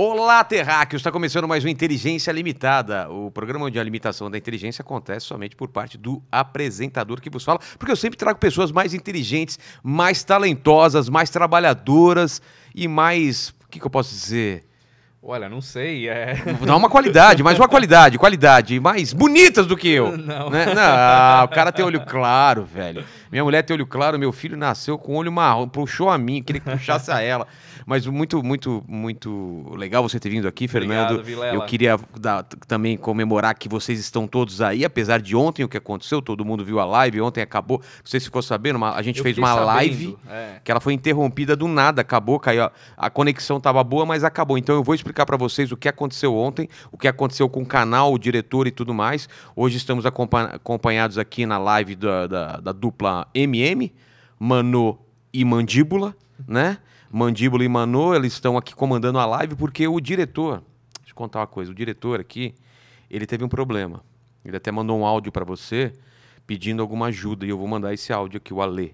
Olá, terráqueos! Está começando mais um Inteligência Limitada, o programa onde a limitação da inteligência acontece somente por parte do apresentador que vos fala, porque eu sempre trago pessoas mais inteligentes, mais talentosas, mais trabalhadoras e mais. O que, que eu posso dizer? Olha, não sei. É... Dá uma qualidade, mais uma qualidade, qualidade, mais bonitas do que eu. Não. Né? Não, ah, o cara tem olho claro, velho. Minha mulher tem olho claro, meu filho nasceu com olho marrom, puxou a mim, queria que puxasse a ela. Mas muito, muito, muito legal você ter vindo aqui, Fernando. Obrigado, Eu queria dar, também comemorar que vocês estão todos aí, apesar de ontem o que aconteceu, todo mundo viu a live, ontem acabou. Você ficou sabendo, a gente eu fez uma sabendo, live é. que ela foi interrompida do nada, acabou, caiu. A, conexão estava boa, mas acabou. Então eu vou explicar para vocês o que aconteceu ontem, o que aconteceu com o canal, o diretor e tudo mais. Hoje estamos acompanhados aqui na live da, da, da dupla MM, Mano e Mandíbula, né? Mandíbula e Manô, eles estão aqui comandando a live porque o diretor, deixa eu contar uma coisa, o diretor aqui, ele teve um problema. Ele até mandou um áudio para você pedindo alguma ajuda e eu vou mandar esse áudio aqui, o Alê.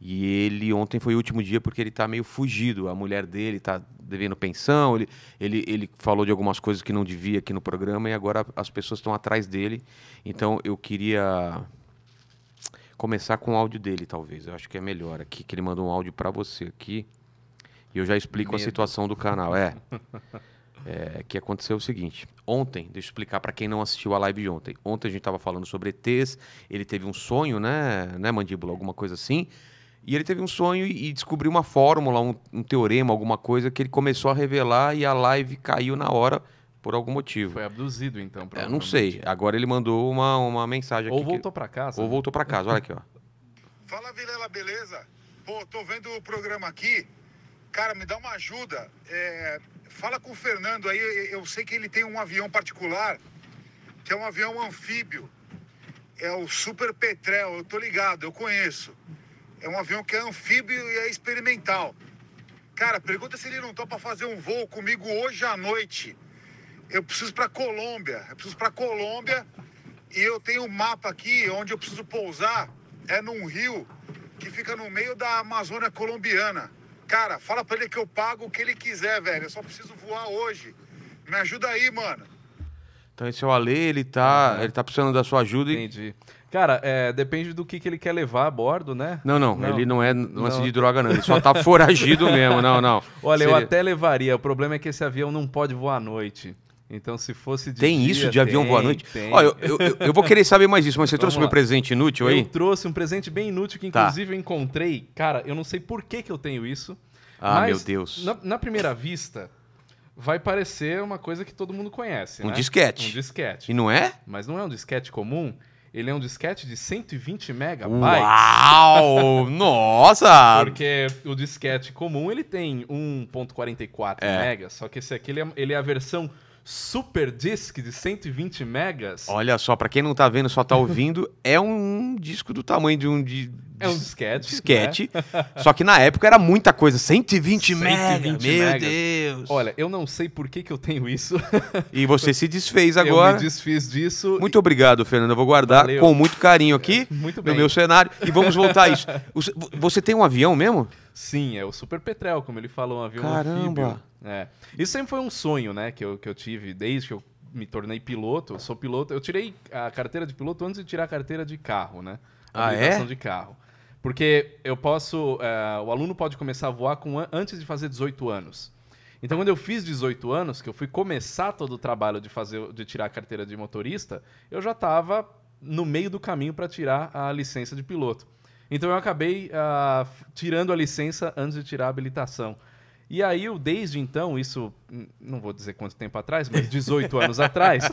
E ele ontem foi o último dia porque ele está meio fugido. A mulher dele está devendo pensão. Ele, ele, ele falou de algumas coisas que não devia aqui no programa e agora as pessoas estão atrás dele. Então eu queria começar com o áudio dele, talvez. Eu acho que é melhor aqui, que ele mandou um áudio para você aqui. E eu já explico Medo. a situação do canal. É. é. Que aconteceu o seguinte. Ontem, deixa eu explicar para quem não assistiu a live de ontem. Ontem a gente estava falando sobre ETs. Ele teve um sonho, né, né, Mandíbula? Alguma coisa assim. E ele teve um sonho e descobriu uma fórmula, um, um teorema, alguma coisa que ele começou a revelar e a live caiu na hora por algum motivo. Foi abduzido, então. É, não sei. Agora ele mandou uma, uma mensagem Ou aqui. Ou voltou que... para casa. Ou né? voltou para casa. Olha aqui, ó. Fala, Vilela, beleza? Pô, tô vendo o programa aqui. Cara, me dá uma ajuda. É, fala com o Fernando aí. Eu sei que ele tem um avião particular, que é um avião anfíbio. É o Super Petrel, eu tô ligado, eu conheço. É um avião que é anfíbio e é experimental. Cara, pergunta se ele não topa fazer um voo comigo hoje à noite. Eu preciso para Colômbia. Eu preciso para Colômbia e eu tenho um mapa aqui onde eu preciso pousar. É num rio que fica no meio da Amazônia colombiana. Cara, fala pra ele que eu pago o que ele quiser, velho. Eu só preciso voar hoje. Me ajuda aí, mano. Então esse é o Ale, ele tá, uhum. ele tá precisando da sua ajuda. E... Entendi. Cara, é, depende do que, que ele quer levar a bordo, né? Não, não, não. ele não é lance não. de droga, não. Ele só tá foragido mesmo, não, não. Olha, Seria... eu até levaria. O problema é que esse avião não pode voar à noite. Então, se fosse de. Tem dia, isso de avião tem, à noite? Tem. eu, eu, eu, vou querer saber mais isso, mas você trouxe lá. meu presente inútil aí? Eu trouxe um presente bem inútil que, tá. inclusive, tá. eu encontrei. Cara, eu não sei por que, que eu tenho isso. Ah, meu Deus. Na, na, primeira vista, vai parecer uma coisa que todo mundo conhece. Um né? disquete. Um disquete. E não é? Mas não é um disquete comum. Ele é um disquete de 120 megabytes. Uau! nossa! Porque o disquete comum ele tem 1.44 é. megas, só que esse aqui ele é, ele é a versão super disc de 120 megas. Olha só, para quem não tá vendo, só tá ouvindo, é um disco do tamanho de um de, é um disquete. disquete né? Só que na época era muita coisa. 120, 120 mega, meu Deus. Olha, eu não sei por que, que eu tenho isso. E você se desfez agora. Eu me desfiz disso. Muito obrigado, Fernando. Eu vou guardar Valeu. com muito carinho aqui muito no meu cenário. E vamos voltar a isso. Você tem um avião mesmo? Sim, é o Super Petrel, como ele falou, um avião Caramba. anfíbio. É. Isso sempre foi um sonho, né, que eu, que eu tive desde que eu me tornei piloto. Eu sou piloto. Eu tirei a carteira de piloto antes de tirar a carteira de carro, né? A ah, é? de carro. Porque eu posso. É, o aluno pode começar a voar com antes de fazer 18 anos. Então, quando eu fiz 18 anos, que eu fui começar todo o trabalho de fazer, de tirar a carteira de motorista, eu já estava no meio do caminho para tirar a licença de piloto. Então eu acabei uh, tirando a licença antes de tirar a habilitação. E aí eu, desde então, isso hum, não vou dizer quanto tempo atrás, mas 18 anos atrás,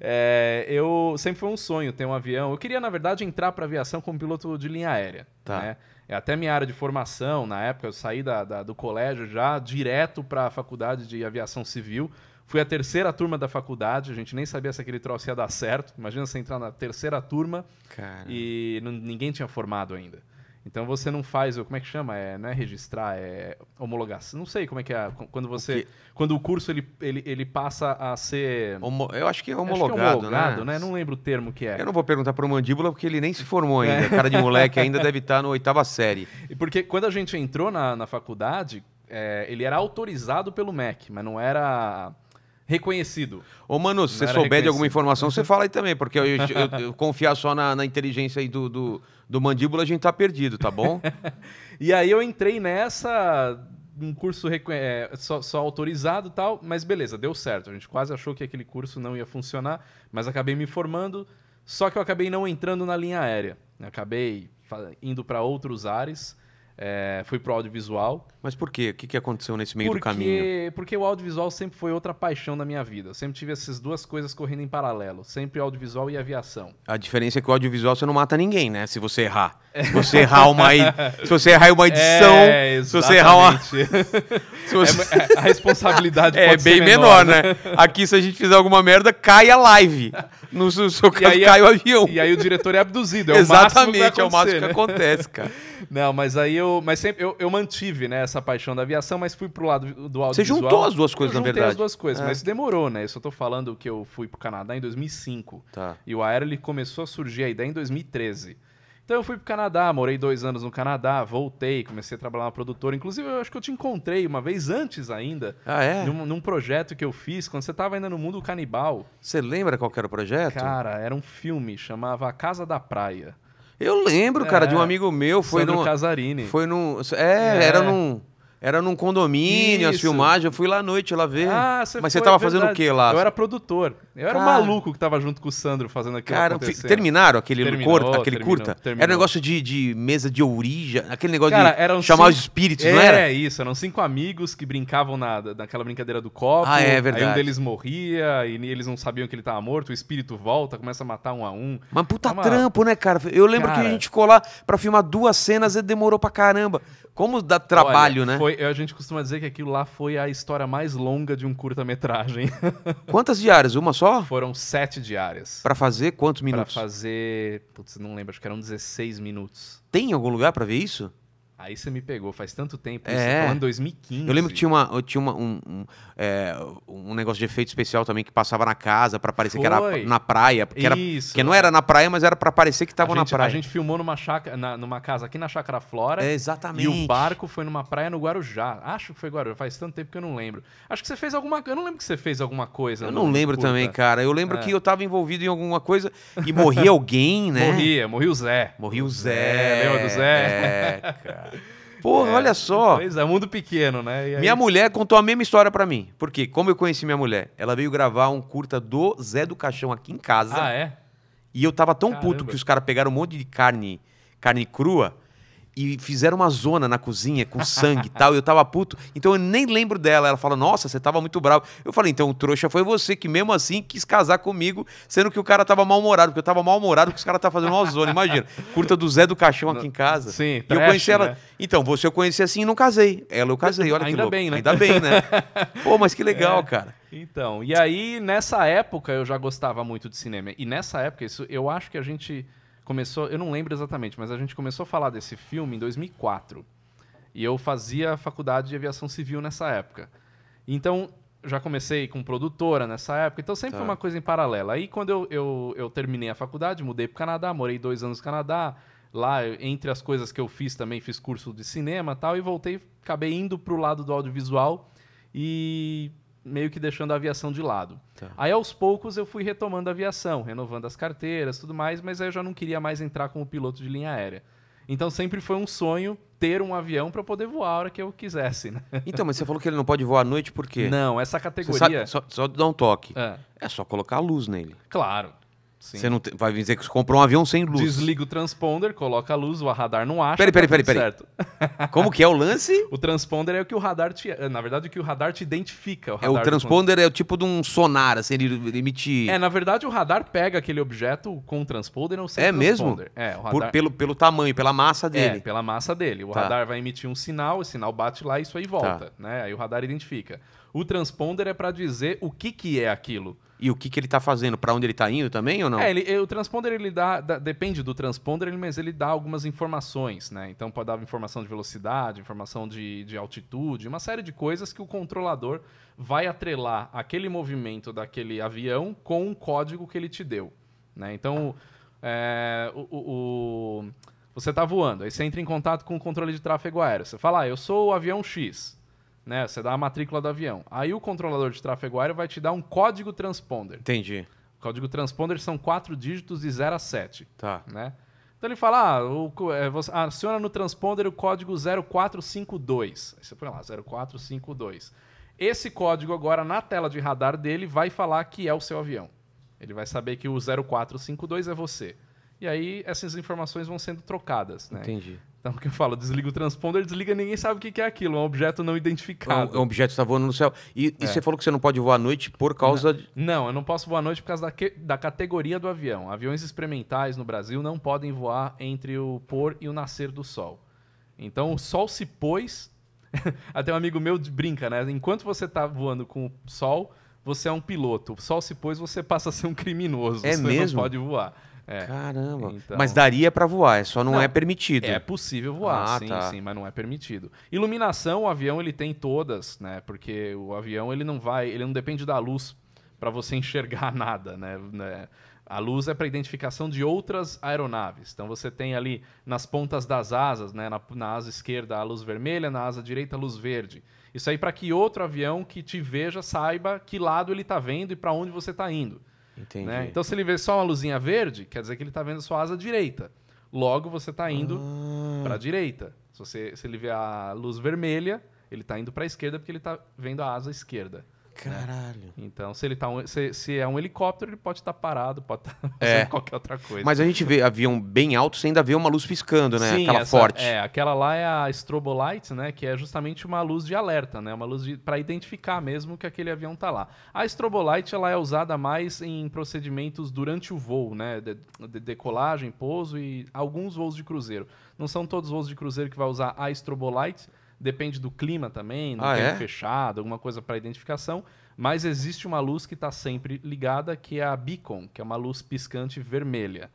é, eu sempre foi um sonho ter um avião. Eu queria, na verdade, entrar para aviação como piloto de linha aérea. Tá. Né? É até minha área de formação, na época, eu saí da, da do colégio já direto para a faculdade de aviação civil Fui a terceira turma da faculdade, a gente nem sabia se aquele troço ia dar certo. Imagina você entrar na terceira turma Cara. e não, ninguém tinha formado ainda. Então você não faz, como é que chama? É, não é registrar, é homologar. Não sei como é que é. Quando você. O quando o curso ele, ele, ele passa a ser. Homo, eu acho que é homologado, que é homologado né? né? Não lembro o termo que é. Eu não vou perguntar para o mandíbula porque ele nem se formou ainda. É. Cara de moleque ainda deve estar tá na oitava série. Porque quando a gente entrou na, na faculdade, é, ele era autorizado pelo MEC, mas não era reconhecido. Ô, Manu, se você souber de alguma informação, você fala aí também, porque eu, eu, eu confiar só na, na inteligência aí do, do, do, mandíbula, a gente tá perdido, tá bom? e aí eu entrei nessa, um curso é, só, só autorizado tal, mas beleza, deu certo. A gente quase achou que aquele curso não ia funcionar, mas acabei me formando, só que eu acabei não entrando na linha aérea. Acabei indo para outros ares. É, fui pro audiovisual. Mas por quê? O que, que aconteceu nesse meio porque, do caminho? Porque o audiovisual sempre foi outra paixão da minha vida. Eu sempre tive essas duas coisas correndo em paralelo. Sempre audiovisual e aviação. A diferença é que o audiovisual você não mata ninguém, né? Se você errar. Se você errar uma, se você errar uma edição, é, se você errar uma... se você... É, é a responsabilidade é, bem menor, menor né? né? Aqui, se a gente fizer alguma merda, cai a live. No seu, caso, aí, é cai o avião. E aí o diretor é abduzido. É Exatamente, o é o máximo que né? acontece, cara. Não, mas aí eu. Mas sempre eu, eu, mantive, né, essa paixão da aviação, mas fui pro lado do audiovisual. Você juntou as duas coisas, eu na verdade. as duas coisas, é. mas demorou, né? Isso eu tô falando que eu fui pro Canadá em 2005. Tá. E o aero ele começou a surgir a ideia em 2013. Então eu fui pro Canadá, morei dois anos no Canadá, voltei, comecei a trabalhar na produtora. Inclusive, eu acho que eu te encontrei uma vez antes ainda. Ah, é? Num, num projeto que eu fiz, quando você tava ainda no mundo canibal. Você lembra qual era o projeto? Cara, era um filme, chamava A Casa da Praia. Eu lembro, cara, de um é. amigo meu. Foi no Casarini. Foi num. É, é. era num. Era num condomínio, Isso. as filmagens. Eu fui lá à noite lá ver. Ah, você Mas foi, você tava é fazendo o que lá? Eu era produtor. Eu era o um maluco que tava junto com o Sandro fazendo aquilo. Cara, terminaram aquele, terminou, curta, aquele terminou, curta? Terminou. Era um negócio de, de mesa de ourilha, aquele negócio Cara, de eram chamar cinco... os espíritos, é, não era? É, isso. Eram cinco amigos que brincavam na, naquela brincadeira do copo. Ah, é verdade. Aí um deles morria e eles não sabiam que ele tava morto. O espírito volta, começa a matar um a um. Mas puta é uma... trampo, né, cara? Eu lembro cara... que a gente ficou lá pra filmar duas cenas e demorou pra caramba. Como dá trabalho, Olha, né? Foi, a gente costuma dizer que aquilo lá foi a história mais longa de um curta-metragem. Quantas diárias? Uma só? Foram sete diárias. Para fazer quantos minutos? Para fazer. Putz, não lembro, acho que eram 16 minutos. Tem algum lugar para ver isso? Aí você me pegou, faz tanto tempo, isso, é. falando 2015. Eu lembro que tinha, uma, tinha uma, um, um, é, um negócio de efeito especial também que passava na casa para parecer Foi. que era na praia. Porque, era, porque não era na praia, mas era para parecer que tava na praia. A gente filmou numa, chácara, na, numa casa aqui na Chácara Flora. É, exatamente. E o barco foi numa praia no Guarujá. Acho que foi Guarujá, faz tanto tempo que eu não lembro. Acho que você fez alguma Eu não lembro que você fez alguma coisa. Eu não lembro curta. também, cara. Eu lembro é. que eu tava envolvido em alguma coisa e morria alguém, né? Morria, morria o Zé. Morria o Zé. lembra do Zé? É, cara. Porra, é, olha só. Pois é, mundo pequeno, né? Aí... Minha mulher contou a mesma história para mim. Porque, como eu conheci minha mulher, ela veio gravar um curta do Zé do Caixão aqui em casa. Ah, é? E eu tava tão Caramba. puto que os caras pegaram um monte de carne, carne crua e fizeram uma zona na cozinha com sangue e tal, e eu tava puto. Então eu nem lembro dela. Ela fala, nossa, você tava muito bravo. Eu falei, então, trouxa, foi você que mesmo assim quis casar comigo, sendo que o cara tava mal-humorado, porque eu tava mal-humorado porque os caras tá fazendo uma zona, imagina. Curta do Zé do Caixão aqui em casa. Sim, trash, E eu conheci ela. Né? Então, você eu conheci assim e não casei. Ela eu casei, olha Ainda que louco. Bem, né? Ainda bem, né? Pô, mas que legal, é. cara. Então, e aí nessa época eu já gostava muito de cinema. E nessa época, isso eu acho que a gente começou, eu não lembro exatamente, mas a gente começou a falar desse filme em 2004. E eu fazia faculdade de aviação civil nessa época. Então, já comecei com produtora nessa época, então sempre tá. foi uma coisa em paralelo Aí, quando eu, eu, eu terminei a faculdade, mudei para o Canadá, morei dois anos no Canadá. Lá, entre as coisas que eu fiz também, fiz curso de cinema tal, e voltei, acabei indo para o lado do audiovisual. E meio que deixando a aviação de lado. Tá. Aí aos poucos eu fui retomando a aviação, renovando as carteiras, tudo mais, mas aí eu já não queria mais entrar como piloto de linha aérea. Então sempre foi um sonho ter um avião para poder voar a hora que eu quisesse. Né? Então, mas você falou que ele não pode voar à noite por quê? Não, essa categoria. Sabe, só, só dar um toque. É. é só colocar a luz nele. Claro, Sim. Você não vai dizer que você comprou um avião sem luz. Desliga o transponder, coloca a luz, o radar não acha. Peraí, tá peraí, peraí. peraí. Certo. Como que é o lance? o transponder é o que o radar te. É, na verdade, o que o radar te identifica. O, é, o transponder é o tipo de um sonar, assim, ele emite. É, na verdade, o radar pega aquele objeto com o transponder ou sem é transponder. Mesmo? É mesmo? Radar... pelo, pelo tamanho, pela massa é, dele. É, pela massa dele. O tá. radar vai emitir um sinal, o sinal bate lá e isso aí volta. Tá. Né? Aí o radar identifica. O transponder é para dizer o que, que é aquilo. E o que, que ele está fazendo? Para onde ele está indo também ou não? É, ele, o transponder ele dá, dá, depende do transponder, mas ele dá algumas informações, né? Então pode dar informação de velocidade, informação de, de altitude, uma série de coisas que o controlador vai atrelar aquele movimento daquele avião com um código que ele te deu, né? Então é, o, o, o, você está voando, aí você entra em contato com o controle de tráfego aéreo. Você fala, ah, eu sou o avião X né? Você dá a matrícula do avião. Aí o controlador de tráfego aéreo vai te dar um código transponder. Entendi. O código transponder são quatro dígitos de 0 a 7. Tá. Né? Então ele fala, ah, o, é, você, aciona no transponder o código 0452. Aí você põe lá, 0452. Esse código agora na tela de radar dele vai falar que é o seu avião. Ele vai saber que o 0452 é você. E aí essas informações vão sendo trocadas, né? Entendi. Então, o que eu falo, desliga o transponder, desliga, ninguém sabe o que é aquilo. É um objeto não identificado. É um objeto que está voando no céu. E, é. e, você falou que você não pode voar à noite por causa. Não, de... não eu não posso voar à noite por causa da, que, da categoria do avião. Aviões experimentais no Brasil não podem voar entre o pôr e o nascer do sol. Então, o sol se pôs. Até um amigo meu brinca, né? Enquanto você está voando com o sol, você é um piloto. O sol se pôs, você passa a ser um criminoso. É você mesmo? não pode voar. É. Caramba. Então... Mas daria para voar, é só não, não, é permitido. É possível voar, ah, sim, tá. sim, mas não é permitido. Iluminação, o avião ele tem todas, né? Porque o avião ele não vai, ele não depende da luz para você enxergar nada, né? né? A luz é para identificação de outras aeronaves. Então você tem ali nas pontas das asas, né? na, na asa esquerda a luz vermelha, na asa direita a luz verde. Isso aí para que outro avião que te veja saiba que lado ele está vendo e para onde você está indo. Entendi. Né? Então, se ele vê só uma luzinha verde, quer dizer que ele está vendo sua asa direita. Logo, você está indo ah. para a direita. Se, você, se ele vê a luz vermelha, ele está indo para a esquerda porque ele está vendo a asa esquerda. Né? Caralho. Né? Então, se ele tá um, se, se, é um helicóptero, ele pode estar tá parado, pode estar tá é. qualquer outra coisa. Mas a gente vê avião bem alto, você ainda vê uma luz piscando, né? Sim, aquela essa, forte. É, aquela lá é a light né, que é justamente uma luz de alerta, né? Uma luz para identificar mesmo que aquele avião tá lá. A light ela é usada mais em procedimentos durante o voo, né, de, de decolagem, pouso e alguns voos de cruzeiro. Não são todos os voos de cruzeiro que vai usar a light depende do clima também, do ah, tempo é? fechado, alguma coisa para identificação. Mas existe uma luz que está sempre ligada, que é a beacon, que é uma luz piscante vermelha.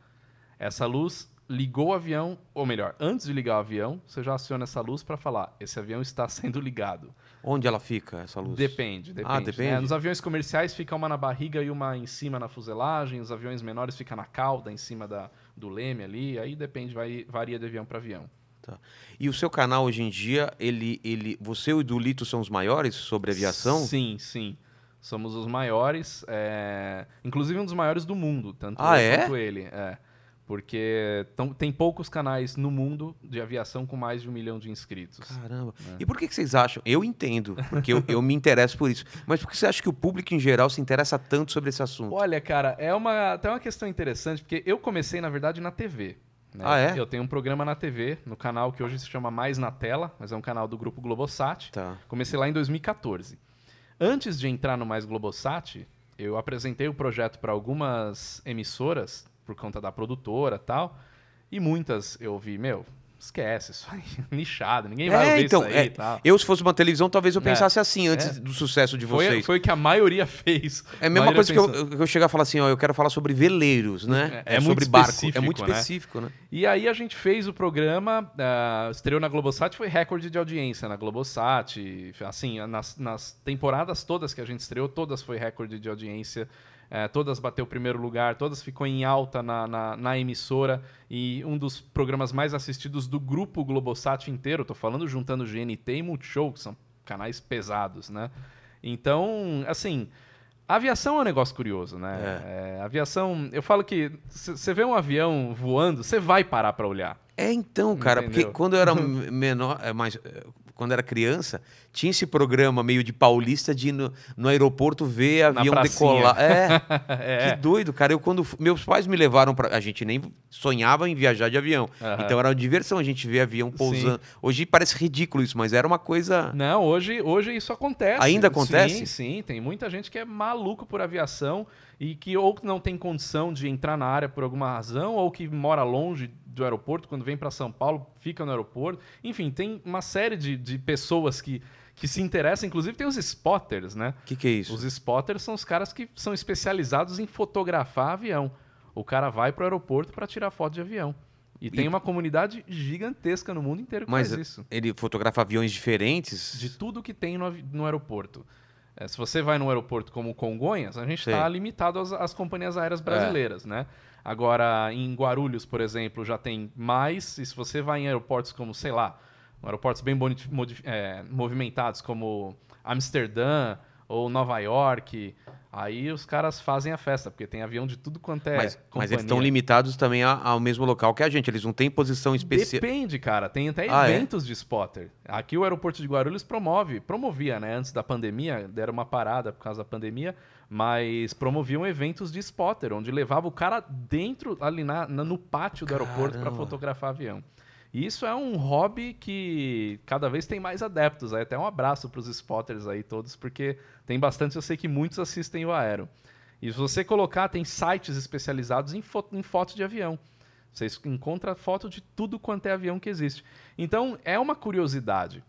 Essa luz ligou o avião, ou melhor, antes de ligar o avião, você já aciona essa luz para falar: esse avião está sendo ligado. Onde ela fica, essa luz? Depende, depende. Ah, depende. Né? Nos aviões comerciais fica uma na barriga e uma em cima na fuselagem, os aviões menores fica na cauda, em cima da, do leme ali, aí depende, vai, varia de avião para avião. Tá. E o seu canal hoje em dia, ele, ele, você e o Idulito são os maiores sobre aviação? Sim, sim. Somos os maiores, é... inclusive um dos maiores do mundo, tanto ah, eu é? quanto ele. É. Porque tão, tem poucos canais no mundo de aviação com mais de um milhão de inscritos. Caramba. É. E por que, que vocês acham? Eu entendo, porque eu, eu me interesso por isso. Mas por que você acha que o público em geral se interessa tanto sobre esse assunto? Olha, cara, é uma, até uma questão interessante, porque eu comecei, na verdade, na TV. Né? Ah, é? Eu tenho um programa na TV, no canal que hoje se chama Mais na Tela, mas é um canal do grupo Globosat. Tá. Comecei lá em 2014. Antes de entrar no Mais Globosat, eu apresentei o projeto para algumas emissoras, por conta da produtora tal, e muitas eu vi, meu, esquece, isso aí, é nichado, ninguém vai é, ver então, isso aí é, tá. Eu, se fosse uma televisão, talvez eu é. pensasse é, assim antes é. do sucesso de vocês. Foi, foi o que a maioria fez. É a mesma coisa que eu, que eu chegar a falar assim, ó, eu quero falar sobre veleiros, né? É, sobre barco. É muito né? específico, né? né? E aí a gente fez o programa, uh, estreou na Globosat, foi recorde de audiência na Globosat, assim, nas, nas temporadas todas que a gente estreou, todas foi recorde de audiência é, todas bateu o primeiro lugar, todas ficou em alta na, na, na, emissora e um dos programas mais assistidos do grupo Globosat inteiro. Estou falando juntando GNT e Multishow, que são canais pesados, né? Então, assim, a aviação é um negócio curioso, né? É. É, aviação, eu falo que você vê um avião voando, você vai parar para olhar. É então, cara, Entendeu? porque quando eu era menor, é, mais é, quando era criança, tinha esse programa meio de paulista de ir no, no aeroporto ver avião decolar. É, é, Que doido, cara. Eu quando meus pais me levaram para a gente nem sonhava em viajar de avião. Uhum. Então era uma diversão a gente ver avião pousando. Sim. Hoje parece ridículo isso, mas era uma coisa Não, hoje hoje isso acontece. Ainda acontece? Sim, sim, tem muita gente que é maluco por aviação e que ou não tem condição de entrar na área por alguma razão, ou que mora longe do aeroporto, quando vem para São Paulo, fica no aeroporto. Enfim, tem uma série de, de pessoas que, que se interessam. Inclusive, tem os spotters, né? O que, que é isso? Os spotters são os caras que são especializados em fotografar avião. O cara vai para o aeroporto para tirar foto de avião. E, e, tem uma comunidade gigantesca no mundo inteiro que Mas faz isso. Ele fotografa aviões diferentes? De tudo que tem no, no aeroporto. É, se você vai num aeroporto como Congonhas, a gente está limitado às, às, companhias aéreas brasileiras, é. né? Agora, em Guarulhos, por exemplo, já tem mais. E se você vai em aeroportos como, sei lá, aeroportos bem é, movimentados como Amsterdã ou Nova York, Aí os caras fazem a festa, porque tem avião de tudo quanto é. Mas, mas eles estão limitados também ao mesmo local que a gente, eles não têm posição específica. Depende, cara. Tem até ah, é? eventos é? de spotter. Aqui o aeroporto de Guarulhos promove, promovia, né? Antes da pandemia, deram uma parada por causa da pandemia, mas promoviam eventos de spotter, onde levava o cara dentro, ali na, na no pátio do Caramba. aeroporto para fotografar avião. E isso é um hobby que cada vez tem mais adeptos. Aí até um abraço para os spotters aí todos, porque tem bastante. Eu sei que muitos assistem o Aero. E se você colocar, tem sites especializados em, fo em fotos de avião. Você encontra foto de tudo quanto é avião que existe. Então é uma curiosidade.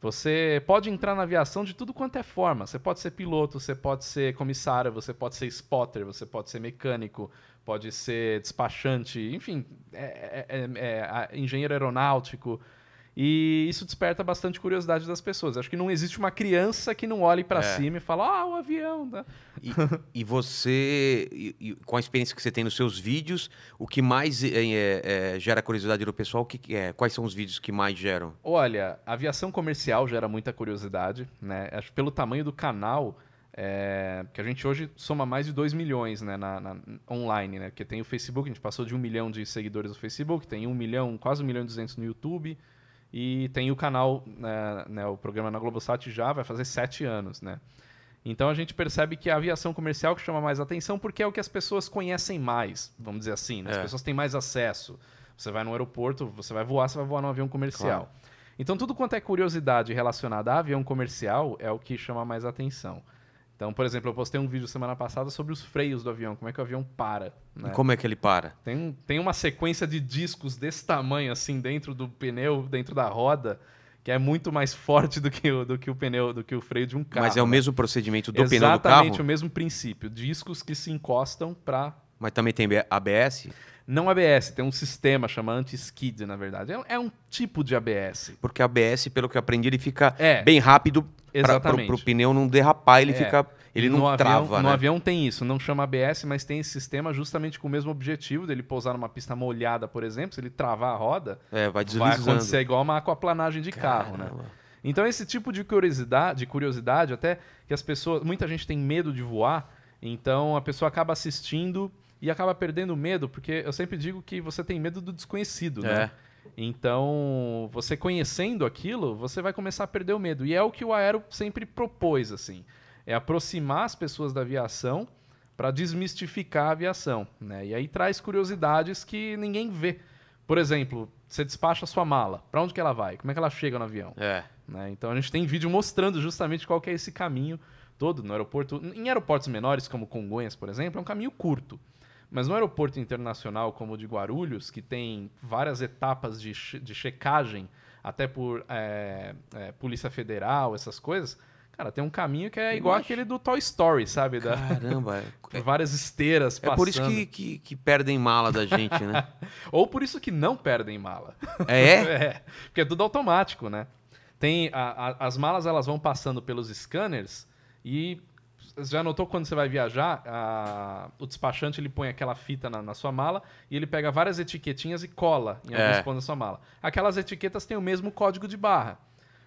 Você pode entrar na aviação de tudo quanto é forma. Você pode ser piloto, você pode ser comissário, você pode ser spotter, você pode ser mecânico, pode ser despachante, enfim, é, é, é, é engenheiro aeronáutico. E isso desperta bastante curiosidade das pessoas. Acho que não existe uma criança que não olhe para é. cima e fala, ah, o avião. Né? E, e você, e, e, com a experiência que você tem nos seus vídeos, o que mais é, gera curiosidade no pessoal? Que, quais são os vídeos que mais geram? Olha, aviação comercial gera muita curiosidade, né? Acho que pelo tamanho do canal, é, que a gente hoje soma mais de 2 milhões né, na, na, online, né? Porque tem o Facebook, a gente passou de 1 um milhão de seguidores no Facebook, tem 1 um milhão, quase 1 um milhão e 200 no YouTube, e tem o canal, né, né, o programa na Globosat já vai fazer 7 anos, né? Então a gente percebe que a aviação comercial que chama mais atenção porque é o que as pessoas conhecem mais, vamos dizer assim. Né? As é. pessoas têm mais acesso. Você vai no aeroporto, você vai voar, você vai voar num avião comercial. Claro. Então tudo quanto é curiosidade relacionada a avião comercial é o que chama mais atenção. Então, por exemplo, eu postei um vídeo semana passada sobre os freios do avião, como é que o avião para. Né? Como é que ele para? Tem, tem uma sequência de discos desse tamanho, assim, dentro do pneu, dentro da roda, que é muito mais forte do que o, do que o pneu, do que o freio de um carro. Mas é o né? mesmo procedimento do Exatamente pneu do carro? Exatamente, o mesmo princípio. Discos que se encostam para... Mas também tem ABS? Não ABS, tem um sistema chamado anti-skid, na verdade. É um, é um, tipo de ABS. Porque ABS, pelo que eu aprendi, ele fica é. bem rápido para o pneu não derrapar, ele é. fica. Ele no não avião, trava. No né? avião tem isso, não chama ABS, mas tem esse sistema justamente com o mesmo objetivo dele pousar numa pista molhada, por exemplo. Se ele travar a roda, é, vai, vai acontecer igual uma aquaplanagem de Caramba. carro, né? Então, esse tipo de curiosidade, de curiosidade, até que as pessoas. Muita gente tem medo de voar, então a pessoa acaba assistindo e acaba perdendo medo, porque eu sempre digo que você tem medo do desconhecido, né? É. Então, você conhecendo aquilo, você vai começar a perder o medo. E é o que o Aero sempre propôs, assim. É aproximar as pessoas da aviação para desmistificar a aviação, né? E aí traz curiosidades que ninguém vê. Por exemplo, você despacha a sua mala. Para onde que ela vai? Como é que ela chega no avião? É. Né? Então, a gente tem vídeo mostrando justamente qual que é esse caminho todo no aeroporto. Em aeroportos menores, como Congonhas, por exemplo, é um caminho curto. Mas no aeroporto internacional como o de Guarulhos, que tem várias etapas de, de checagem, até por é, é, Polícia Federal, essas coisas, Cara, tem um caminho que é igual aquele do Toy Story, sabe? Caramba. Da... É várias esteiras passando. É por isso que, que, que, perdem mala da gente, né? Ou por isso que não perdem mala. É? é. Porque é tudo automático, né? Tem a, a, as malas elas vão passando pelos scanners e você já notou quando você vai viajar, a, o despachante ele põe aquela fita na, na, sua mala e ele pega várias etiquetinhas e cola em alguns é. pontos da sua mala. Aquelas etiquetas têm o mesmo código de barra.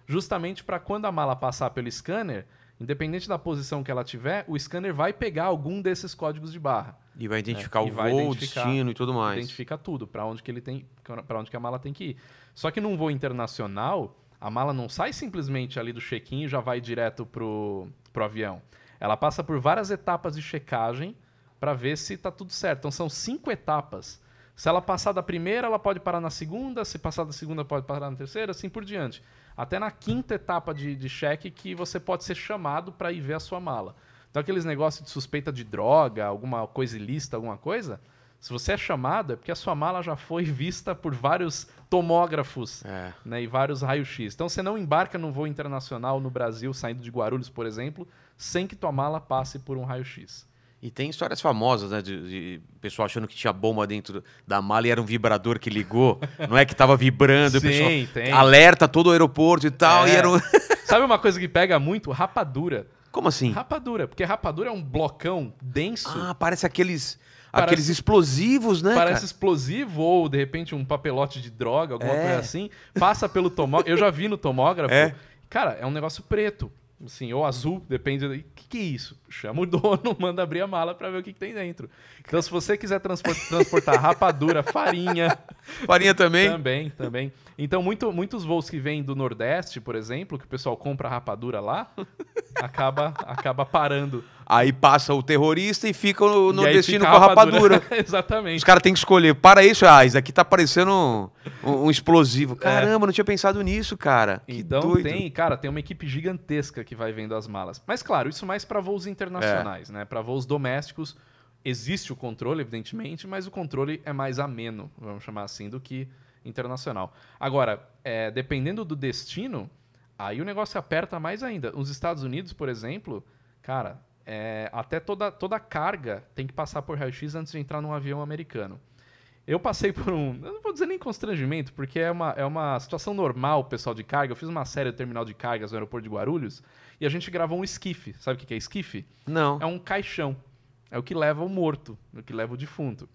Justamente para quando a mala passar pelo scanner, independente da posição que ela tiver, o scanner vai pegar algum desses códigos de barra. E vai né? identificar o voo, o destino e tudo mais. Identifica tudo, para onde que ele tem, para onde que a mala tem que ir. Só que num voo internacional, a mala não sai simplesmente ali do check-in e já vai direto pro, pro avião. Ela passa por várias etapas de checagem para ver se está tudo certo. Então são cinco etapas. Se ela passar da primeira, ela pode parar na segunda. Se passar da segunda, pode parar na terceira, assim por diante. Até na quinta etapa de, de cheque que você pode ser chamado para ir ver a sua mala. Então aqueles negócios de suspeita de droga, alguma coisa ilícita, alguma coisa, se você é chamado, é porque a sua mala já foi vista por vários tomógrafos é. né, e vários raios-x. Então você não embarca num voo internacional no Brasil, saindo de Guarulhos, por exemplo, sem que tua mala passe por um raio-x. E tem histórias famosas, né? De, de, pessoal achando que tinha bomba dentro da mala e era um vibrador que ligou. não é que tava vibrando. Sim, tem. Alerta todo o aeroporto e tal. É. E era um... Sabe uma coisa que pega muito? Rapadura. Como assim? Rapadura, porque rapadura é um blocão denso. Ah, parece aqueles Aqueles parece, explosivos, né? Parece cara? explosivo, ou de repente um papelote de droga, alguma é. coisa assim. Passa pelo tomógrafo. Eu já vi no tomógrafo. É. Cara, é um negócio preto. Assim, ou azul, depende. O que, que é isso? Chama o dono, manda abrir a mala para ver o que, que, tem dentro. Então, se você quiser transportar rapadura, farinha. Farinha também? Também, também. Então, muito, muitos voos que vêm do Nordeste, por exemplo, que o pessoal compra rapadura lá, acaba, acaba parando Aí passa o terrorista e fica no, no e destino fica com a rapadura. rapadura. Exatamente. Os caras têm que escolher. Para isso, ah, isso aqui tá parecendo um, um explosivo. É. Caramba, é. não tinha pensado nisso, cara. Então tem, cara, tem uma equipe gigantesca que vai vendo as malas. Mas claro, isso mais para voos internacionais, é. né? Para voos domésticos existe o controle, evidentemente, mas o controle é mais ameno, vamos chamar assim, do que internacional. Agora, é, dependendo do destino, aí o negócio aperta mais ainda. Nos Estados Unidos, por exemplo, cara, é, até toda, toda carga tem que passar por raio-x antes de entrar num avião americano. Eu passei por um, não vou dizer nem constrangimento, porque é uma, é uma situação normal, pessoal de carga. Eu fiz uma série do terminal de cargas no aeroporto de Guarulhos e a gente gravou um esquife. Sabe o que é esquife? Não. É um caixão. É o que leva o morto, é o que leva o defunto.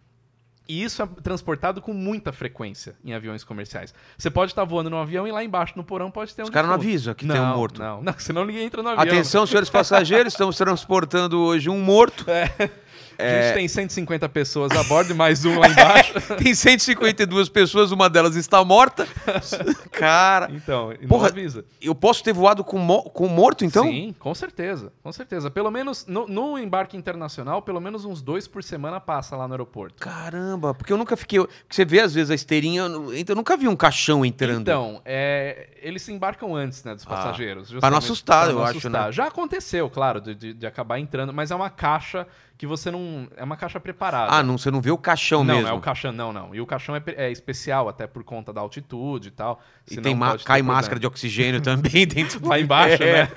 E isso é transportado com muita frequência em aviões comerciais. Você pode estar voando no avião e lá embaixo, no porão, pode ter um. Os caras não avisam que não, tem um morto. Não, não, senão ninguém entra no avião. Atenção, senhores passageiros, estamos transportando hoje um morto. É. É... A gente tem 150 pessoas a bordo e mais um lá embaixo. É, tem 152 pessoas, uma delas está morta. Cara. Então, Porra, avisa. Eu posso ter voado com, mo com morto, então? Sim, com certeza. Com certeza. Pelo menos no, no, embarque internacional, pelo menos uns dois por semana passa lá no aeroporto. Caramba, porque eu nunca fiquei. você vê às vezes a esteirinha, então, eu nunca vi um caixão entrando. Então, é, eles se embarcam antes, né, dos ah, passageiros. Ah, para não assustar, pra não eu assustar. acho, né? Já aconteceu, claro, de, de, de acabar entrando, mas é uma caixa que você não. É uma caixa preparada. Ah, não, você não vê o caixão não, mesmo. Não, é o caixão, não, não. E o caixão é, é especial, até por conta da altitude e tal. E tem cai máscara de oxigênio também dentro Lá embaixo, é. né?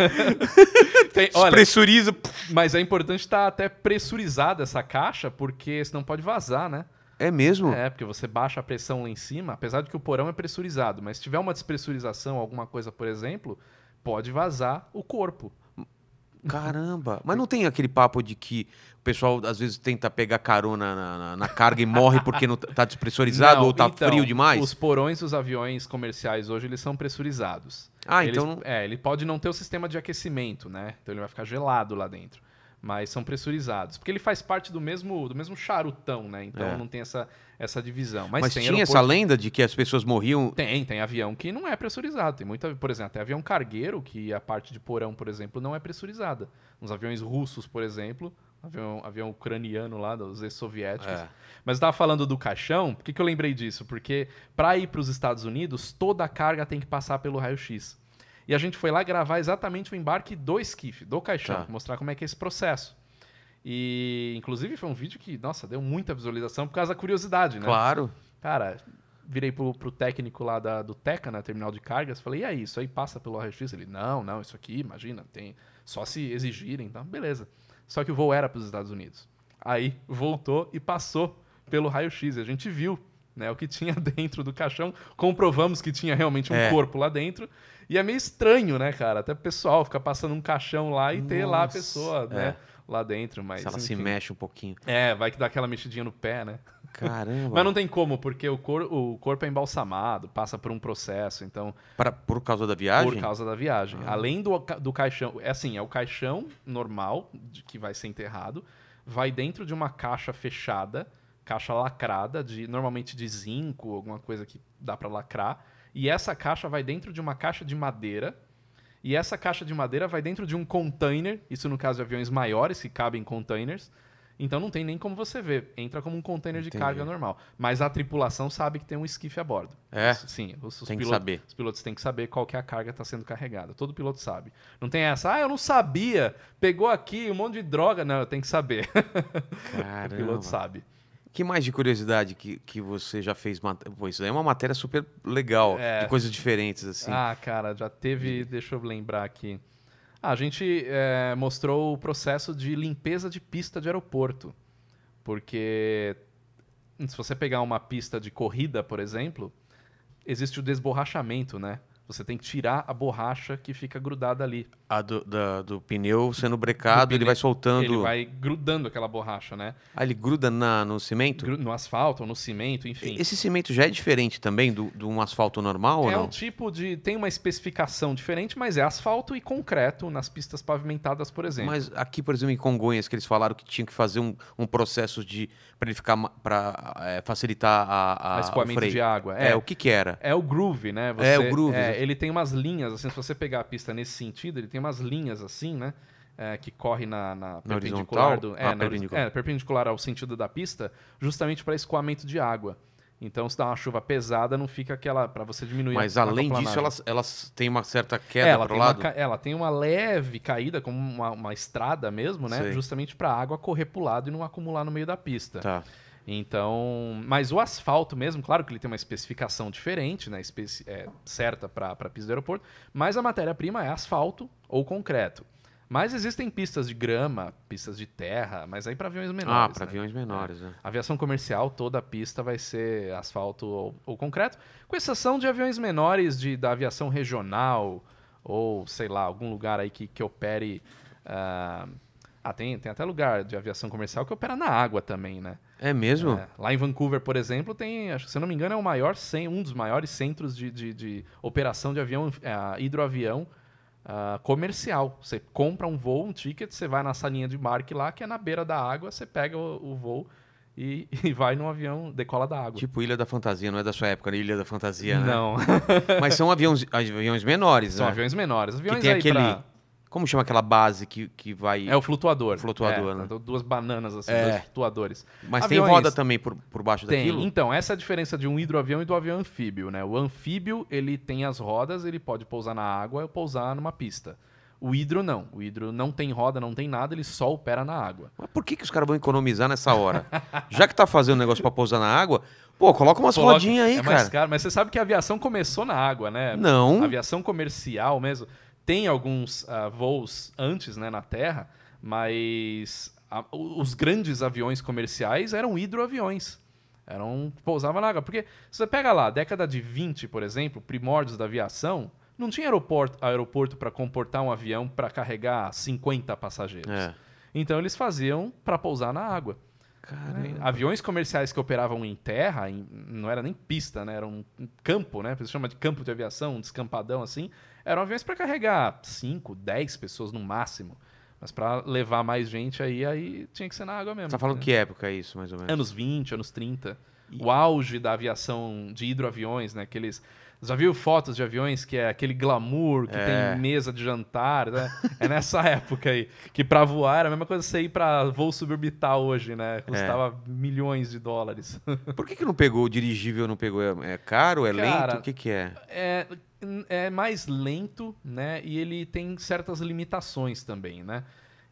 tem, olha, Pressuriza. Mas é importante estar tá até pressurizada essa caixa, porque senão pode vazar, né? É mesmo? É, porque você baixa a pressão lá em cima, apesar de que o porão é pressurizado. Mas se tiver uma despressurização, alguma coisa, por exemplo, pode vazar o corpo. Caramba! Mas não tem aquele papo de que pessoal às vezes tenta pegar carona na, na, na carga e morre porque não tá, tá despressurizado não, ou tá então, frio demais? Os porões dos aviões comerciais hoje eles são pressurizados. Ah, então. É, ele pode não ter o sistema de aquecimento, né? Então ele vai ficar gelado lá dentro. Mas são pressurizados. Porque ele faz parte do mesmo, do mesmo charutão, né? Então é. não tem essa, essa divisão. Mas, Mas tinha essa lenda de que as pessoas morriam. Tem, tem avião que não é pressurizado. Tem muita, por exemplo, tem avião cargueiro que a parte de porão, por exemplo, não é pressurizada. nos aviões russos, por exemplo, Avião, avião ucraniano lá, dos ex-soviéticos. É. Mas eu tava falando do caixão, por que, que eu lembrei disso? Porque para ir para os Estados Unidos, toda a carga tem que passar pelo raio-x. E a gente foi lá gravar exatamente o embarque do esquife, do caixão, tá. mostrar como é que é esse processo. E, inclusive, foi um vídeo que, nossa, deu muita visualização por causa da curiosidade, né? Claro. Cara, virei pro, pro técnico lá da, do Teca, na né, terminal de cargas, falei, e aí, isso aí passa pelo raio-x? Ele, não, não, isso aqui, imagina, tem só se exigirem, então, beleza. Só que o voo era para os Estados Unidos. Aí voltou e passou pelo raio-x. A gente viu né, o que tinha dentro do caixão, comprovamos que tinha realmente um é. corpo lá dentro. E é meio estranho, né, cara? Até o pessoal ficar passando um caixão lá e Nossa. ter lá a pessoa, né? É. Lá dentro, mas. Se ela enfim. se mexe um pouquinho. É, vai que dá aquela mexidinha no pé, né? Caramba. Mas não tem como, porque o, cor, o corpo é embalsamado, passa por um processo, então... Pra, por causa da viagem? Por causa da viagem. Ah. Além do, do caixão... É assim, é o caixão normal de, que vai ser enterrado, vai dentro de uma caixa fechada, caixa lacrada, de normalmente de zinco, alguma coisa que dá para lacrar. E essa caixa vai dentro de uma caixa de madeira. E essa caixa de madeira vai dentro de um container, isso no caso de aviões maiores que cabem em containers. Então não tem nem como você ver. Entra como um container Entendi. de carga normal. Mas a tripulação sabe que tem um esquife a bordo. É? Sim. Os, os tem pilotos, que saber. Os pilotos têm que saber qual que é a carga que está sendo carregada. Todo piloto sabe. Não tem essa, ah, eu não sabia. Pegou aqui um monte de droga. Não, eu tenho que saber. Caramba. o piloto sabe. que mais de curiosidade que, que você já fez? Pô, isso daí é uma matéria super legal. É. De coisas diferentes, assim. Ah, cara, já teve... Deixa eu lembrar aqui. Ah, a gente é, mostrou o processo de limpeza de pista de aeroporto. Porque se você pegar uma pista de corrida, por exemplo, existe o desborrachamento, né? Você tem que tirar a borracha que fica grudada ali a do, da, do pneu sendo brecado, pneu, ele vai soltando. Ele vai grudando aquela borracha, né? Ah, ele gruda na, no cimento? no asfalto, no cimento, enfim. Esse cimento já é diferente também do, do um asfalto normal? É um tipo de. tem uma especificação diferente, mas é asfalto e concreto nas pistas pavimentadas, por exemplo. Mas aqui, por exemplo, em Congonhas, que eles falaram que tinha que fazer um, um processo de. para ele ficar. para é, facilitar a. a escoamento de água. É, é, o que que era? É o groove, né? Você, é o groove. É, ele tem umas linhas, assim, se você pegar a pista nesse sentido, ele tem tem umas linhas assim, né? É, que corre na, na perpendicular do, é, ah, na, perpendicular. É, perpendicular ao sentido da pista, justamente para escoamento de água. Então, se dá uma chuva pesada, não fica aquela. para você diminuir Mas, a Mas além disso, elas, elas têm uma certa é, queda para o lado? Uma, ela tem uma leve caída, como uma, uma estrada mesmo, né? Sei. Justamente para a água correr para o lado e não acumular no meio da pista. Tá. Então, mas o asfalto mesmo, claro que ele tem uma especificação diferente, né, especi é, certa para a pista do aeroporto, mas a matéria-prima é asfalto ou concreto. Mas existem pistas de grama, pistas de terra, mas aí para aviões menores. Ah, para né? aviões menores, é. né? Aviação comercial, toda a pista vai ser asfalto ou, ou concreto, com exceção de aviões menores de, da aviação regional ou, sei lá, algum lugar aí que, que opere uh, ah, tem, tem até lugar de aviação comercial que opera na água também, né? É mesmo? É, lá em Vancouver, por exemplo, tem, acho que se eu não me engano, é o maior, um dos maiores centros de, de, de operação de avião, é, hidroavião uh, comercial. Você compra um voo, um ticket, você vai na salinha de embarque lá, que é na beira da água, você pega o, o voo e, e, vai num avião, decola da água. Tipo Ilha da Fantasia, não é da sua época, né? Ilha da Fantasia, né? Não. Mas são aviões, aviões menores, são né? São aviões menores. Aviões que tem aquele pra... Como chama aquela base que, que vai. É o flutuador. Flutuador, é, né? Então, duas bananas, assim, é. dois flutuadores. Mas Aviões... tem roda também por, por baixo tem. daquilo? Então, essa é a diferença de um hidroavião e do avião anfíbio, né? O anfíbio, ele tem as rodas, ele pode pousar na água ou pousar numa pista. O hidro não. O hidro não tem roda, não tem nada, ele só opera na água. Mas por que, que os caras vão economizar nessa hora? Já que tá fazendo negócio para pousar na água, pô, coloca umas coloca, rodinhas aí, é cara. Mais caro, mas você sabe que a aviação começou na água, né? Não. A aviação comercial mesmo tem alguns uh, voos antes né, na Terra, mas a, os grandes aviões comerciais eram hidroaviões. Eram, pousava na água. Porque você pega lá, década de 20, por exemplo, primórdios da aviação, não tinha aeroporto aeroporto para comportar um avião para carregar 50 passageiros. É. Então eles faziam para pousar na água. Caramba. É, aviões comerciais que operavam em terra, em, não era nem pista, né? Era um campo, né? Você chama de campo de aviação, um descampadão assim. Eram aviões para carregar 5, 10 pessoas no máximo. Mas para levar mais gente aí, aí tinha que ser na água mesmo. Você tá falando né? que época é isso, mais ou menos? Anos 20, anos 30. E... O auge da aviação de hidroaviões, né? Aqueles. Já viu fotos de aviões que é aquele glamour, que é. tem mesa de jantar, né? É nessa época aí. Que para voar era a mesma coisa que você ir pra voo suborbital hoje, né? Custava é. milhões de dólares. Por que, que não pegou o dirigível, não pegou? É, é caro? É Cara, lento? O que, que é? É é mais lento, né? E ele tem certas limitações também, né?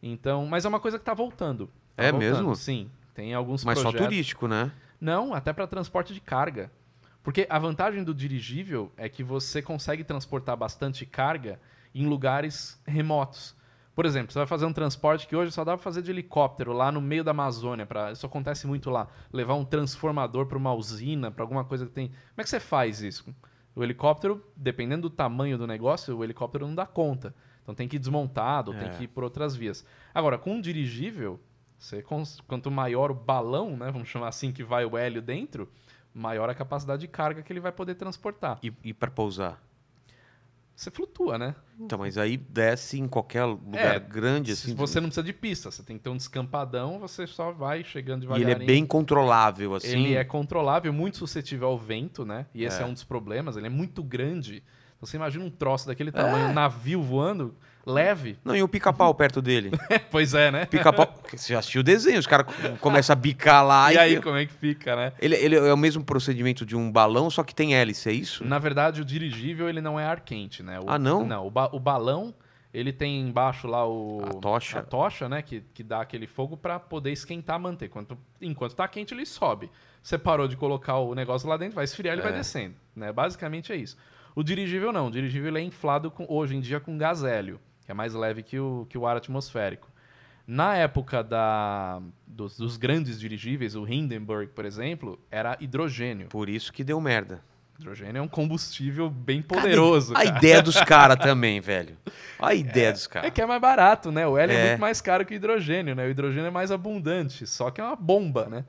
Então, mas é uma coisa que está voltando. Tá é voltando, mesmo? Sim. Tem alguns mas projetos. Mas só turístico, né? Não, até para transporte de carga. Porque a vantagem do dirigível é que você consegue transportar bastante carga em lugares remotos. Por exemplo, você vai fazer um transporte que hoje só dá para fazer de helicóptero lá no meio da Amazônia. Pra... Isso acontece muito lá. Levar um transformador para uma usina, para alguma coisa que tem. Como é que você faz isso? O helicóptero, dependendo do tamanho do negócio, o helicóptero não dá conta. Então tem que ir desmontado, é. tem que ir por outras vias. Agora, com um dirigível, você, quanto maior o balão, né, vamos chamar assim, que vai o hélio dentro, maior a capacidade de carga que ele vai poder transportar. E, e para pousar? você flutua, né? Então, mas aí desce em qualquer lugar é, grande assim. Você não precisa de pista, você tem que ter um descampadão, você só vai chegando devagar. E ele é bem controlável assim. Ele é controlável, muito suscetível ao vento, né? E esse é, é um dos problemas, ele é muito grande. Então, você imagina um troço daquele é. tamanho, é. um navio voando, leve. Não, e o pica-pau perto dele. É, pois é, né? Pica-pau. Você já assistiu o desenho, os caras começam a bicar lá. E, e aí, como é que fica, né? Ele, ele é o mesmo procedimento de um balão, só que tem hélice, é isso? Na verdade, o dirigível ele não é ar quente, né? O, ah, não? Não, o, ba o balão ele tem embaixo lá o a tocha, a tocha né, que, que dá aquele fogo para poder esquentar, manter. Enquanto, enquanto tá quente, ele sobe. Você parou de colocar o negócio lá dentro, vai esfriar, e é. vai descendo, né? Basicamente é isso. O dirigível não, o dirigível é inflado com, hoje em dia com gás hélio que é mais leve que o, que o ar atmosférico. Na época da, dos, dos grandes dirigíveis, o Hindenburg, por exemplo, era hidrogênio. Por isso que deu merda. Hidrogênio é um combustível bem poderoso. Cara, a ideia dos caras também, velho. A ideia é, dos caras. É que é mais barato, né? O hélio é. é. muito mais caro que o hidrogênio, né? O hidrogênio é mais abundante, só que é uma bomba, né?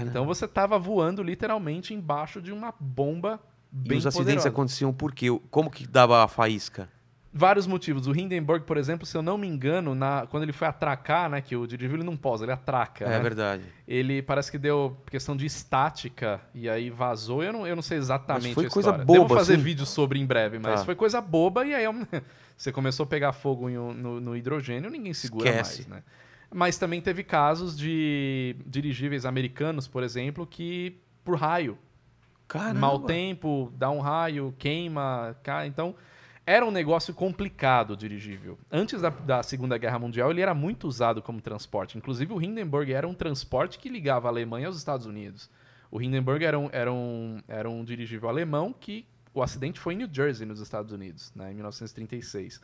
Então você estava voando literalmente embaixo de uma bomba bem poderosa E os acidentes aconteciam por quê? Como que dava a faísca? vários motivos. O Hindenburg, por exemplo, se eu não me engano, na, quando ele foi atracar, né, que o dirigível não posa, ele atraca. É né? verdade. Ele parece que deu questão de estática e aí vazou. Eu não, eu não sei exatamente. Mas foi a coisa boba. Devo fazer assim? vídeo sobre em breve, mas tá. foi coisa boba e aí eu... você começou a pegar fogo no, no, no hidrogênio, ninguém segura Esquece. mais, né? Mas também teve casos de dirigíveis americanos, por exemplo, que por raio. Caramba. Mal tempo, dá um raio, queima, cai. Então, era um negócio complicado o dirigível. Antes da, da, Segunda Guerra Mundial, ele era muito usado como transporte. Inclusive, o Hindenburg era um transporte que ligava a Alemanha aos Estados Unidos. O Hindenburg era um, era um, era um dirigível alemão que o acidente foi em New Jersey, nos Estados Unidos, né, em 1936.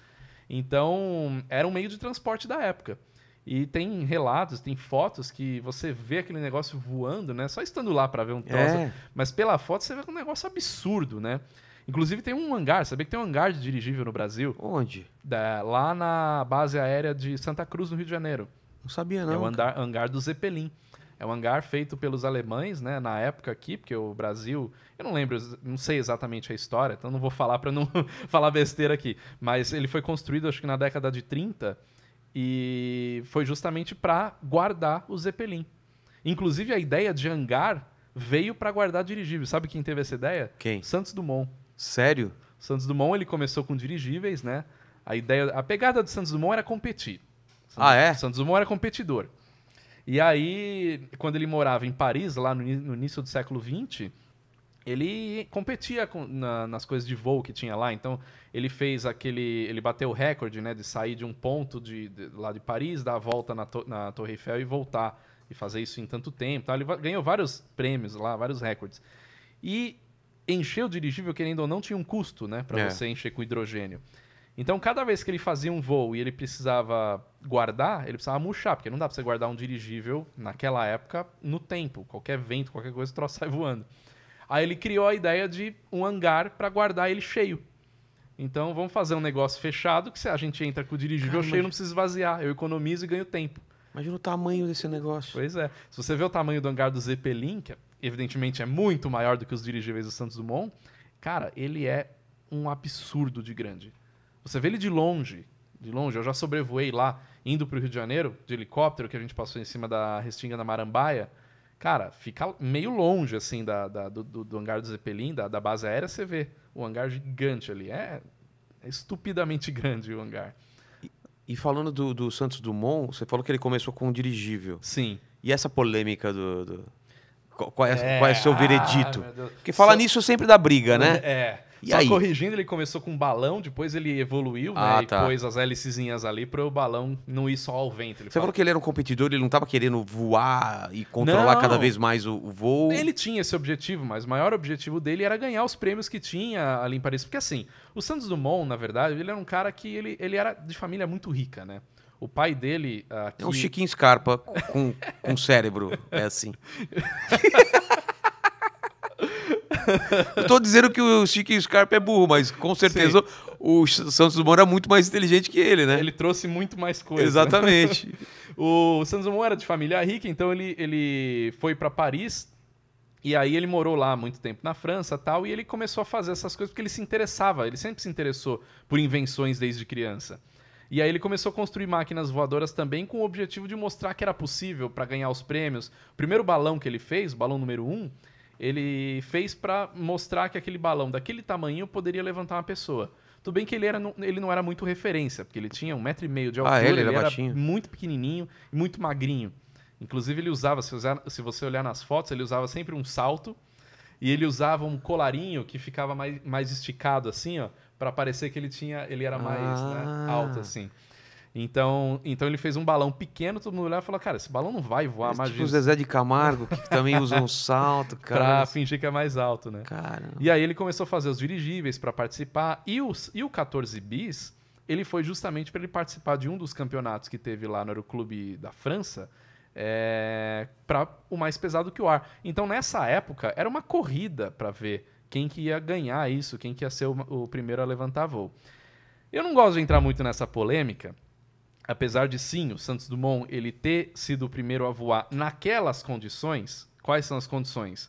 Então, era um meio de transporte da época. E tem relatos, tem fotos que você vê aquele negócio voando, né? Só estando lá para ver um troço. É. Mas pela foto você vê é um negócio absurdo, né? Inclusive tem um hangar, sabia que tem um hangar de dirigível no Brasil? Onde? Da, lá na base aérea de Santa Cruz, no Rio de Janeiro. Não sabia, é não. É o hangar, hangar do Zeppelin. É um hangar feito pelos alemães, né, na época aqui, porque o Brasil, eu não lembro, não sei exatamente a história, então não vou falar para não falar besteira aqui, mas ele foi construído acho que na década de 30 e foi justamente para guardar o Zeppelin. Inclusive a ideia de hangar veio para guardar dirigível. Sabe quem teve essa ideia? Quem? Santos Dumont. Sério? Santos Dumont ele começou com dirigíveis, né? A ideia, a pegada do Santos Dumont era competir. ah, é? Santos Dumont era competidor. E aí, quando ele morava em Paris, lá no, no início do século XX, ele competia com, na, nas coisas de voo que tinha lá. Então, ele fez aquele. Ele bateu o recorde, né? De sair de um ponto de, de lá de Paris, dar a volta na, to, na, Torre Eiffel e voltar. E fazer isso em tanto tempo. Então Ele ganhou vários prêmios lá, vários recordes. E encher o dirigível, querendo ou não, tinha um custo, né? Para é. você encher com hidrogênio. Então, cada vez que ele fazia um voo e ele precisava guardar, ele precisava murchar, porque não dá para você guardar um dirigível naquela época no tempo. Qualquer vento, qualquer coisa, o troço sai voando. Aí ele criou a ideia de um hangar para guardar ele cheio. Então, vamos fazer um negócio fechado que se a gente entra com o dirigível cheio, não precisa esvaziar. Eu economizo e ganho tempo. Imagina o tamanho desse negócio. Pois é. Se você vê o tamanho do hangar do Zeppelin, que é evidentemente é muito maior do que os dirigíveis do Santos Dumont, cara, ele é um absurdo de grande. Você vê ele de longe, de longe, eu já sobrevoei lá, indo para o Rio de Janeiro, de helicóptero, que a gente passou em cima da Restinga da Marambaia, cara, fica meio longe, assim, da, da do, do, hangar do Zeppelin, da, da base aérea, você vê o hangar gigante ali, é, é estupidamente grande o hangar. E, e falando do, do Santos Dumont, você falou que ele começou com um dirigível. Sim. E essa polêmica do, do é qual é, é, qual é seu ah, veredito? Porque falar Só... nisso sempre dá briga, né? É. E Só aí? corrigindo, ele começou com um balão, depois ele evoluiu, né, ah, né? Tá. E pôs as hélicezinhas ali para o balão não ir só ao vento. Você fala. falou que ele era um competidor, ele não estava querendo voar e controlar não. cada vez mais o, o, voo. Ele tinha esse objetivo, mas o maior objetivo dele era ganhar os prêmios que tinha ali em Paris. Porque assim, o Santos Dumont, na verdade, ele era um cara que ele, ele era de família muito rica, né? O pai dele. Aqui... Ah, é um Chiquinho Scarpa com, com cérebro. É assim. Eu dizendo que o Chiquinho Scarpa é burro, mas com certeza Sim. o Santos Dumont era muito mais inteligente que ele, né? Ele trouxe muito mais coisa. Exatamente. o Santos Dumont era de família rica, então ele, ele foi para Paris e aí ele morou lá muito tempo na França tal, e ele começou a fazer essas coisas porque ele se interessava, ele sempre se interessou por invenções desde criança. E aí ele começou a construir máquinas voadoras também com o objetivo de mostrar que era possível para ganhar os prêmios. O primeiro balão que ele fez, balão número 1, um, ele fez para mostrar que aquele balão daquele tamanho poderia levantar uma pessoa. Tudo bem que ele, era, ele não era muito referência, porque ele tinha um metro e meio de altura, ah, ele, ele era, baixinho. muito pequenininho e muito magrinho. Inclusive ele usava, se, usar, se você olhar nas fotos, ele usava sempre um salto e ele usava um colarinho que ficava mais, mais esticado assim, ó, para parecer que ele tinha, ele era mais né, ah. né, alto assim. Então, então ele fez um balão pequeno, todo mundo olhava e falou: Cara, esse balão não vai voar, mais tipo imagina. Tipo o Zezé de Camargo, que também usa um salto, cara. pra fingir que é mais alto, né? Cara. E aí ele começou a fazer os dirigíveis para participar. E, os, e o 14 Bis, ele foi justamente para ele participar de um dos campeonatos que teve lá no Aeroclube da França. É, eh, para o mais pesado que o ar. Então, nessa época, era uma corrida para ver quem que ia ganhar isso, quem que ia ser o, o primeiro a levantar voo. Eu não gosto de entrar muito nessa polêmica, apesar de sim, o Santos Dumont ele ter sido o primeiro a voar naquelas condições. Quais são as condições?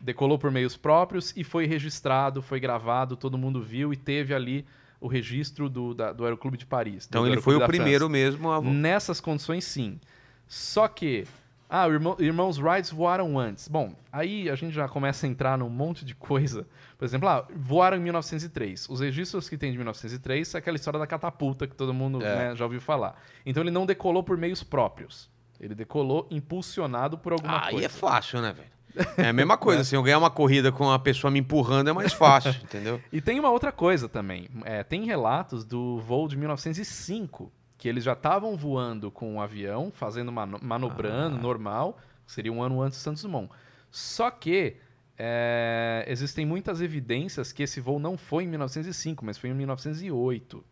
Decolou por meios próprios e foi registrado, foi gravado, todo mundo viu e teve ali o registro do, da, do Aeroclube de Paris. Então ele foi o primeiro França. mesmo a voar. Nessas condições, sim. Só que ah, irmão, irmãos Wrights voaram antes. Bom, aí a gente já começa a entrar num monte de coisa. Por exemplo, ah, voaram em 1903. Os registros que tem de 1903 é aquela história da catapulta que todo mundo é. né, já ouviu falar. Então ele não decolou por meios próprios. Ele decolou impulsionado por alguma ah, coisa. Aí é fácil, né, velho? É a mesma coisa, é. assim, eu ganhar uma corrida com a pessoa me empurrando é mais fácil, entendeu? E tem uma outra coisa também. É, tem relatos do voo de 1905 que eles já estavam voando com o um avião, fazendo mano manobrando ah. normal, seria um ano antes do Santos Dumont. Só que é, existem muitas evidências que esse voo não foi em 1905, mas foi em 1908.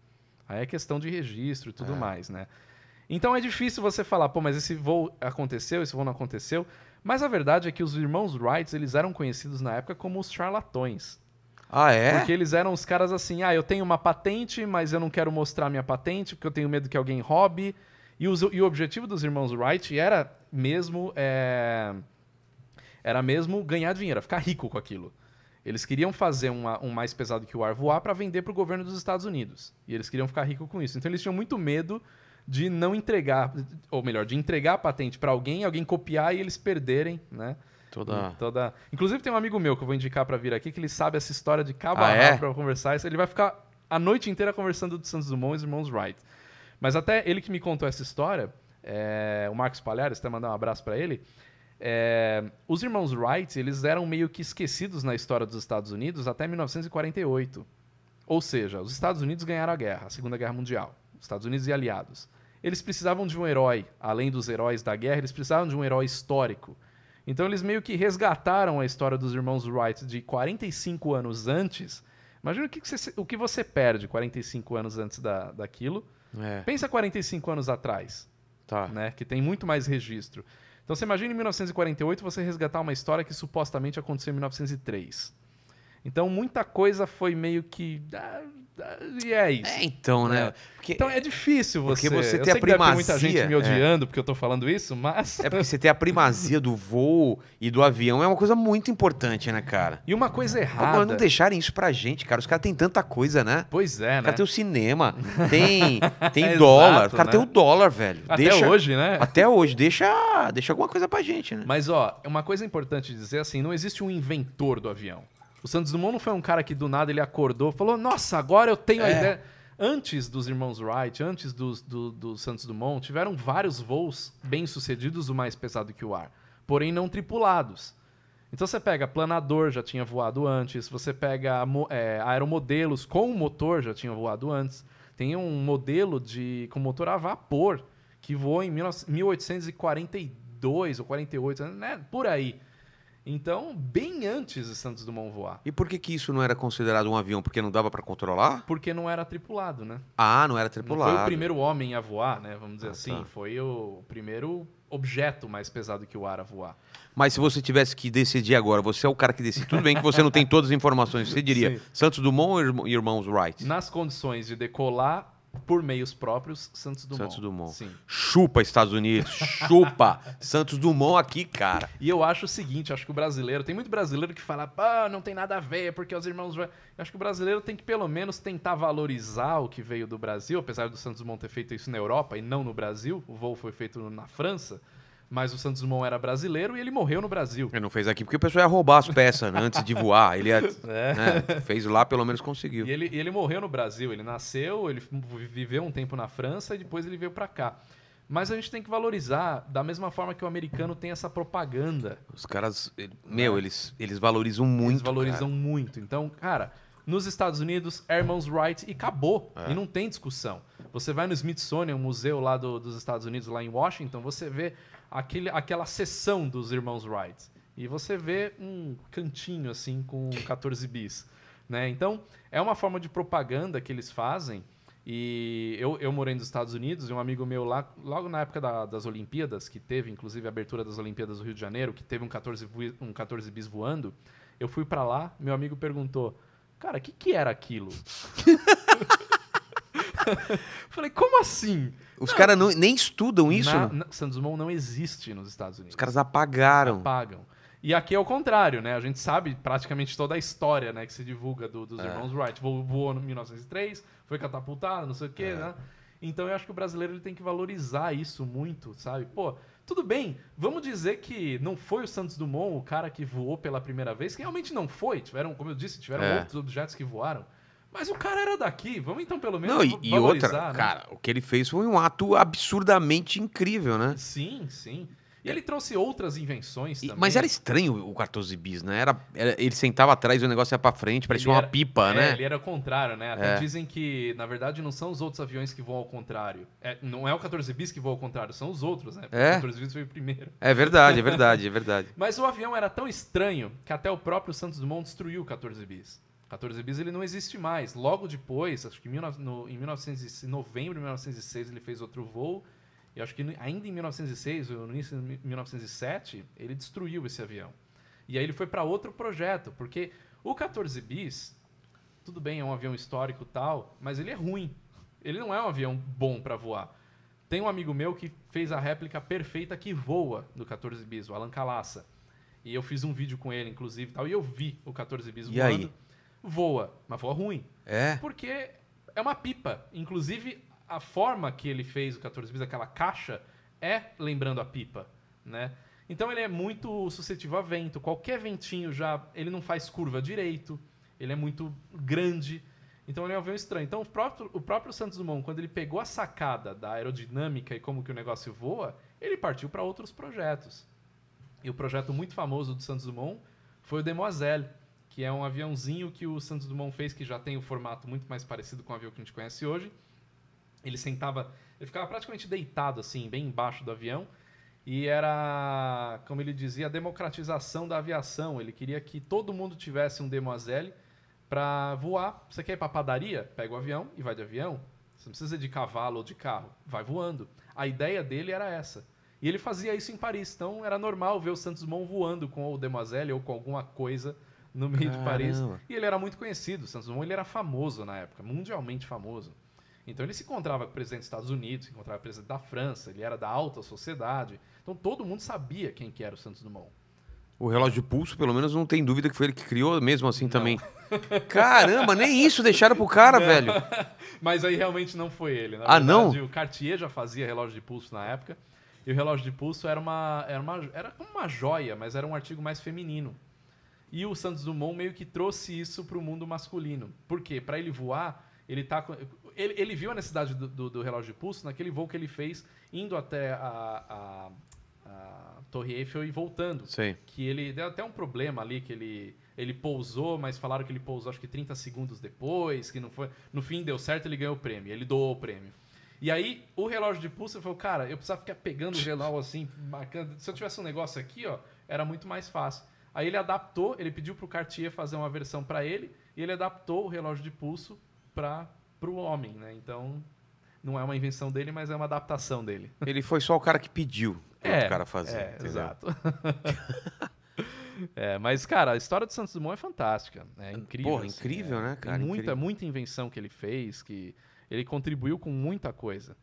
Aí é questão de registro e tudo é. mais, né? Então é difícil você falar, pô, mas esse voo aconteceu, esse voo não aconteceu. Mas a verdade é que os irmãos Wright, eles eram conhecidos na época como os charlatões. Ah, é? Porque eles eram os caras assim, ah, eu tenho uma patente, mas eu não quero mostrar minha patente, porque eu tenho medo que alguém roube. E, os, e o objetivo dos irmãos Wright era mesmo. É, era mesmo ganhar dinheiro, ficar rico com aquilo. Eles queriam fazer uma, um mais pesado que o ar voar para vender para o governo dos Estados Unidos. E eles queriam ficar rico com isso. Então eles tinham muito medo de não entregar, ou melhor, de entregar a patente para alguém, alguém copiar e eles perderem, né? Toda... toda... Inclusive tem um amigo meu que eu vou indicar para vir aqui, que ele sabe essa história de cabo ah, é? para conversar. Ele vai ficar a noite inteira conversando de Santos Dumont e os irmãos Wright. Mas até ele que me contou essa história, é... o Marcos Palhares, até mandar um abraço para ele, é, os irmãos Wright eles eram meio que esquecidos na história dos Estados Unidos até 1948. Ou seja, os Estados Unidos ganharam a guerra, a Segunda Guerra Mundial, Estados Unidos e aliados. Eles precisavam de um herói, além dos heróis da guerra, eles precisavam de um herói histórico. Então eles meio que resgataram a história dos irmãos Wright de 45 anos antes. Imagina o que você, o que você perde 45 anos antes da, daquilo. É. Pensa 45 anos atrás, tá. né? que tem muito mais registro. Então você imagina em 1948 você resgatar uma história que supostamente aconteceu em 1903. Então muita coisa foi meio que ah, e é isso. É, então, né? É. Porque, então é difícil você. Porque você tem a primazia. Tem muita gente me é. odiando é. porque eu tô falando isso, mas. É porque você tem a primazia do voo e do avião, é uma coisa muito importante, né, cara? E uma coisa errada. não deixarem isso pra gente, cara. Os caras têm tanta coisa, né? Pois é, né? Os o cinema, tem, tem é dólar. Exato, Os caras né? o dólar, velho. Até deixa, hoje, né? Até hoje. Deixa, deixa alguma coisa pra gente, né? Mas, ó, uma coisa importante dizer assim: não existe um inventor do avião. O Santos Dumont não foi um cara que do nada ele acordou, falou: Nossa, agora eu tenho a é. ideia. Antes dos irmãos Wright, antes dos, do, do Santos Dumont, tiveram vários voos bem-sucedidos, o mais pesado que o ar, porém não tripulados. Então você pega planador, já tinha voado antes, você pega é, aeromodelos com motor, já tinha voado antes. Tem um modelo de com motor a vapor que voou em 19, 1842 ou 48, né? por aí. Então, bem antes do Santos Dumont voar. E por que, que isso não era considerado um avião? Porque não dava para controlar? Porque não era tripulado, né? Ah, não era tripulado. Não foi o primeiro homem a voar, né? Vamos dizer ah, assim. Tá. Foi o primeiro objeto mais pesado que o ar a voar. Mas se você tivesse que decidir agora, você é o cara que decide. Tudo bem que você não tem todas as informações. Você diria Sim. Santos Dumont ou Irmãos Wright? Nas condições de decolar por meios próprios, Santos Dumont. Santos Dumont. Sim. Chupa Estados Unidos, chupa Santos Dumont aqui, cara. E eu acho o seguinte, acho que o brasileiro, tem muito brasileiro que fala, ah, não tem nada a ver, é porque os irmãos... Eu acho que o brasileiro tem que pelo menos tentar valorizar o que veio do Brasil, apesar do Santos Dumont ter feito isso na Europa e não no Brasil, o voo foi feito na França mas o Santos Dumont era brasileiro e ele morreu no Brasil. Ele não fez aqui porque o pessoal ia roubar as peças né, antes de voar. Ele ia, é. né, fez lá, pelo menos conseguiu. E ele, ele morreu no Brasil. Ele nasceu, ele viveu um tempo na França e depois ele veio para cá. Mas a gente tem que valorizar da mesma forma que o americano tem essa propaganda. Os caras, ele, meu, é. eles, eles valorizam muito. Eles valorizam cara. muito. Então, cara, nos Estados Unidos, Herman's Wright e acabou. É. E não tem discussão. Você vai no Smithsonian, um museu lá do, dos Estados Unidos, lá em Washington, você vê aquele, aquela sessão dos irmãos Wright. E você vê um cantinho assim com 14 bis. Né? Então, é uma forma de propaganda que eles fazem. E eu, eu morei nos Estados Unidos e um amigo meu lá, logo na época da, das Olimpíadas, que teve inclusive a abertura das Olimpíadas do Rio de Janeiro, que teve um 14, um 14 bis voando, eu fui para lá, meu amigo perguntou, cara, o que, que era aquilo? Falei, como assim? Os caras nem estudam isso? Na, na, Santos Dumont não existe nos Estados Unidos. Os caras apagaram. Apagam. E aqui é o contrário, né? A gente sabe praticamente toda a história né, que se divulga do, dos é. irmãos Wright. Voou, em 1903, foi catapultado, não sei o quê, é. né? Então eu acho que o brasileiro ele tem que valorizar isso muito, sabe? Pô, tudo bem, vamos dizer que não foi o Santos Dumont o cara que voou pela primeira vez, que realmente não foi. Tiveram, como eu disse, tiveram é. outros objetos que voaram. Mas o cara era daqui, vamos então pelo menos. Não, e, e outra, né? cara, o que ele fez foi um ato absurdamente incrível, né? Sim, sim. E é. ele trouxe outras invenções também. mas era estranho o 14 bis, né? Era, era ele sentava atrás e o negócio ia pra frente, parecia ele uma era, pipa, né? é, né? Ele era o contrário, né? Até é. dizem que, na verdade, não são os outros aviões que voam ao contrário. É, não é o 14 bis que voa ao contrário, são os outros, né? Porque é. o 14 bis foi o primeiro. É verdade, é verdade, é verdade. mas o avião era tão estranho que até o próprio Santos Dumont destruiu o 14 bis. 14 bis ele não existe mais. Logo depois, acho que no, em 1906, novembro de 1906 ele fez outro voo. E acho que ainda em 1906, no início de 1907, ele destruiu esse avião. E aí ele foi para outro projeto, porque o 14 bis, tudo bem, é um avião histórico tal, mas ele é ruim. Ele não é um avião bom para voar. Tem um amigo meu que fez a réplica perfeita que voa do 14 bis, o Alan Calassa. E eu fiz um vídeo com ele, inclusive, tal, e eu vi o 14 bis e voando. Aí? voa, mas voa ruim. É. Porque é uma pipa. Inclusive, a forma que ele fez o 14 bis, aquela caixa, é lembrando a pipa, né? Então ele é muito suscetível a vento. Qualquer ventinho já. Ele não faz curva direito. Ele é muito grande. Então ele é um avião estranho. Então o próprio, o próprio Santos Dumont, quando ele pegou a sacada da aerodinâmica e como que o negócio voa, ele partiu para outros projetos. E o projeto muito famoso do Santos Dumont foi o Demoiselle, que é um aviãozinho que o Santos Dumont fez, que já tem o um formato muito mais parecido com o avião que a gente conhece hoje. Ele sentava, ele ficava praticamente deitado, assim, bem embaixo do avião, e era, como ele dizia, a democratização da aviação. Ele queria que todo mundo tivesse um Demoiselle para voar. Você quer ir para padaria? Pega o avião e vai de avião. Você não precisa de cavalo ou de carro, vai voando. A ideia dele era essa. E ele fazia isso em Paris, então era normal ver o Santos Dumont voando com o Demoiselle ou com alguma coisa no meio Caramba. de Paris. E ele era muito conhecido, Santos Dumont ele era famoso na época, mundialmente famoso. Então ele se encontrava com o presidente dos Estados Unidos, se encontrava com o presidente da França, ele era da alta sociedade. Então todo mundo sabia quem que era o Santos Dumont. O relógio de pulso, pelo menos, não tem dúvida que foi ele que criou, mesmo assim não. também. Caramba, nem isso deixaram pro cara, não. velho. Mas aí realmente não foi ele. Na ah, verdade, não? O Cartier já fazia relógio de pulso na época. E o relógio de pulso era uma, era uma, era uma joia, mas era um artigo mais feminino. E o Santos Dumont meio que trouxe isso para o mundo masculino. Por quê? Para ele voar, ele tá ele, ele viu a necessidade do, do, do, relógio de pulso naquele voo que ele fez indo até a, a, a Torre Eiffel e voltando. Sim. Que ele deu até um problema ali que ele ele pousou, mas falaram que ele pousou acho que 30 segundos depois, que não foi, no fim deu certo, ele ganhou o prêmio, ele doou o prêmio. E aí, o relógio de pulso, ele falou, cara, eu precisava ficar pegando o relógio assim, marcando. Se eu tivesse um negócio aqui, ó, era muito mais fácil. Aí ele adaptou, ele pediu para o Cartier fazer uma versão para ele e ele adaptou o relógio de pulso para o homem, né? Então não é uma invenção dele, mas é uma adaptação dele. Ele foi só o cara que pediu é, o cara fazer. É, entendeu? exato. é, mas, cara, a história do Santos Dumont é fantástica. Né? É incrível. Porra, assim, incrível, é. né, cara? Tem muita, incrível. muita invenção que ele fez, que ele contribuiu com muita coisa.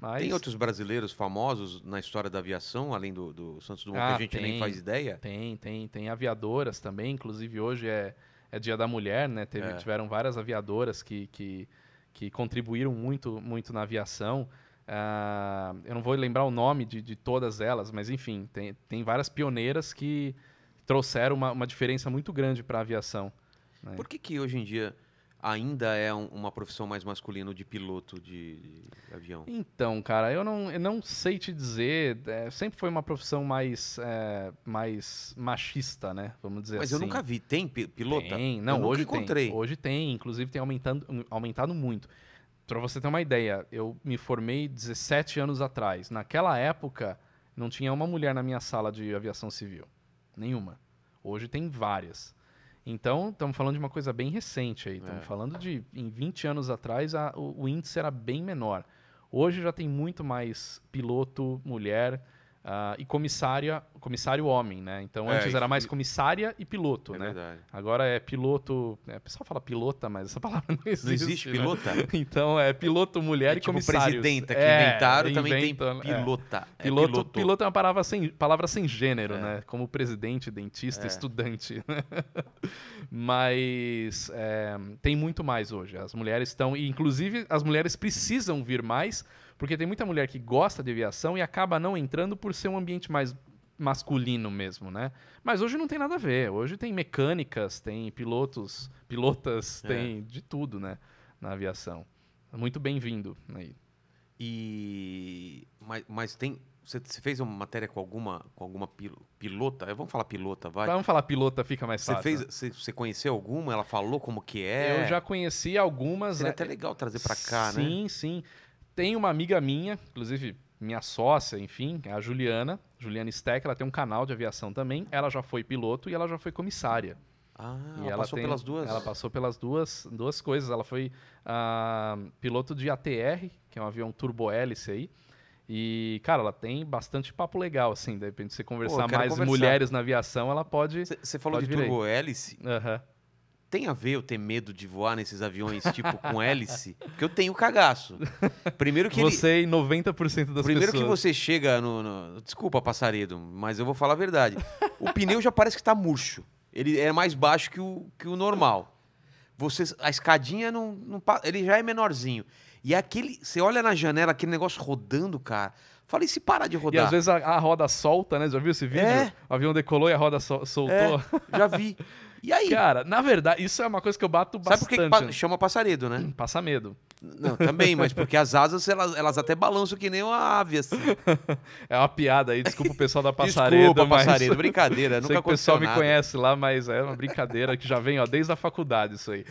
Mas... Tem outros brasileiros famosos na história da aviação, além do, do Santos Dumont, ah, que a gente tem, nem faz ideia? Tem, tem. Tem aviadoras também, inclusive hoje é, é Dia da Mulher, né? Teve, é. Tiveram várias aviadoras que, que, que contribuíram muito, muito na aviação. Uh, eu não vou lembrar o nome de, de todas elas, mas enfim, tem, tem várias pioneiras que trouxeram uma, uma diferença muito grande para a aviação. Né? Por que, que hoje em dia ainda é um, uma profissão mais masculina de piloto de, de, avião? Então, cara, eu não, eu não sei te dizer. É, sempre foi uma profissão mais, é, mais machista, né? Vamos dizer Mas assim. Mas eu nunca vi. Tem pilota? Tem, não, eu hoje encontrei. Tem. Hoje tem, inclusive tem aumentando, aumentado muito. Para você ter uma ideia, eu me formei 17 anos atrás. Naquela época, não tinha uma mulher na minha sala de aviação civil. Nenhuma. Hoje tem várias. Então, estamos falando de uma coisa bem recente aí. Estamos é. falando de, em 20 anos atrás, a, o, o índice era bem menor. Hoje já tem muito mais piloto mulher, Uh, e comissária, comissário homem, né? Então é, antes era mais comissária e piloto, é né? Verdade. Agora é piloto. Né? O pessoal fala pilota, mas essa palavra não existe. Não existe né? pilota? Então é piloto mulher é, e tipo comissário. presidenta que é, inventaram também tem né? pilota. É. é. Piloto, piloto. piloto é uma palavra sem, palavra sem gênero, é. né? Como presidente, dentista, estudante. mas eh, tem muito mais hoje. As mulheres estão. E inclusive as mulheres precisam vir mais porque tem muita mulher que gosta de aviação e acaba não entrando por ser um ambiente mais masculino mesmo, né? Mas hoje não tem nada a ver. Hoje tem mecânicas, tem pilotos, pilotas, é. tem de tudo, né? Na aviação. Muito bem-vindo aí. E mas, mas tem você, fez uma matéria com alguma com alguma pilota? Vamos falar pilota, vai. Vamos falar pilota, fica mais fácil. Você conheceu alguma? Ela falou como que é? Eu já conheci algumas. Seria né? até legal trazer para cá, sim, né? Sim, sim. Tem uma amiga minha, inclusive minha sócia, enfim, é a Juliana, Juliana Steck, ela tem um canal de aviação também. Ela já foi piloto e ela já foi comissária. Ah, e ela, ela passou tem, pelas duas? Ela passou pelas duas, duas coisas. Ela foi uh, piloto de ATR, que é um avião turbohélice aí. E, cara, ela tem bastante papo legal, assim. De repente, se você conversar Pô, mais conversar. mulheres na aviação, ela pode. Você falou pode de turbohélice? Aham. Uhum tem a ver eu ter medo de voar nesses aviões, tipo, com hélice? Porque eu tenho cagaço. Primeiro que. Você ele... e 90% das Primeiro pessoas. Primeiro que você chega no, no, Desculpa, passaredo, mas eu vou falar a verdade. O pneu já parece que tá murcho. Ele é mais baixo que o, que o normal. Você, a escadinha não, não. Ele já é menorzinho. E aquele. Você olha na janela, aquele negócio rodando, cara. Falei, se parar de rodar. E às vezes a, a, roda solta, né? Já viu esse vídeo? É. O avião decolou e a roda sol, é, soltou. É, já vi. E aí? Cara, na verdade, isso é uma coisa que eu bato Sabe bastante. Sabe por que, que chama passaredo, né? Hum, passa medo. Não, também, mas porque as asas, elas, elas até balançam que nem uma ave, assim. é uma piada aí, desculpa o pessoal da passaredo. desculpa, mas... passaredo, brincadeira, nunca aconteceu que o pessoal nada. me conhece lá, mas é uma brincadeira que já vem, ó, desde a faculdade isso aí.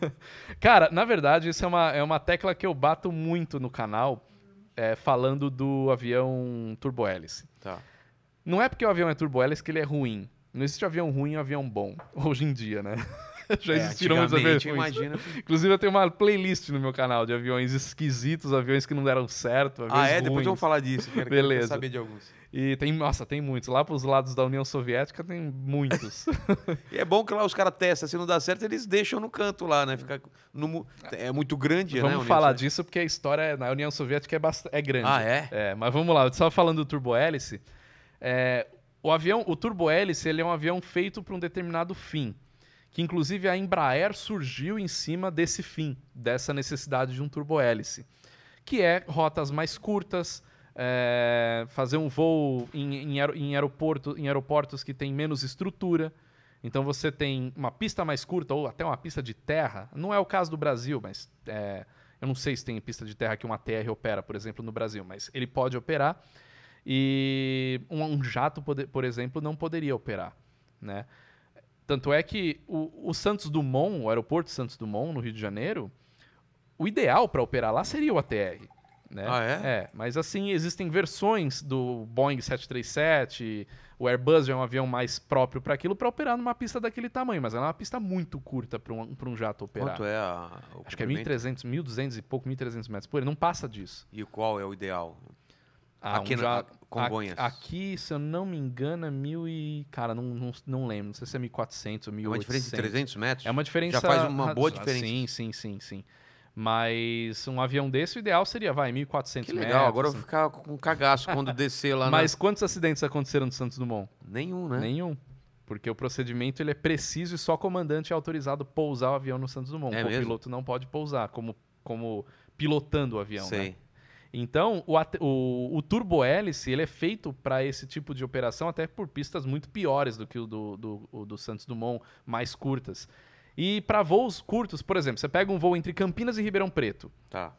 Cara, na verdade, isso é uma, é uma tecla que eu bato muito no canal, é, falando do avião turbohélice. Tá. Não é porque o avião é turbohélice que ele é ruim. Não existe avião ruim e avião bom. Hoje em dia, né? Já é, existiram muitos aviões imagino Inclusive, eu tenho uma playlist no meu canal de aviões esquisitos, aviões que não deram certo, Ah, é? Ruins. Depois vamos falar disso. Quero, Beleza. Quero saber de alguns. E tem, nossa, tem muitos. Lá pros lados da União Soviética tem muitos. e é bom que lá os caras testam. Se não dá certo, eles deixam no canto lá, né? Fica no, é muito grande, né, vamos né? Vamos falar disso porque a história na União Soviética é, bast... é grande. Ah, é? É, mas vamos lá. Só falando do turbohélice... É, o avião, o turbohélice, ele é um avião feito para um determinado fim, que inclusive a Embraer surgiu em cima desse fim, dessa necessidade de um turbohélice, que é rotas mais curtas, é, fazer um voo em, em, em, aeroporto, em aeroportos que tem menos estrutura. Então você tem uma pista mais curta ou até uma pista de terra. Não é o caso do Brasil, mas é, eu não sei se tem pista de terra que uma TR opera, por exemplo, no Brasil, mas ele pode operar. E um, um jato, por exemplo, não poderia operar. Né? Tanto é que o, o Santos Dumont, o aeroporto Santos Dumont, no Rio de Janeiro, o ideal para operar lá seria o ATR. Né? Ah, é? é? Mas assim, existem versões do Boeing 737, o Airbus é um avião mais próprio para aquilo, para operar numa pista daquele tamanho, mas ela é uma pista muito curta para um, um jato operar. Quanto é a, Acho que é 1.300, 1.200 e pouco, 1.300 metros Pois ele, não passa disso. E qual é o ideal? Ah, aqui um já, Congonhas. aqui, se eu não me engano, é mil e... Cara, não, não, não lembro. Não sei se é 1.400 ou 1.800. É uma diferença de 300 metros? É uma diferença... Já faz uma boa diferença. Sim, sim, sim, sim. Mas um avião desse, o ideal seria, vai, 1.400 metros. Que legal, metros, agora assim. eu vou ficar com cagaço quando descer lá. Mas na... quantos acidentes aconteceram no Santos Dumont? Nenhum, né? Nenhum. Porque o procedimento ele é preciso e só o comandante é autorizado pousar o avião no Santos Dumont. É o mesmo? piloto não pode pousar, como, como pilotando o avião, né? Sei. Né? Então, o, o, o turbo hélice ele é feito para esse tipo de operação, até por pistas muito piores do que o do, do, o do Santos Dumont, mais curtas. E para voos curtos, por exemplo, você pega um voo entre Campinas e Ribeirão Preto. Tá.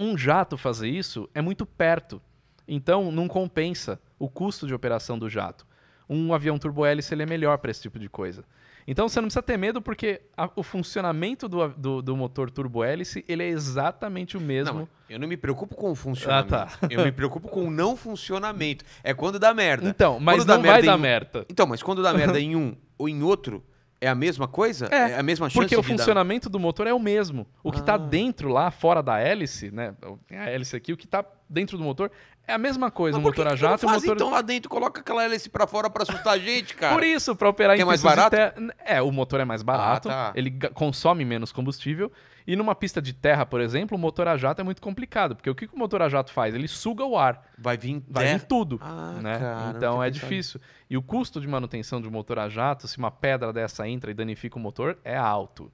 Um jato fazer isso é muito perto. Então, não compensa o custo de operação do jato. Um avião turbo hélice ele é melhor para esse tipo de coisa. Então você não precisa ter medo porque a, o funcionamento do, do, do, motor turbo hélice ele é exatamente o mesmo. Não, eu não me preocupo com o funcionamento. Ah, tá. eu me preocupo com o não funcionamento. É quando dá merda. Então, mas quando não vai dar merda. Então, mas quando dá merda em um ou em outro, é a mesma coisa? É, é a mesma chance Porque o funcionamento dar... do motor é o mesmo. O que está ah. dentro lá, fora da hélice, né? A hélice aqui, o que está dentro do motor é a mesma coisa, o motor a jato e um motor... então lá dentro, coloca aquela hélice para fora para assustar a gente, cara. Por isso, para operar que é em é mais barato? É, o motor é mais ah, barato, ah, tá. ele consome menos combustível. E numa pista de terra, por exemplo, o motor a jato é muito complicado, porque o que, que o motor a jato faz? Ele suga o ar. Vai vir, vai vir tudo, ah, né? Cara, então é difícil. E o custo de manutenção de um motor a jato, se uma pedra dessa entra e danifica o motor, é alto.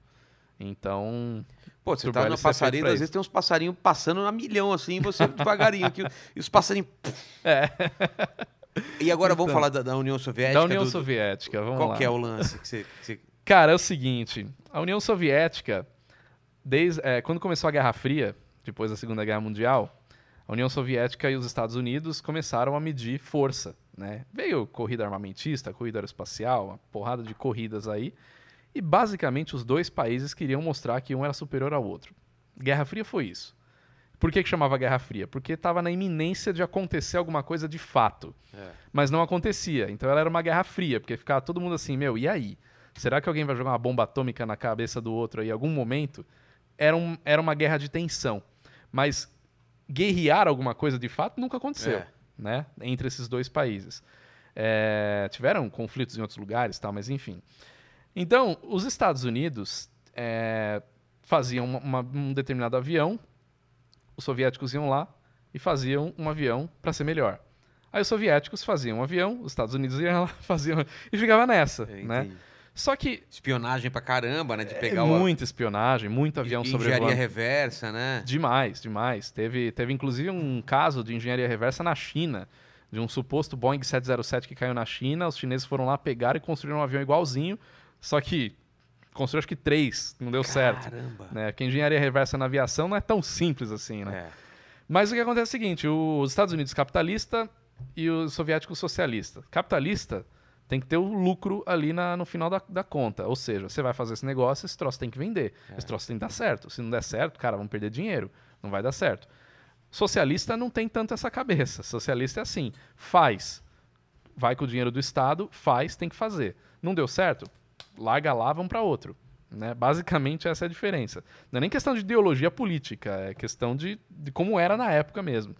Então, Pô, você tá na é passareira, às vezes tem uns passarinhos passando a milhão, assim, você devagarinho. aqui, e os passarinhos... É. E agora então, vamos falar da, da, União Soviética? Da União do, Soviética, vamos qual lá. Qual que é o lance? Que você, que você... Cara, é o seguinte, a União Soviética, desde, é, quando começou a Guerra Fria, depois da Segunda Guerra Mundial, a União Soviética e os Estados Unidos começaram a medir força. Né? Veio corrida armamentista, corrida aeroespacial, uma porrada de corridas aí. E basicamente os dois países queriam mostrar que um era superior ao outro. Guerra Fria foi isso. Por que, que chamava Guerra Fria? Porque estava na iminência de acontecer alguma coisa de fato. É. Mas não acontecia. Então ela era uma Guerra Fria, porque ficava todo mundo assim, meu, e aí? Será que alguém vai jogar uma bomba atômica na cabeça do outro aí em algum momento? Era, um, era uma guerra de tensão. Mas guerrear alguma coisa de fato nunca aconteceu, é. né? Entre esses dois países. É, tiveram conflitos em outros lugares, tal, mas enfim. Então, os Estados Unidos é, faziam uma, uma, um determinado avião, os soviéticos iam lá e faziam um avião para ser melhor. Aí os soviéticos faziam um avião, os Estados Unidos iam lá, faziam e ficava nessa, Eu é, né? Só que espionagem para caramba, né, de é, pegar é, muita o... espionagem, muito avião sobrevoando. Engenharia reversa, né? Demais, demais. Teve, teve inclusive um caso de engenharia reversa na China, de um suposto Boeing 707 que caiu na China, os chineses foram lá pegar e construíram um avião igualzinho só que construiu acho que três, não deu Caramba. certo. Né? Porque engenharia reversa na aviação não é tão simples assim, né? É. Mas o que acontece é o seguinte: os Estados Unidos capitalista e o soviético socialista. Capitalista tem que ter o lucro ali na, no final da, da, conta. Ou seja, você vai fazer esse negócio, esse troço tem que vender. É. Esse troço tem que dar certo. Se não der certo, cara, vamos perder dinheiro. Não vai dar certo. Socialista não tem tanto essa cabeça. Socialista é assim: faz. Vai com o dinheiro do Estado, faz, tem que fazer. Não deu certo? larga lá, vão para outro. Né? Basicamente, essa é a diferença. Não é nem questão de ideologia política, é questão de, de como era na época mesmo.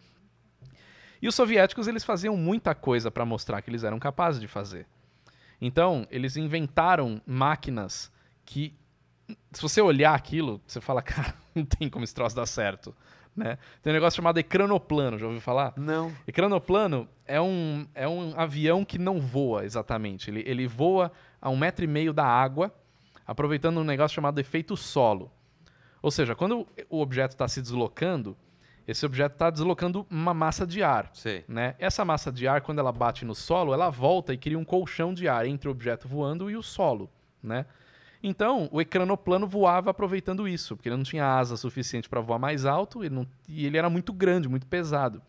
E os soviéticos eles faziam muita coisa para mostrar que eles eram capazes de fazer. Então, eles inventaram máquinas que, se você olhar aquilo, você fala, cara, não tem como esse troço dar certo. Né? Tem um negócio chamado ecranoplano, já ouviu falar? Não. Ecranoplano é um, é um avião que não voa exatamente. Ele, ele voa a um metro e meio da água, aproveitando um negócio chamado efeito solo. Ou seja, quando o objeto está se deslocando, esse objeto está deslocando uma massa de ar. Sim. Né? Essa massa de ar, quando ela bate no solo, ela volta e cria um colchão de ar entre o objeto voando e o solo. Né? Então, o ecranoplano voava aproveitando isso, porque ele não tinha asa suficiente para voar mais alto ele não... e ele era muito grande, muito pesado.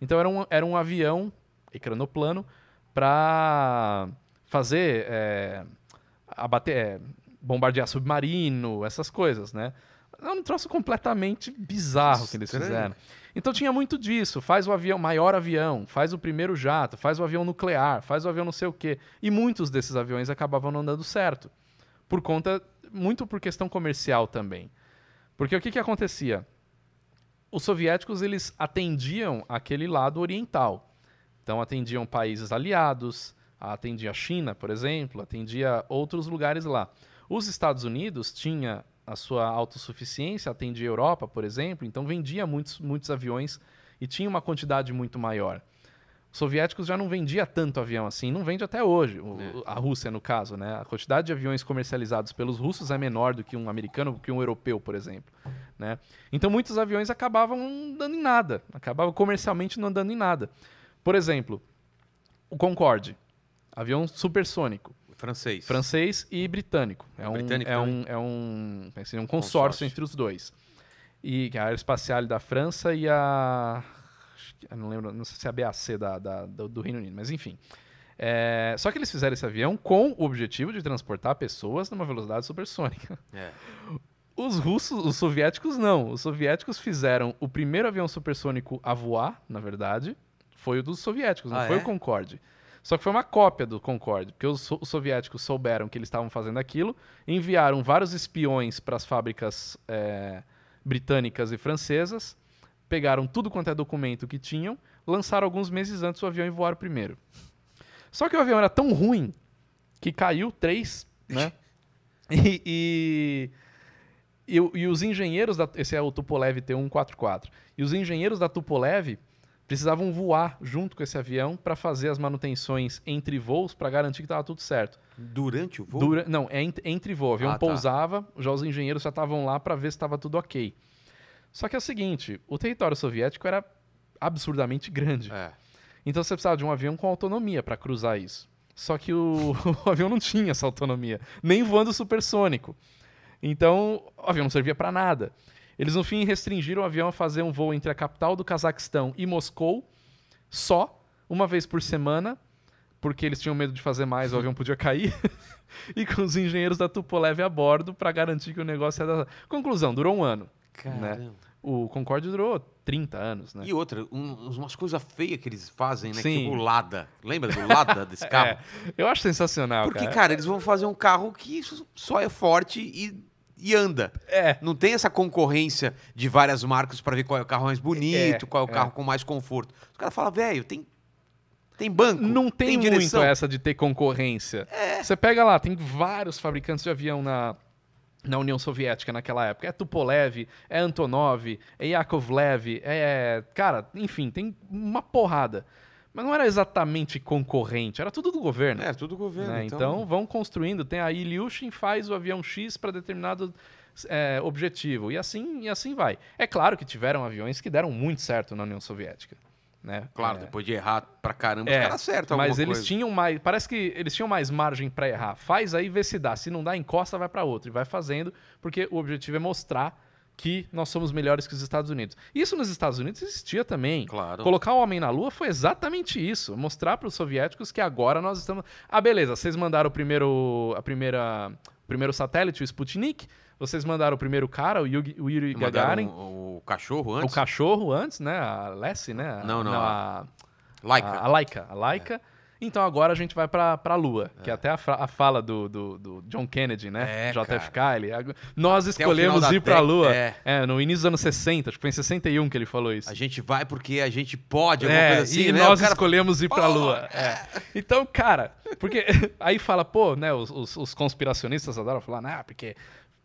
Então, era um, era um avião ecranoplano para fazer é, abater, é, bombardear submarino, essas coisas, né? É um troço completamente bizarro que eles fizeram. Então tinha muito disso. Faz o avião, maior avião, faz o primeiro jato, faz o avião nuclear, faz o avião não sei o quê. E muitos desses aviões acabavam não dando certo. Por conta, muito por questão comercial também. Porque o que, que acontecia? Os soviéticos eles atendiam aquele lado oriental. Então atendiam países aliados, atendia a China, por exemplo, atendia outros lugares lá. Os Estados Unidos tinha a sua autossuficiência, atendia a Europa, por exemplo, então vendia muitos, muitos aviões e tinha uma quantidade muito maior. Os soviéticos já não vendia tanto avião assim, não vende até hoje, o, é. a Rússia no caso, né? A quantidade de aviões comercializados pelos russos é menor do que um americano, do que um europeu, por exemplo, né? Então muitos aviões acabavam não dando em nada, acabavam comercialmente não andando em nada. Por exemplo, o Concorde. Avião supersônico. Francês. Francês e britânico. É, é um, britânico é, é um, é um, assim, um consórcio, entre os dois. E a aeroespacial da França e a. Não lembro, não sei se é a BAC da, da do, do, Reino Unido, mas enfim. É, só que eles fizeram esse avião com o objetivo de transportar pessoas numa velocidade supersônica. É. Os russos, os soviéticos não. Os soviéticos fizeram o primeiro avião supersônico a voar, na verdade, foi o dos soviéticos, não ah, foi é? o Concorde. Só que foi uma cópia do Concorde, porque os, os soviéticos souberam que eles estavam fazendo aquilo, enviaram vários espiões para as fábricas é, britânicas e francesas, pegaram tudo quanto é documento que tinham, lançaram alguns meses antes o avião e voaram primeiro. Só que o avião era tão ruim que caiu três, né? e, e... E, e, os engenheiros da. Esse é o Tupolev T144. E os engenheiros da Tupolev precisavam voar junto com esse avião para fazer as manutenções entre voos para garantir que estava tudo certo. Durante o voo? Dura... Não, é entre voo. O avião ah, tá. pousava, tá. já os engenheiros já estavam lá para ver se estava tudo ok. Só que é o seguinte, o território soviético era absurdamente grande. É. Então você precisava de um avião com autonomia para cruzar isso. Só que o... o avião não tinha essa autonomia, nem voando supersônico. Então o avião não servia para nada. Eles, no fim, restringiram o avião a fazer um voo entre a capital do Cazaquistão e Moscou só, uma vez por semana, porque eles tinham medo de fazer mais, o avião podia cair, e com os engenheiros da Tupolev a bordo para garantir que o negócio era. Conclusão, durou um ano. Né? Caramba. Né? O Concorde durou 30 anos, né? E outra, um, umas coisas feias que eles fazem, né? Sim. Tipo Lada. Lembra do Lada desse carro? é, eu acho sensacional, Porque, cara. cara. eles vão fazer um carro que só é forte e e anda. É. Não tem essa concorrência de várias marcas para ver qual é o carro mais é, bonito, é, qual é o é. carro com mais conforto. Os caras falam, velho, tem tem banco. Não tem, tem muito essa de ter concorrência. É. Você pega lá, tem vários fabricantes de avião na, na União Soviética naquela época. É Tupolev, é Antonov, é Yakovlev, é. Cara, enfim, tem uma porrada mas não era exatamente concorrente, era tudo do governo. É, tudo do governo. Né? Então... então... vão construindo. Tem a Ilyushin faz o avião X para determinado é, objetivo. E assim, e assim vai. É claro que tiveram aviões que deram muito certo na União Soviética. Né? Claro, é. depois de errar pra caramba, é, os caras acertam Mas eles coisa. tinham mais. Parece que eles tinham mais margem para errar. Faz aí, vê se dá. Se não dá, encosta, vai para outro. E vai fazendo, porque o objetivo é mostrar que nós somos melhores que os Estados Unidos. Isso nos Estados Unidos existia também. Claro. Colocar o homem na lua foi exatamente isso, mostrar para os soviéticos que agora nós estamos, ah, beleza, vocês mandaram o primeiro a primeira o primeiro satélite, o Sputnik, vocês mandaram o primeiro cara, o Yuri, o Yuri Gagarin, o, o, cachorro antes. O cachorro antes, né? A Lessie, né? não, não. A, a, Laika. A, a Laika, a Laika. É. Então agora a gente vai para a Lua, é. que é até a, a fala do, do, do, John Kennedy, né? É, JFK. Ele, é nós escolhemos ir para a Lua. É. é. no início dos anos 60, acho que foi em 61 que ele falou isso. A gente vai porque a gente pode, alguma é, coisa assim. E né? nós cara... escolhemos ir para a Lua. É. Então, cara, porque aí fala, pô, né? Os, os, os conspiracionistas adoram falar, né? Porque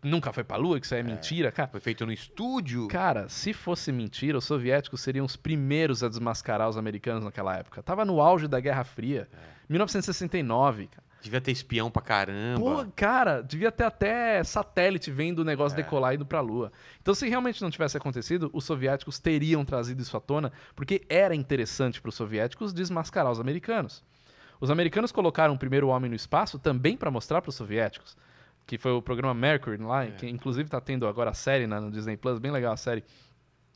nunca foi pra Lua, que isso é, é mentira, cara. Foi feito no estúdio. Cara, se fosse mentira, os soviéticos seriam os primeiros a desmascarar os americanos naquela época. Tava no auge da Guerra Fria, é. 1969, cara. Devia ter espião pra caramba. Pô, cara, devia ter até satélite vendo o negócio é. decolar e indo pra Lua. Então, se realmente não tivesse acontecido, os soviéticos teriam trazido isso à tona, porque era interessante para os soviéticos desmascarar os americanos. Os americanos colocaram o primeiro homem no espaço também para mostrar para os soviéticos que foi o programa Mercury lá, é. que inclusive tá tendo agora a série né, no Disney Plus, bem legal a série.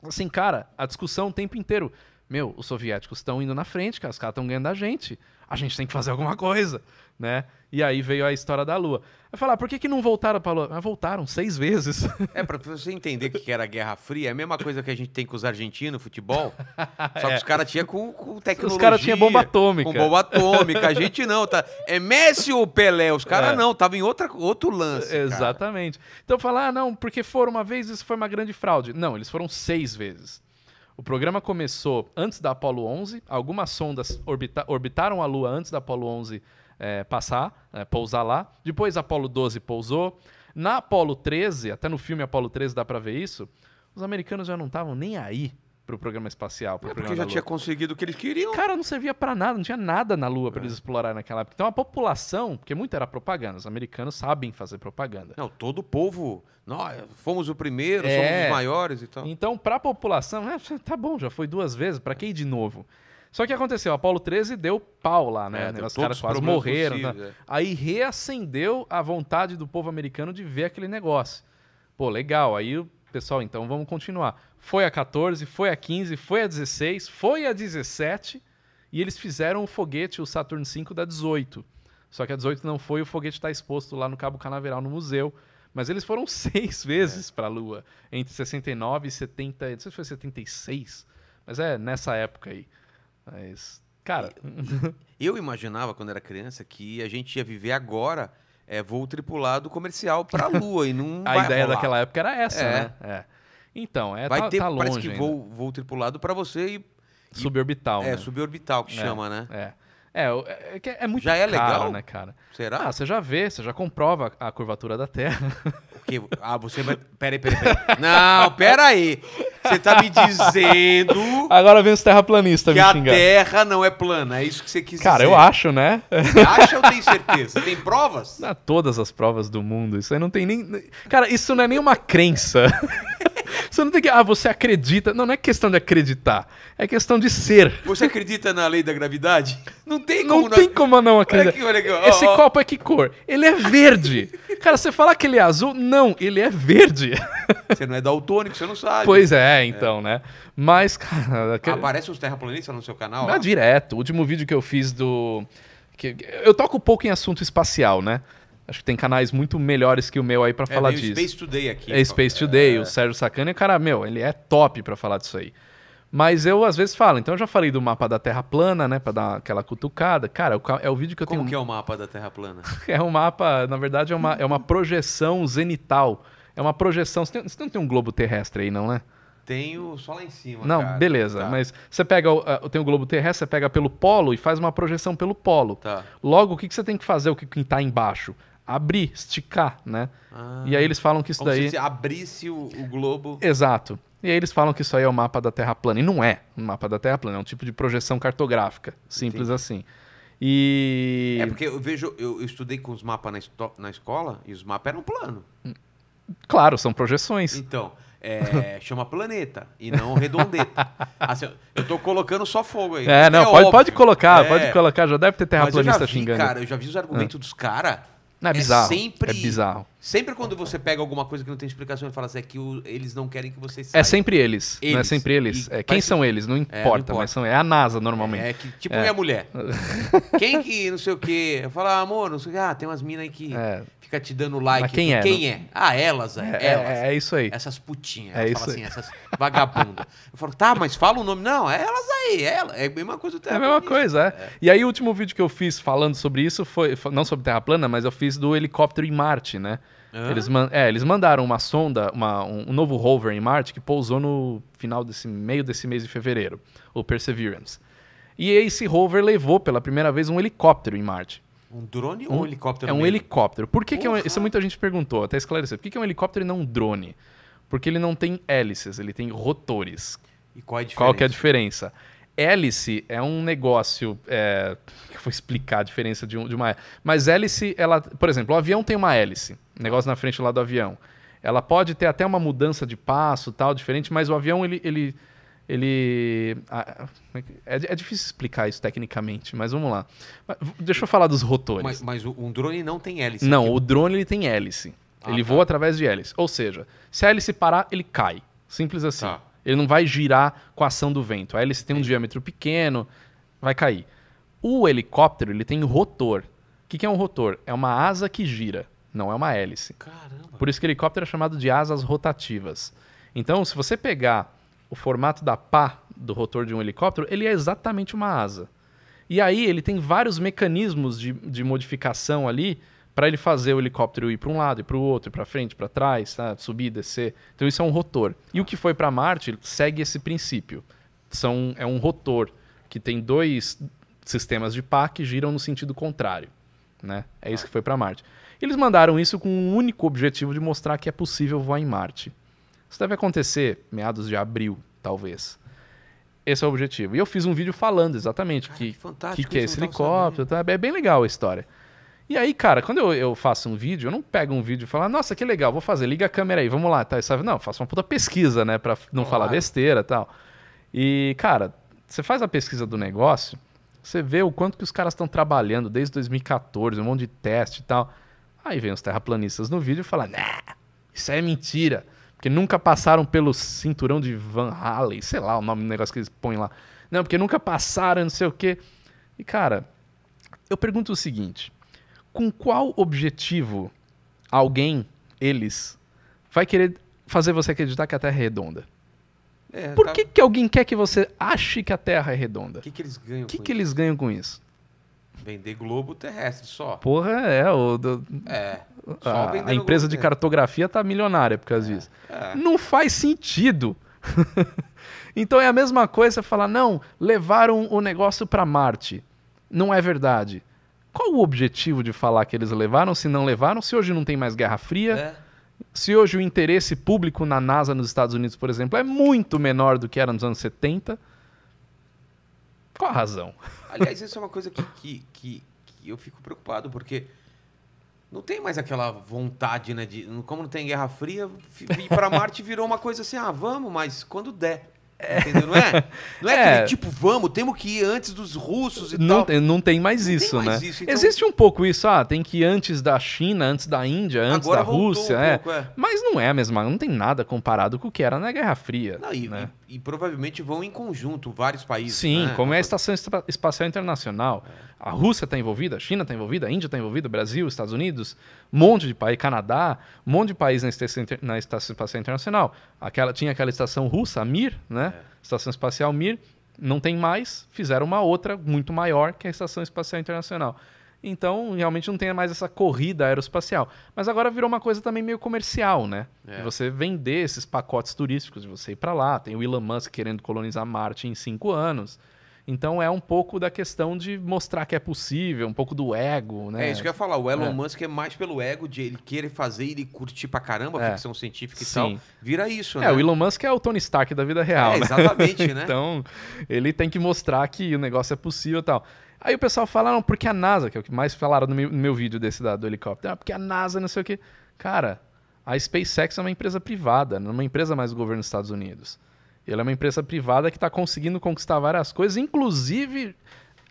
Assim, cara, a discussão o tempo inteiro meu, os soviéticos estão indo na frente, cara, os caras estão ganhando da gente. A gente tem que fazer alguma coisa, né? E aí veio a história da Lua. Vai falar, ah, por que, que não voltaram para a Lua? Ah, voltaram seis vezes. É, para você entender o que era a Guerra Fria, é a mesma coisa que a gente tem com os argentinos, futebol. Só que é. os caras tinham com, com, tecnologia. Os caras tinham bomba atômica. Com bomba atômica. A gente não, tá? É Messi ou Pelé? Os caras é. não, tava em outra, outro lance. Exatamente. Cara. Então falar, ah, não, porque foram uma vez, isso foi uma grande fraude. Não, eles foram seis vezes. O programa começou antes da Apollo 11. Algumas sondas orbita orbitaram a Lua antes da Apollo 11 é, eh, passar, é, pousar lá. Depois a Apollo 12 pousou. Na Apollo 13, até no filme Apollo 13 dá para ver isso, os americanos já não estavam nem aí pro programa espacial. Pro é programa porque já tinha conseguido o que eles queriam. Cara, não servia para nada, não tinha nada na Lua para é. eles explorarem naquela época. Então a população, porque muito era propaganda, os americanos sabem fazer propaganda. Não, todo o povo, nós fomos o primeiro, é. somos os maiores e tal. Então, pra população, né, tá bom, já foi duas vezes, para que ir de novo? Só que aconteceu, Apolo 13 deu pau lá, né? É, os caras quase morreram. Tá? É. Aí reacendeu a vontade do povo americano de ver aquele negócio. Pô, legal, aí o pessoal, então vamos continuar foi a 14, foi a 15, foi a 16, foi a 17 e eles fizeram o foguete, o Saturn V da 18. Só que a 18 não foi, o foguete está exposto lá no Cabo Canaveral, no museu. Mas eles foram seis vezes é. para a Lua, entre 69 e 70, não sei se foi 76, mas é nessa época aí. Mas, cara. Eu, eu imaginava quando era criança que a gente ia viver agora é, voo tripulado comercial para a Lua e não. a ideia rolar. daquela época era essa, é. né? É. Então, é, Vai tá, ter, tá longe. Parece que ainda. voo, voo tripulado para você e. Suborbital. É, né? É, suborbital que é, chama, né? É. É, é, é, é muito já é legal? né, cara? Será? Ah, você já vê, você já comprova a curvatura da Terra. Porque, ah, você vai. Peraí, peraí, peraí. Não, peraí. Você tá me dizendo. Agora vem os terraplanistas me xingando. Que a Terra não é plana, é isso que você quis Cara, dizer. Cara, eu acho, né? Você acha ou tem certeza? Tem provas? Na, ah, todas as provas do mundo. Isso aí não tem nem. Cara, isso não é nenhuma crença. Você não tem que. Ah, você acredita. Não, não é questão de acreditar. É questão de ser. Você acredita na lei da gravidade? Não tem como não. Não tem como não acreditar. Olha aqui, olha aqui. Esse oh, copo é que cor? Ele é verde. Cara, você falar que ele é azul, não, ele é verde. Você não é daltônico, você não sabe. Pois é, é. então, é. né? Mas, cara. Aparece os terraplanistas no seu canal? Não, direto. O último vídeo que eu fiz do. Eu toco pouco em assunto espacial, né? Acho que tem canais muito melhores que o meu aí para é, falar disso. Space Today aqui. É Space é. Today, o Sérgio Sacani, cara, meu, ele é top para falar disso aí. Mas eu às vezes falo, então eu já falei do mapa da Terra plana, né, para dar aquela cutucada. Cara, é o vídeo que eu Como tenho. Como que é o mapa da Terra plana? é um mapa, na verdade, é uma, é uma projeção zenital. É uma projeção. Você, tem, você não tem um globo terrestre aí, não, né? Tenho só lá em cima. Não, cara. beleza. Tá. Mas você pega. Uh, tem o um globo terrestre, você pega pelo polo e faz uma projeção pelo polo. Tá. Logo, o que, que você tem que fazer? O que está embaixo? Abrir, esticar, né? Ah, e aí eles falam que isso como daí. Se abrisse o, o globo. Exato. E aí eles falam que isso aí é o mapa da Terra plana. E não é um mapa da Terra plana, é um tipo de projeção cartográfica. Simples assim. E. É porque eu vejo, eu, estudei com os mapas na, na escola e os mapas eram plano. Claro, são projeções. Então. É, chama planeta e não redondeta. Assim, eu tô colocando só fogo aí. É, não, é pode, pode, colocar, é. pode colocar. Já deve ter terraplanista xingando. Cara, eu já vi os argumentos ah. dos caras. É bizarro. É sempre... é bizarro. Sempre quando você pega alguma coisa que não tem explicação e fala assim, é que o, eles não querem que você saia. É sempre eles. eles. Não é sempre eles. E, é, quem são que... eles? Não importa, é, não importa, mas são. É a NASA normalmente. É, é que, tipo minha é. mulher. quem que não sei o quê? Eu falo, ah, amor, não sei o quê. Ah, tem umas minas aí que é. fica te dando like. Mas quem é? Quem não... é? Ah, elas, é, é elas. É, isso aí. Essas putinhas. É isso assim, aí. essas vagabundas. Eu falo, tá, mas fala o nome. Não, é elas aí, é ela. É a mesma coisa do É a mesma coisa, é. E aí o último vídeo que eu fiz falando sobre isso foi, não sobre Terra plana, mas eu fiz do helicóptero em Marte, né? Ah. Eles, man é, eles mandaram uma sonda, uma, um, um, novo rover em Marte que pousou no final desse meio desse mês de fevereiro, o Perseverance. E esse rover levou pela primeira vez um helicóptero em Marte. Um drone um, ou um helicóptero? É um helicóptero. Por que, que é um, Isso muita gente perguntou, até esclarecer. Por que, que é um helicóptero e não um drone? Porque ele não tem hélices, ele tem rotores. E qual é a diferença? Qual que é a diferença? hélice é um negócio. É, que eu vou explicar a diferença de, um, de uma. Mas hélice, ela. Por exemplo, o avião tem uma hélice negócio na frente lá do avião. Ela pode ter até uma mudança de passo, tal, diferente, mas o avião, ele... ele, ele é, é, é difícil explicar isso tecnicamente, mas vamos lá. Deixa eu falar dos rotores. Mas, mas um drone não tem hélice. Não, aqui. o drone ele tem hélice. Ah, ele tá. voa através de hélice. Ou seja, se a hélice parar, ele cai. Simples assim. Tá. Ele não vai girar com a ação do vento. A hélice tem um é. diâmetro pequeno, vai cair. O helicóptero ele tem rotor. O que, que é um rotor? É uma asa que gira não é uma hélice. Caramba. Por isso que o helicóptero é chamado de asas rotativas. Então, se você pegar o formato da pá do rotor de um helicóptero, ele é exatamente uma asa. E aí ele tem vários mecanismos de, de modificação ali para ele fazer o helicóptero ir para um lado e para o outro, para frente, para trás, tá? subir, descer. Então isso é um rotor. E o que foi para Marte segue esse princípio. São, é um rotor que tem dois sistemas de pá que giram no sentido contrário né? É isso é. que foi para Marte. Eles mandaram isso com o um único objetivo de mostrar que é possível voar em Marte. Isso deve acontecer meados de abril, talvez. Esse é o objetivo. E eu fiz um vídeo falando exatamente cara, que, que, que, é esse helicóptero. Tá, é bem legal a história. E aí, cara, quando eu, eu, faço um vídeo, eu não pego um vídeo e falo, nossa, que legal, vou fazer, liga a câmera aí, vamos lá, tá? Sabe? Não, faço uma puta pesquisa, né, pra não falar besteira tal. E, cara, você faz a pesquisa do negócio, você vê o quanto que os caras estão trabalhando desde 2014, um monte de teste e tal. Aí vem os terraplanistas no vídeo e falam, nah, isso é mentira, porque nunca passaram pelo cinturão de Van Halen, sei lá o nome do negócio que eles põem lá. Não, porque nunca passaram, não sei o quê. E, cara, eu pergunto o seguinte, com qual objetivo alguém, eles, vai querer fazer você acreditar que a Terra é redonda? É, por tá... que, que alguém quer que você ache que a Terra é redonda? O que, que eles ganham? que isso? eles ganham com isso? Vender globo terrestre só. Porra, é. O, do, é. A, a, empresa de cartografia tá milionária por causa é, disso. É. Não faz sentido. então é a mesma coisa falar, não, levaram o negócio para Marte. Não é verdade. Qual o objetivo de falar que eles levaram, se não levaram, se hoje não tem mais Guerra Fria? É se hoje o interesse público na NASA nos Estados Unidos, por exemplo, é muito menor do que era nos anos 70, qual a razão? Aliás, isso é uma coisa que, que, que, que eu fico preocupado, porque não tem mais aquela vontade, né? De, como não tem Guerra Fria, ir para Marte virou uma coisa assim, ah, vamos, mas quando der. Entendeu? Não é? Não é, é. aquele tipo, vamos, temos que ir antes dos russos e não tal. Tem, não tem mais isso, tem mais né? Isso, então... Existe um pouco isso, ah, tem que ir antes da China, antes da Índia, antes Agora da Rússia. Um é. Pouco, é. Mas não é a mesma, não tem nada comparado com o que era na Guerra Fria. Não, e, né? e, e, provavelmente vão em conjunto vários países. Sim, né? como é a Estação Espacial Internacional. É. A Rússia está envolvida, a China está envolvida, a Índia está envolvida, Brasil, Estados Unidos, um monte de país, Canadá, um monte de país na Estação, na estação Espacial Internacional. Aquela, tinha aquela estação russa, a Mir, né? É. Estação Espacial Mir, não tem mais, fizeram uma outra muito maior que a Estação Espacial Internacional. Então, realmente não tem mais essa corrida aeroespacial. Mas agora virou uma coisa também meio comercial, né? É. De você vender esses pacotes turísticos, de você ir para lá. Tem o Elon Musk querendo colonizar Marte em cinco anos. Então é um pouco da questão de mostrar que é possível, um pouco do ego, né? É isso que eu ia falar. O Elon é. Musk é mais pelo ego de ele querer fazer e ele curtir pra caramba a é. ficção científica e Sim. tal. Vira isso, é, né? É, o Elon Musk é o Tony Stark da vida real. É, né? exatamente, né? né? então ele tem que mostrar que o negócio é possível e tal. Aí o pessoal fala, não, porque a NASA, que é o que mais falaram no meu, no meu vídeo desse da, do helicóptero, ah, porque a NASA, não sei o quê. Cara, a SpaceX é uma empresa privada, não é uma empresa mais do governo dos Estados Unidos. Ele é uma empresa privada que está conseguindo conquistar várias coisas, inclusive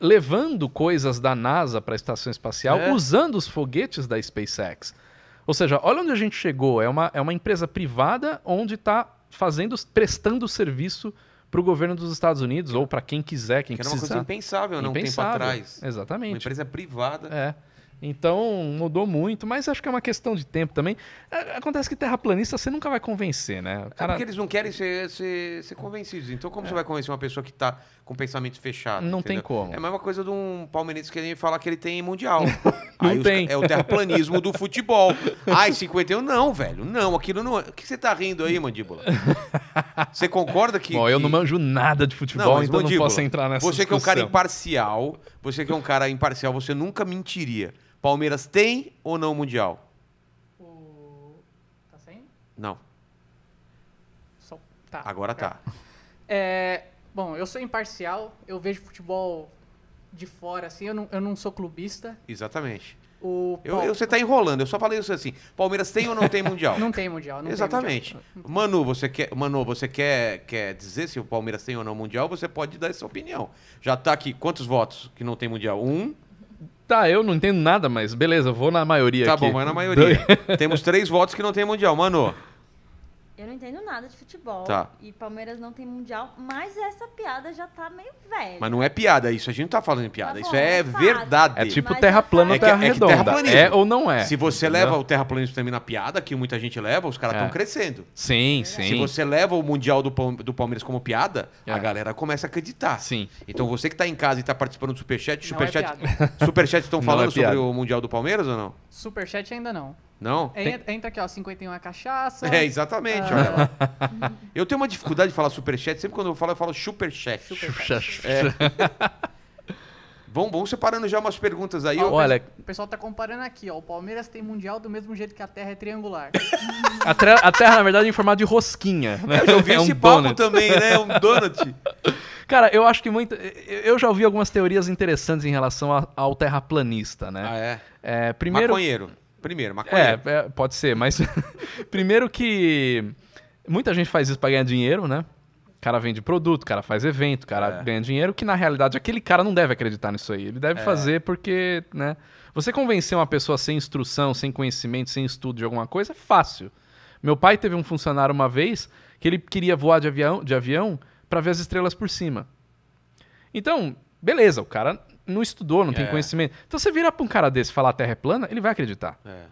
levando coisas da NASA para a estação espacial é. usando os foguetes da SpaceX. Ou seja, olha onde a gente chegou. É uma, é uma empresa privada onde está fazendo, prestando serviço para o governo dos Estados Unidos ou para quem quiser, quem que precisar. Era uma coisa impensável, não? Né, impensável. para tempo atrás. Exatamente. Uma empresa privada. É. Então mudou muito, mas acho que é uma questão de tempo também. Acontece que terraplanista você nunca vai convencer, né? É cara... É porque eles não querem ser, ser, ser convencidos. Então, como é. você vai convencer uma pessoa que está com pensamento fechado? Não entendeu? tem como. É a mesma coisa de um palmeirense querer falar que ele tem mundial. não Aí tem. Os... é o terraplanismo do futebol. Ai, 51, não, velho. Não, aquilo não. É. O que você está rindo aí, mandíbula? Você concorda que. Bom, que... eu não manjo nada de futebol, não, mas, então mandíbula, não posso entrar nessa Você discussão. que é um cara imparcial, você que é um cara imparcial, você nunca mentiria. Palmeiras tem ou não o Mundial? O... Tá sem? Não. Só... Tá. Agora tá. É... Bom, eu sou imparcial, eu vejo futebol de fora, assim, eu não, eu não sou clubista. Exatamente. O eu, eu, você está enrolando, eu só falei isso assim. Palmeiras tem ou não tem Mundial? não tem Mundial, não Exatamente. Tem mundial. Manu, você, quer, Manu, você quer, quer dizer se o Palmeiras tem ou não Mundial? Você pode dar essa opinião. Já tá aqui, quantos votos que não tem Mundial? Um, Tá, eu não entendo nada, mas beleza, vou na maioria. Tá aqui. bom, vai na maioria. Temos três votos que não tem mundial. Mano, eu não entendo nada de futebol. Tá. E Palmeiras não tem mundial, mas essa piada já tá meio velha. Mas não é piada isso, a gente não tá falando em piada, tá isso bom, é, é verdade. É tipo mas terra é plana ou é, é terra que, redonda. É, é, ou não é. Se você entendeu? leva o terraplanismo também na piada, que muita gente leva, os caras estão é. crescendo. Sim, sim. Se você leva o mundial do, Palmeiras como piada, a galera começa a acreditar. Sim. Então você que tá em casa e tá participando do Superchat, Superchat, Superchat estão falando sobre o mundial do Palmeiras ou não? Superchat ainda não. Não? tem... Entra aqui, ó, 51 é cachaça. É, exatamente. Ah. Eu tenho uma dificuldade de falar superchat. Sempre quando eu falo, eu falo superchat. Superchat. É. vão, separando já umas perguntas aí. Olha... O pessoal tá comparando aqui, ó. O Palmeiras tem mundial do mesmo jeito que a Terra é triangular. a, terra, a Terra, na verdade, é em formato de rosquinha. Né? Eu já ouvi é esse um papo donut. também, né? É um donut. Cara, eu acho que muito. Eu já ouvi algumas teorias interessantes em relação a, ao terraplanista, né? Ah, é? é primeiro. Maconheiro. Primeiro, maconha. É, é pode ser, mas primeiro que muita gente faz isso para ganhar dinheiro, né? O cara vende produto, o cara faz evento, o cara é. ganha dinheiro, que na realidade aquele cara não deve acreditar nisso aí. Ele deve é. fazer porque, né? Você convencer uma pessoa sem instrução, sem conhecimento, sem estudo de alguma coisa é fácil. Meu pai teve um funcionário uma vez que ele queria voar de avião, de avião para ver as estrelas por cima. Então, beleza, o cara não estudou, não tem é. conhecimento. Então você virar para um cara desse falar a Terra é plana, ele vai acreditar. É.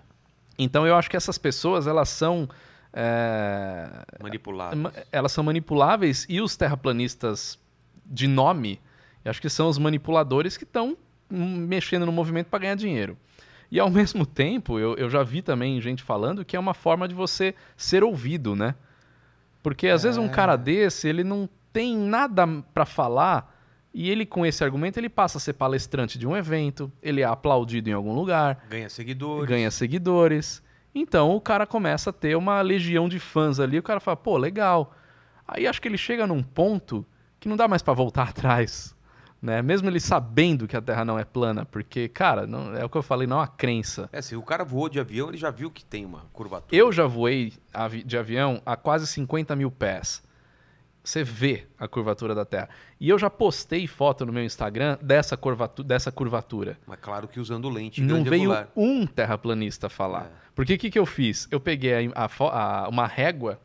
Então eu acho que essas pessoas, elas são. É, manipuláveis. Elas são manipuláveis e os terraplanistas de nome, acho que são os manipuladores que estão mexendo no movimento para ganhar dinheiro. E ao mesmo tempo, eu, eu já vi também gente falando que é uma forma de você ser ouvido, né? Porque às é. vezes um cara desse, ele não tem nada para falar e ele, com esse argumento, ele passa a ser palestrante de um evento, ele é aplaudido em algum lugar. Ganha seguidores. Ganha seguidores. Então o cara começa a ter uma legião de fãs ali, o cara fala, pô, legal. Aí acho que ele chega num ponto que não dá mais para voltar atrás. Né? Mesmo ele sabendo que a Terra não é plana, porque, cara, não, é o que eu falei, não é uma crença. É, se o cara voou de avião, ele já viu que tem uma curvatura. Eu já voei de avião a quase 50 mil pés. Você vê a curvatura da Terra. E eu já postei foto no meu Instagram dessa, curvatu dessa curvatura. Mas claro que usando lente Não veio angular. um terraplanista falar. É. Porque o que, que eu fiz? Eu peguei a, a, a, uma régua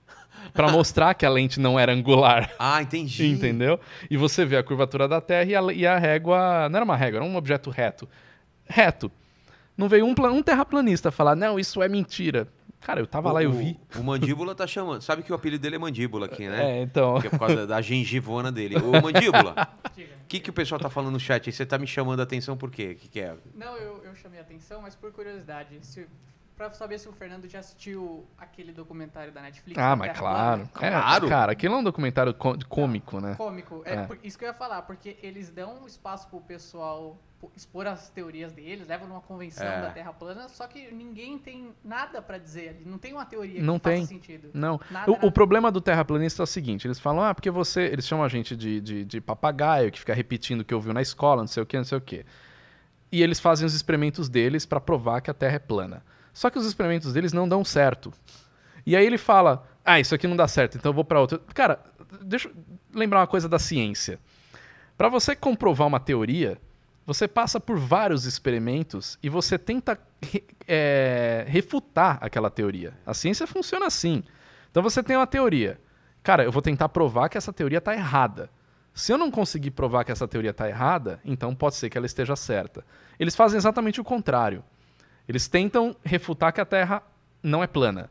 para mostrar que a lente não era angular. Ah, entendi. Entendeu? E você vê a curvatura da Terra e a, e a régua... Não era uma régua, era um objeto reto. Reto. Não veio um, um terraplanista falar, não, isso é mentira. Cara, eu tava o, lá, eu vi. O Mandíbula tá chamando. Sabe que o apelido dele é Mandíbula aqui, né? É, então. Que é por causa da gengivona dele. O Mandíbula, o que, que o pessoal tá falando no chat aí? Você tá me chamando a atenção por quê? O que, que é? Não, eu, eu chamei a atenção, mas por curiosidade. Se pra saber se o Fernando já assistiu aquele documentário da Netflix. Ah, mas claro. É, claro. Cara, aquilo é um documentário cômico, né? Cômico. É, é. isso que eu ia falar, porque eles dão espaço pro pessoal expor as teorias deles, levam numa convenção é. da Terra plana, só que ninguém tem nada para dizer ali, não tem uma teoria não que tem. faça sentido. Não. tem. o, o problema do terraplanista é o seguinte, eles falam, ah, porque você, eles chamam a gente de, de, de papagaio, que fica repetindo o que ouviu na escola, não sei o que, não sei o que. E eles fazem os experimentos deles para provar que a Terra é plana. Só que os experimentos deles não dão certo. E aí ele fala: "Ah, isso aqui não dá certo, então eu vou para outro". Cara, deixa eu lembrar uma coisa da ciência. Para você comprovar uma teoria, você passa por vários experimentos e você tenta é, refutar aquela teoria. A ciência funciona assim. Então você tem uma teoria. Cara, eu vou tentar provar que essa teoria está errada. Se eu não conseguir provar que essa teoria está errada, então pode ser que ela esteja certa. Eles fazem exatamente o contrário. Eles tentam refutar que a Terra não é plana.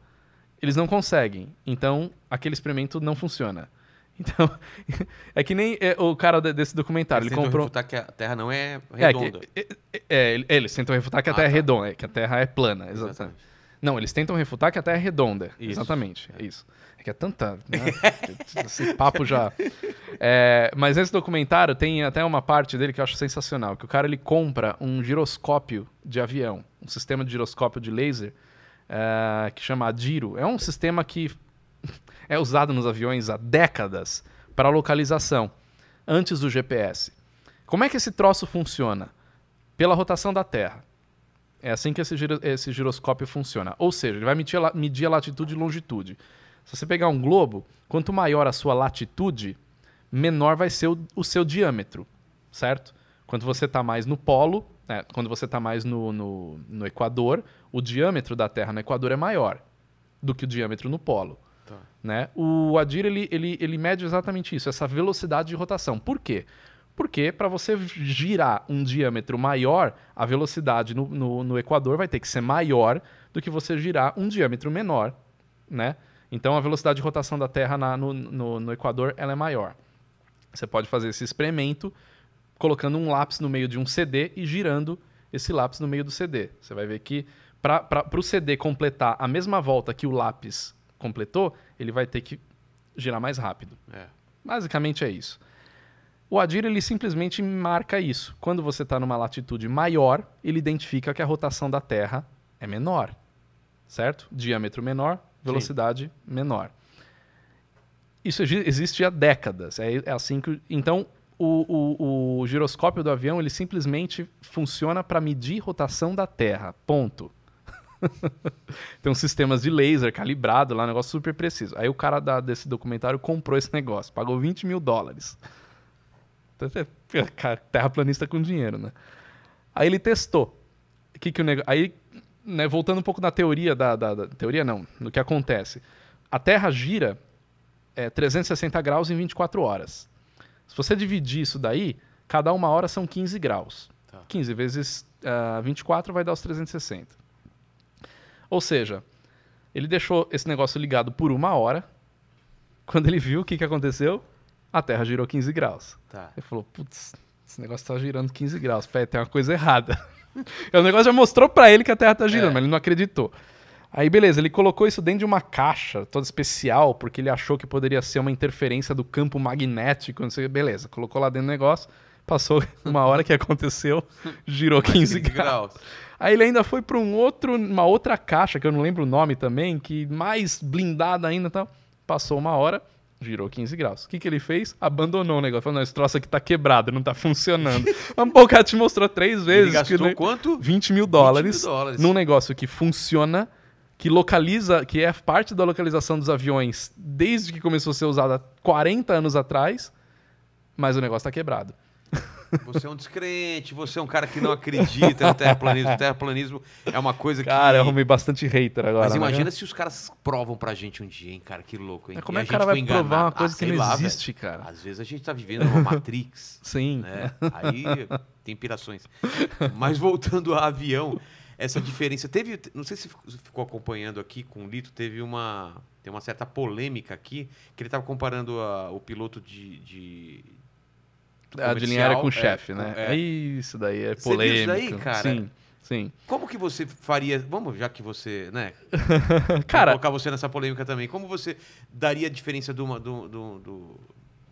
Eles não conseguem. Então, aquele experimento não funciona. Então, é que nem é, o cara desse documentário. Eles ele comprou... refutar que a Terra não é redonda. É, que, é, é eles tentam refutar que a ah, Terra é tá. é redonda, que a Terra é plana, exatamente. exatamente. Não, eles tentam refutar que a Terra é redonda. Isso. Exatamente, é isso. É que é tanta. Né? Esse papo já. É, mas nesse documentário tem até uma parte dele que eu acho sensacional: que o cara ele compra um giroscópio de avião, um sistema de giroscópio de laser, é, que chama Adiro. É um sistema que é usado nos aviões há décadas para localização, antes do GPS. Como é que esse troço funciona? Pela rotação da Terra. É assim que esse, giro, esse giroscópio funciona. Ou seja, ele vai medir, medir a latitude e longitude. Se você pegar um globo, quanto maior a sua latitude, menor vai ser o, o seu diâmetro, certo? Quando você está mais no polo, né? quando você está mais no, no, no, equador, o diâmetro da Terra no equador é maior do que o diâmetro no polo. Tá. Né? O Adir ele, ele, ele mede exatamente isso, essa velocidade de rotação. Por quê? Porque para você girar um diâmetro maior, a velocidade no, no, no, equador vai ter que ser maior do que você girar um diâmetro menor, né? Então, a velocidade de rotação da Terra na, no, no, no Equador ela é maior. Você pode fazer esse experimento colocando um lápis no meio de um CD e girando esse lápis no meio do CD. Você vai ver que para o CD completar a mesma volta que o lápis completou, ele vai ter que girar mais rápido. É. Basicamente é isso. O ADIR ele simplesmente marca isso. Quando você está numa latitude maior, ele identifica que a rotação da Terra é menor, certo? Diâmetro menor, velocidade Sim. menor. Isso existe há décadas. É, é assim que. Então, o, o, o, giroscópio do avião ele simplesmente funciona para medir rotação da Terra. Ponto. Tem uns sistemas de laser calibrado lá, um negócio super preciso. Aí o cara da, desse documentário comprou esse negócio, pagou 20 mil dólares. Então, cara, terraplanista com dinheiro, né? Aí ele testou. Que que o nego... Aí né, voltando um pouco na teoria da, da, da, Teoria não, no que acontece. A Terra gira é, 360 graus em 24 horas. Se você dividir isso daí, cada uma hora são 15 graus. Tá. 15 vezes uh, ah, 24 vai dar os 360. Ou seja, ele deixou esse negócio ligado por uma hora. Quando ele viu o que, que aconteceu, a Terra girou 15 graus. Tá. Ele falou: putz, esse negócio está girando 15 graus. Pé, tem uma coisa errada. É, o negócio já mostrou para ele que a Terra tá é. girando, é. mas ele não acreditou. Aí, beleza, ele colocou isso dentro de uma caixa toda especial, porque ele achou que poderia ser uma interferência do campo magnético. Não sei, beleza, colocou lá dentro do negócio, passou uma hora que aconteceu, girou 15 graus. Aí ele ainda foi para um outro, uma outra caixa, que eu não lembro o nome também, que mais blindada ainda e tal. Passou uma hora, girou 15 graus. O que, que ele fez? Abandonou o negócio. Falou, não, esse troço aqui tá quebrado, não tá funcionando. Mas o cara te mostrou três vezes. Ele gastou que, é quanto? 20 mil dólares, 20 mil dólares num negócio que funciona, que localiza, que é parte da localização dos aviões desde que começou a ser usado há 40 anos atrás, mas o negócio tá quebrado. Você é um descrente, você é um cara que não acredita no terraplanismo. O terraplanismo é uma coisa que. Cara, eu arrumei bastante hater agora. Mas né? imagina né? se os caras provam pra gente um dia, hein, cara? Que louco, hein? Mas como é que o cara vai enganado. provar uma coisa ah, que não lá, existe, velho. cara? Às vezes a gente tá vivendo uma Matrix. Sim. Né? Aí tem pirações. Mas voltando ao avião, essa diferença. Teve. Não sei se ficou acompanhando aqui com o Lito, teve uma. Tem uma certa polêmica aqui, que ele estava comparando a, o piloto de, de a de linha era com o chefe, é, né? É. é. Isso daí é polêmico. Você isso daí, cara? Sim. Sim. Como que você faria? Vamos, já que você, né? Cara, colocar você nessa polêmica também. Como você daria a diferença do, do, do,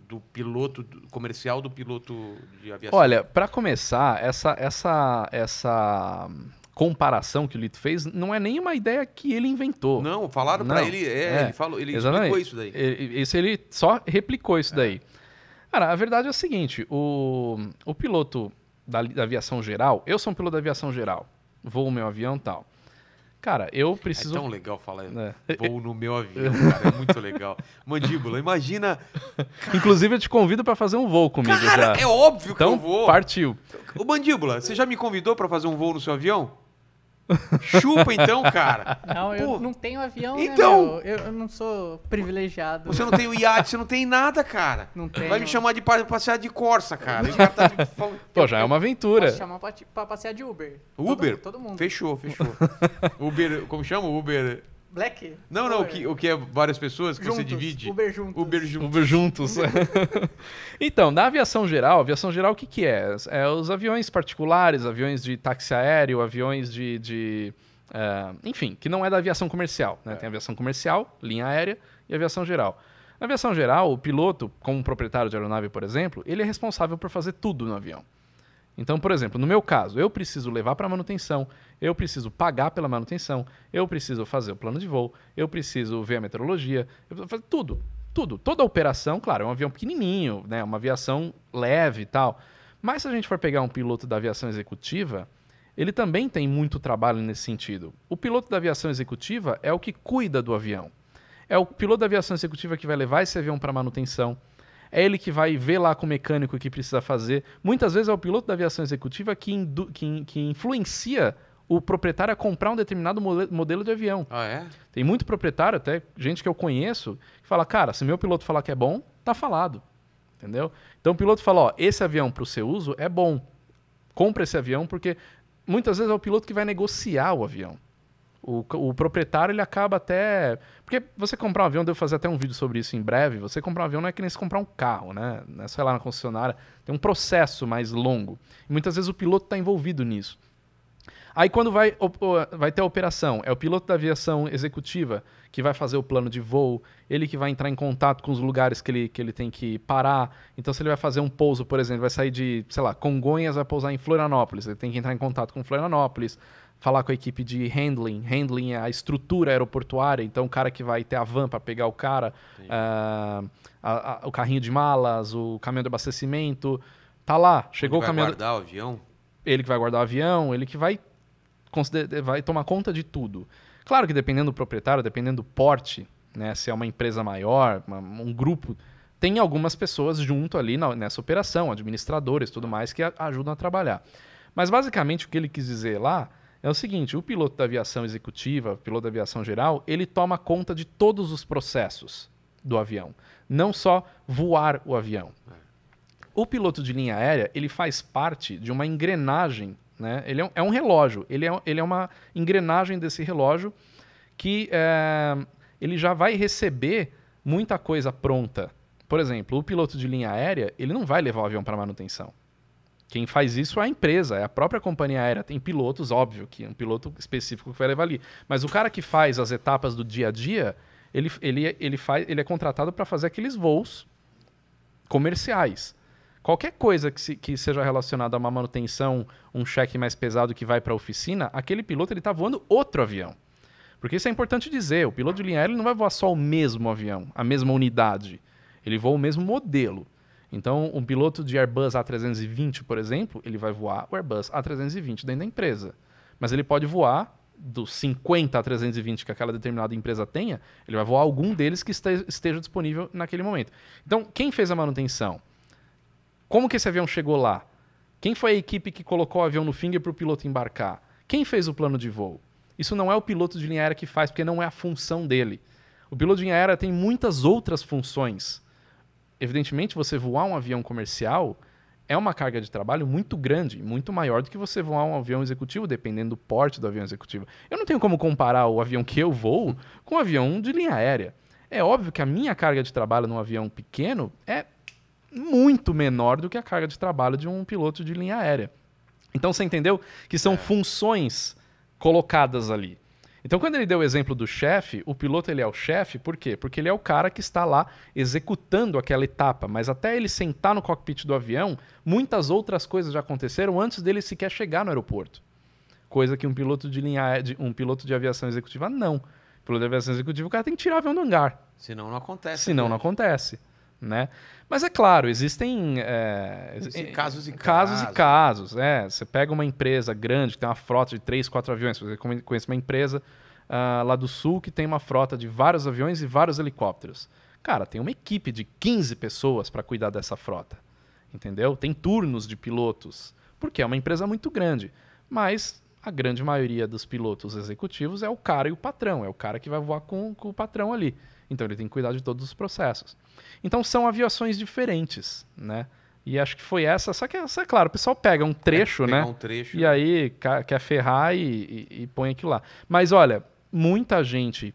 do piloto comercial do piloto de aviação? Olha, para começar, essa, essa, essa comparação que o Lito fez não é nenhuma ideia que ele inventou. Não, falaram para ele, é, é, ele falou, ele explicou isso daí. Esse ele só replicou isso é. daí. Cara, a verdade é o seguinte: o, o piloto da, da aviação geral, eu sou um piloto da aviação geral, voo meu avião e tal. Cara, eu é preciso. É tão legal falar. É. Vou no meu avião, cara. É muito legal. Mandíbula, imagina. Inclusive, eu te convido para fazer um voo comigo. Cara, já. é óbvio então, que eu vou. Partiu. Ô, Mandíbula, você já me convidou para fazer um voo no seu avião? Chupa então, cara. Não, eu não tenho avião, né, então, né, eu, eu não sou privilegiado. Você não tem o iate, você não tem nada, cara. Não tem. Vai me chamar de passear de Corsa, cara. tá de... Pô, já é uma aventura. Posso chamar pra, pra passear de Uber. Uber? Todo, todo mundo. Fechou, fechou. Uber, como chama? Uber... Black? Não, não, o que, é? o que é várias pessoas que juntos, você divide. Uber juntos. Uber juntos. Uber juntos. então, na aviação geral, aviação geral o que, que é? É os aviões particulares, aviões de táxi aéreo, aviões de. de uh, enfim, que não é da aviação comercial. Né? É. Tem aviação comercial, linha aérea e aviação geral. Na aviação geral, o piloto, como proprietário de aeronave, por exemplo, ele é responsável por fazer tudo no avião. Então, por exemplo, no meu caso, eu preciso levar para manutenção, eu preciso pagar pela manutenção, eu preciso fazer o plano de voo, eu preciso ver a meteorologia, eu preciso fazer tudo, tudo. Toda a operação, claro, é um avião pequenininho, né, uma aviação leve e tal. Mas se a gente for pegar um piloto da aviação executiva, ele também tem muito trabalho nesse sentido. O piloto da aviação executiva é o que cuida do avião. É o piloto da aviação executiva que vai levar esse avião para manutenção é ele que vai ver lá com o mecânico o que precisa fazer. Muitas vezes é o piloto da aviação executiva que, que, que influencia o proprietário a comprar um determinado modelo de avião. Ah, é? Tem muito proprietário, até gente que eu conheço, que fala: cara, se meu piloto falar que é bom, tá falado. Entendeu? Então o piloto fala: ó, esse avião para o seu uso é bom. Compra esse avião, porque muitas vezes é o piloto que vai negociar o avião. O, o, proprietário ele acaba até. Porque você comprar um avião, devo fazer até um vídeo sobre isso em breve. Você comprar um avião não é que nem se comprar um carro, né? É, sei lá, na concessionária. Tem um processo mais longo. E muitas vezes o piloto está envolvido nisso. Aí quando vai, vai ter a operação, é o piloto da aviação executiva que vai fazer o plano de voo, ele que vai entrar em contato com os lugares que ele, que ele tem que parar. Então, se ele vai fazer um pouso, por exemplo, vai sair de, sei lá, Congonhas, vai pousar em Florianópolis, ele tem que entrar em contato com Florianópolis falar com a equipe de handling. Handling é a estrutura aeroportuária, então o cara que vai ter a van para pegar o cara, uh, a, a, o carrinho de malas, o caminhão de abastecimento, tá lá. Chegou ele o caminhão. Ele vai guardar o avião? Ele que vai guardar o avião, ele que vai, vai tomar conta de tudo. Claro que dependendo do proprietário, dependendo do porte, né, se é uma empresa maior, uma, um grupo, tem algumas pessoas junto ali na, nessa operação, administradores, tudo mais, que a, ajudam a trabalhar. Mas basicamente o que ele quis dizer lá é o seguinte: o piloto da aviação executiva, piloto da aviação geral, ele toma conta de todos os processos do avião, não só voar o avião. O piloto de linha aérea ele faz parte de uma engrenagem, né? Ele é um, é um relógio, ele é, ele é uma engrenagem desse relógio que é, ele já vai receber muita coisa pronta. Por exemplo, o piloto de linha aérea ele não vai levar o avião para manutenção. Quem faz isso é a empresa, é a própria companhia aérea. Tem pilotos, óbvio, que um piloto específico que vai levar ali. Mas o cara que faz as etapas do dia a dia, ele, ele, ele, faz, ele é contratado para fazer aqueles voos comerciais. Qualquer coisa que, se, que seja relacionada a uma manutenção, um cheque mais pesado que vai para a oficina, aquele piloto ele está voando outro avião. Porque isso é importante dizer, o piloto de linha aérea não vai voar só o mesmo avião, a mesma unidade. Ele voa o mesmo modelo. Então, um piloto de Airbus A320, por exemplo, ele vai voar o Airbus A320 dentro da empresa. Mas ele pode voar dos 50 a 320 que aquela determinada empresa tenha, ele vai voar algum deles que esteja disponível naquele momento. Então, quem fez a manutenção? Como que esse avião chegou lá? Quem foi a equipe que colocou o avião no finger para o piloto embarcar? Quem fez o plano de voo? Isso não é o piloto de linha aérea que faz, porque não é a função dele. O piloto de linha aérea tem muitas outras funções evidentemente, você voar um avião comercial é uma carga de trabalho muito grande, muito maior do que você voar um avião executivo, dependendo do porte do avião executivo. Eu não tenho como comparar o avião que eu voo com o um avião de linha aérea. É óbvio que a minha carga de trabalho num avião pequeno é muito menor do que a carga de trabalho de um piloto de linha aérea. Então você entendeu que são é. funções colocadas ali. Então, quando ele deu o exemplo do chefe, o piloto ele é o chefe, por quê? Porque ele é o cara que está lá executando aquela etapa, mas até ele sentar no cockpit do avião, muitas outras coisas já aconteceram antes dele sequer chegar no aeroporto. Coisa que um piloto de linha, um piloto de aviação executiva não. O piloto de aviação executiva, o cara tem que tirar o avião do hangar. Senão não acontece. Senão né? não acontece né? Mas é claro, existem é, é casos e casos. Casos e casos, é. Você pega uma empresa grande que tem uma frota de três, quatro aviões. Eu conheço uma empresa uh, lá do sul que tem uma frota de vários aviões e vários helicópteros. Cara, tem uma equipe de 15 pessoas para cuidar dessa frota, entendeu? Tem turnos de pilotos, porque é uma empresa muito grande. Mas a grande maioria dos pilotos executivos é o cara e o patrão, é o cara que vai voar com, com o patrão ali. Então ele tem que cuidar de todos os processos. Então são aviações diferentes, né? E acho que foi essa. Só que, é claro, o pessoal pega um é, trecho, é, né? Um trecho. E aí quer ferrar e, e, e põe aquilo lá. Mas olha, muita gente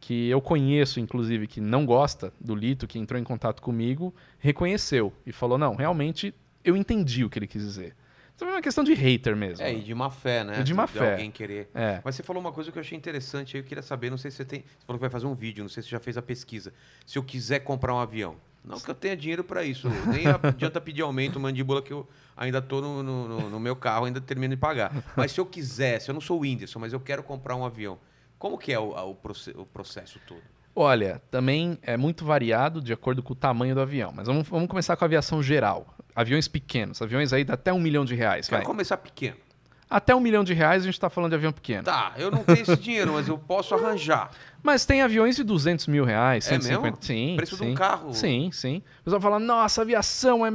que eu conheço, inclusive, que não gosta do Lito, que entrou em contato comigo, reconheceu e falou: não, realmente eu entendi o que ele quis dizer. Também é uma questão de hater mesmo. É, e né? de má fé, né? E de má de fé. alguém querer. É. Mas você falou uma coisa que eu achei interessante, eu queria saber, não sei se você tem. Você falou que vai fazer um vídeo, não sei se você já fez a pesquisa. Se eu quiser comprar um avião. Não que eu tenha dinheiro para isso. Nem adianta pedir aumento, mandíbula, que eu ainda estou no, no, no, meu carro, ainda termino de pagar. Mas se eu quiser, se eu não sou o Whindersson, mas eu quero comprar um avião, como que é o, o, o processo todo? Olha, também é muito variado de acordo com o tamanho do avião. Mas vamos, vamos começar com a aviação geral aviões pequenos, aviões aí dá até um milhão de reais. Quero vai. começar pequeno. Até um milhão de reais a gente está falando de avião pequeno. Tá, eu não tenho esse dinheiro, mas eu posso arranjar. Mas tem aviões de 200 mil reais, 150. É mesmo? Sim. Preço sim. de um carro. Sim, sim. O pessoal fala, nossa, aviação é.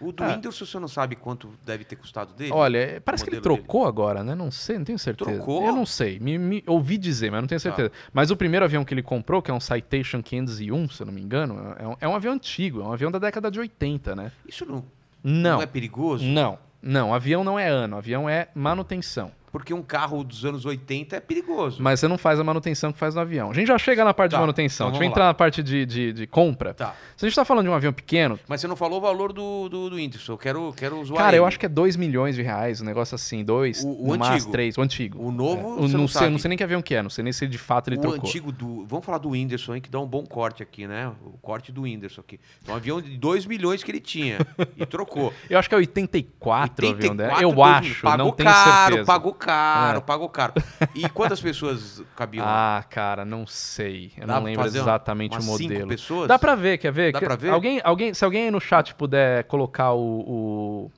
O do ah. Windows, você não sabe quanto deve ter custado dele? Olha, é, parece que ele trocou dele. agora, né? Não sei, não tenho certeza. Trocou? Eu não sei. Me, me ouvi dizer, mas não tenho tá. certeza. Mas o primeiro avião que ele comprou, que é um Citation 501, se eu não me engano, é um, é um avião antigo, é um avião da década de 80, né? Isso não. Não, não é perigoso? Não. Não, avião não é ano, avião é manutenção porque um carro dos anos 80 é perigoso. Mas você não faz a manutenção que faz no avião. A gente já chega na parte tá, de manutenção. Então Deixa eu entrar lá. na parte de, de, de compra. Tá. Se a gente está falando de um avião pequeno. Mas você não falou o valor do, do, do Eu quero, quero zoar. Cara, ele. eu acho que é 2 milhões de reais, um negócio assim. 2, o, mais 3, o antigo. O novo. É. O, não, não, sei, não, sei, nem que avião que é, não sei nem se de fato ele o trocou. O antigo do. Vamos falar do Whindersson, hein, que dá um bom corte aqui, né? O corte do Whindersson aqui. É um avião de 2 milhões que ele tinha e trocou. eu acho que é 84, 84 o avião dela. Eu acho, não tenho caro, certeza. Pagou caro, é. pagou caro. E quantas pessoas cabiam? Ah, cara, não sei. Eu Dá não lembro exatamente o modelo. Cinco pessoas? Dá pra ver, quer ver? Dá pra ver? Alguém, alguém, se alguém aí no chat puder colocar o, o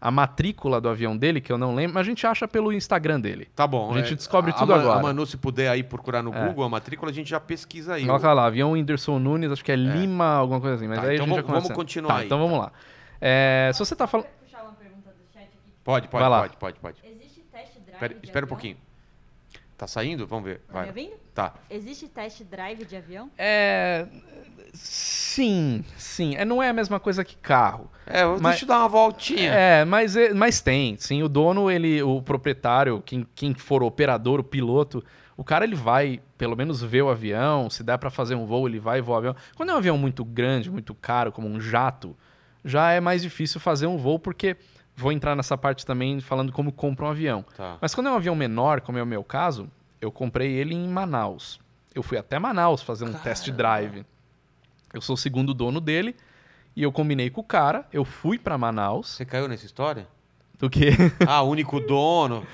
a matrícula do avião dele, que eu não lembro, mas a gente acha pelo Instagram dele. Tá bom. A gente é, descobre a, tudo a, agora. A Manu, se puder aí procurar no é. Google a matrícula, a gente já pesquisa aí. Coloca lá, avião Whindersson Nunes, acho que é, é. Lima, alguma coisa assim. Mas tá, aí então a gente vamos, já vamos continuar tá, então aí. Então vamos tá. lá. É, se você tá falando... Pode, pode, pode, pode, pode. Espera, espera um pouquinho. Tá saindo? Vamos ver. Tá vai. Tá me ouvindo? Tá. Existe test drive de avião? É. Sim, sim. É, não é a mesma coisa que carro. É, mas, deixa eu dar uma voltinha. É, mas, é, mas tem. Sim, o dono, ele, o proprietário, quem, quem for o operador, o piloto, o cara ele vai pelo menos ver o avião. Se dá para fazer um voo, ele vai voar o avião. Quando é um avião muito grande, muito caro, como um jato, já é mais difícil fazer um voo, porque vou entrar nessa parte também falando como compra um avião. Tá. Mas quando é um avião menor, como é o meu caso, eu comprei ele em Manaus. Eu fui até Manaus fazer um test drive. Eu sou o segundo dono dele e eu combinei com o cara, eu fui para Manaus. Você caiu nessa história? Ah, o quê? Ah, único dono.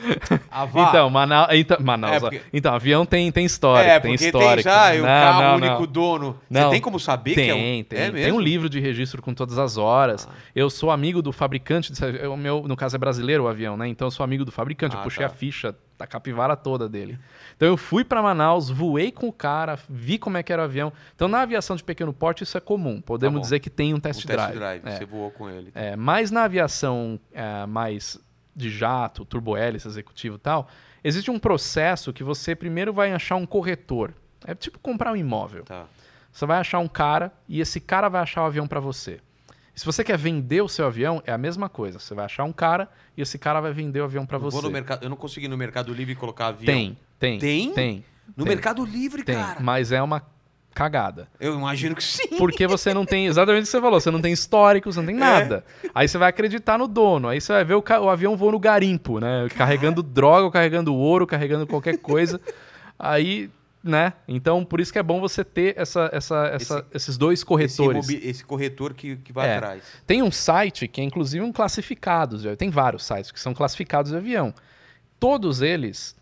Avá. Então, Manaus. Então, Manaus. É porque... Então, avião tem, tem história. É, tem história. Tem já é não, o carro não, único não. dono. Você tem como saber tem, que é um... Tem, é tem. um livro de registro com todas as horas. Ah. Eu sou amigo do fabricante. Eu, meu, no caso é brasileiro o avião, né? Então eu sou amigo do fabricante. Ah, eu puxei tá. a ficha a capivara toda dele. Então eu fui para Manaus, voei com o cara, vi como é que era o avião. Então na aviação de pequeno porte isso é comum. Podemos tá dizer que tem um test um drive. Test drive, é. você voou com ele. Tá? É, mas na aviação é, mais de jato, turbo hélice, executivo e tal, existe um processo que você primeiro vai achar um corretor. É tipo comprar um imóvel. Tá. Você vai achar um cara e esse cara vai achar o avião para você. Se você quer vender o seu avião, é a mesma coisa. Você vai achar um cara e esse cara vai vender o avião para você. no mercado, eu não consegui no Mercado Livre colocar avião. Tem, tem. Tem? Tem. No tem, Mercado Livre, tem, cara. Mas é uma cagada. Eu imagino que sim. Porque você não tem, exatamente o que você falou, você não tem históricos, não tem é. nada. É. Aí você vai acreditar no dono, aí você vai ver o, o avião voando no garimpo, né? Carregando droga, droga, carregando ouro, carregando qualquer coisa. aí né? Então, por isso que é bom você ter essa, essa, essa esse, esses dois corretores. Esse, esse corretor que, que vai é. atrás. Tem um site que é inclusive um classificado, tem vários sites que são classificados de avião. Todos eles,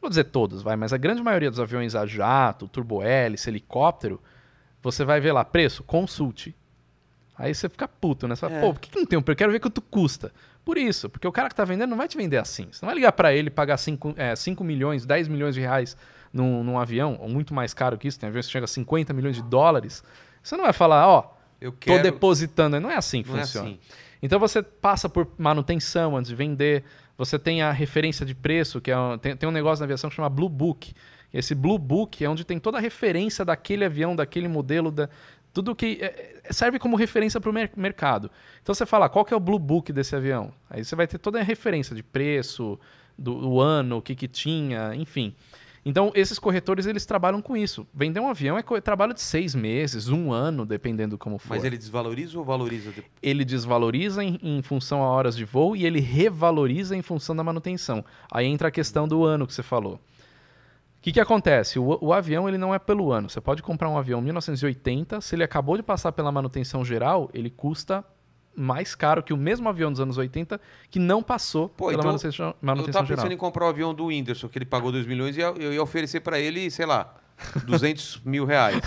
vou dizer todos, vai, mas a grande maioria dos aviões a jato, turbo hélice helicóptero, você vai ver lá, preço, consulte. Aí você fica puto, né? Você é. fala, pô, por que, que não tem um preço? Eu quero ver quanto custa. Por isso, porque o cara que está vendendo não vai te vender assim. Você não vai ligar para ele pagar 5 é, milhões, 10 milhões de reais num, num avião, ou muito mais caro que isso, tem avião que chega a 50 milhões de dólares, você não vai falar, ó, eu quero... tô depositando. Não é assim que não é funciona. É assim. Então você passa por manutenção antes de vender, você tem a referência de preço, que é um, tem, tem um negócio na aviação que chama Blue Book. Esse Blue Book é onde tem toda a referência daquele avião, daquele modelo, da, tudo que é, é, serve como referência para o mer mercado. Então você fala, qual que é o blue book desse avião? Aí você vai ter toda a referência de preço, do, do ano, o que, que tinha, enfim. Então, esses corretores, eles trabalham com isso. Vender um avião é, é trabalho de seis meses, um ano, dependendo como for. Mas ele desvaloriza ou valoriza? De... Ele desvaloriza em, em, função a horas de voo e ele revaloriza em função da manutenção. Aí entra a questão do ano que você falou. O que, que acontece? O, o avião ele não é pelo ano. Você pode comprar um avião 1980, se ele acabou de passar pela manutenção geral, ele custa mais caro que o mesmo avião dos anos 80 que não passou Pô, pela então, manutenção, manutenção eu tava geral. pensando em comprar o avião do Whindersson, que ele pagou 2 milhões, e eu ia oferecer para ele, sei lá, 200 mil reais,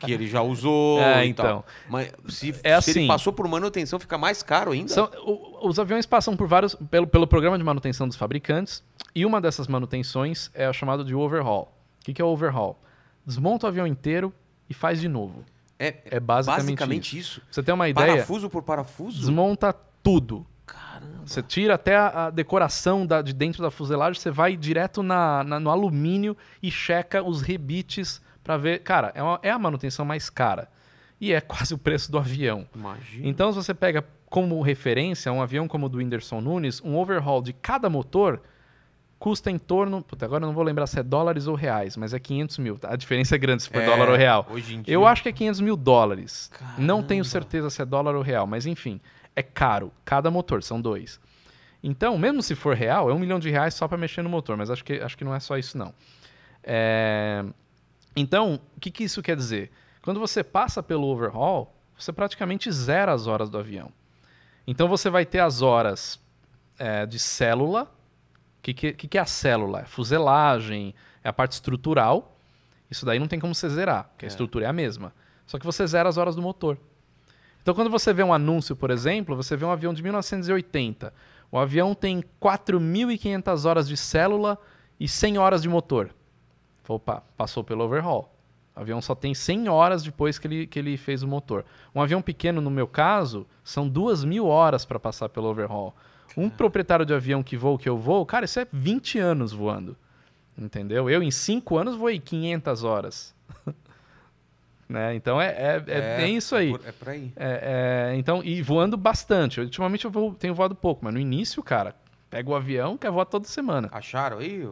que ele já usou é, então. Tal. Mas se, é assim, ele passou por manutenção, fica mais caro ainda? São, o, os aviões passam por vários pelo, pelo programa de manutenção dos fabricantes, e uma dessas manutenções é a chamada de overhaul. O que, que é o overhaul? Desmonta o avião inteiro e faz de novo. É, é basicamente, basicamente isso. isso. Você tem uma ideia? Parafuso por parafuso? Desmonta tudo. Caramba. Você tira até a, a decoração da, de dentro da fuselagem, você vai direto na, na no alumínio e checa os rebites para ver. Cara, é, uma, é a manutenção mais cara. E é quase o preço do avião. Imagina. Então, se você pega como referência um avião como o do Whindersson Nunes, um overhaul de cada motor custa em torno. Puta, agora eu não vou lembrar se é dólares ou reais, mas é 500 mil. A diferença é grande se for é, dólar ou real. Hoje em dia. Eu acho que é 500 mil dólares. Caramba. Não tenho certeza se é dólar ou real, mas enfim, é caro. Cada motor, são dois. Então, mesmo se for real, é um milhão de reais só para mexer no motor, mas acho que, acho que não é só isso, não. É... Então, o que, que isso quer dizer? Quando você passa pelo overhaul, você praticamente zera as horas do avião. Então, você vai ter as horas é, de célula que, que, que é a célula? É fuselagem, é a parte estrutural. Isso daí não tem como você zerar, porque é. a estrutura é a mesma. Só que você zera as horas do motor. Então, quando você vê um anúncio, por exemplo, você vê um avião de 1980. O avião tem 4.500 horas de célula e 100 horas de motor. Opa, passou pelo overhaul. O avião só tem 100 horas depois que ele, que ele fez o motor. Um avião pequeno, no meu caso, são 2.000 horas para passar pelo overhaul. Um é. proprietário de avião que voa o que eu vou, cara, isso é 20 anos voando. Entendeu? Eu, em 5 anos, voei 500 horas. né? Então, é, é, é, é, bem isso aí. É, por, é aí. É, é, então, e voando bastante. Ultimamente eu vou, tenho voado pouco, mas no início, cara, pega o avião, quer voar toda semana. Acharam aí?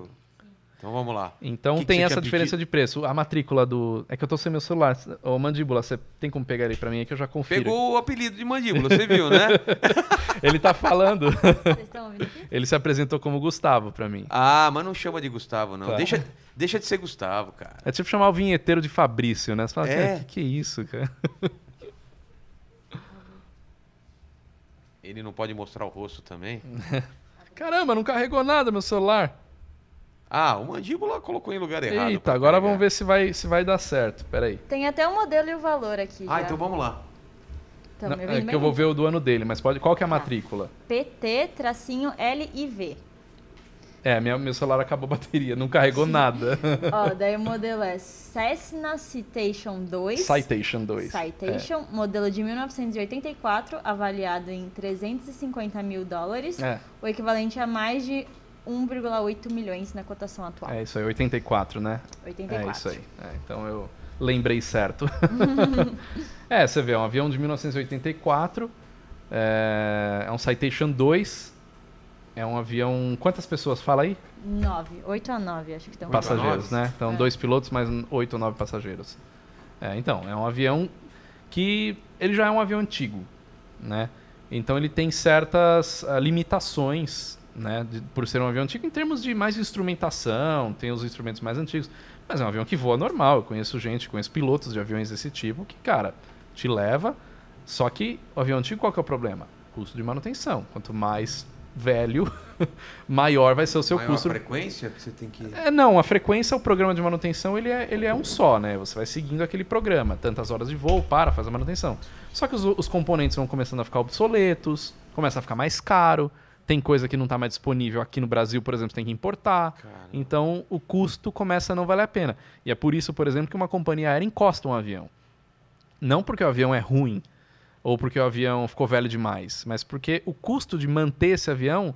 Então vamos lá. Então que tem que essa diferença de preço. A matrícula do. É que eu tô sem meu celular. Ô, mandíbula, você tem como pegar ele para mim aí que eu já confiro. Pegou o apelido de mandíbula, você viu, né? ele tá falando. Vocês estão ouvindo Ele se apresentou como Gustavo para mim. Ah, mas não chama de Gustavo, não. Tá. Deixa, deixa de ser Gustavo, cara. É tipo chamar o vinheteiro de Fabrício, né? Você fala assim, é. assim, que, que é isso, cara? Ele não pode mostrar o rosto também. Caramba, não carregou nada meu celular. Ah, o mandíbula colocou em lugar errado. Eita, agora pegar. vamos ver se vai, se vai dar certo. Peraí. Tem até o modelo e o valor aqui. Ah, já. então vamos lá. Então, Não, é que eu vou ver o do ano dele, mas pode. Qual que é a tá. matrícula? PT tracinho LIV. É, minha, meu celular acabou a bateria, não carregou Sim. nada. Ó, daí o modelo é Cessna Citation 2. Citation 2. É. Citation, é. modelo de 1984, avaliado em 350 mil dólares, é. o equivalente a mais de 1,8 milhões na cotação atual. É isso aí, 84, né? 84. É isso aí. É, então eu lembrei certo. é, você vê, é um avião de 1984, é, é um Citation 2, é um avião. Quantas pessoas fala aí? Nove, oito a nove, acho que estão. Passageiros, né? Então, é. dois pilotos mais oito ou nove passageiros. É, então, é um avião que ele já é um avião antigo, né? Então ele tem certas uh, limitações né, por ser um avião antigo, em termos de mais instrumentação, tem os instrumentos mais antigos, mas é um avião que voa normal. Eu conheço gente, conheço pilotos de aviões desse tipo que, cara, te leva. Só que o avião antigo, qual que é o problema? Custo de manutenção. Quanto mais velho, maior vai ser o seu maior custo. A frequência que você tem que. É, não, a frequência, o programa de manutenção, ele é, ele é um só, né? Você vai seguindo aquele programa. Tantas horas de voo, para, faz a manutenção. Só que os, os componentes vão começando a ficar obsoletos, começa a ficar mais caro tem coisa que não está mais disponível aqui no Brasil, por exemplo, você tem que importar. Caramba. Então o custo começa a não valer a pena. E é por isso, por exemplo, que uma companhia aérea encosta um avião. Não porque o avião é ruim ou porque o avião ficou velho demais, mas porque o custo de manter esse avião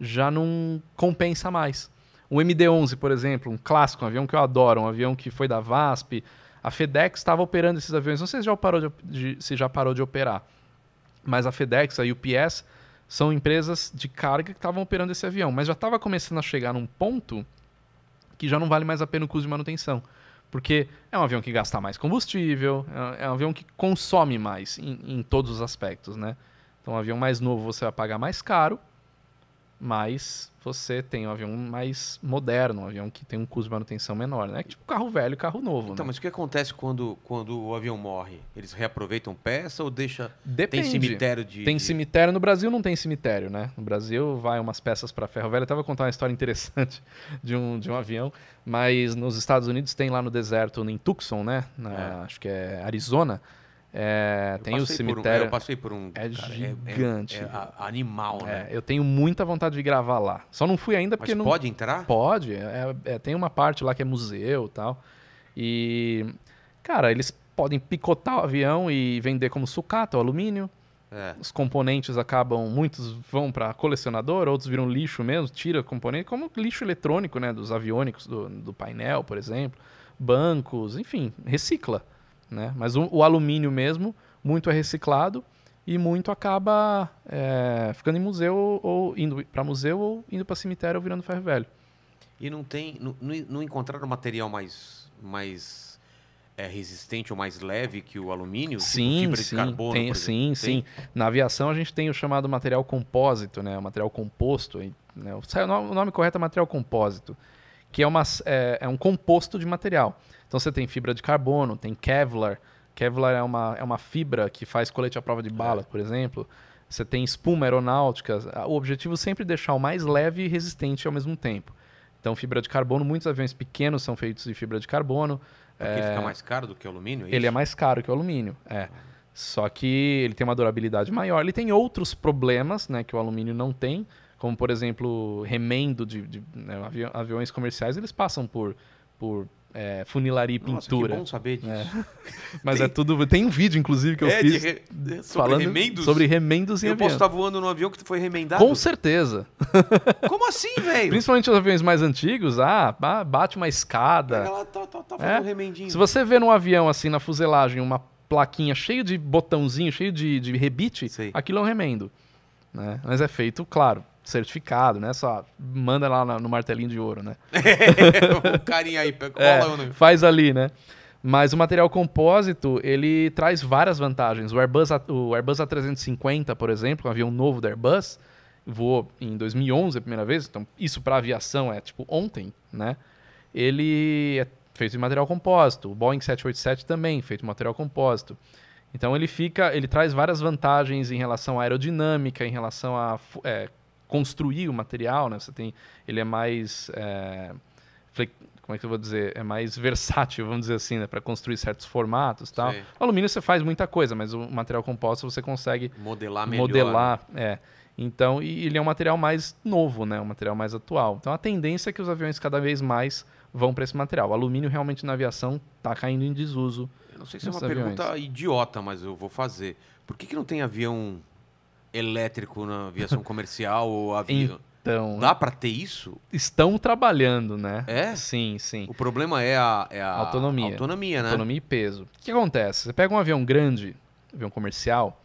já não compensa mais. O MD-11, por exemplo, um clássico, um avião que eu adoro, um avião que foi da VASP, a FedEx estava operando esses aviões. Não sei se já parou de, de, se já parou de operar, mas a FedEx, a UPS são empresas de carga que estavam operando esse avião, mas já estava começando a chegar num ponto que já não vale mais a pena o custo de manutenção. Porque é um avião que gasta mais combustível, é, é um avião que consome mais em, em todos os aspectos, né? Então, um avião mais novo você vai pagar mais caro, mas você tem um avião mais moderno, um avião que tem um custo de manutenção menor, né? Tipo carro velho, carro novo. Então, né? mas o que acontece quando, quando o avião morre? Eles reaproveitam peça ou deixa Depende. tem cemitério de Tem cemitério no Brasil, não tem cemitério, né? No Brasil vai umas peças para ferro velho. Eu até vou contar uma história interessante de um de um avião, mas nos Estados Unidos tem lá no deserto em Tucson, né? Na, é. acho que é Arizona é, tem o cemitério. Um, é, eu passei por um. É cara, é- é gigante. É, é, é, animal, né? eu tenho muita vontade de gravar lá. Só não fui ainda porque Mas não. Pode entrar? Pode. tem uma parte lá que é museu e tal. E. Cara, eles podem picotar o avião e vender como sucata ou alumínio. Os componentes acabam, muitos vão para colecionador, outros viram lixo mesmo, tira componente, como lixo eletrônico, né? Dos aviônicos, do, do painel, por exemplo, bancos, enfim, recicla. Né? Mas o, o alumínio mesmo, muito é reciclado e muito acaba é, ficando em museu ou indo para museu ou indo para cemitério ou virando ferro velho. E não tem, não, não encontraram material mais, mais é, resistente ou mais leve que o alumínio? Tipo sim, tipo sim, carbono, tem, sim, tem? sim. Na aviação a gente tem o chamado material compósito, né, o material composto. Né? o nome correto é material compósito, que é, uma, é, é um composto de material. Então você tem fibra de carbono, tem Kevlar. Kevlar é uma, é uma fibra que faz colete à prova de bala, é. por exemplo. Você tem espuma aeronáutica. O objetivo é sempre deixar o mais leve e resistente ao mesmo tempo. Então, fibra de carbono, muitos aviões pequenos são feitos de fibra de carbono. Porque é... ele fica mais caro do que o alumínio? É ele é mais caro que o alumínio, é. Ah. Só que ele tem uma durabilidade maior. Ele tem outros problemas né, que o alumínio não tem, como, por exemplo, remendo de, de né, aviões comerciais. Eles passam por, por é, funilaria e pintura. Que bom saber disso. É. Mas é tem... é tudo. Tem um vídeo, inclusive, que eu é, fiz re... sobre falando remendos? sobre remendos em eu avião. Eu posso estar voando num avião que foi remendado? Com certeza. Como assim, velho? Principalmente os aviões mais antigos, ah, bate uma escada. Ela tá, tá, tá fazendo é. um remendinho. Se você vê num avião assim na fuselagem uma plaquinha cheia de botãozinho, cheio de, de rebite, Sei. aquilo é um remendo. Né? Mas é feito, claro, certificado, né? Só manda lá no martelinho de ouro, né? o carinha aí, cola é, né? Faz ali, né? Mas o material compósito, ele traz várias vantagens. O Airbus, o Airbus A350, por exemplo, um avião novo da Airbus, voou em 2011 a primeira vez, então isso para aviação é tipo ontem, né? Ele é feito de material compósito. O Boeing 787 também feito de material compósito. Então ele fica, ele traz várias vantagens em relação à aerodinâmica, em relação a é, construir o material, né? Você tem, ele é mais é, como é que eu vou dizer, é mais versátil, vamos dizer assim, né, para construir certos formatos, tal. O alumínio você faz muita coisa, mas o material composto você consegue modelar melhor. Modelar, né? é. Então, e ele é um material mais novo, né, um material mais atual. Então a tendência é que os aviões cada vez mais vão para esse material. O alumínio realmente na aviação está caindo em desuso. Eu não sei se é uma aviões. pergunta idiota, mas eu vou fazer. Por que, que não tem avião elétrico na aviação comercial ou avião? Então, Dá para ter isso? Estão trabalhando, né? É? Sim, sim. O problema é a, é a autonomia. Autonomia, né? Autonomia e peso. O que acontece? Você pega um avião grande, avião comercial,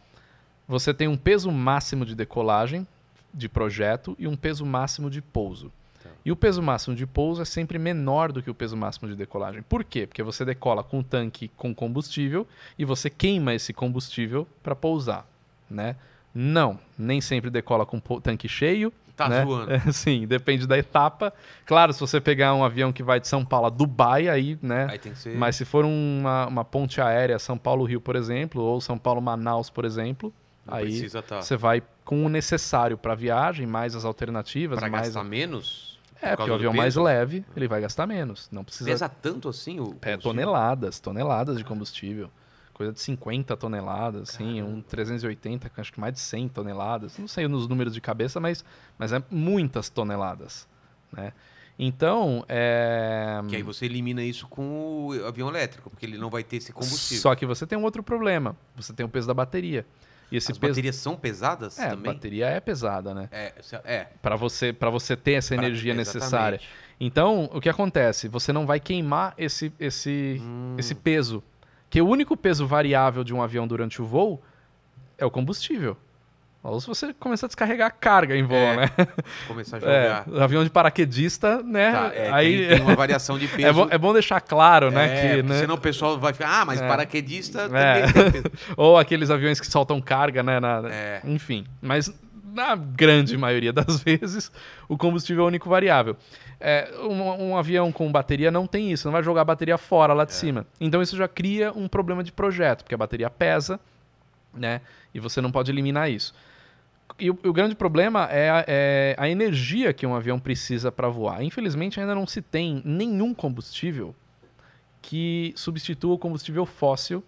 você tem um peso máximo de decolagem de projeto e um peso máximo de pouso. Tá. E o peso máximo de pouso é sempre menor do que o peso máximo de decolagem. Por quê? Porque você decola com o tanque com combustível e você queima esse combustível para pousar, né? Não, nem sempre decola com tanque cheio. Tá né? zoando. Sim, depende da etapa. Claro, se você pegar um avião que vai de São Paulo a Dubai, aí, né? Aí tem que ser... Mas se for uma, uma ponte aérea São Paulo-Rio, por exemplo, ou São Paulo-Manaus, por exemplo, Não aí tá. você vai com o necessário para a viagem, mais as alternativas. Para mais... gastar menos? É, porque o avião mais leve, ele vai gastar menos. Não precisa. Pesa tanto assim o. É, toneladas, toneladas de combustível coisa de 50 toneladas, assim, Caramba. um 380, acho que mais de 100 toneladas, não sei nos números de cabeça, mas, mas é muitas toneladas, né? Então, é... Que aí você elimina isso com o avião elétrico, porque ele não vai ter esse combustível. Só que você tem um outro problema, você tem o peso da bateria. E esse As peso... baterias são pesadas é, também? a bateria é pesada, né? É. é. Para você, você ter essa pra... energia Exatamente. necessária. Então, o que acontece? Você não vai queimar esse, esse, hum. esse peso porque o único peso variável de um avião durante o voo é o combustível. Ou se você começar a descarregar a carga em voo, é, né? Começar a é, jogar. É, avião de paraquedista, né? Tá, é, aí tem, tem, uma variação de peso. É bom, é bom deixar claro, né? É, que, né? Senão o pessoal vai ficar, ah, mas é. paraquedista também tem peso. Ou aqueles aviões que soltam carga, né? Na, Enfim. Mas na grande maioria das vezes, o combustível é o único variável. É, um, um, avião com bateria não tem isso, não vai jogar a bateria fora lá de é. cima. Então isso já cria um problema de projeto, porque a bateria pesa, né? E você não pode eliminar isso. E o, o grande problema é a, é a energia que um avião precisa para voar. Infelizmente ainda não se tem nenhum combustível que substitua o combustível fóssil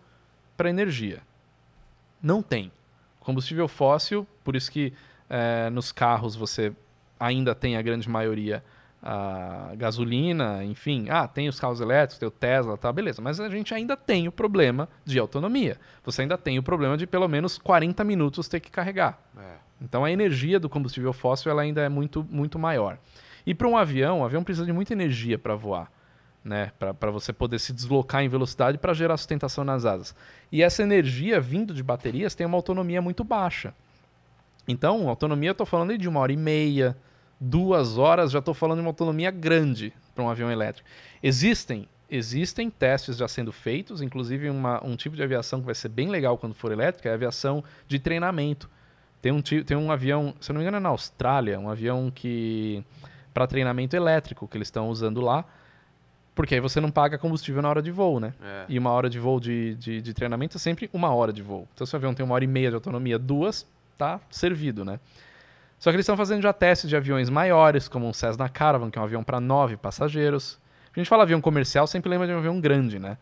para energia. Não tem. Combustível fóssil, por isso que é, nos carros você ainda tem a grande maioria a gasolina, enfim. Ah, tem os carros elétricos, tem o Tesla, tá, beleza. Mas a gente ainda tem o problema de autonomia. Você ainda tem o problema de pelo menos 40 minutos ter que carregar. É. Então a energia do combustível fóssil ela ainda é muito, muito maior. E para um avião, o avião precisa de muita energia para voar. Né, para você poder se deslocar em velocidade para gerar sustentação nas asas. E essa energia vindo de baterias tem uma autonomia muito baixa. Então, autonomia eu estou falando de uma hora e meia, duas horas, já estou falando de uma autonomia grande para um avião elétrico. Existem existem testes já sendo feitos, inclusive uma, um tipo de aviação que vai ser bem legal quando for elétrica é a aviação de treinamento. Tem um, tem um avião, se não me engano é na Austrália, um avião que para treinamento elétrico que eles estão usando lá, porque aí você não paga combustível na hora de voo, né? É. E uma hora de voo de, de, de, treinamento é sempre uma hora de voo. Então, se o avião tem uma hora e meia de autonomia, duas, tá servido, né? Só que eles estão fazendo já testes de aviões maiores, como um Cessna Caravan, que é um avião para nove passageiros. A gente fala avião comercial, sempre lembra de um avião grande, né?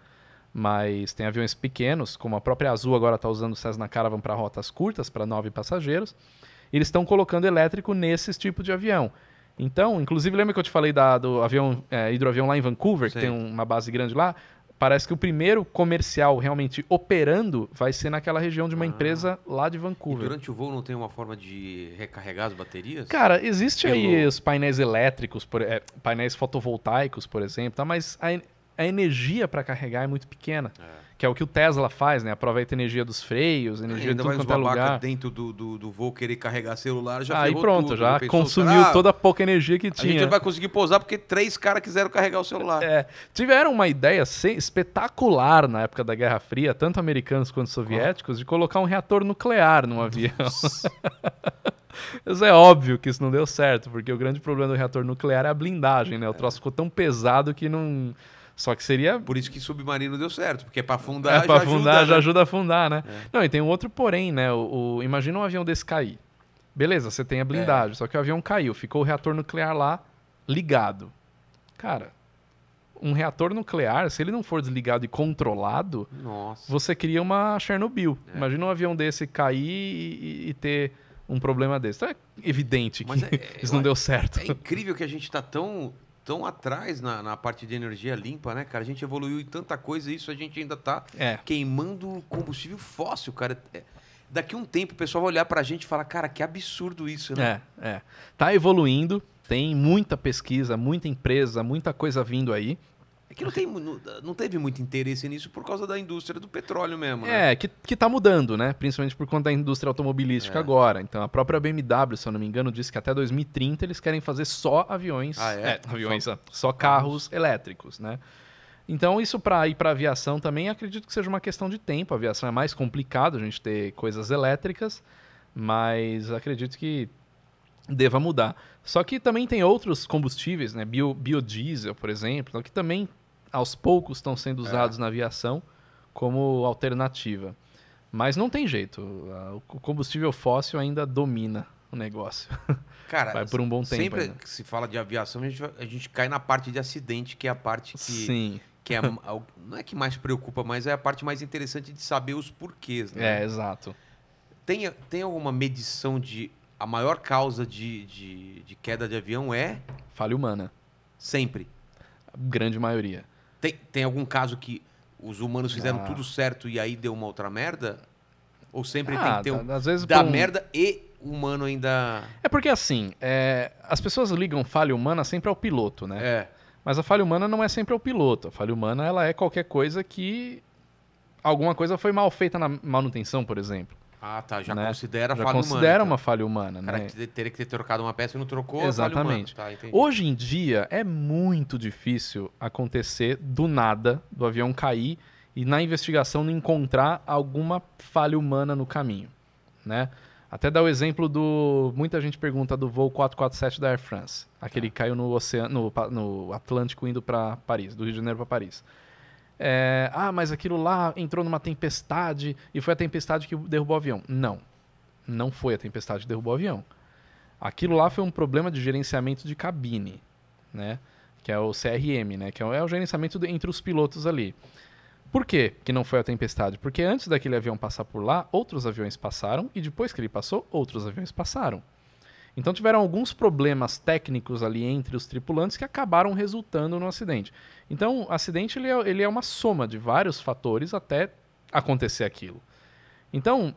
Mas tem aviões pequenos, como a própria Azul agora está usando o Cessna Caravan para rotas curtas, para nove passageiros. E eles estão colocando elétrico nesses tipos de avião. Então, inclusive, lembra que eu te falei da, do avião é, hidroavião lá em Vancouver, Sim. que tem um, uma base grande lá? Parece que o primeiro comercial realmente operando vai ser naquela região de uma ah. empresa lá de Vancouver. E durante o voo não tem uma forma de recarregar as baterias? Cara, existe aí os painéis elétricos, por, é, painéis fotovoltaicos, por exemplo, tá? mas a, a energia para carregar é muito pequena. É. Que é o que o Tesla faz, né? Aproveita a energia dos freios, é, energia do de tudo é lugar. dentro do, do, do, voo querer carregar celular, já Aí pronto, tudo, já pensou, consumiu toda a pouca energia que tinha. A gente vai conseguir pousar porque três caras quiseram carregar o celular. É, tiveram uma ideia espetacular na época da Guerra Fria, tanto americanos quanto soviéticos, de colocar um reator nuclear num avião. isso é óbvio que isso não deu certo, porque o grande problema do reator nuclear é a blindagem, né? O é. troço ficou tão pesado que não... Só que seria. Por isso que submarino deu certo, porque é para afundar. É, para afundar ajuda, já né? ajuda a afundar, né? É. Não, e tem um outro porém, né? O, o, imagina um avião desse cair. Beleza, você tem a blindagem, é. só que o avião caiu, ficou o reator nuclear lá ligado. Cara, um reator nuclear, se ele não for desligado e controlado, Nossa. você cria uma Chernobyl. É. Imagina um avião desse cair e, e, ter um problema desse. Então é evidente Mas que é, é isso não deu certo. É incrível que a gente está tão tão atrás na, na, parte de energia limpa, né, cara? A gente evoluiu em tanta coisa e isso a gente ainda tá é. queimando combustível fóssil, cara. É, daqui um tempo o pessoal vai olhar pra gente e falar, cara, que absurdo isso, né? É, é. Tá evoluindo, tem muita pesquisa, muita empresa, muita coisa vindo aí. É que não, tem, não, não, teve muito interesse nisso por causa da indústria do petróleo mesmo, né? É, que, que tá mudando, né? Principalmente por conta da indústria automobilística é. agora. Então, a própria BMW, se eu não me engano, disse que até 2030 eles querem fazer só aviões... Ah, é? é aviões, só, só carros, elétricos, né? Então, isso para ir para aviação também, acredito que seja uma questão de tempo. A aviação é mais complicado a gente ter coisas elétricas, mas acredito que deva mudar. Só que também tem outros combustíveis, né? Bio, biodiesel, por exemplo, que também aos poucos estão sendo é. usados é. na aviação como alternativa. Mas não tem jeito. O combustível fóssil ainda domina o negócio. Cara, vai por um bom tempo. Sempre ainda. que se fala de aviação, a gente, a gente cai na parte de acidente, que é a parte que. Sim. Que é, não é que mais preocupa, mas é a parte mais interessante de saber os porquês. Né? É, exato. Tem, tem alguma medição de. A maior causa de, de, de queda de avião é. Falha humana. Sempre. A grande maioria. Tem, tem algum caso que os humanos fizeram ah. tudo certo e aí deu uma outra merda? Ou sempre ah, tem que ter um. Às vezes dá um... merda e o humano ainda. É porque assim, é, as pessoas ligam falha humana sempre ao piloto, né? É. Mas a falha humana não é sempre ao piloto. A falha humana ela é qualquer coisa que. Alguma coisa foi mal feita na manutenção, por exemplo. Ah, tá. Já né? considera já falha considera humana, então. uma então. falha humana, né? Que teria que ter trocado uma peça e não trocou. Exatamente. Tá, Hoje em dia é muito difícil acontecer do nada do avião cair e na investigação não encontrar alguma falha humana no caminho, né? Até dar o exemplo do. Muita gente pergunta do voo 447 da Air France, aquele tá. que caiu no, oceano, no, no Atlântico indo para Paris, do Rio de Janeiro para Paris. É, ah, mas aquilo lá entrou numa tempestade e foi a tempestade que derrubou o avião. Não, não foi a tempestade que derrubou o avião. Aquilo lá foi um problema de gerenciamento de cabine, né? Que é o CRM, né? Que é o é gerenciamento de, entre os pilotos ali. Por quê que não foi a tempestade? Porque antes daquele avião passar por lá, outros aviões passaram e depois que ele passou, outros aviões passaram. Então tiveram alguns problemas técnicos ali entre os tripulantes que acabaram resultando no acidente. Então, o acidente ele é, ele é uma soma de vários fatores até acontecer aquilo. Então,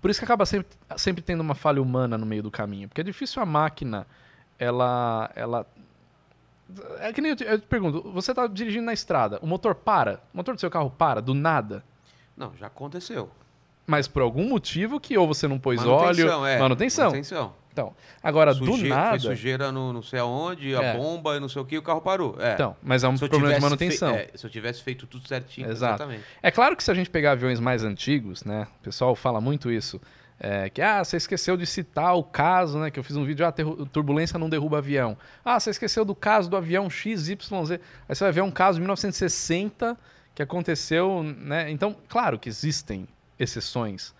por isso que acaba sempre, sempre tendo uma falha humana no meio do caminho, porque é difícil a máquina ela ela é que nem eu te, eu te pergunto, você está dirigindo na estrada, o motor para, o motor do seu carro para do nada? Não, já aconteceu. Mas por algum motivo que ou você não pôs manutenção, óleo, é. manutenção. manutenção. Então, agora, Suje... do nada... Foi sujeira no não sei aonde, a é. bomba e não sei o que, o carro parou. É. Então, mas é um problema de manutenção. Fe... É, se eu tivesse feito tudo certinho, Exato. exatamente. É claro que se a gente pegar aviões mais antigos, né? O pessoal fala muito isso. É, que, ah, você esqueceu de citar o caso, né? Que eu fiz um vídeo, ah, turbulência não derruba avião. Ah, você esqueceu do caso do avião XYZ. Aí você vai ver um caso de 1960 que aconteceu, né? Então, claro que existem exceções,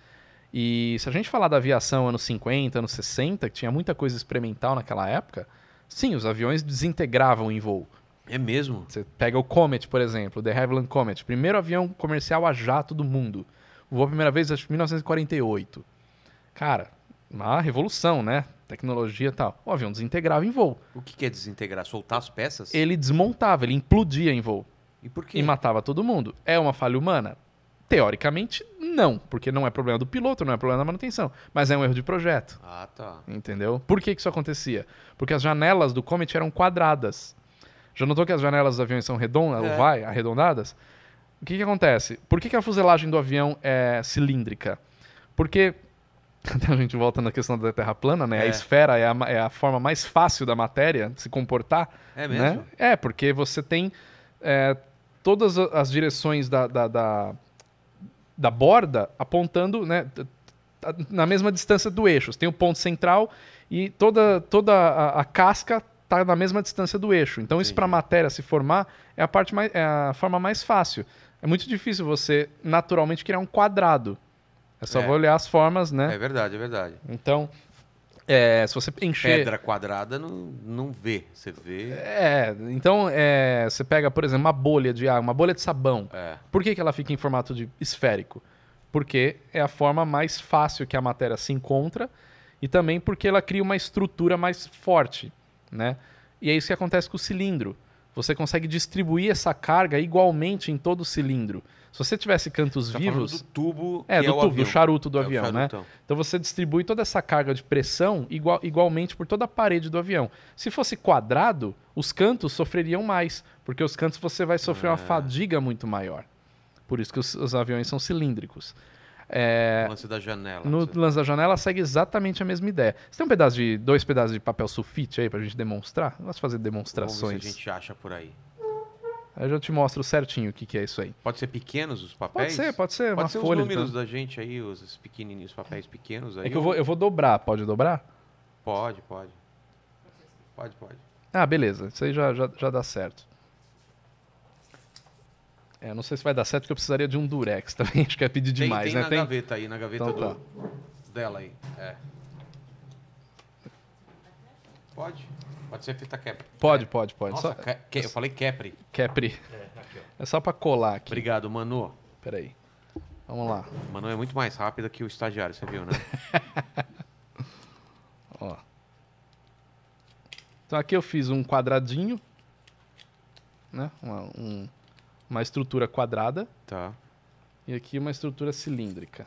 e se a gente falar da aviação anos 50, anos 60, que tinha muita coisa experimental naquela época, sim, os aviões desintegravam em voo. É mesmo? Você pega o Comet, por exemplo, The Havilland Comet, primeiro avião comercial a jato do mundo. Voou a primeira vez, acho que em 1948. Cara, uma revolução, né? Tecnologia e tal. O avião desintegrava em voo. O que, que é desintegrar? Soltar as peças? Ele desmontava, ele implodia em voo. E por quê? E matava todo mundo. É uma falha humana? Teoricamente, não, porque não é problema do piloto, não é problema da manutenção, mas é um erro de projeto. Ah, tá. Entendeu? Por que, que isso acontecia? Porque as janelas do Comet eram quadradas. Já notou que as janelas dos aviões são redondas, é. vai, arredondadas? O que, que acontece? Por que, que a fuselagem do avião é cilíndrica? Porque a gente volta na questão da Terra plana, né? É. A esfera é a, é a, forma mais fácil da matéria se comportar. É né? mesmo? Né? É, porque você tem é, todas as direções da, da, da, da borda apontando né, na mesma distância do eixo. Você tem o ponto central e toda, toda a, a casca está na mesma distância do eixo. Então, Sim. isso para a matéria se formar é a, parte mais, é a forma mais fácil. É muito difícil você naturalmente criar um quadrado. É só é. vou olhar as formas, né? É verdade, é verdade. Então, é, se você encher. Pedra quadrada não, não vê, você vê. É, então é, você pega, por exemplo, uma bolha de água, uma bolha de sabão. É. Por que, que ela fica em formato de esférico? Porque é a forma mais fácil que a matéria se encontra e também porque ela cria uma estrutura mais forte, né? E é isso que acontece com o cilindro. Você consegue distribuir essa carga igualmente em todo o cilindro. Se você tivesse cantos tá vivos. Do tubo. É, do é tubo, do charuto do é avião, né? Então você distribui toda essa carga de pressão igual, igualmente por toda a parede do avião. Se fosse quadrado, os cantos sofreriam mais, porque os cantos você vai sofrer é. uma fadiga muito maior. Por isso que os, os aviões são cilíndricos. É, no lance da janela. No você... lance da janela segue exatamente a mesma ideia. Você tem um pedaço de. dois pedaços de papel sulfite aí pra gente demonstrar? Vamos fazer demonstrações. Vamos ver se a gente acha por aí. Eu já te mostro certinho o que, que é isso aí. Pode ser pequenos os papéis? Pode ser, pode ser. Pode ser os números então. da gente aí, os pequenininhos, os papéis pequenos é aí. É que eu vou, eu vou dobrar, pode dobrar? Pode, pode. Pode, pode. Ah, beleza. Isso aí já, já, já dá certo. É, não sei se vai dar certo, porque eu precisaria de um durex também. Acho que é pedir tem, demais, tem né? Na tem na gaveta aí, na gaveta então, do, tá. dela aí. É. Pode? Pode ser fita Capri. Pode, pode, pode. Nossa, só... que... eu falei Capri. Capri. É, aqui, é só para colar aqui. Obrigado, Manu. Peraí. Vamos lá. Manu é muito mais rápido que o estagiário, você viu, né? Ó. Então aqui eu fiz um quadradinho, né? Uma, um, uma estrutura quadrada. Tá. E aqui uma estrutura cilíndrica.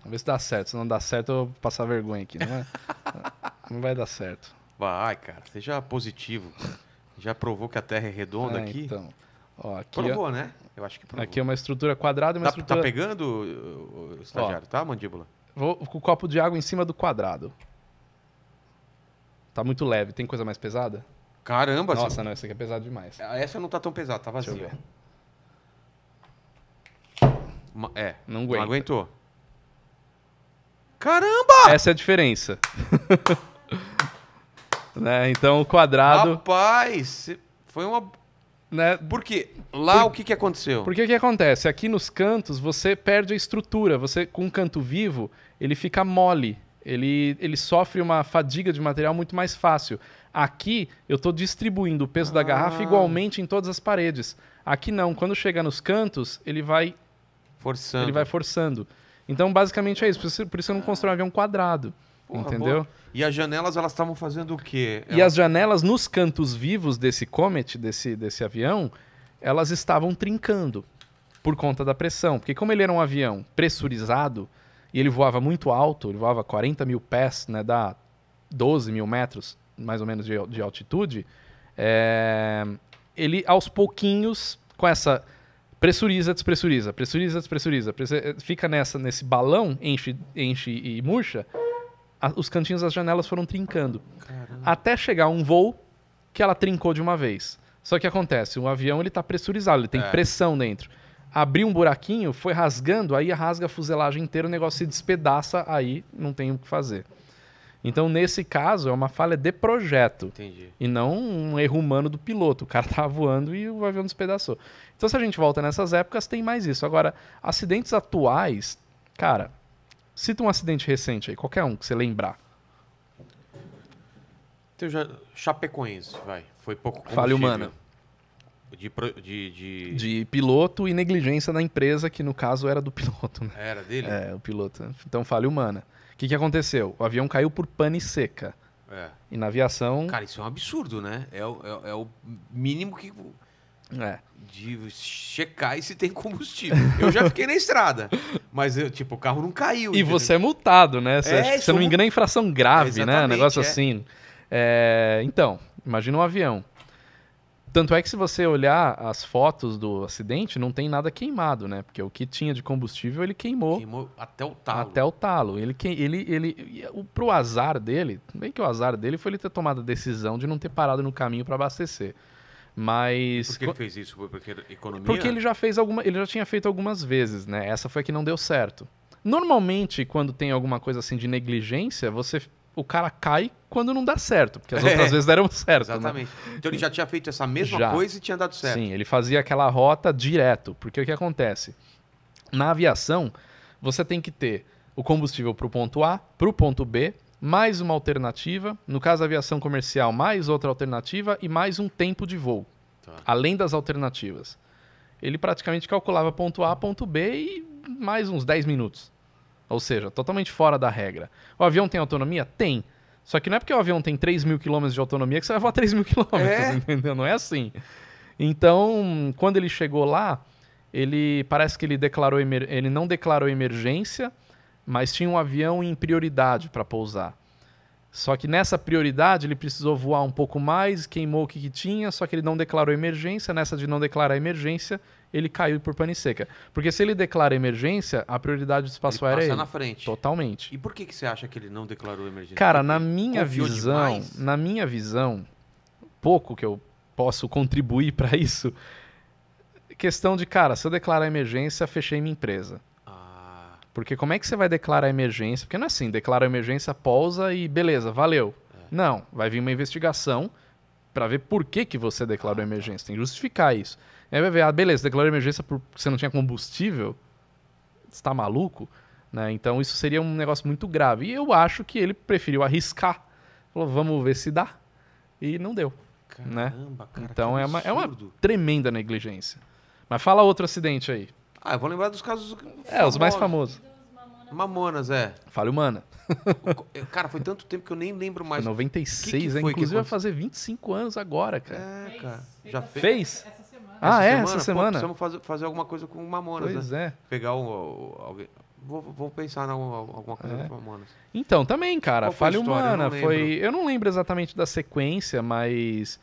Vamos ver se dá certo. Se não dá certo, eu vou passar vergonha aqui. Não, é? não vai dar certo. Vai, cara, seja é positivo. Já provou que a Terra é redonda é, aqui? Então. Ó, aqui provou, ó... né? Eu acho que provou. Aqui é uma estrutura quadrada e uma tá, tá estrutura... Tá pegando, o, estagiário, ó, tá, mandíbula? Vou com o copo de água em cima do quadrado. Tá muito leve. Tem coisa mais pesada? Caramba! Assim- Nossa, não, essa aqui é pesada demais. Ah, essa não tá tão pesada, tá vazia. Uma... é, não, aguenta. não aguentou. Caramba! Essa é a diferença. Né? Então o quadrado. Rapaz, foi uma. Né? Por quê? Lá Por... o que, que aconteceu? Porque o que acontece? Aqui nos cantos você perde a estrutura. Você, com um canto vivo, ele fica mole. Ele, ele sofre uma fadiga de material muito mais fácil. Aqui eu estou distribuindo o peso ah. da garrafa ah. igualmente em todas as paredes. Aqui não, quando chega nos cantos, ele vai forçando. Ele vai forçando. Então, basicamente é isso. Por isso, por isso eu não constrói um avião quadrado. Porra, entendeu? Boa. E as janelas, elas estavam fazendo o quê? E as janelas nos cantos vivos desse Comet, desse, desse avião, elas estavam trincando por conta da pressão. Porque como ele era um avião pressurizado e ele voava muito alto, ele voava 40 mil pés, né, dá 12 mil metros, mais ou menos, de, de altitude, é... ele, aos pouquinhos, com essa pressuriza, despressuriza, pressuriza, despressuriza, pressuriza, fica nessa nesse balão, enche, enche e murcha, a, os cantinhos das janelas foram trincando. Caramba. Até chegar um voo que ela trincou de uma vez. Só que acontece, o avião ele tá pressurizado, ele tem é. pressão dentro. Abriu um buraquinho, foi rasgando, aí rasga a fuselagem inteira, o negócio se despedaça, aí não tem o que fazer. Então, nesse caso, é uma falha de projeto. Entendi. E não um erro humano do piloto. O cara tava voando e o avião despedaçou. Então, se a gente volta nessas épocas, tem mais isso. Agora, acidentes atuais, cara, Cita um acidente recente aí, qualquer um que você lembrar. Então, já, Chapecoense, vai. Foi pouco Falha humana. De, de, de... de, piloto e negligência da empresa, que no caso era do piloto. Né? Era dele? É, o piloto. Então, falha humana. O que, que aconteceu? O avião caiu por pane seca. É. E na aviação. Cara, isso é um absurdo, né? É, é, é o mínimo que é. De checar e se tem combustível. Eu já fiquei na estrada, mas eu, tipo, o carro não caiu. E entendeu? você é multado, né? Você, é, se não me engano, é infração grave, né? é, né? Um negócio assim. É, então, imagina um avião. Tanto é que se você olhar as fotos do acidente, não tem nada queimado, né? Porque o que tinha de combustível, ele queimou. Queimou até o talo. Até o talo. Ele, ele, ele, o, pro azar dele, bem que o azar dele foi ele ter tomado a decisão de não ter parado no caminho para abastecer. Mas. Por que ele fez isso? Foi porque economia? Porque ele já fez alguma. Ele já tinha feito algumas vezes, né? Essa foi a que não deu certo. Normalmente, quando tem alguma coisa assim de negligência, você. O cara cai quando não dá certo, porque as é, outras vezes deram certo. Né? Exatamente. Né? Então ele já tinha feito essa mesma já. coisa e tinha dado certo. Sim, ele fazia aquela rota direto. Porque o que acontece? Na aviação, você tem que ter o combustível para o ponto A, para o ponto B mais uma alternativa, no caso da aviação comercial, mais outra alternativa e mais um tempo de voo, tá. além das alternativas. Ele praticamente calculava ponto A, ponto B e mais uns 10 minutos. Ou seja, totalmente fora da regra. O avião tem autonomia? Tem. Só que não é porque o avião tem 3 mil quilômetros de autonomia que você vai voar 3 mil quilômetros, é. entendeu? Não é assim. Então, quando ele chegou lá, ele parece que ele declarou ele não declarou emergência, mas tinha um avião em prioridade para pousar. Só que nessa prioridade ele precisou voar um pouco mais, queimou o que, que, tinha, só que ele não declarou emergência. Nessa de não declarar emergência, ele caiu por pane seca. Porque se ele declara emergência, a prioridade do espaço aéreo é ele. na frente. Totalmente. E por que, que você acha que ele não declarou emergência? Cara, Porque na minha visão, demais. na minha visão, pouco que eu posso contribuir para isso, questão de, cara, se eu declarar emergência, fechei minha empresa. Porque como é que você vai declarar emergência? Porque não é assim, declara emergência, pausa e beleza, valeu. É. Não, vai vir uma investigação para ver por que, que você declarou ah, tá. emergência. Tá. Tem que justificar isso. aí vai ver, ah, beleza, declarou emergência porque você não tinha combustível? Você está maluco? Né? Então isso seria um negócio muito grave. E eu acho que ele preferiu arriscar. Falou, vamos ver se dá. E não deu. Né. Caramba, né? cara, então é uma, é uma tremenda negligência. Mas fala outro acidente aí. Ah, eu vou lembrar dos casos. É, os mais famosos. Mamonas, é. Fale humana. cara, foi tanto tempo que eu nem lembro mais. Foi 96, que que é, Inclusive vai fazer 25 anos agora, cara. É, cara. já fez? fez? Essa ah, semana. Ah, essa é? Semana, essa semana? Pô, precisamos fazer, fazer alguma coisa com Mamonas, pois né? é. Pegar um, alguém... Vou, vou pensar em alguma coisa é. com Mamonas. Então, também, cara. Qual Humana. foi... Eu não lembro exatamente da sequência, mas...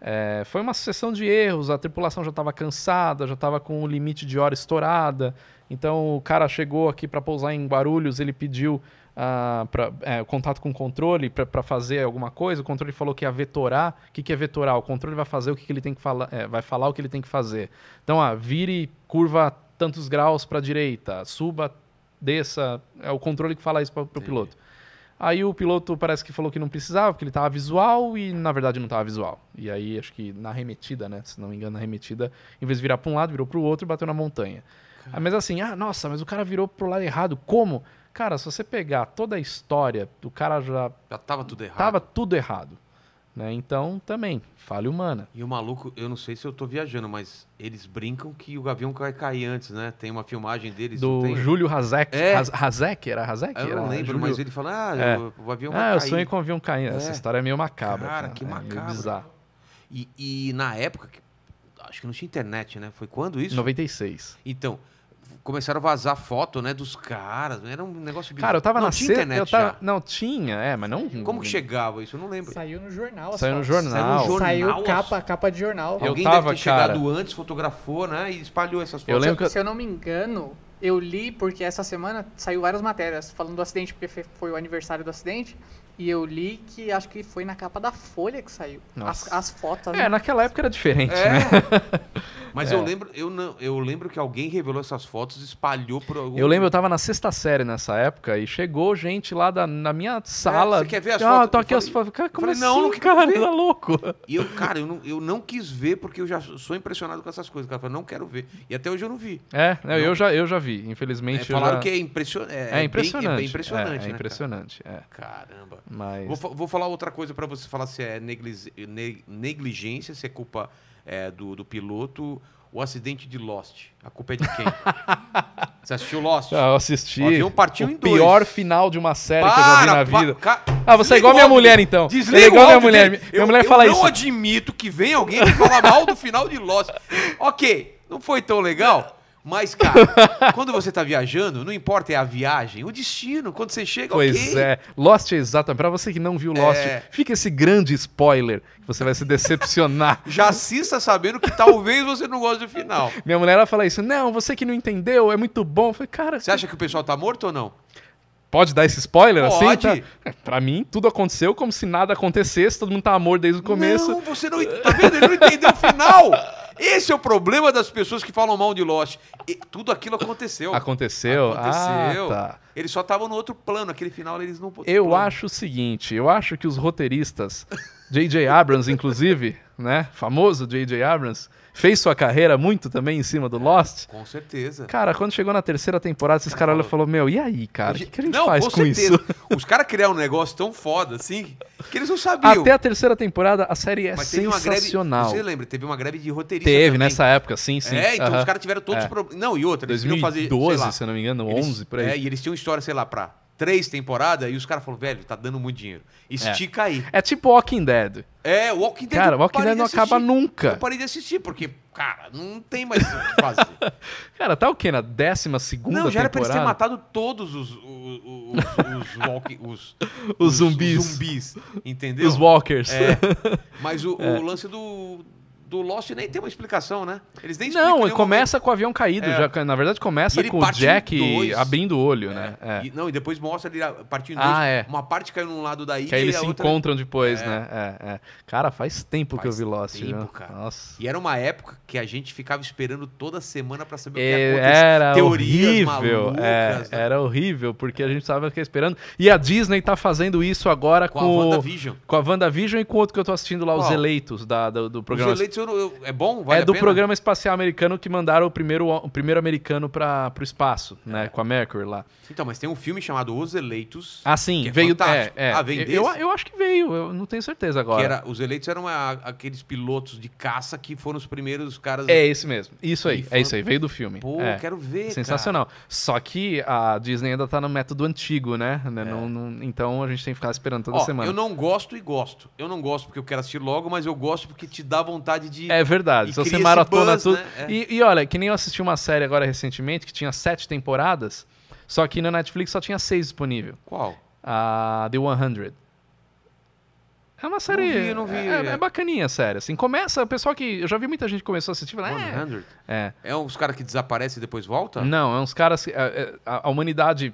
É, foi uma sucessão de erros, a tripulação já estava cansada, já estava com o limite de hora estourada. Então o cara chegou aqui para pousar em Guarulhos, ele pediu uh, pra, é, contato com o controle para fazer alguma coisa. O controle falou que ia vetorar. O que, que é vetorar? O controle vai fazer o que, que ele tem que falar, é, vai falar o que ele tem que fazer. Então, ah, vire curva tantos graus para a direita, suba, desça. É o controle que fala isso para o piloto. Aí o piloto parece que falou que não precisava, porque ele estava visual e na verdade não estava visual. E aí acho que na arremetida, né? Se não me engano, na arremetida, em vez de virar para um lado, virou para o outro e bateu na montanha. Ah, mas assim, ah, nossa, mas o cara virou pro lado errado. Como? Cara, se você pegar toda a história, o cara já. Já tava tudo errado. Tava tudo errado. Né? Então, também, falha humana. E o maluco, eu não sei se eu tô viajando, mas eles brincam que o Gavião vai cair antes, né? Tem uma filmagem deles. Do tem... Júlio Hazek. É. Hazek? Era Hazek? Eu não lembro, Júlio... mas ele fala, ah, é. o avião ah, vai cair. Ah, eu sonhei com o avião caindo. É. Essa história é meio macabra. Cara, cara. que é macabra. É bizarro. E, e na época, acho que não tinha internet, né? Foi quando isso? 96. Então começaram a vazar foto, né, dos caras. Era um negócio bizarro. Cara, eu tava não, na tinha sexta, internet tava... Não, tinha, é, mas não... Como que chegava isso? Eu não lembro. Saiu no jornal. Saiu no jornal. Saiu, no jornal. Saiu capa, capa de jornal. Eu Alguém tava, deve ter cara... chegado antes, fotografou, né, e espalhou essas fotos. Eu lembro que... Se eu não me engano, eu li porque essa semana saiu várias matérias falando do acidente, porque foi o aniversário do acidente. E eu li que acho que foi na capa da Folha que saiu. As, as, fotos. É, né? naquela época era diferente, é. né? Mas é. eu lembro, eu não, eu lembro que alguém revelou essas fotos, espalhou por algum Eu lembro, eu tava na sexta série nessa época e chegou gente lá da, na minha é, sala. É, você quer ver as ah, fotos? Ah, tô aqui as fotos. Cara, como falei, assim, não, não cara, tá louco. E eu, cara, eu não, eu não quis ver porque eu já sou impressionado com essas coisas. O cara falou, não quero ver. E até hoje eu não vi. É, né, não, eu já eu já vi, infelizmente. É, falaram já... que é, impression... é, é impressionante. É bem, é impressionante. É, é né, impressionante. Cara? Caramba. Mas... Vou, vou falar outra coisa para você falar se é negligência, negligência, se é culpa é, do, do piloto, o acidente de Lost. A culpa é de quem? Você assistiu Lost? Ah, eu assisti. O avião partiu o em dois. pior final de uma série Para, que eu já vi na vida. Ca... Ah, você é igual minha mulher, então. Desliga é igual minha mulher. Dele. Minha eu, mulher eu fala isso. Eu não admito que venha alguém que fala mal do final de Lost. ok, não foi tão legal? Mas, cara, quando você tá viajando, não importa é a viagem, o destino, quando você chega, pois Pois okay. é. Lost é exatamente. Pra você que não viu Lost, é... fica esse grande spoiler que você vai se decepcionar. Já assista sabendo que talvez você não goste do final. Minha mulher, ela fala isso. Não, você que não entendeu, é muito bom. Eu falei, cara... Você acha que o pessoal tá morto ou não? Pode dar esse spoiler assim? Pode. assim? Tá? Pra mim, tudo aconteceu como se nada acontecesse, todo mundo tá amor desde o começo. Não, você não. Tá vendo? Ele não entendeu o final! Esse é o problema das pessoas que falam mal de Lost. E tudo aquilo aconteceu. Aconteceu? Ah, aconteceu. Ah, tá. Eles só estavam no outro plano, aquele final eles não... Eu plano. acho o seguinte, eu acho que os roteiristas, J.J. Abrams inclusive, né, famoso J.J. Abrams fez sua carreira muito também em cima do Lost. Com certeza. Cara, quando chegou na terceira temporada, esses caras falaram, meu, e aí, cara? O que, a gente não, faz com, com isso? Os caras criaram um negócio tão foda, assim, que eles não sabiam. Até a terceira temporada, a série é Mas sensacional. Greve, você lembra, teve uma greve de roteirista Teve, também. nessa época, sim, sim. É, então uh -huh. os caras tiveram todos é. os problemas. Não, e outra, eles 2012, fazer, 12, se não me engano, eles, 11, por aí. É, e eles tinham história, sei lá, pra três temporadas e os caras falaram, velho, tá dando muito dinheiro. Estica é. aí. É tipo Walking Dead. É, Walking Dead. Cara, Walking Dead não de acaba nunca. Eu parei de assistir, porque, cara, não tem mais o que fazer. cara, tá o quê? Na décima segunda Não, já era temporada? pra eles terem matado todos os. Os, os, walk, os, os zumbis. zumbis. Entendeu? Os walkers. É. Mas o, é. o lance do do Lost nem tem uma explicação, né? Eles nem Não, ele começa momento. com o avião caído. É. Já, na verdade, começa com o Jack abrindo o olho, né? é. né? É. E, não, e depois mostra ele partindo ah, dois. É. Uma parte caiu num lado da ilha. Que aí eles se outra... encontram depois, é. né? É, cara, faz tempo faz que eu vi Lost. Tempo, viu? cara. Nossa. E era uma época que a gente ficava esperando toda semana para saber o que ia acontecer. Era Teorias horrível. Malucas, né? Era horrível, porque a gente ficar esperando. E a Disney tá fazendo isso agora com, com a WandaVision. Com a WandaVision e com outro que eu tô assistindo lá, Qual? Os Eleitos, da, do, do programa. Os Eleitos eu, eu, é bom? Vale é do programa espacial americano que mandaram o primeiro, o primeiro americano para o espaço, né? É. Com a Mercury lá. Então, mas tem um filme chamado Os Eleitos. Ah, sim. É veio. Fantástico. É, é. Ah, eu, eu, acho que veio, eu não tenho certeza agora. Era, os Eleitos eram a, aqueles pilotos de caça que foram os primeiros caras. É esse mesmo. Isso aí, é isso aí. Veio do filme. Pô, é. quero ver. Sensacional. Cara. Só que a Disney ainda tá no método antigo, né? né é. Não, não, então a gente tem que ficar esperando toda Ó, semana. Eu não gosto e gosto. Eu não gosto porque eu quero assistir logo, mas eu gosto porque te dá vontade de. É verdade. Se você maratona buzz, tudo. Né? É. E, e olha, que nem eu assisti uma série agora recentemente que tinha sete temporadas, só que na Netflix só tinha seis disponível. Qual? A The 100. É uma série. Não vi, não vi. É, é bacaninha a série. Assim, começa. O pessoal que. Eu já vi muita gente que começou a assistir e é, 100? É. É uns caras que desaparecem e depois volta? Não, é uns caras. Que, a, é, é, a, a humanidade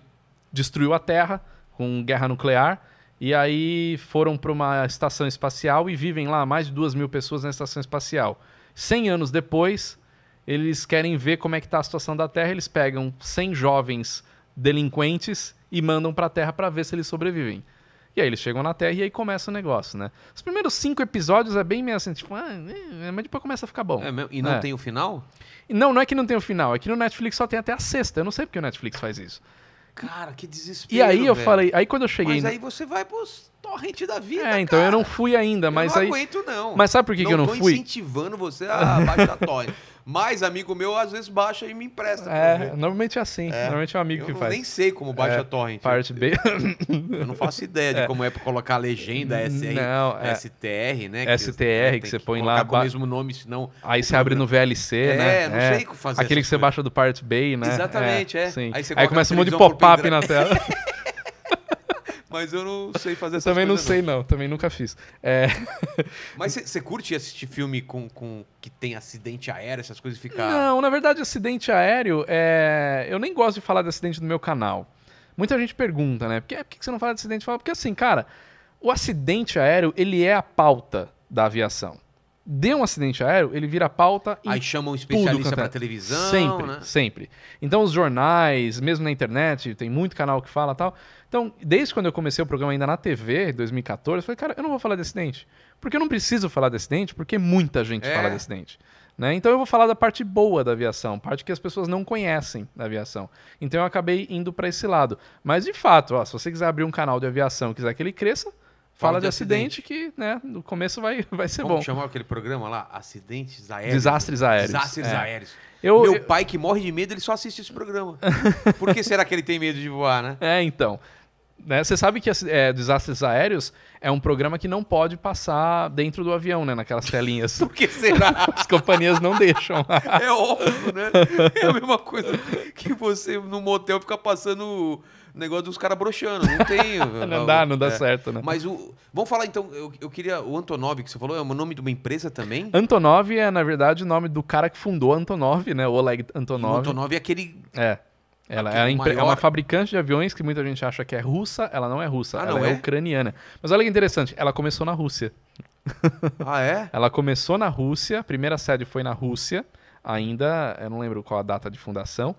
destruiu a Terra com guerra nuclear. E aí foram para uma estação espacial e vivem lá mais de duas mil pessoas na estação espacial. Cem anos depois, eles querem ver como é que está a situação da Terra. Eles pegam 100 jovens delinquentes e mandam para a Terra para ver se eles sobrevivem. E aí eles chegam na Terra e aí começa o negócio, né? Os primeiros cinco episódios é bem meio assim, tipo, ah, né? mas depois começa a ficar bom. É e não é. tem o final? Não, não é que não tem o final. É que no Netflix só tem até a sexta. Eu não sei porque o Netflix faz isso. Cara, que desespero. E aí eu velho. falei, aí quando eu cheguei. Mas aí você vai pros torrente da vida. É, então cara. eu não fui ainda, mas eu não aí. Não aguento, não. Mas sabe por que, não que eu não fui? incentivando você a baixar torrent. Mas amigo meu às vezes baixa e me empresta. É, normalmente é assim. É. Normalmente é um amigo eu que faz. Eu nem sei como baixa é, torrent. Parte B. eu não faço ideia de é. como é pra colocar a legenda SR, não, é. STR, né? STR, que, que você põe lá. com o mesmo nome, senão... Aí você abre no VLC, é, né? não é. sei o que fazer. Aquele que coisa. você baixa do Part B, né? Exatamente, é. é. Aí, aí começa um monte de pop-up na tela. Mas eu não sei fazer essas Também não sei, não. não. Também nunca fiz. É... Mas você curte assistir filme com, com que tem acidente aéreo, essas coisas ficar. Não, na verdade, acidente aéreo é. Eu nem gosto de falar de acidente no meu canal. Muita gente pergunta, né? Por que, por que você não fala de acidente? Fala, porque assim, cara, o acidente aéreo, ele é a pauta da aviação deu um acidente aéreo, ele vira pauta e. Aí chamam um especialista é para televisão. Sempre, né? sempre. Então, os jornais, mesmo na internet, tem muito canal que fala tal. Então, desde quando eu comecei o programa ainda na TV, 2014, eu falei, cara, eu não vou falar de acidente. Porque eu não preciso falar de acidente, porque muita gente é. fala de acidente. Né? Então eu vou falar da parte boa da aviação, parte que as pessoas não conhecem da aviação. Então eu acabei indo para esse lado. Mas de fato, ó, se você quiser abrir um canal de aviação e quiser que ele cresça, Fala de, acidente, acidente, que, né, no começo vai, vai ser Como bom. chamar aquele programa lá? Acidentes aéreos. Desastres aéreos. Desastres é. aéreos. Eu, Meu eu... pai que morre de medo, ele só assiste esse programa. Por que será que ele tem medo de voar, né? É, então. Né, você sabe que é, Desastres Aéreos é um programa que não pode passar dentro do avião, né? Naquelas telinhas. Por que será? As companhias não deixam. é óbvio, né? É a mesma coisa que você, no motel, ficar passando negócio dos caras broxando. Não tem. não, não, dá, não dá é. certo, né? Mas o. Vamos falar então, eu, eu, queria. O Antonov, que você falou, é o nome de uma empresa também? Antonov é, na verdade, o nome do cara que fundou Antonov, né? O Oleg Antonov. O Antonov é aquele. É. Ela é, é, uma fabricante de aviões que muita gente acha que é russa, ela não é russa, ah, ela não é? é? ucraniana. Mas olha que interessante, ela começou na Rússia. Ah, é? ela começou na Rússia, a primeira sede foi na Rússia, ainda, eu não lembro qual a data de fundação,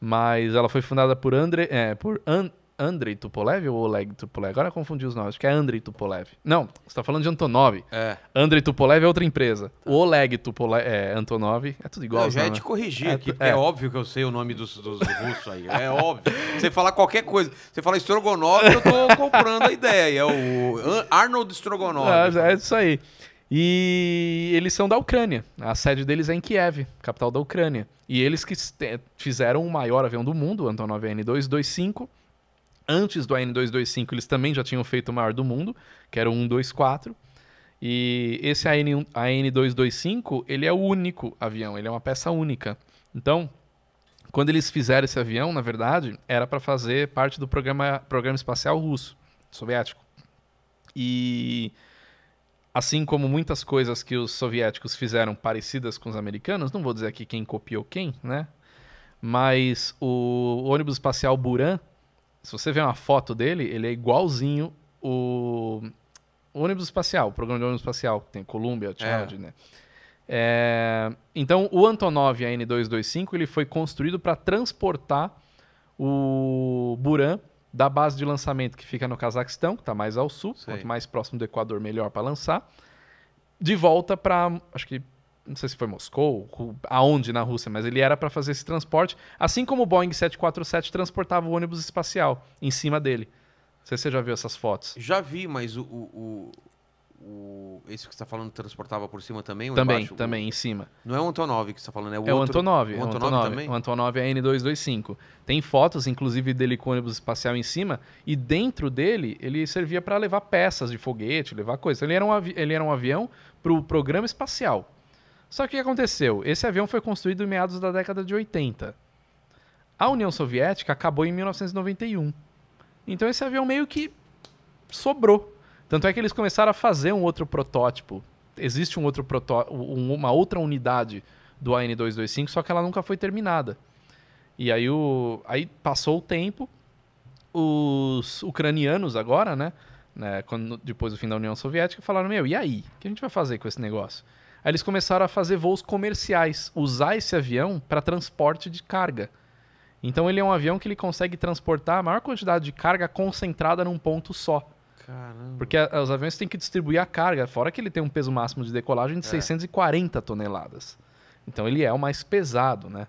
mas ela foi fundada por Andrei, é, por And, Andrei Tupolev ou Oleg Tupolev? Agora eu confundi os nomes, acho que é Andrei Tupolev. Não, você está falando de Antonov. É. Andrei Tupolev é outra empresa. Tá. O Oleg Tupolev, é, Antonov, é tudo igual. Eu já ia é te né? corrigir é, aqui, porque é. é. óbvio que eu sei o nome dos, dos russos aí. É óbvio. Você falar qualquer coisa, você fala Strogonov, eu tô comprando a ideia. É o Arnold Strogonov. É, é isso aí. E eles são da Ucrânia. A sede deles é em Kiev, capital da Ucrânia. E eles que eh, fizeram o maior avião do mundo, o Antonov AN-225. Antes do AN-225, eles também já tinham feito o maior do mundo, que era o 124. E esse AN, AN-225, ele é o único avião, ele é uma peça única. Então, quando eles fizeram esse avião, na verdade, era para fazer parte do programa, programa espacial russo, soviético. E Assim como muitas coisas que os soviéticos fizeram parecidas com os americanos, não vou dizer aqui quem copiou quem, né? Mas o ônibus espacial Buran, se você ver uma foto dele, ele é igualzinho o, o ônibus espacial, o programa de ônibus espacial, que tem Columbia, Child, é. né? É... Então, o Antonov AN-225, ele foi construído para transportar o Buran da base de lançamento que fica no Cazaquistão, que está mais ao sul, Sei. quanto mais próximo do Equador, melhor para lançar. De volta para, acho que, não sei se foi Moscou, aonde na Rússia, mas ele era para fazer esse transporte, assim como o Boeing 747 transportava o ônibus espacial em cima dele. Não sei se você já viu essas fotos. Já vi, mas o, o, o, esse que você está falando transportava por cima também? Também, embaixo? também, em cima. Não é o Antonov que você está falando, é o, é outro, o Antonov. É o Antonov, Antonov também? O Antonov é N225. Tem fotos, inclusive, dele com ônibus espacial em cima, e dentro dele ele servia para levar peças de foguete, levar coisas. Então, ele, era um ele era um avião para o programa espacial. Só que o que aconteceu? Esse avião foi construído em meados da década de 80. A União Soviética acabou em 1991. Então esse avião meio que sobrou tanto é que eles começaram a fazer um outro protótipo. Existe um outro uma outra unidade do AN225, só que ela nunca foi terminada. E aí, o, aí passou o tempo, os ucranianos agora, né, né quando, depois do fim da União Soviética, falaram, meu, e aí? O que a gente vai fazer com esse negócio? Aí eles começaram a fazer voos comerciais, usar esse avião para transporte de carga. Então ele é um avião que ele consegue transportar a maior quantidade de carga concentrada num ponto só. Caramba. Porque a, os aviões têm que distribuir a carga, fora que ele tem um peso máximo de decolagem de é. 640 toneladas. Então ele é o mais pesado, né?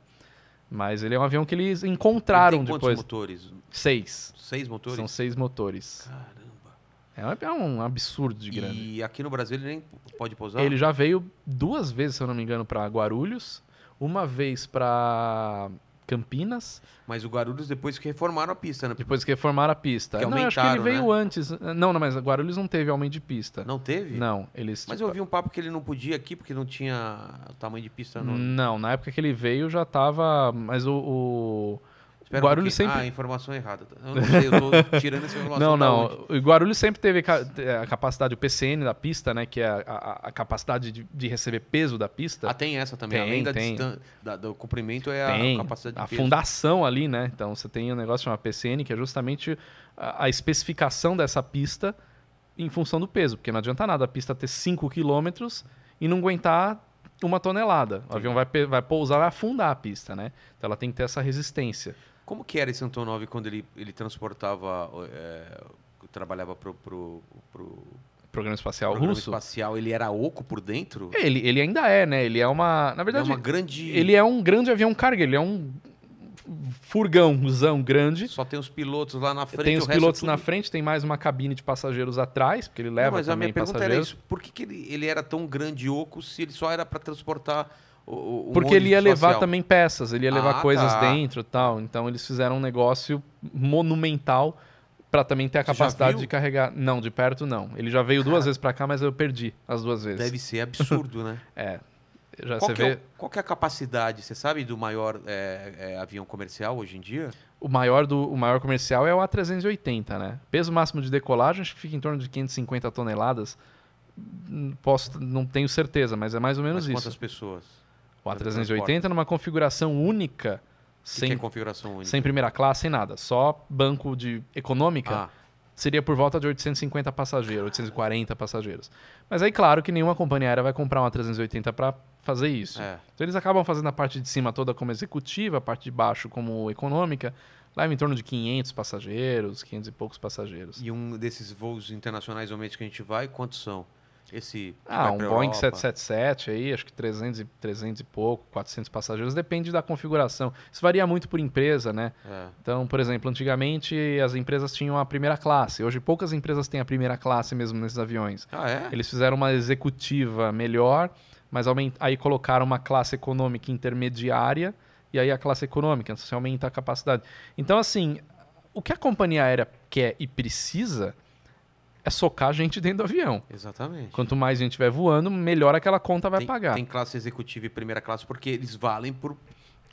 Mas ele é um avião que eles encontraram ele tem depois. Quantos motores? Seis. Seis motores? São seis motores. Caramba. É um, é um absurdo de grande. E aqui no Brasil ele nem pode pousar? Ele já veio duas vezes, se eu não me engano, para Guarulhos, uma vez para Campinas. Mas o Guarulhos depois que reformaram a pista, né? Depois que reformaram a pista. Que não, acho que ele veio né? antes. Não, não, mas Guarulhos não teve aumento de pista. Não teve? Não, eles. Mas tipo... eu ouvi um papo que ele não podia aqui porque não tinha o tamanho de pista. Não, não na época que ele veio já tava. Mas o... o... Pera Guarulhos um sempre. Ah, informação errada. Tá? Eu não sei, eu tô tirando essa informação. Não, não. O Guarulhos sempre teve a capacidade, o PCN da pista, né? Que é a, a, a capacidade de, de, receber peso da pista. Ah, tem essa também. Tem, Além tem. Da, do comprimento, é tem. a capacidade de a peso. A fundação ali, né? Então você tem um negócio chamado PCN, que é justamente a, a especificação dessa pista em função do peso. Porque não adianta nada a pista ter 5 km e não aguentar uma tonelada. O avião vai, vai pousar, vai afundar a pista, né? Então ela tem que ter essa resistência. Como que era esse Antonov quando ele, ele transportava, é, trabalhava para o pro, pro programa espacial programa russo. espacial, ele era oco por dentro? Ele, ele ainda é, né? Ele é uma. Na verdade. É uma grande. Ele é um grande avião carga, ele é um furgãozão grande. Só tem os pilotos lá na frente. Tem os pilotos é tudo... na frente, tem mais uma cabine de passageiros atrás, porque ele leva Não, mas também a minha pergunta passageiros. Era isso. Por que, que ele, ele era tão grande oco se ele só era para transportar o, o Porque ele ia levar também peças, ele ia levar ah, coisas tá. dentro tal. Então eles fizeram um negócio monumental para também ter a capacidade de carregar. Não, de perto não. Ele já veio Cara, duas vezes para cá, mas eu perdi as duas vezes. Deve ser absurdo, né? é. Já qual, é vê... é qual é a capacidade, você sabe, do maior é, é, avião comercial hoje em dia? O maior, do, o maior comercial é o A380, né? Peso máximo de decolagem acho que fica em torno de 550 toneladas. Hum, posso, não tenho certeza, mas é mais ou menos mas isso. Quantas pessoas? O A380 numa configuração única. Sem, que é configuração única? Sem primeira classe, sem nada. Só banco de econômica. Ah. Seria por volta de 850 passageiros, 840 passageiros. Mas aí, claro que nenhuma companhia aérea vai comprar uma 380 para fazer isso. É. Então, eles acabam fazendo a parte de cima toda como executiva, a parte de baixo como econômica. Lá em torno de 500 passageiros, 500 e poucos passageiros. E um desses voos internacionais, realmente, que a gente vai, quantos são? Esse ah, um Boeing 777 aí, acho que 300 e, 300 e pouco, 400 passageiros, depende da configuração. Isso varia muito por empresa, né? É. Então, por exemplo, antigamente as empresas tinham a primeira classe. Hoje poucas empresas têm a primeira classe mesmo nesses aviões. Ah, é? Eles fizeram uma executiva melhor, mas aí colocaram uma classe econômica intermediária e aí a classe econômica, então você aumenta a capacidade. Então, assim, o que a companhia aérea quer e precisa é socar a gente dentro do avião. Exatamente. Quanto mais a gente estiver voando, melhor aquela conta vai tem, pagar. Tem classe executiva e primeira classe porque eles valem por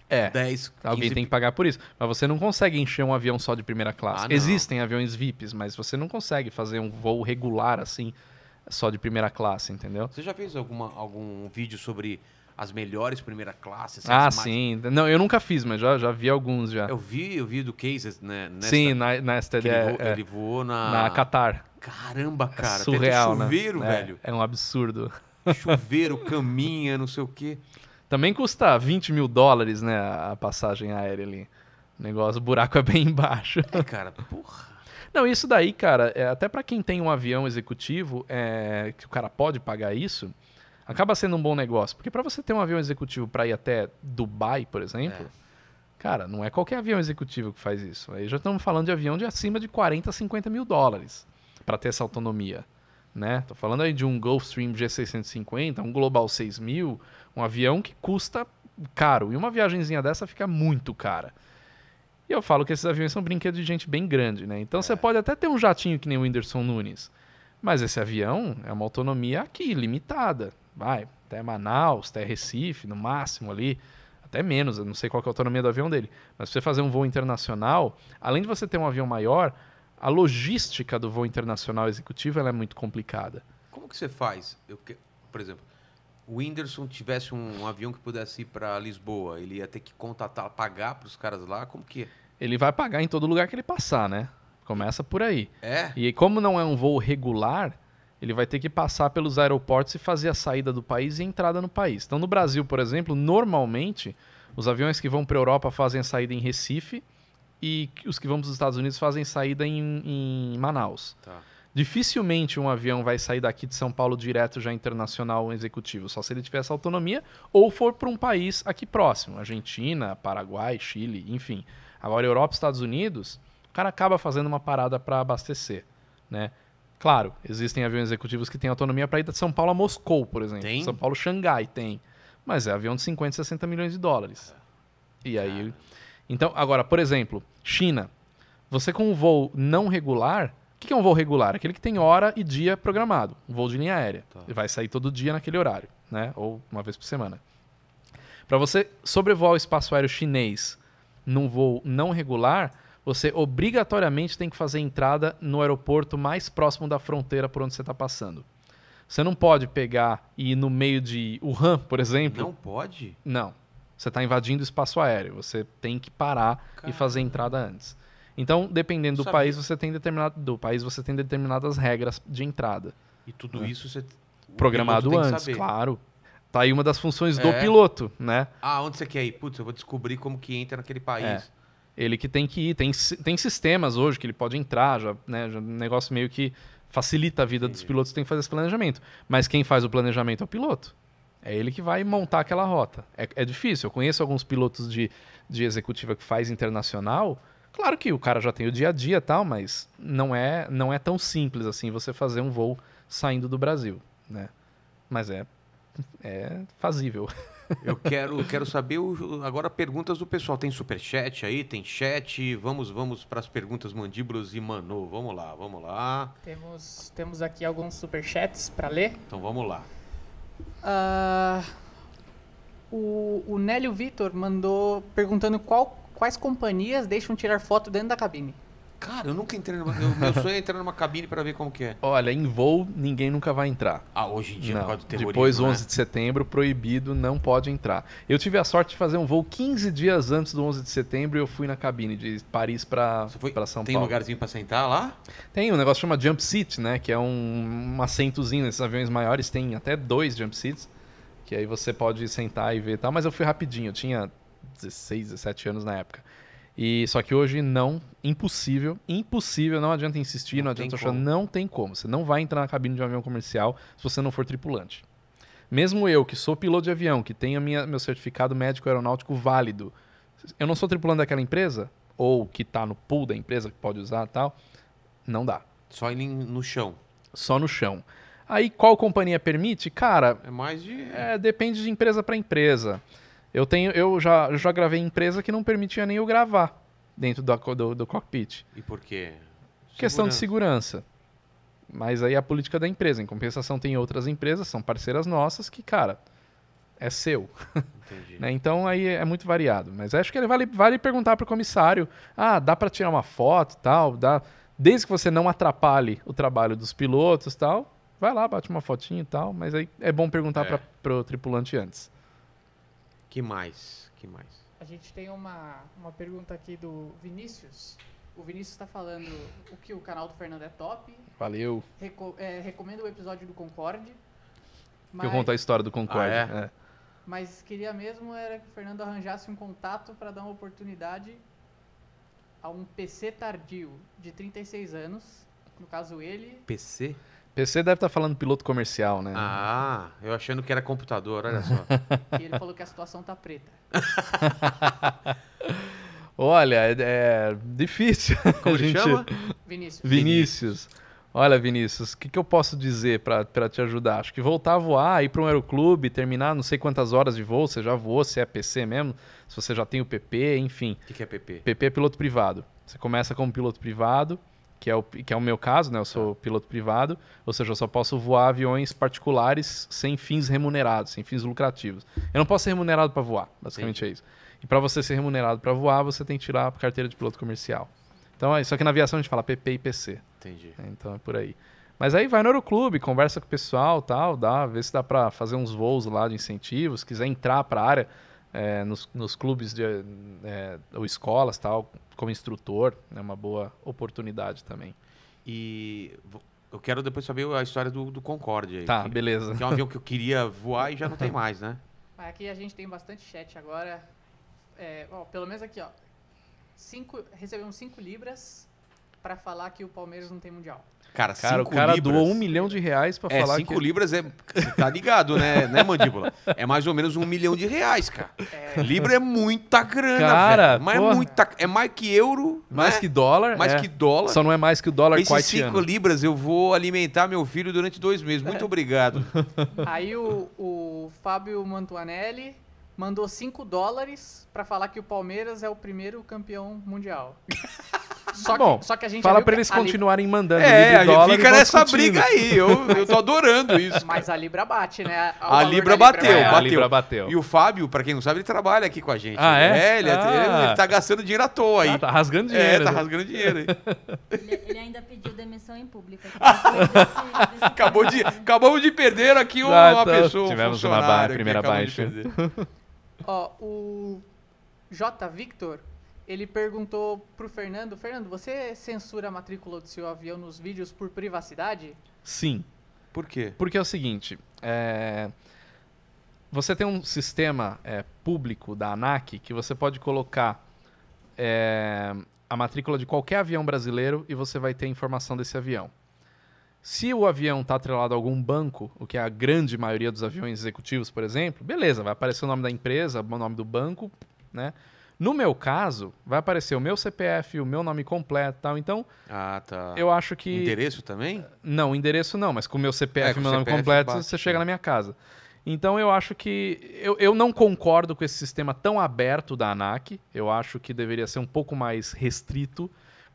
é, 10, 15... Alguém tem que pagar por isso. Mas você não consegue encher um avião só de primeira classe. Ah, Existem aviões VIPs, mas você não consegue fazer um voo regular assim, só de primeira classe, entendeu? Você já fez alguma, algum vídeo sobre as melhores primeira classes? Ah, sim. Não, eu nunca fiz, mas já, já vi alguns já. Eu vi, eu vi do Cases, né? Nesta, sim, na, nesta... Ele, é, voou, é, ele voou na... Na Qatar. Caramba, é cara. Né? É surreal, chuveiro, né? velho. É, é um absurdo. Chuveiro, caminha, não sei o quê. Também custa 20 mil dólares, né, a passagem aérea ali. O negócio, o buraco é bem embaixo. É, cara, porra. Não, isso daí, cara, é, até para quem tem um avião executivo, é, que o cara pode pagar isso, acaba sendo um bom negócio. Porque para você ter um avião executivo para ir até Dubai, por exemplo, é. cara, não é qualquer avião executivo que faz isso. Aí já estamos falando de avião de acima de 40, 50 mil dólares para ter essa autonomia. Né? Tô falando aí de um Gulfstream G650, um Global 6000, um avião que custa caro. E uma viagemzinha dessa fica muito cara. E eu falo que esses aviões são brinquedos de gente bem grande, né? Então é. você pode até ter um jatinho que nem o Whindersson Nunes. Mas esse avião é uma autonomia aqui, limitada. Vai até Manaus, até Recife, no máximo ali. Até menos, eu não sei qual é a autonomia do avião dele. Mas se você fazer um voo internacional, além de você ter um avião maior, a logística do voo internacional executivo é muito complicada. Como que você faz? Eu, por exemplo, o Whindersson tivesse um, um avião que pudesse ir para Lisboa, ele ia ter que contatar, pagar para os caras lá? Como que é? Ele vai pagar em todo lugar que ele passar, né? Começa por aí. É? E como não é um voo regular, ele vai ter que passar pelos aeroportos e fazer a saída do país e a entrada no país. Então, no Brasil, por exemplo, normalmente, os aviões que vão para a Europa fazem a saída em Recife, e os que vão para os Estados Unidos fazem saída em, em Manaus. Tá. Dificilmente um avião vai sair daqui de São Paulo direto já internacional executivo, só se ele tiver essa autonomia ou for para um país aqui próximo, Argentina, Paraguai, Chile, enfim. Agora, Europa, Estados Unidos, o cara acaba fazendo uma parada para abastecer, né? Claro, existem aviões executivos que têm autonomia para ir de São Paulo a Moscou, por exemplo. Tem? São Paulo, Xangai tem. Mas é avião de 50, 60 milhões de dólares. É. E aí. Então, agora, por exemplo, China. Você com um voo não regular, o que é um voo regular? Aquele que tem hora e dia programado, um voo de linha aérea. Tá. E vai sair todo dia naquele horário, né? Ou uma vez por semana. Para você sobrevoar o espaço aéreo chinês num voo não regular, você obrigatoriamente tem que fazer entrada no aeroporto mais próximo da fronteira por onde você está passando. Você não pode pegar e ir no meio de Wuhan, por exemplo. Não pode? Não. Você está invadindo espaço aéreo, você tem que parar Caramba. e fazer entrada antes. Então, dependendo do país, você tem determinado do país você tem determinadas regras de entrada. E tudo né? isso você programado antes, claro. Tá aí uma das funções é. do piloto, né? Ah, onde você quer ir? Putz, eu vou descobrir como que entra naquele é. país. É. Ele que tem que ir. Tem, tem sistemas hoje que ele pode entrar, já, né? Já um negócio meio que facilita a vida Sim. dos pilotos, tem que fazer esse planejamento. Mas quem faz o planejamento é o piloto. É ele que vai montar aquela rota. É, é difícil. Eu conheço alguns pilotos de, de executiva que faz internacional. Claro que o cara já tem o dia a dia tal, mas não é, não é tão simples assim você fazer um voo saindo do Brasil, né? Mas é, é fazível. Eu quero, quero saber o, agora perguntas do pessoal. Tem super chat aí, tem chat. Vamos, vamos para as perguntas mandíbulas e Manu. Vamos lá, vamos lá. Temos, temos aqui alguns super chats para ler. Então vamos lá. Uh, o, o Nélio Vitor mandou perguntando qual, quais companhias deixam tirar foto dentro da cabine. Cara, eu nunca entrei numa. Eu, meu sonho é entrar numa cabine para ver como que é. Olha, em voo ninguém nunca vai entrar. Ah, hoje em dia não. por causa do terrorismo. Depois 11 né? de setembro, proibido, não pode entrar. Eu tive a sorte de fazer um voo 15 dias antes do 11 de setembro e eu fui na cabine de Paris para São tem Paulo. Tem lugarzinho para sentar lá? Tem, um negócio chama jump seat, né? Que é um, um assentozinho. Esses aviões maiores tem até dois jump seats. Que aí você pode sentar e ver e tal. Mas eu fui rapidinho, eu tinha 16, 17 anos na época. E só que hoje não, impossível, impossível, não adianta insistir, não, não adianta achar, não tem como. Você não vai entrar na cabine de um avião comercial se você não for tripulante. Mesmo eu, que sou piloto de avião, que tenho minha, meu certificado médico aeronáutico válido, eu não sou tripulante daquela empresa, ou que está no pool da empresa que pode usar tal, não dá. Só no chão. Só no chão. Aí qual companhia permite? Cara, é mais de é, depende de empresa para empresa. Eu tenho, eu já, eu já gravei empresa que não permitia nem eu gravar dentro do, do, do cockpit. E por quê? Segurança. Questão de segurança. Mas aí é a política da empresa. Em compensação, tem outras empresas, são parceiras nossas, que, cara, é seu. né? Então aí é muito variado. Mas acho que ele vale, vale perguntar para o comissário: ah, dá para tirar uma foto tal, dá. Desde que você não atrapalhe o trabalho dos pilotos tal, vai lá, bate uma fotinha e tal. Mas aí é bom perguntar é. para o tripulante antes. Que mais? Que mais? A gente tem uma, uma pergunta aqui do Vinícius. O Vinícius está falando o que o canal do Fernando é top. Valeu. Reco é, recomendo o episódio do Concorde. Mas... Que eu a história do Concorde. Ah, é? É. Mas queria mesmo era que o Fernando arranjasse um contato para dar uma oportunidade a um PC tardio de 36 anos. No caso, ele. PC? PC deve estar tá falando piloto comercial, né? Ah, eu achando que era computador, olha só. e ele falou que a situação tá preta. olha, é, é, difícil. Como a gente... chama? Vinícius. Vinícius. Olha, Vinícius, o que, que eu posso dizer para te ajudar? Acho que voltar a voar, ir para um aeroclube, terminar não sei quantas horas de voo, você já voou, se é PC mesmo, se você já tem o PP, enfim. O que, que é PP? PP é piloto privado. Você começa como piloto privado, que é o, que é o meu caso, né? Eu sou tá. piloto privado, ou seja, eu só posso voar aviões particulares sem fins remunerados, sem fins lucrativos. Eu não posso ser remunerado para voar, basicamente Sim. é isso. E para você ser remunerado para voar, você tem que tirar a carteira de piloto comercial. Então, é, só que na aviação a gente fala PP e PC. Entendi. É, então é por aí. Mas aí vai no Euroclube, conversa com o pessoal, tal, dá, vê se dá para fazer uns voos lá de incentivos, quiser entrar para a área é, nos, nos, clubes de, é, ou escolas, tal, como instrutor, é uma boa oportunidade também. E eu quero depois saber a história do, do Concorde. Aí, tá, que, beleza. Que é um avião que eu queria voar e já não tem mais, né? Aqui a gente tem bastante chat agora. É, ó, pelo menos aqui, ó. Cinco, recebemos 5 libras para falar que o Palmeiras não tem mundial. Cara, cara o cara libras. doou um milhão de reais para é, falar cinco que... libras é... Tá ligado, né, né, Mandíbula? É mais ou menos um milhão de reais, cara. É... Libra é muita grana, cara, Mas é porra. é muita... É mais que euro, Mais né? que dólar. Mais é. que dólar. Só não é mais que o dólar Esses quatiano. cinco libras eu vou alimentar meu filho durante dois meses. Muito é. obrigado. Aí o, o Fábio Mantuanelli mandou cinco dólares para falar que o Palmeiras é o primeiro campeão mundial. Só, Bom, que, só que a gente. Fala para eles continuarem Libra... mandando. É, a gente fica nessa briga aí. Eu, eu tô adorando isso. Mas a Libra bate, né? O a Libra, Libra bateu, é, bateu. A Libra bateu. E o Fábio, para quem não sabe, ele trabalha aqui com a gente. Ah, né? é? Ele, ah. ele tá gastando dinheiro à toa aí. Ah, tá rasgando é, dinheiro. É, tá né? rasgando dinheiro aí. Ele, ele ainda pediu demissão em público. Acabou de, acabamos de perder aqui uma, ah, então pessoa. Tivemos um uma primeira baixa. Ó, o J. Victor ele perguntou pro Fernando, Fernando, você censura a matrícula do seu avião nos vídeos por privacidade? Sim. Por quê? Porque é o seguinte, é... você tem um sistema é, público da ANAC que você pode colocar é, a matrícula de qualquer avião brasileiro e você vai ter informação desse avião. Se o avião está atrelado a algum banco, o que é a grande maioria dos aviões executivos, por exemplo, beleza, vai aparecer o nome da empresa, o nome do banco, né? No meu caso, vai aparecer o meu CPF, o meu nome completo e tal. Então, ah, tá. eu acho que. Endereço também? Não, endereço não, mas com o meu CPF é, e meu nome CPF completo, bate, você chega na minha casa. Então, eu acho que. Eu, eu não concordo com esse sistema tão aberto da ANAC. Eu acho que deveria ser um pouco mais restrito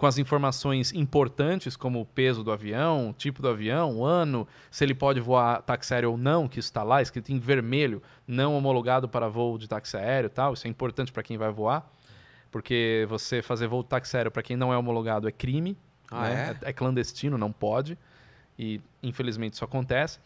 com as informações importantes, como o peso do avião, o tipo do avião, o ano, se ele pode voar táxi aéreo ou não, que está lá, escrito em vermelho, não homologado para voo de táxi aéreo tal. Isso é importante para quem vai voar, porque você fazer voo de táxi aéreo para quem não é homologado é crime, ah, né? É? é? é clandestino, não pode. E infelizmente isso acontece.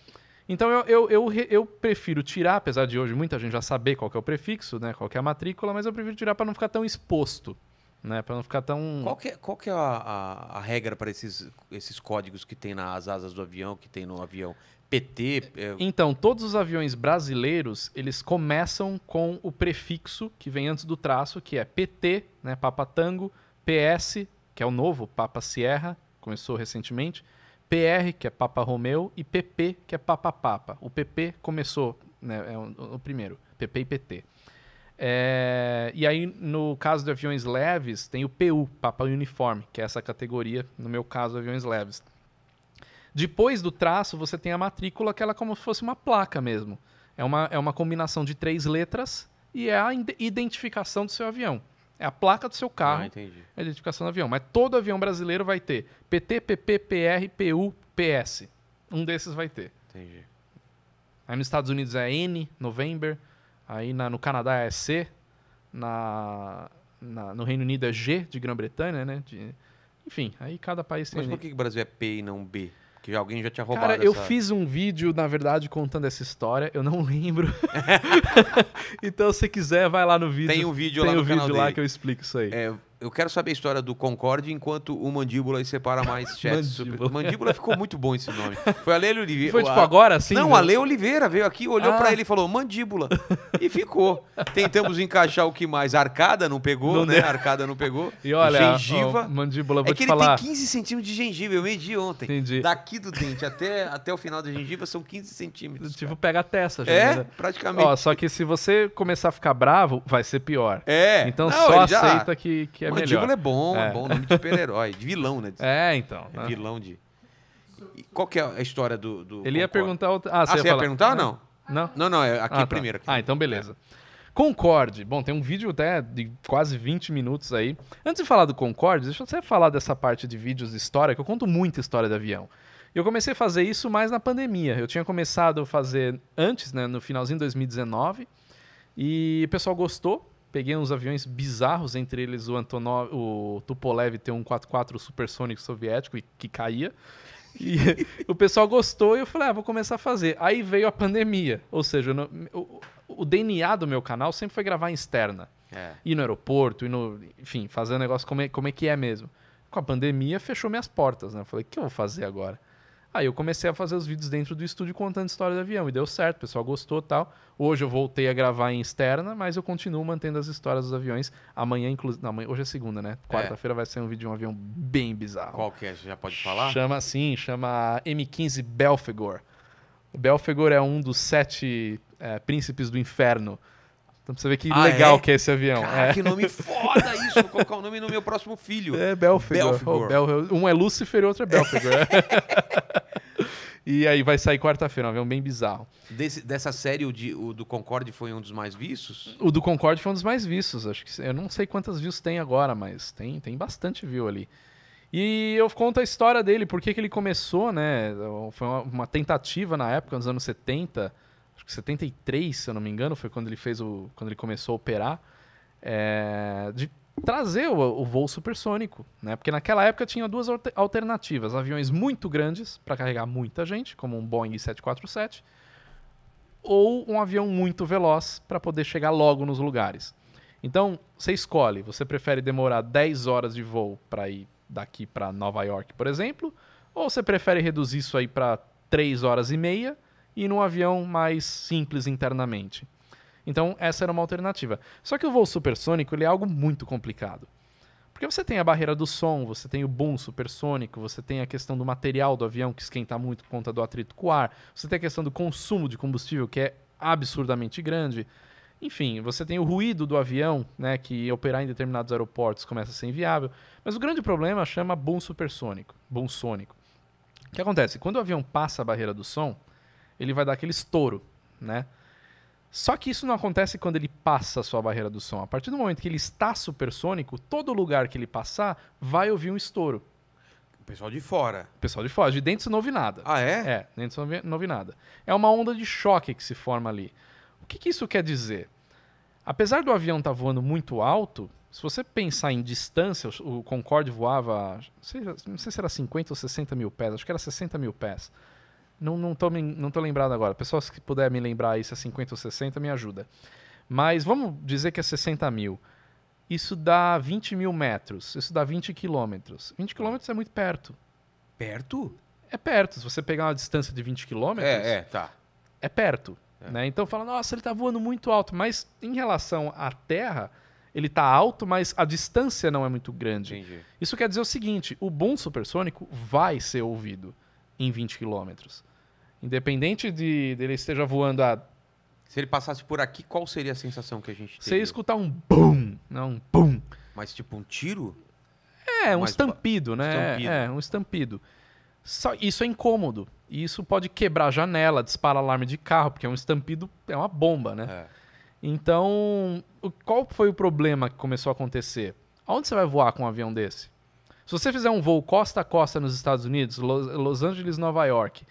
Então eu, eu, eu, eu, prefiro tirar, apesar de hoje muita gente já saber qual é o prefixo, né, qual é a matrícula, mas eu prefiro tirar para não ficar tão exposto né? Para não ficar tão. Qual que é, qual que é a, a, a regra para esses, esses códigos que tem nas asas do avião, que tem no avião? PT? É... é então, todos os aviões brasileiros, eles começam com o prefixo que vem antes do traço, que é PT, né? Papa Tango, PS, que é o novo, Papa Sierra, começou recentemente, PR, que é Papa Romeu, e PP, que é Papa Papa. O PP começou, né? É o, o primeiro, PP e PT. É, e aí, no caso de aviões leves, tem o PU, papel uniforme, que é essa categoria, no meu caso, aviões leves. Depois do traço, você tem a matrícula, que ela é como se fosse uma placa mesmo. É uma, é uma combinação de três letras e é a identificação do seu avião. É a placa do seu carro, ah, a identificação do avião. Mas todo avião brasileiro vai ter PT, PP, PR, PU, PS. Um desses vai ter. Entendi. Aí nos Estados Unidos é N, November. Aí na, no Canadá é C, na, na, no Reino Unido é G de Grã-Bretanha, né? De, enfim, aí cada país tem. Mas por que, que o Brasil é P e não B? Que alguém já tinha roubado. Cara, eu essa... fiz um vídeo, na verdade, contando essa história. Eu não lembro. então, se quiser, vai lá no vídeo. Tem um vídeo tem lá um no vídeo lá dele. que eu explico isso aí. É, eu quero saber a história do Concorde enquanto o Mandíbula separa mais chefes. Mandíbula. Mandíbula ficou muito bom esse nome. Foi a Lele Oliveira. Foi tipo agora, sim. Não, né? a Lele Oliveira veio aqui, olhou ah. para ele e falou Mandíbula. E ficou. Tentamos encaixar o que mais? Arcada não pegou, não né? Deu. Arcada não pegou. E olha, gengiva. Ó, mandíbula, vou É que ele falar. tem 15 centímetros de gengiva, eu medi ontem. Entendi. Daqui do dente até, até o final da gengiva são 15 centímetros. Tipo, pega a testa. gente. é, praticamente. Ó, só que se você começar a ficar bravo, vai ser pior. É. Então não, só aceita já... que, que é Mandíbula melhor. é bom, é, é bom, nome de super-herói, de vilão, né? É, então. É né? Vilão de. E qual que é a história do. do Ele ia perguntar. Outra... Ah, ah você, ah, ia, você ia perguntar ou não? Não? Não, não, é aqui ah, tá. primeiro. Aqui. Ah, então beleza. Concorde. Bom, tem um vídeo até de quase 20 minutos aí. Antes de falar do Concorde, deixa eu até falar dessa parte de vídeos de história, que eu conto muita história de avião. Eu comecei a fazer isso mais na pandemia. Eu tinha começado a fazer antes, né, no finalzinho de 2019, e o pessoal gostou peguei uns aviões bizarros, entre eles o Antonov, o Tupolev T-144 supersônico soviético que caía. E o pessoal gostou e eu falei, ah, vou começar a fazer. Aí veio a pandemia, ou seja, no, o, o, DNA do meu canal sempre foi gravar em externa. É. Ir no aeroporto, ir no, enfim, fazer um negócio como é, como é que é mesmo. Com a pandemia, fechou minhas portas, né? Eu falei, o que eu vou fazer agora? Aí eu comecei a fazer os vídeos dentro do estúdio contando história do avião e deu certo, o pessoal gostou tal. Hoje eu voltei a gravar em externa, mas eu continuo mantendo as histórias dos aviões. Amanhã, inclusive. Hoje é segunda, né? É. Quarta-feira é. vai ser um vídeo de um avião bem bizarro. Qual que é? Você já pode falar? Chama assim, chama M15 Belfegor. Belfegor é um dos sete é, príncipes do inferno então pra você ver que ah, legal é? que é esse avião. Cara, é. Que nome foda isso! Vou colocar é o nome no meu próximo filho. É Belfegor. Oh, um é Lucifer e outro é Belfegor. É. e aí vai sair quarta-feira, um avião bem bizarro. Desse, dessa série, o, de, o, do Concorde foi um dos mais vistos? O do Concorde foi um dos mais vistos. Acho que eu não sei quantas views tem agora, mas tem, tem bastante view ali. E eu conto a história dele, por que ele começou, né? Foi uma, uma tentativa na época, nos anos 70 acho que 73, se eu não me engano, foi quando ele fez o, quando ele começou a operar, é, de trazer o, o, voo supersônico, né? Porque naquela época tinha duas alternativas: aviões muito grandes para carregar muita gente, como um Boeing 747, ou um avião muito veloz para poder chegar logo nos lugares. Então, você escolhe, você prefere demorar 10 horas de voo para ir daqui para Nova York, por exemplo, ou você prefere reduzir isso aí para 3 horas e meia e num avião mais simples internamente. Então, essa era uma alternativa. Só que o voo supersônico ele é algo muito complicado. Porque você tem a barreira do som, você tem o boom supersônico, você tem a questão do material do avião que esquenta muito por conta do atrito com o ar, você tem a questão do consumo de combustível que é absurdamente grande. Enfim, você tem o ruído do avião, né, que operar em determinados aeroportos começa a ser inviável. Mas o grande problema chama boom supersônico, boom sônico. O que acontece? Quando o avião passa a barreira do som, ele vai dar aquele estouro, né? Só que isso não acontece quando ele passa a sua barreira do som. A partir do momento que ele está supersônico, todo lugar que ele passar vai ouvir um estouro. O pessoal de fora. O pessoal de fora. De dentro você não ouve nada. Ah, é? É, dentro você não ouve nada. É uma onda de choque que se forma ali. O que, que isso quer dizer? Apesar do avião estar tá voando muito alto, se você pensar em distância, o Concorde voava, não sei, não sei se era 50 ou 60 mil pés, acho que era 60 mil pés. Não, não, tô, me, não tô lembrado agora. Pessoal, se puder me lembrar isso é 50 ou 60, me ajuda. Mas vamos dizer que é 60 mil. Isso dá 20 mil metros. Isso dá 20 quilômetros. 20 quilômetros é muito perto. Perto? É perto. Se você pegar uma distância de 20 quilômetros. É, é, tá. É perto. É. Né? Então fala, nossa, ele está voando muito alto. Mas em relação à Terra, ele está alto, mas a distância não é muito grande. Entendi. Isso quer dizer o seguinte: o boom supersônico vai ser ouvido em 20 quilômetros. Independente de dele esteja voando a. Se ele passasse por aqui, qual seria a sensação que a gente teria? Você ia escutar um BUM, não né, um BUM. Mas tipo um tiro? É, um estampido, né? Estampido. É, um estampido. Só, isso é incômodo. isso pode quebrar janela, disparar alarme de carro, porque é um estampido é uma bomba, né? É. Então, o, qual foi o problema que começou a acontecer? Onde você vai voar com um avião desse? Se você fizer um voo costa a costa nos Estados Unidos, Los, Los Angeles, Nova York,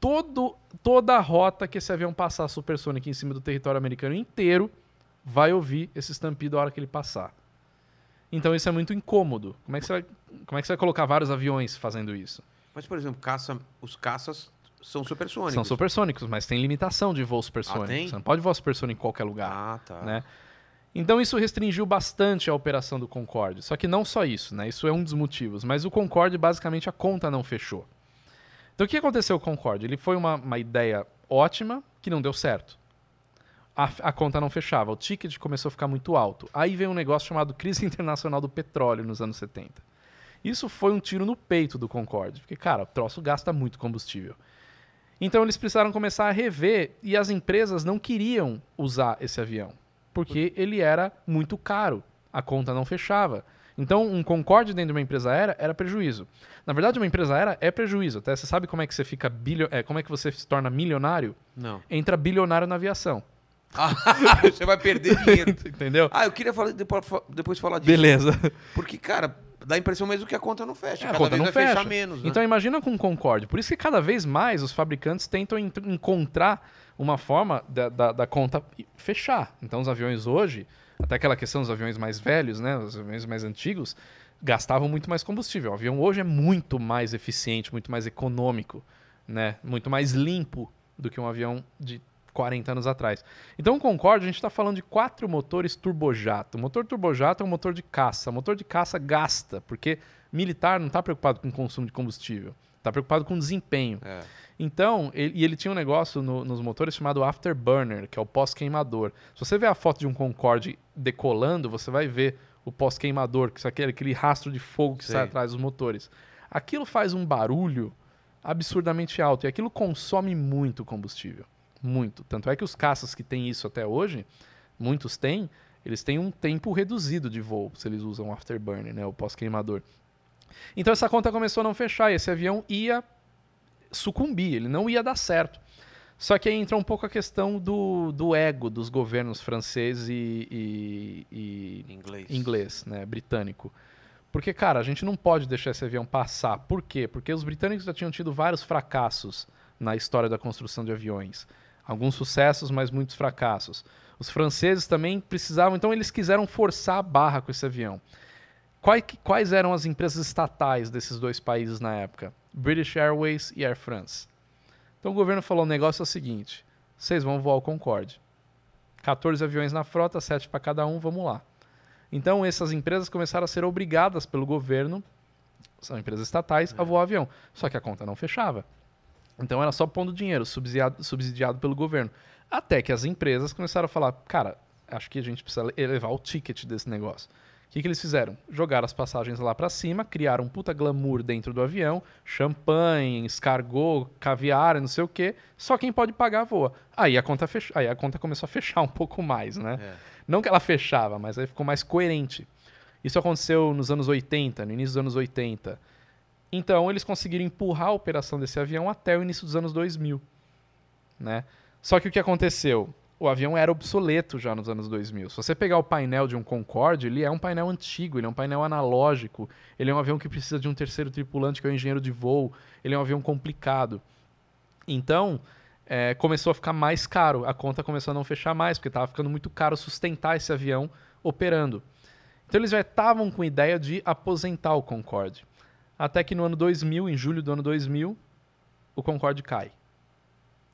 todo, toda a rota que esse avião passar supersônico em cima do território americano inteiro vai ouvir esse estampido a hora que ele passar. Então isso é muito incômodo. Como é que você vai, como é que você vai colocar vários aviões fazendo isso? Mas, por exemplo, caça, os caças são supersônicos. São supersônicos, mas tem limitação de voo supersônico. Ah, você não pode voar supersônico em qualquer lugar. Ah, tá. Né? Então isso restringiu bastante a operação do Concorde. Só que não só isso, né? Isso é um dos motivos. Mas o Concorde, basicamente, a conta não fechou. Então o que aconteceu com o Concorde? Ele foi uma, uma ideia ótima que não deu certo. A, a, conta não fechava, o ticket começou a ficar muito alto. Aí veio um negócio chamado crise internacional do petróleo nos anos 70. Isso foi um tiro no peito do Concorde, porque, cara, o troço gasta muito combustível. Então eles precisaram começar a rever e as empresas não queriam usar esse avião, porque ele era muito caro, a conta não fechava. Então, um concorde dentro de uma empresa aérea era prejuízo. Na verdade, uma empresa aérea é prejuízo. Até você sabe como é que você fica bilio... é, como é que você se torna milionário? Não. Entra bilionário na aviação. você vai perder dinheiro. Entendeu? Ah, eu queria falar, depois, depois falar disso. Beleza. Porque, cara, dá a impressão mesmo que a conta não fecha. É, a conta não fecha. menos. Né? Então imagina com o Concorde. Por isso que cada vez mais os fabricantes tentam encontrar uma forma da, da, da conta fechar. Então os aviões hoje até aquela questão dos aviões mais velhos, né, os aviões mais antigos, gastavam muito mais combustível. O avião hoje é muito mais eficiente, muito mais econômico, né, muito mais limpo do que um avião de 40 anos atrás. Então, o Concorde, a gente está falando de quatro motores turbojato. O motor turbojato é um motor de caça. O motor de caça gasta, porque militar não está preocupado com o consumo de combustível, está preocupado com desempenho. É. Então, ele, e ele tinha um negócio no, nos motores chamado afterburner, que é o pós-queimador. Se você ver a foto de um Concorde decolando, você vai ver o pós-queimador, que é aquele, aquele rastro de fogo que Sim. sai atrás dos motores. Aquilo faz um barulho absurdamente alto e aquilo consome muito combustível. Muito. Tanto é que os caças que têm isso até hoje, muitos têm, eles têm um tempo reduzido de voo, se eles usam o afterburner, né, o pós-queimador. Então essa conta começou a não fechar e esse avião ia sucumbir, ele não ia dar certo. Só que aí entra um pouco a questão do, do ego dos governos francês e, e, e inglês. inglês, né, britânico. Porque, cara, a gente não pode deixar esse avião passar. Por quê? Porque os britânicos já tinham tido vários fracassos na história da construção de aviões. Alguns sucessos, mas muitos fracassos. Os franceses também precisavam, então eles quiseram forçar a barra com esse avião. Quais, quais eram as empresas estatais desses dois países na época? British Airways e Air France. Então o governo falou: o negócio é o seguinte, vocês vão voar o Concorde. 14 aviões na frota, 7 para cada um, vamos lá. Então essas empresas começaram a ser obrigadas pelo governo, são empresas estatais, é. a voar avião. Só que a conta não fechava. Então era só pondo dinheiro, subsidiado, subsidiado pelo governo. Até que as empresas começaram a falar: cara, acho que a gente precisa elevar o ticket desse negócio. O que, que eles fizeram? Jogaram as passagens lá para cima, criaram um puta glamour dentro do avião, champanhe, escargot, caviar, não sei o quê. Só quem pode pagar voa. Aí a conta, fech... aí a conta começou a fechar um pouco mais, né? É. Não que ela fechava, mas aí ficou mais coerente. Isso aconteceu nos anos 80, no início dos anos 80. Então eles conseguiram empurrar a operação desse avião até o início dos anos 2000, né? Só que o que aconteceu? o avião era obsoleto já nos anos 2000. Se você pegar o painel de um Concorde, ele é um painel antigo, ele é um painel analógico, ele é um avião que precisa de um terceiro tripulante, que é o um engenheiro de voo, ele é um avião complicado. Então, é, começou a ficar mais caro, a conta começou a não fechar mais, porque estava ficando muito caro sustentar esse avião operando. Então, eles já estavam com ideia de aposentar o Concorde. Até que no ano 2000, em julho do ano 2000, o Concorde cai.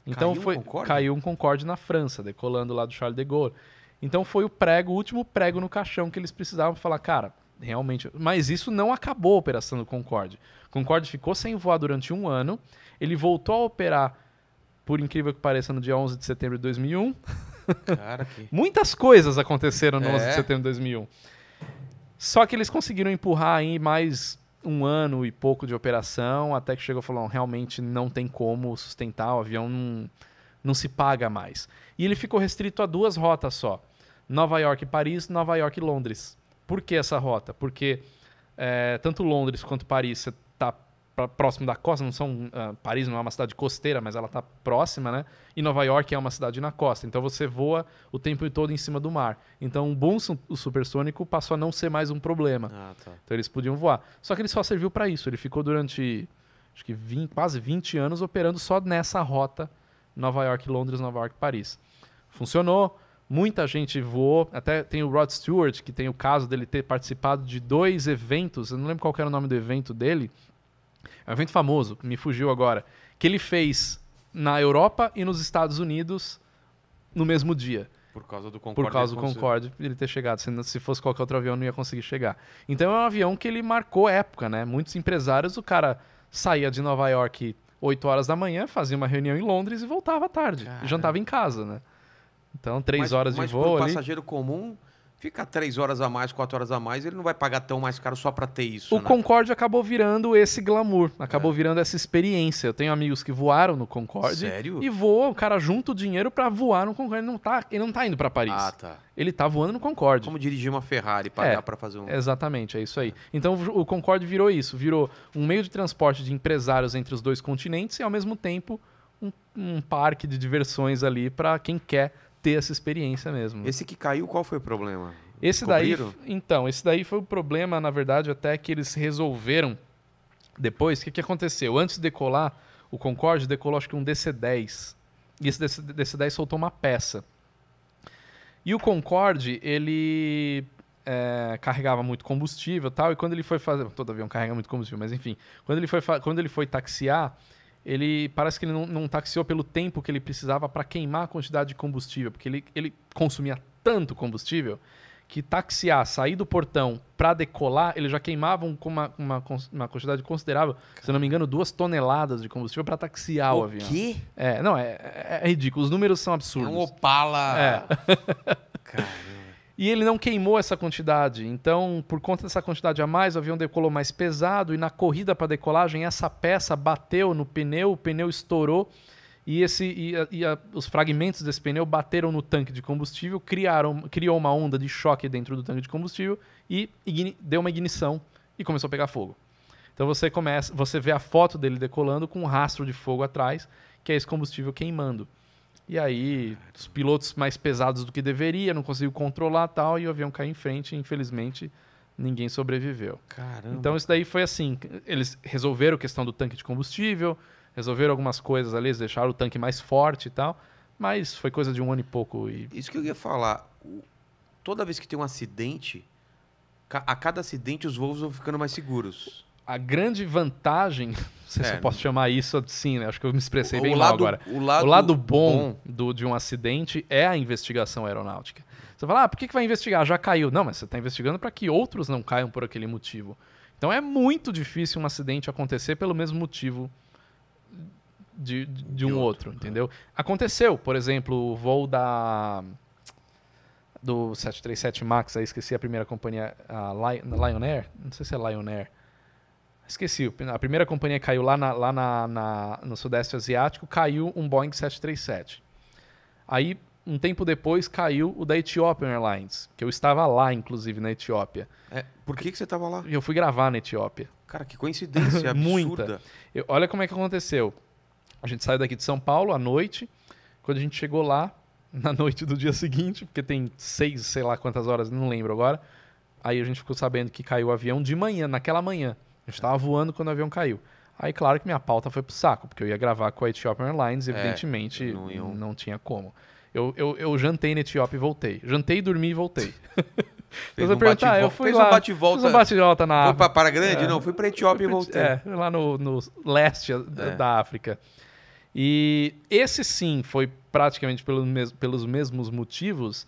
Então caiu foi um Concorde? caiu um Concorde na França, decolando lá do Charles de Gaulle. Então foi o prego, o último prego no caixão que eles precisavam falar, cara, realmente. Mas isso não acabou a operação do Concorde. O Concorde ficou sem voar durante um ano. Ele voltou a operar, por incrível que pareça, no dia 11 de setembro de 2001. Cara, que... Muitas coisas aconteceram no é. 11 de setembro de 2001. Só que eles conseguiram empurrar aí mais um ano e pouco de operação, até que chegou e falou: realmente não tem como sustentar, o avião não, não se paga mais. E ele ficou restrito a duas rotas só: Nova York Paris, Nova York Londres. Por que essa rota? Porque é, tanto Londres quanto Paris você está próximo da costa, não são uh, Paris não é uma cidade costeira, mas ela está próxima, né? E Nova York é uma cidade na costa, então você voa o tempo todo em cima do mar. Então o boom o supersônico passou a não ser mais um problema. Ah, tá. Então eles podiam voar. Só que ele só serviu para isso. Ele ficou durante acho que 20, quase 20 anos operando só nessa rota Nova York, Londres, Nova York, Paris. Funcionou. Muita gente voou, até tem o Rod Stewart, que tem o caso dele ter participado de dois eventos, eu não lembro qual era o nome do evento dele, é um evento famoso, me fugiu agora. Que ele fez na Europa e nos Estados Unidos no mesmo dia. Por causa do Concorde. Por causa do Concorde, ele ter chegado. Se, se fosse qualquer outro avião, não ia conseguir chegar. Então é um avião que ele marcou época, né? Muitos empresários, o cara saía de Nova York 8 horas da manhã, fazia uma reunião em Londres e voltava à tarde. Cara. Jantava em casa, né? Então, três mas, horas de mas voo. Mas passageiro comum, Fica três horas a mais, quatro horas a mais, ele não vai pagar tão mais caro só para ter isso. O né? Concorde acabou virando esse glamour, acabou é. virando essa experiência. Eu tenho amigos que voaram no Concorde. Sério? E voa, o cara junta o dinheiro para voar no Concorde. Ele não tá, ele não tá indo para Paris. Ah, tá. Ele tá voando no Concorde. Como dirigir uma Ferrari, pagar é, para fazer um. Exatamente, é isso aí. É. Então o Concorde virou isso, virou um meio de transporte de empresários entre os dois continentes e ao mesmo tempo um, um parque de diversões ali para quem quer ter essa experiência mesmo. Esse que caiu, qual foi o problema? Esse Cobriram? daí, então, esse daí foi o problema, na verdade, até que eles resolveram depois. O que, que aconteceu? Antes de decolar, o Concorde decolou acho que um DC-10. E esse DC-10 soltou uma peça. E o Concorde, ele é, carregava muito combustível tal, e quando ele foi fazer. Todo avião carrega muito combustível, mas enfim. Quando ele foi, quando ele foi taxiar, ele parece que ele não, não taxiou pelo tempo que ele precisava para queimar a quantidade de combustível, porque ele, ele consumia tanto combustível que taxiar, sair do portão para decolar, ele já queimava com uma, uma, uma quantidade considerável, Caramba. se não me engano, duas toneladas de combustível para taxiar o, o avião. O quê? É, não, é, é, é, ridículo. Os números são absurdos. É um Opala. É. Caramba. E ele não queimou essa quantidade. Então, por conta dessa quantidade a mais, o avião decolou mais pesado e na corrida para decolagem essa peça bateu no pneu, o pneu estourou e, esse, e, a, e a, os fragmentos desse pneu bateram no tanque de combustível, criaram, criou uma onda de choque dentro do tanque de combustível e igni, deu uma ignição e começou a pegar fogo. Então você começa, você vê a foto dele decolando com um rastro de fogo atrás, que é esse combustível queimando. E aí, os pilotos mais pesados do que deveria, não conseguiu controlar tal, e o avião caiu em frente, e infelizmente ninguém sobreviveu. Caramba. Então isso daí foi assim, eles resolveram a questão do tanque de combustível, resolveram algumas coisas ali, eles deixaram o tanque mais forte e tal, mas foi coisa de um ano e pouco. E... Isso que eu ia falar, toda vez que tem um acidente, a cada acidente os voos vão ficando mais seguros a grande vantagem, não sei é. se eu é. posso chamar isso assim, né? Acho que eu me expressei o, bem o mal lado, agora. O lado, o lado bom, bom, Do, de um acidente é a investigação aeronáutica. Você fala, ah, por que, que vai investigar? Já caiu. Não, mas você está investigando para que outros não caiam por aquele motivo. Então é muito difícil um acidente acontecer pelo mesmo motivo de, de, de um outro, outro é. entendeu? Aconteceu, por exemplo, o voo da do 737 Max, aí esqueci a primeira companhia, a Lion Air, não sei se é Lion Air, Esqueci, a primeira companhia caiu lá, na, lá na, na, no Sudeste Asiático, caiu um Boeing 737. Aí, um tempo depois, caiu o da Ethiopian Airlines, que eu estava lá, inclusive, na Etiópia. É, por que, que você estava lá? Eu fui gravar na Etiópia. Cara, que coincidência absurda. Muita. Eu, olha como é que aconteceu. A gente saiu daqui de São Paulo à noite. Quando a gente chegou lá, na noite do dia seguinte, porque tem seis, sei lá quantas horas, não lembro agora. Aí a gente ficou sabendo que caiu o avião de manhã, naquela manhã. A gente estava voando quando o avião caiu. Aí, claro que minha pauta foi pro saco, porque eu ia gravar com a Ethiopian Airlines, é, evidentemente é, não, não, tinha como. Eu, eu, eu jantei na Etiópia e voltei. Jantei, dormi e voltei. Fez um bate eu fui Fez lá, um bate-volta. Fiz um bate-volta na Foi pra Para Grande? É, não, fui pra Etiópia fui pra, e voltei. É, lá no, no leste é. da África. E esse sim foi praticamente pelo mes pelos mesmos motivos,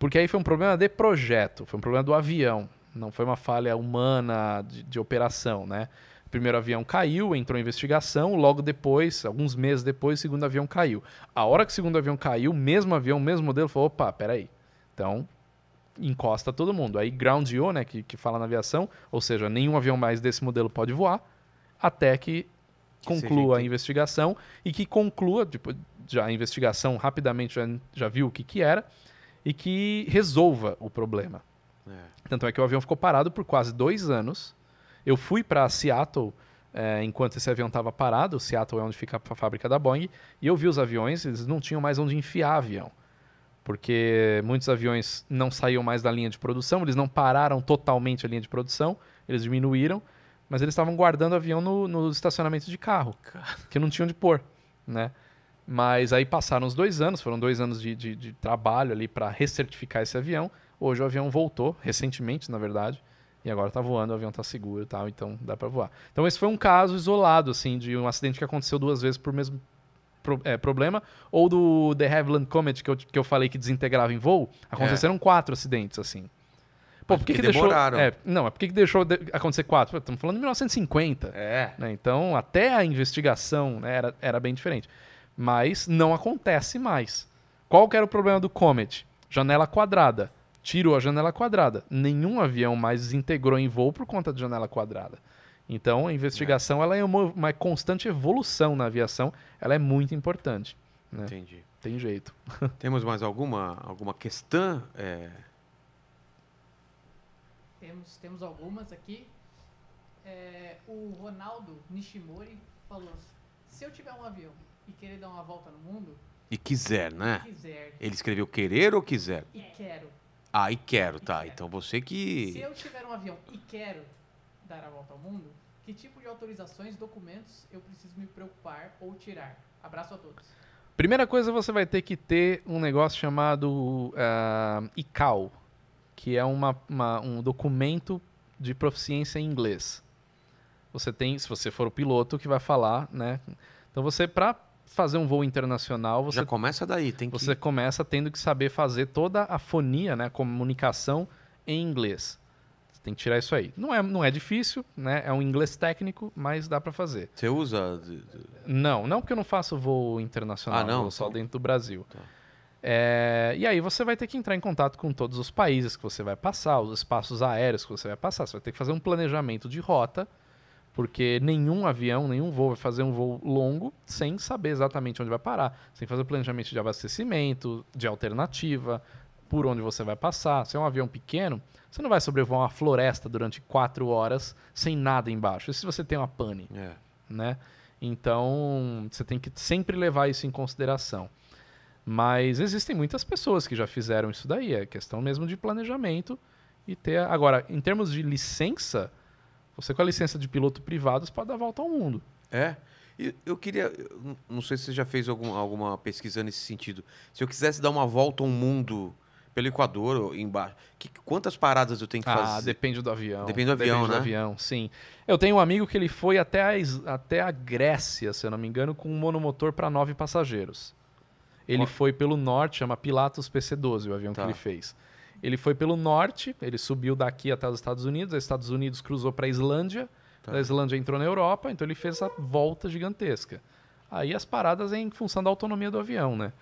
porque aí foi um problema de projeto, foi um problema do avião. Não foi uma falha humana de, de operação, né? O primeiro avião caiu, entrou em investigação, logo depois, alguns meses depois, o segundo avião caiu. A hora que o segundo avião caiu, o mesmo avião, mesmo modelo, falou, opa, peraí. Então, encosta todo mundo. Aí groundou, né, que, que fala na aviação, ou seja, nenhum avião mais desse modelo pode voar, até que conclua a investigação e que conclua, tipo, já a investigação rapidamente já, já viu o que, que era, e que resolva o problema. É. Tanto é que o avião ficou parado por quase dois anos. Eu fui para Seattle é, enquanto esse avião estava parado. Seattle é onde fica a fábrica da Boeing. E eu vi os aviões, eles não tinham mais onde enfiar avião. Porque muitos aviões não saíam mais da linha de produção, eles não pararam totalmente a linha de produção, eles diminuíram, mas eles estavam guardando o avião no, no estacionamento de carro, que não tinham de pôr, né? Mas aí passaram os dois anos, foram dois anos de, de, de trabalho ali para recertificar esse avião. Hoje o avião voltou, recentemente, na verdade, e agora está voando, o avião está seguro e tal, então dá para voar. Então esse foi um caso isolado, assim, de um acidente que aconteceu duas vezes por mesmo pro, é, problema, ou do The Havilland Comet, que eu, que eu falei que desintegrava em voo, aconteceram é. quatro acidentes, assim. Pô, por que, que demoraram. Deixou, é, não, é porque que deixou de, acontecer quatro? Estamos falando de 1950. É. Né? Então, até a investigação né, era, era bem diferente. Mas não acontece mais. Qual que era o problema do Comet? Janela quadrada tirou a janela quadrada. Nenhum avião mais desintegrou em voo por conta de janela quadrada. Então, a investigação é. ela é uma, uma, constante evolução na aviação, ela é muito importante. Né? Entendi. Tem jeito. Temos mais alguma, alguma questão? É... Temos, temos algumas aqui. É, o Ronaldo Nishimori falou: se eu tiver um avião e querer dar uma volta no mundo. E quiser, né? E quiser. Ele escreveu querer ou quiser? E quero. Ah, e quero, e tá. Quero. Então você que. Se eu tiver um avião e quero dar a volta ao mundo, que tipo de autorizações, documentos eu preciso me preocupar ou tirar? Abraço a todos. Primeira coisa, você vai ter que ter um negócio chamado uh, ah, ICAO, que é uma, uma, um documento de proficiência em inglês. Você tem, se você for o piloto, que vai falar, né? Então você, para fazer um voo internacional, você já começa daí, tem que... Você começa tendo que saber fazer toda a fonia, né, a comunicação em inglês. Você tem que tirar isso aí. Não é, não é difícil, né? É um inglês técnico, mas dá para fazer. Você usa Não, não porque eu não faço voo internacional, ah, não, voo só então... dentro do Brasil. Então. É, e aí você vai ter que entrar em contato com todos os países que você vai passar, os espaços aéreos que você vai passar. Você vai ter que fazer um planejamento de rota porque nenhum avião, nenhum voo vai fazer um voo longo sem saber exatamente onde vai parar, sem fazer planejamento de abastecimento, de alternativa, por onde você vai passar. Se é um avião pequeno, você não vai sobrevoar uma floresta durante quatro horas sem nada embaixo. E se você tem uma pane, é. né? Então, você tem que sempre levar isso em consideração. Mas existem muitas pessoas que já fizeram isso daí. É questão mesmo de planejamento e ter. Agora, em termos de licença, você com a licença de piloto privado, você pode dar a volta ao mundo. É? Eu, eu queria. Eu não sei se você já fez algum, alguma pesquisa nesse sentido. Se eu quisesse dar uma volta ao mundo pelo Equador ou embaixo, que, quantas paradas eu tenho que ah, fazer? Ah, depende do avião. Depende do avião, depende né? do avião, sim. Eu tenho um amigo que ele foi até a, até a Grécia, se eu não me engano, com um monomotor para nove passageiros. Ele foi pelo norte, chama Pilatos PC-12, o avião tá. que ele fez. Ele foi pelo norte, ele subiu daqui até os Estados Unidos, os Estados Unidos cruzou para a Islândia, tá. a Islândia entrou na Europa, então ele fez essa volta gigantesca. Aí as paradas é em função da autonomia do avião, né?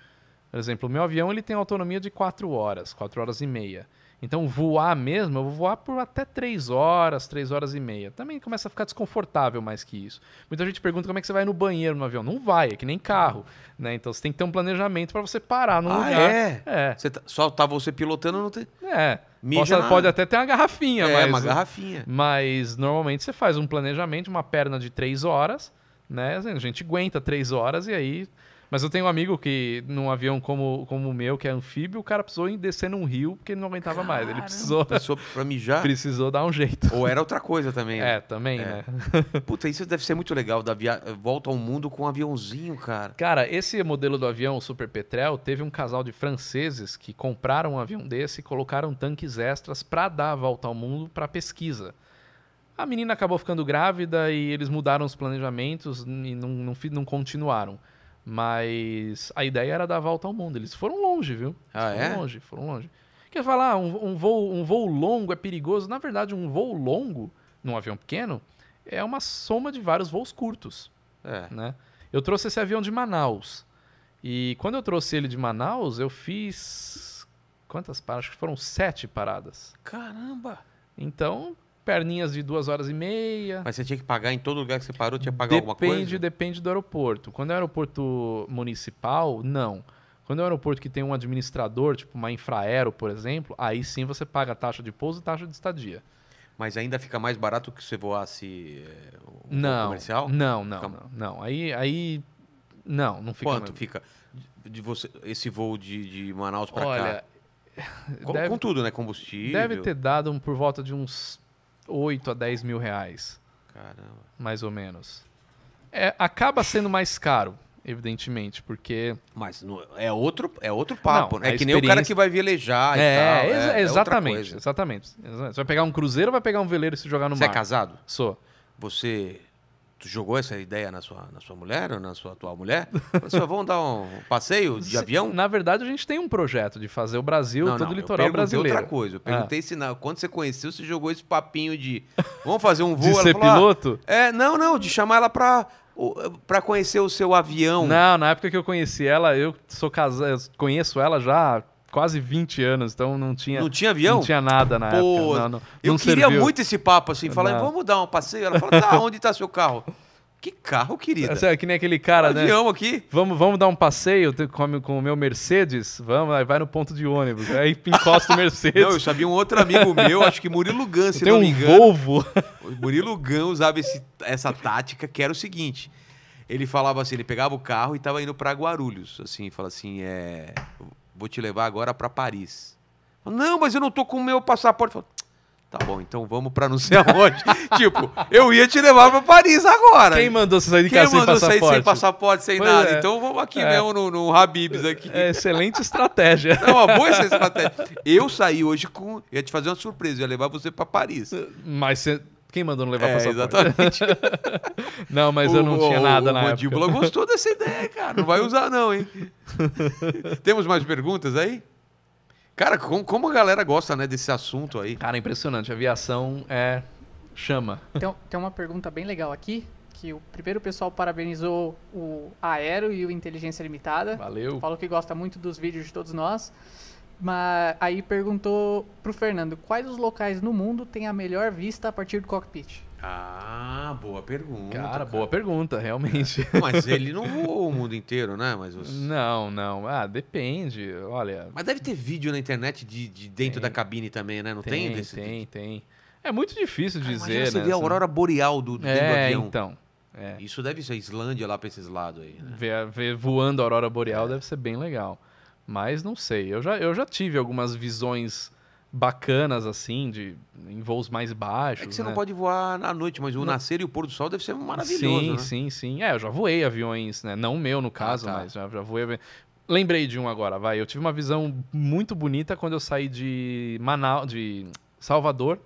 Por exemplo, o meu avião ele tem autonomia de 4 horas, 4 horas e meia. Então, voar mesmo, eu vou voar por até 3 horas, 3 horas e meia. Também começa a ficar desconfortável mais que isso. Muita gente pergunta como é que você vai no banheiro no avião. Não vai, é que nem carro. Né? Então, você tem que ter um planejamento para você parar no ah, lugar. É? é. Você tá, só tá você pilotando, não tem. É. Possa, pode até ter uma garrafinha, é, mas. uma garrafinha. Mas normalmente você faz um planejamento, uma perna de 3 horas, né? A gente aguenta 3 horas e aí mas eu tenho um amigo que, num avião como, como o meu, que é anfíbio, o cara precisou descer num rio porque ele não aguentava Caramba. mais. Ele precisou. Precisou pra mijar? Precisou dar um jeito. Ou era outra coisa também. Né? É, também, é. né? Puta, isso deve ser muito legal, da via... volta ao mundo com um aviãozinho, cara. Cara, esse modelo do avião, o Super Petrel, teve um casal de franceses que compraram um avião desse e colocaram tanques extras para dar a volta ao mundo para pesquisa. A menina acabou ficando grávida e eles mudaram os planejamentos e não, não, não continuaram. Mas a ideia era dar a volta ao mundo. Eles foram longe, viu? Ah, foram é? longe, foram longe. Quer falar, um, um, voo, um voo longo é perigoso? Na verdade, um voo longo num avião pequeno é uma soma de vários voos curtos. É. Né? Eu trouxe esse avião de Manaus. E quando eu trouxe ele de Manaus, eu fiz. Quantas paradas? Acho que foram sete paradas. Caramba! Então, perninhas de duas horas e meia. Mas você tinha que pagar em todo lugar que você parou, tinha que pagar depende, alguma coisa? Depende do aeroporto. Quando é aeroporto municipal, não. Quando é um aeroporto que tem um administrador, tipo uma Infraero, por exemplo, aí sim você paga taxa de pouso e taxa de estadia. Mas ainda fica mais barato que se você voasse eh, um não, comercial? Não, não, fica... não, não. Aí, aí não, não fica. Quanto mais... fica de você esse voo de, de Manaus para cá? Olha, com, deve, com tudo, né? Combustível. Deve ter dado um, por volta de uns 8 a 10 mil reais. Caramba. Mais ou menos. É, acaba sendo mais caro, evidentemente, porque. Mas no, é outro, é outro papo, Não, né? É que experiência... nem o cara que vai velejar é, e tal. É, é exatamente, exatamente, exatamente. Você vai pegar um cruzeiro ou vai pegar um veleiro e se jogar no Você é mar? Você é casado? Sou. Você Tu jogou essa ideia na sua, na sua mulher ou na sua atual mulher? Você assim, vão dar um passeio de se, avião? Na verdade, a gente tem um projeto de fazer o Brasil, não, todo não, o litoral brasileiro. outra coisa. Eu é. perguntei ah. se na, quando você conheceu, você jogou esse papinho de vamos fazer um voo. De ser falou, ah, piloto? Ah, é, não, não, de chamar ela para para conhecer o seu avião. Não, na época que eu conheci ela, eu sou casado, conheço ela já quase 20 anos, então não tinha. Não tinha avião? Não tinha nada na Pô, época. Não, não, eu não queria serviu. muito esse papo, assim, falar, vamos dar um passeio. Ela fala, tá, onde está seu carro? Que carro, querida? É, que nem aquele cara, um né? Avião aqui. Vamos, vamos dar um passeio com, com o meu Mercedes? Vamos, aí vai no ponto de ônibus. Aí encosta o Mercedes. não, eu sabia um outro amigo meu, acho que Murilo Gan, se Tem não um me engano. Volvo. O Murilo Gan usava esse, essa tática, que era o seguinte. Ele falava assim, ele pegava o carro e estava indo para Guarulhos, assim, fala assim, é, vou te levar agora para Paris. Não, mas eu não tô com o meu passaporte. Falo, tá bom, então vamos para não sei aonde. tipo, eu ia te levar para Paris agora. Quem mandou você sair de casa sem passaporte? Quem mandou sair sem passaporte, sem pois nada? É. Então vamos aqui é. mesmo no, no Habib's aqui. É excelente estratégia. É uma boa estratégia. Eu saí hoje com... Ia te fazer uma surpresa, ia levar você para Paris. Mas você quem mandou não levar é, passaporte? Exatamente. não, mas o, eu não tinha nada o, na o Mandíbula gostou dessa ideia, cara. Não vai usar, não, hein? Temos mais perguntas aí? Cara, como, como a galera gosta né, desse assunto aí. Cara, impressionante. Aviação é. chama. Tem, tem uma pergunta bem legal aqui que o primeiro pessoal parabenizou o Aero e o Inteligência Limitada. Valeu. Falou que gosta muito dos vídeos de todos nós. Mas aí perguntou pro Fernando, quais os locais no mundo têm a melhor vista a partir do cockpit? Ah, boa pergunta. Cara, cara. boa pergunta, realmente. É. Mas ele não voou o mundo inteiro, né? Mas os... Não, não. Ah, depende. Olha. Mas deve ter vídeo na internet de, de dentro tem, da cabine também, né? Não tem? Tem, desse... tem, tem. É muito difícil cara, ah, dizer. Você né? vê a assim. aurora boreal do, do é, dentro do é, avião. Então. É. Isso deve ser Islândia lá para esses lados aí. Né? Ver, ver voando a aurora boreal é. deve ser bem legal. Mas não sei, eu já, eu já tive algumas visões bacanas, assim, de em voos mais baixos. É que você né? não pode voar na noite, mas o não. nascer e o pôr do sol deve ser maravilhoso. Sim, né? sim, sim. É, eu já voei aviões, né? Não meu, no ah, caso, ah, tá. mas já, já voei aviões. Lembrei de um agora, vai. Eu tive uma visão muito bonita quando eu saí de Manaus, de Salvador.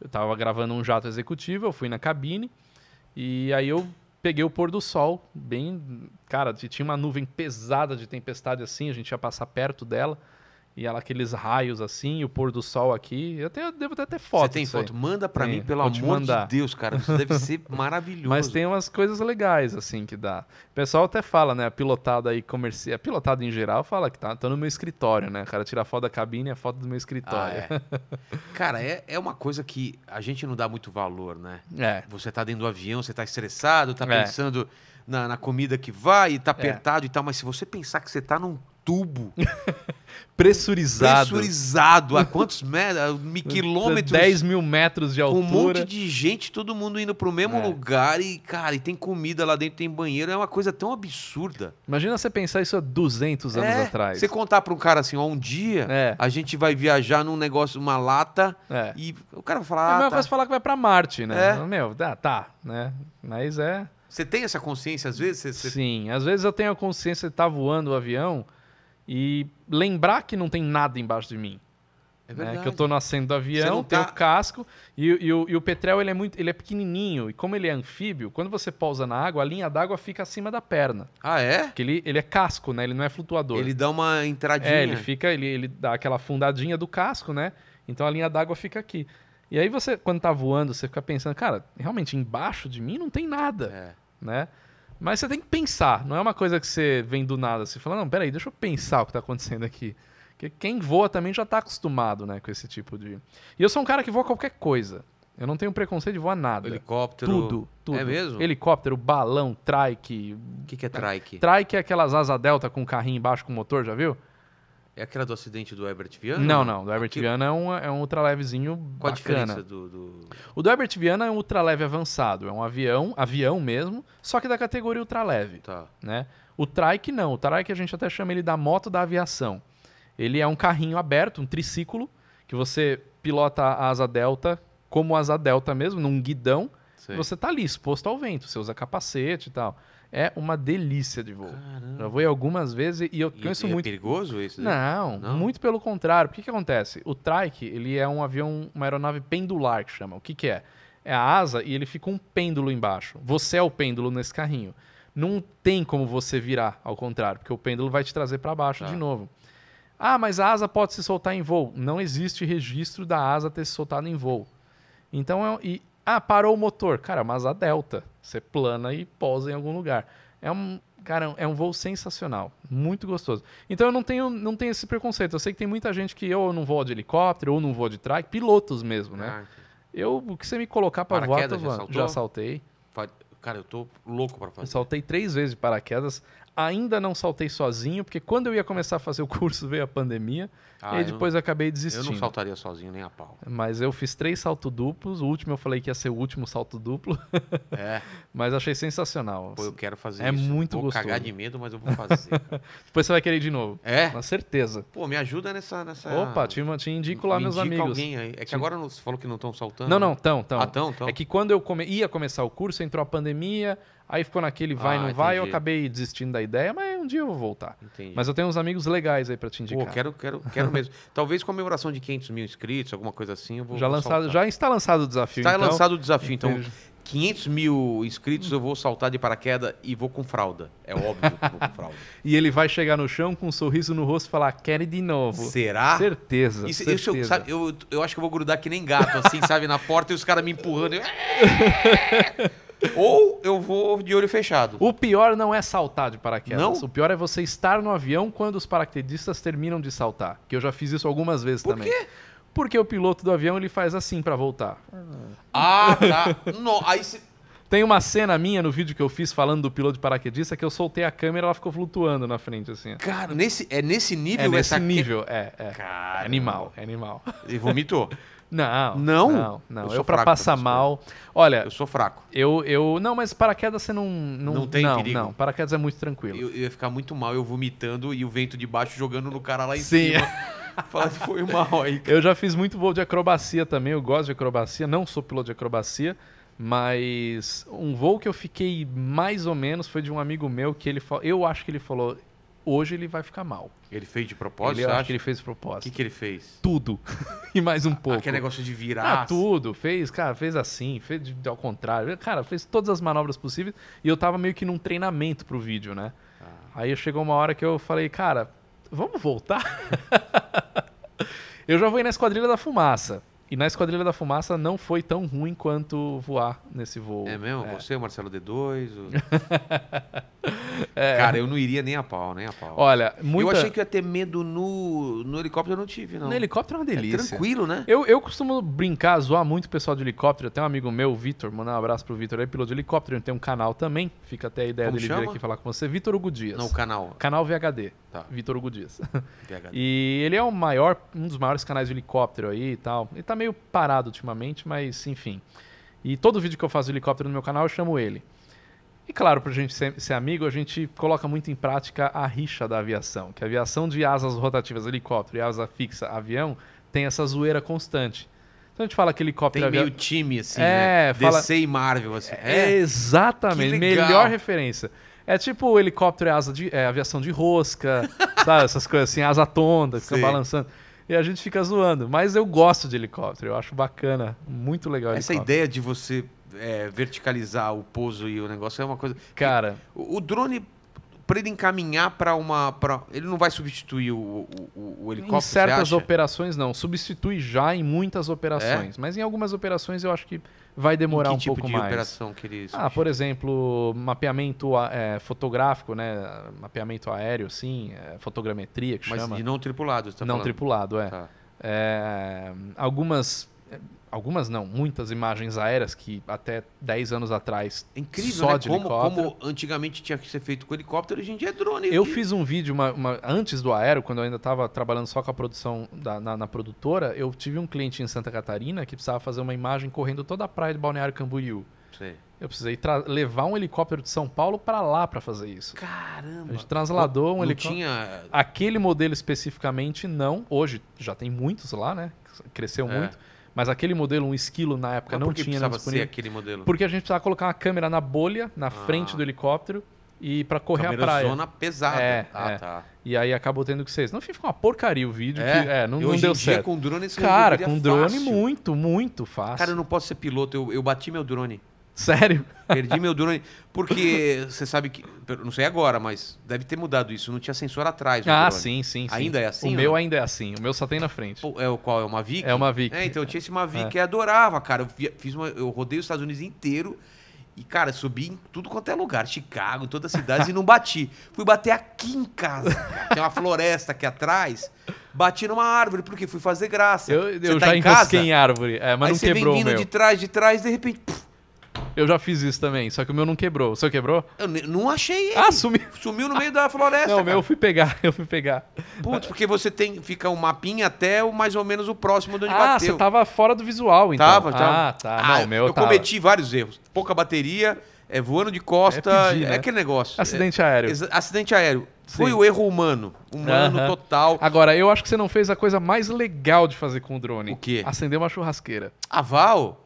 Eu tava gravando um jato executivo, eu fui na cabine. E aí eu peguei o pôr do sol, bem. Cara, tinha uma nuvem pesada de tempestade assim, a gente ia passar perto dela. E ela, aqueles raios assim, o pôr do sol aqui. Eu, tenho eu devo até ter foto. Você tem foto? Aí. Manda para mim, pelo amor mandar. de Deus, cara. Isso deve ser maravilhoso. Mas tem umas coisas legais, assim, que dá. O pessoal até fala, né? A pilotada aí comercial. A pilotada em geral fala que tá, tô no meu escritório, né? O cara tira a foto da cabine e a foto do meu escritório. Ah, é. cara, é, é uma coisa que a gente não dá muito valor, né? É. Você tá dentro do avião, você tá estressado, tá é. pensando. Na, na, comida que vai, e tá é. apertado é. e tal, mas se você pensar que você tá num tubo. Pressurizado. Pressurizado. A quantos metros? Quilômetros. 10 mil metros de altura. Com um monte de gente, todo mundo indo pro mesmo é. lugar. E, cara, e tem comida lá dentro, tem banheiro. É uma coisa tão absurda. Imagina você pensar isso há 200 anos é. atrás. Você contar pra um cara assim, ó, um dia é. a gente vai viajar num negócio, uma lata. É. E o cara vai falar... É ah, mas tá. falar que vai pra Marte, né? É. Meu, tá, tá, né? Mas é... Você tem essa consciência às vezes? Sim, às vezes eu tenho a consciência de estar tá voando o avião e lembrar que não tem nada embaixo de mim. É verdade. Né? Que eu estou nascendo do avião, tá... tenho casco, e, e, o, e o petrel ele é, muito, ele é pequenininho, e como ele é anfíbio, quando você pousa na água, a linha d'água fica acima da perna. Ah, é? Porque ele, ele é casco, né? Ele não é flutuador. Ele dá uma entradinha. É, ele fica, ele, ele dá aquela fundadinha do casco, né? Então a linha d'água fica aqui. E aí você, quando tá voando, você fica pensando, cara, realmente embaixo de mim não tem nada, é. né? Mas você tem que pensar, não é uma coisa que você vem do nada. Você fala, não, peraí, deixa eu pensar o que está acontecendo aqui. Porque quem voa também já está acostumado né, com esse tipo de. E eu sou um cara que voa qualquer coisa. Eu não tenho preconceito de voar nada. Helicóptero. Tudo, tudo. É mesmo? Helicóptero, balão, trike. O que, que é trike? Trike é aquelas asa delta com carrinho embaixo com motor, já viu? É aquela do acidente do Herbert Viana? Não, não. Do Herbert Aquilo... Viana é um, é um ultralevezinho Qual bacana. a diferença do, do... O do Herbert Viana é um ultraleve avançado. É um avião, avião mesmo, só que da categoria ultraleve. Tá. Né? O trike não. O trike a gente até chama ele da moto da aviação. Ele é um carrinho aberto, um triciclo, que você pilota a asa delta como asa delta mesmo, num guidão. Você tá ali, exposto ao vento. Você usa capacete e tal é uma delícia de voo. Caramba. Já voei algumas vezes e eu canso e, é muito. É perigoso isso? Né? Não, Não, muito pelo contrário. O que, que acontece? O trike, ele é um avião, uma aeronave pendular que chama. O que, que é? É a asa e ele fica um pêndulo embaixo. Você é o pêndulo nesse carrinho. Não tem como você virar ao contrário, porque o pêndulo vai te trazer para baixo de tá. novo. Ah, mas a asa pode se soltar em voo. Não existe registro da asa ter se soltado em voo. Então, é, e, ah, parou o motor. Cara, Mas a delta. Você plana e pousa em algum lugar. É um, cara, é um voo sensacional, muito gostoso. Então eu não tenho, não tenho esse preconceito. Eu sei que tem muita gente que ou não voa de helicóptero ou não voa de trike, pilotos mesmo, né? Ah, eu, o que você me colocar para voar, já, já saltei. Cara, eu tô louco para fazer. Eu saltei três vezes de paraquedas. Ainda não saltei sozinho, porque quando eu ia começar a fazer o curso veio a pandemia ah, e depois eu, acabei desistindo. Eu não saltaria sozinho nem a pau. Mas eu fiz três saltos duplos. O último eu falei que ia ser o último salto duplo. É. mas achei sensacional. Pô, eu quero fazer é isso. É muito vou gostoso. Vou cagar de medo, mas eu vou fazer. depois você vai querer de novo. É? Com certeza. Pô, me ajuda nessa. nessa... Opa, te, te indico lá, me meus amigos. alguém aí. É que agora você falou que não estão saltando. Não, né? não, estão. Né? Ah, estão, estão. É que quando eu come... ia começar o curso, entrou a pandemia Aí ficou naquele vai, ah, não vai, entendi. eu acabei desistindo da ideia, mas um dia eu vou voltar. Entendi. Mas eu tenho uns amigos legais aí para te indicar. Pô, quero, quero, quero mesmo. Talvez comemoração de 500 mil inscritos, alguma coisa assim, eu vou. Já, vou lançado, já está lançado o desafio. Está então. lançado o desafio, então. 500 mil inscritos, eu vou saltar de paraquedas e vou com fralda. É óbvio que vou com fralda. e ele vai chegar no chão com um sorriso no rosto e falar, quero de novo. Será? Certeza. Isso, certeza. Eu, sabe, eu, eu acho que eu vou grudar que nem gato, assim, sabe, na porta e os caras me empurrando. Eu... Ou eu vou de olho fechado. O pior não é saltar de paraquedas. Não? O pior é você estar no avião quando os paraquedistas terminam de saltar. Que eu já fiz isso algumas vezes Por também. Por quê? Porque o piloto do avião ele faz assim para voltar. Ah, tá. não, aí se... Tem uma cena minha no vídeo que eu fiz falando do piloto de paraquedista que eu soltei a câmera e ela ficou flutuando na frente, assim. Cara, nesse, é nesse é nível é nesse essa... nível, é. é. Cara... Animal, é animal. E vomitou. Não. Não? Não, não. Eu, eu para passar mal. Olha. Eu sou fraco. Eu, eu Não, mas paraquedas você não. Não, não tem não, perigo. Não, paraquedas é muito tranquilo. Eu, eu, ia ficar muito mal eu vomitando e o vento de baixo jogando no cara lá em Sim. cima. Fala foi mal aí. Cara. Eu já fiz muito voo de acrobacia também. Eu gosto de acrobacia. Não sou piloto de acrobacia. Mas um voo que eu fiquei mais ou menos foi de um amigo meu que ele falou. Eu acho que ele falou: hoje ele vai ficar mal. Ele fez de propósito? Ele, eu acho que ele fez de propósito. O que, que ele fez? Tudo. e mais um ah, pouco. Aquele negócio de virar. Ah, tudo. Fez, cara, fez assim, fez ao contrário. Cara, fez todas as manobras possíveis. E eu tava meio que num treinamento pro vídeo, né? Ah. Aí chegou uma hora que eu falei, cara, vamos voltar? eu já vou ir na Esquadrilha da Fumaça. E na Esquadrilha da Fumaça não foi tão ruim quanto voar nesse voo. É mesmo? É. Você, o Marcelo D2? O... é. Cara, eu não iria nem a pau, nem a pau. Olha, muita... Eu achei que ia ter medo no, no helicóptero, eu não tive, não. No helicóptero é uma é delícia. É tranquilo, né? Eu, eu costumo brincar, zoar muito o pessoal de helicóptero. Tem um amigo meu, Vitor, mandar um abraço pro Vitor, é piloto de helicóptero, ele tem um canal também. Fica até a ideia Como dele chama? vir aqui falar com você. Vitor Hugo Dias. Não, o canal. Canal VHD. Tá. Vitor Hugo Dias. e ele é o maior, um dos maiores canais de helicóptero aí e tal. Ele tá meio parado ultimamente, mas enfim. E todo vídeo que eu faço de helicóptero no meu canal, eu chamo ele. E claro, para a gente ser, ser, amigo, a gente coloca muito em prática a rixa da aviação, que a aviação de asas rotativas, helicóptero e asa fixa, avião, tem essa zoeira constante. Então a gente fala que helicóptero... Tem meio time, assim, é, né? Fala... DC e Marvel, assim. É, é exatamente. Melhor referência. É tipo helicóptero é, asa de, é aviação de rosca, sabe? Essas coisas assim, asa tonda, fica Sim. balançando. E a gente fica zoando. Mas eu gosto de helicóptero, eu acho bacana, muito legal. Essa ideia de você é, verticalizar o pouso e o negócio é uma coisa. Cara. E, o drone para ele encaminhar para uma. Pra, ele não vai substituir o, o, o, helicóptero. Em certas operações, não. Substitui já em muitas operações. É? Mas em algumas operações eu acho que vai demorar um tipo pouco de mais. operação que ele substitui? Ah, por exemplo, mapeamento é, fotográfico, né? Mapeamento aéreo, sim, é, fotogrametria que Mas chama. Mas e não tripulado, você tá Não falando. tripulado, é. Tá. É, algumas algumas não, muitas imagens aéreas que até 10 anos atrás. É incrível, só né? de como, helicóptero. como antigamente tinha que ser feito com helicóptero, hoje em dia é drone. Eu fiz um vídeo uma, uma, antes do aero quando eu ainda estava trabalhando só com a produção da, na, na, produtora, eu tive um cliente em Santa Catarina que precisava fazer uma imagem correndo toda a praia de Balneário Camboriú. Eu precisei levar um helicóptero de São Paulo para lá para fazer isso. Caramba! A gente transladou um helicóptero. Tinha... Aquele modelo especificamente não. Hoje já tem muitos lá, né? Cresceu é. muito mas aquele modelo, um esquilo, na época não tinha precisava disponível. Ser aquele modelo? Porque a gente precisava colocar uma câmera na bolha, na ah. frente do helicóptero, e para correr a praia. zona pesada. É, ah, é. tá. E aí acabou tendo que ser. Não ficou uma porcaria o vídeo. É, que, é não, não deu certo. com drone isso Cara, com é drone fácil. muito, muito fácil. Cara, eu não posso ser piloto. Eu, eu bati meu drone. Sério? Perdi meu drone. Porque você sabe que. Não sei agora, mas deve ter mudado isso. Não tinha sensor atrás. Ah, drone. sim, sim. Ainda sim. é assim? O meu não? ainda é assim. O meu só tem na frente. Pô, é o qual? É uma Mavic? É uma Mavic. É, então eu tinha esse Mavic é. que eu adorava, cara. Eu, fiz uma, eu rodei os Estados Unidos inteiro. E, cara, subi em tudo quanto é lugar, Chicago, todas as cidades, e não bati. Fui bater aqui em casa. Cara. Tem uma floresta aqui atrás. Bati numa árvore, porque fui fazer graça. Eu, eu tá já em casa em árvore, é, mas Aí não quebrou vem vindo o meu. de trás, de trás, de repente... Puf, eu já fiz isso também, só que o meu não quebrou. O seu quebrou? Eu não achei ele. Ah, sumiu. Sumiu no meio da floresta. Não, o meu eu fui pegar, eu fui pegar. Putz, porque você tem, fica um mapinha até o, mais ou menos o próximo de onde ah, bateu. Ah, você tava fora do visual, então. Tava, tava. Ah, tá. Ah, não, o meu eu tava. Tá- cometi vários erros. Pouca bateria, é voando de costa, é, pedir, é né? aquele negócio. Acidente é, aéreo. Acidente aéreo. Foi Sim. o erro humano. Humano uh -huh. total. Agora, eu acho que você não fez a coisa mais legal de fazer com o drone. O quê? Acender uma churrasqueira. Ah, Val?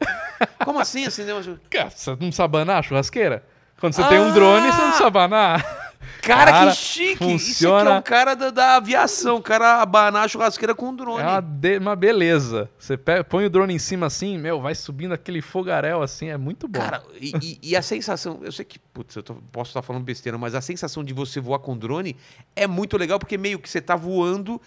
Como assim acendeu uma churrasqueira? Cara, você não sabe a churrasqueira? Quando você ah! tem um ah! drone, você não sabe Cara, cara, que chique! Funciona... Isso aqui é um cara da, da aviação, o cara abanar a churrasqueira com um drone. É uma, de... uma beleza. Você pega, põe o drone em cima assim, meu, vai subindo aquele fogarel assim, é muito bom. Cara, e, e, a sensação, eu sei que Putz, eu tô, posso estar falando besteira, mas a sensação de você voar com drone é muito legal, porque meio que você tá voando,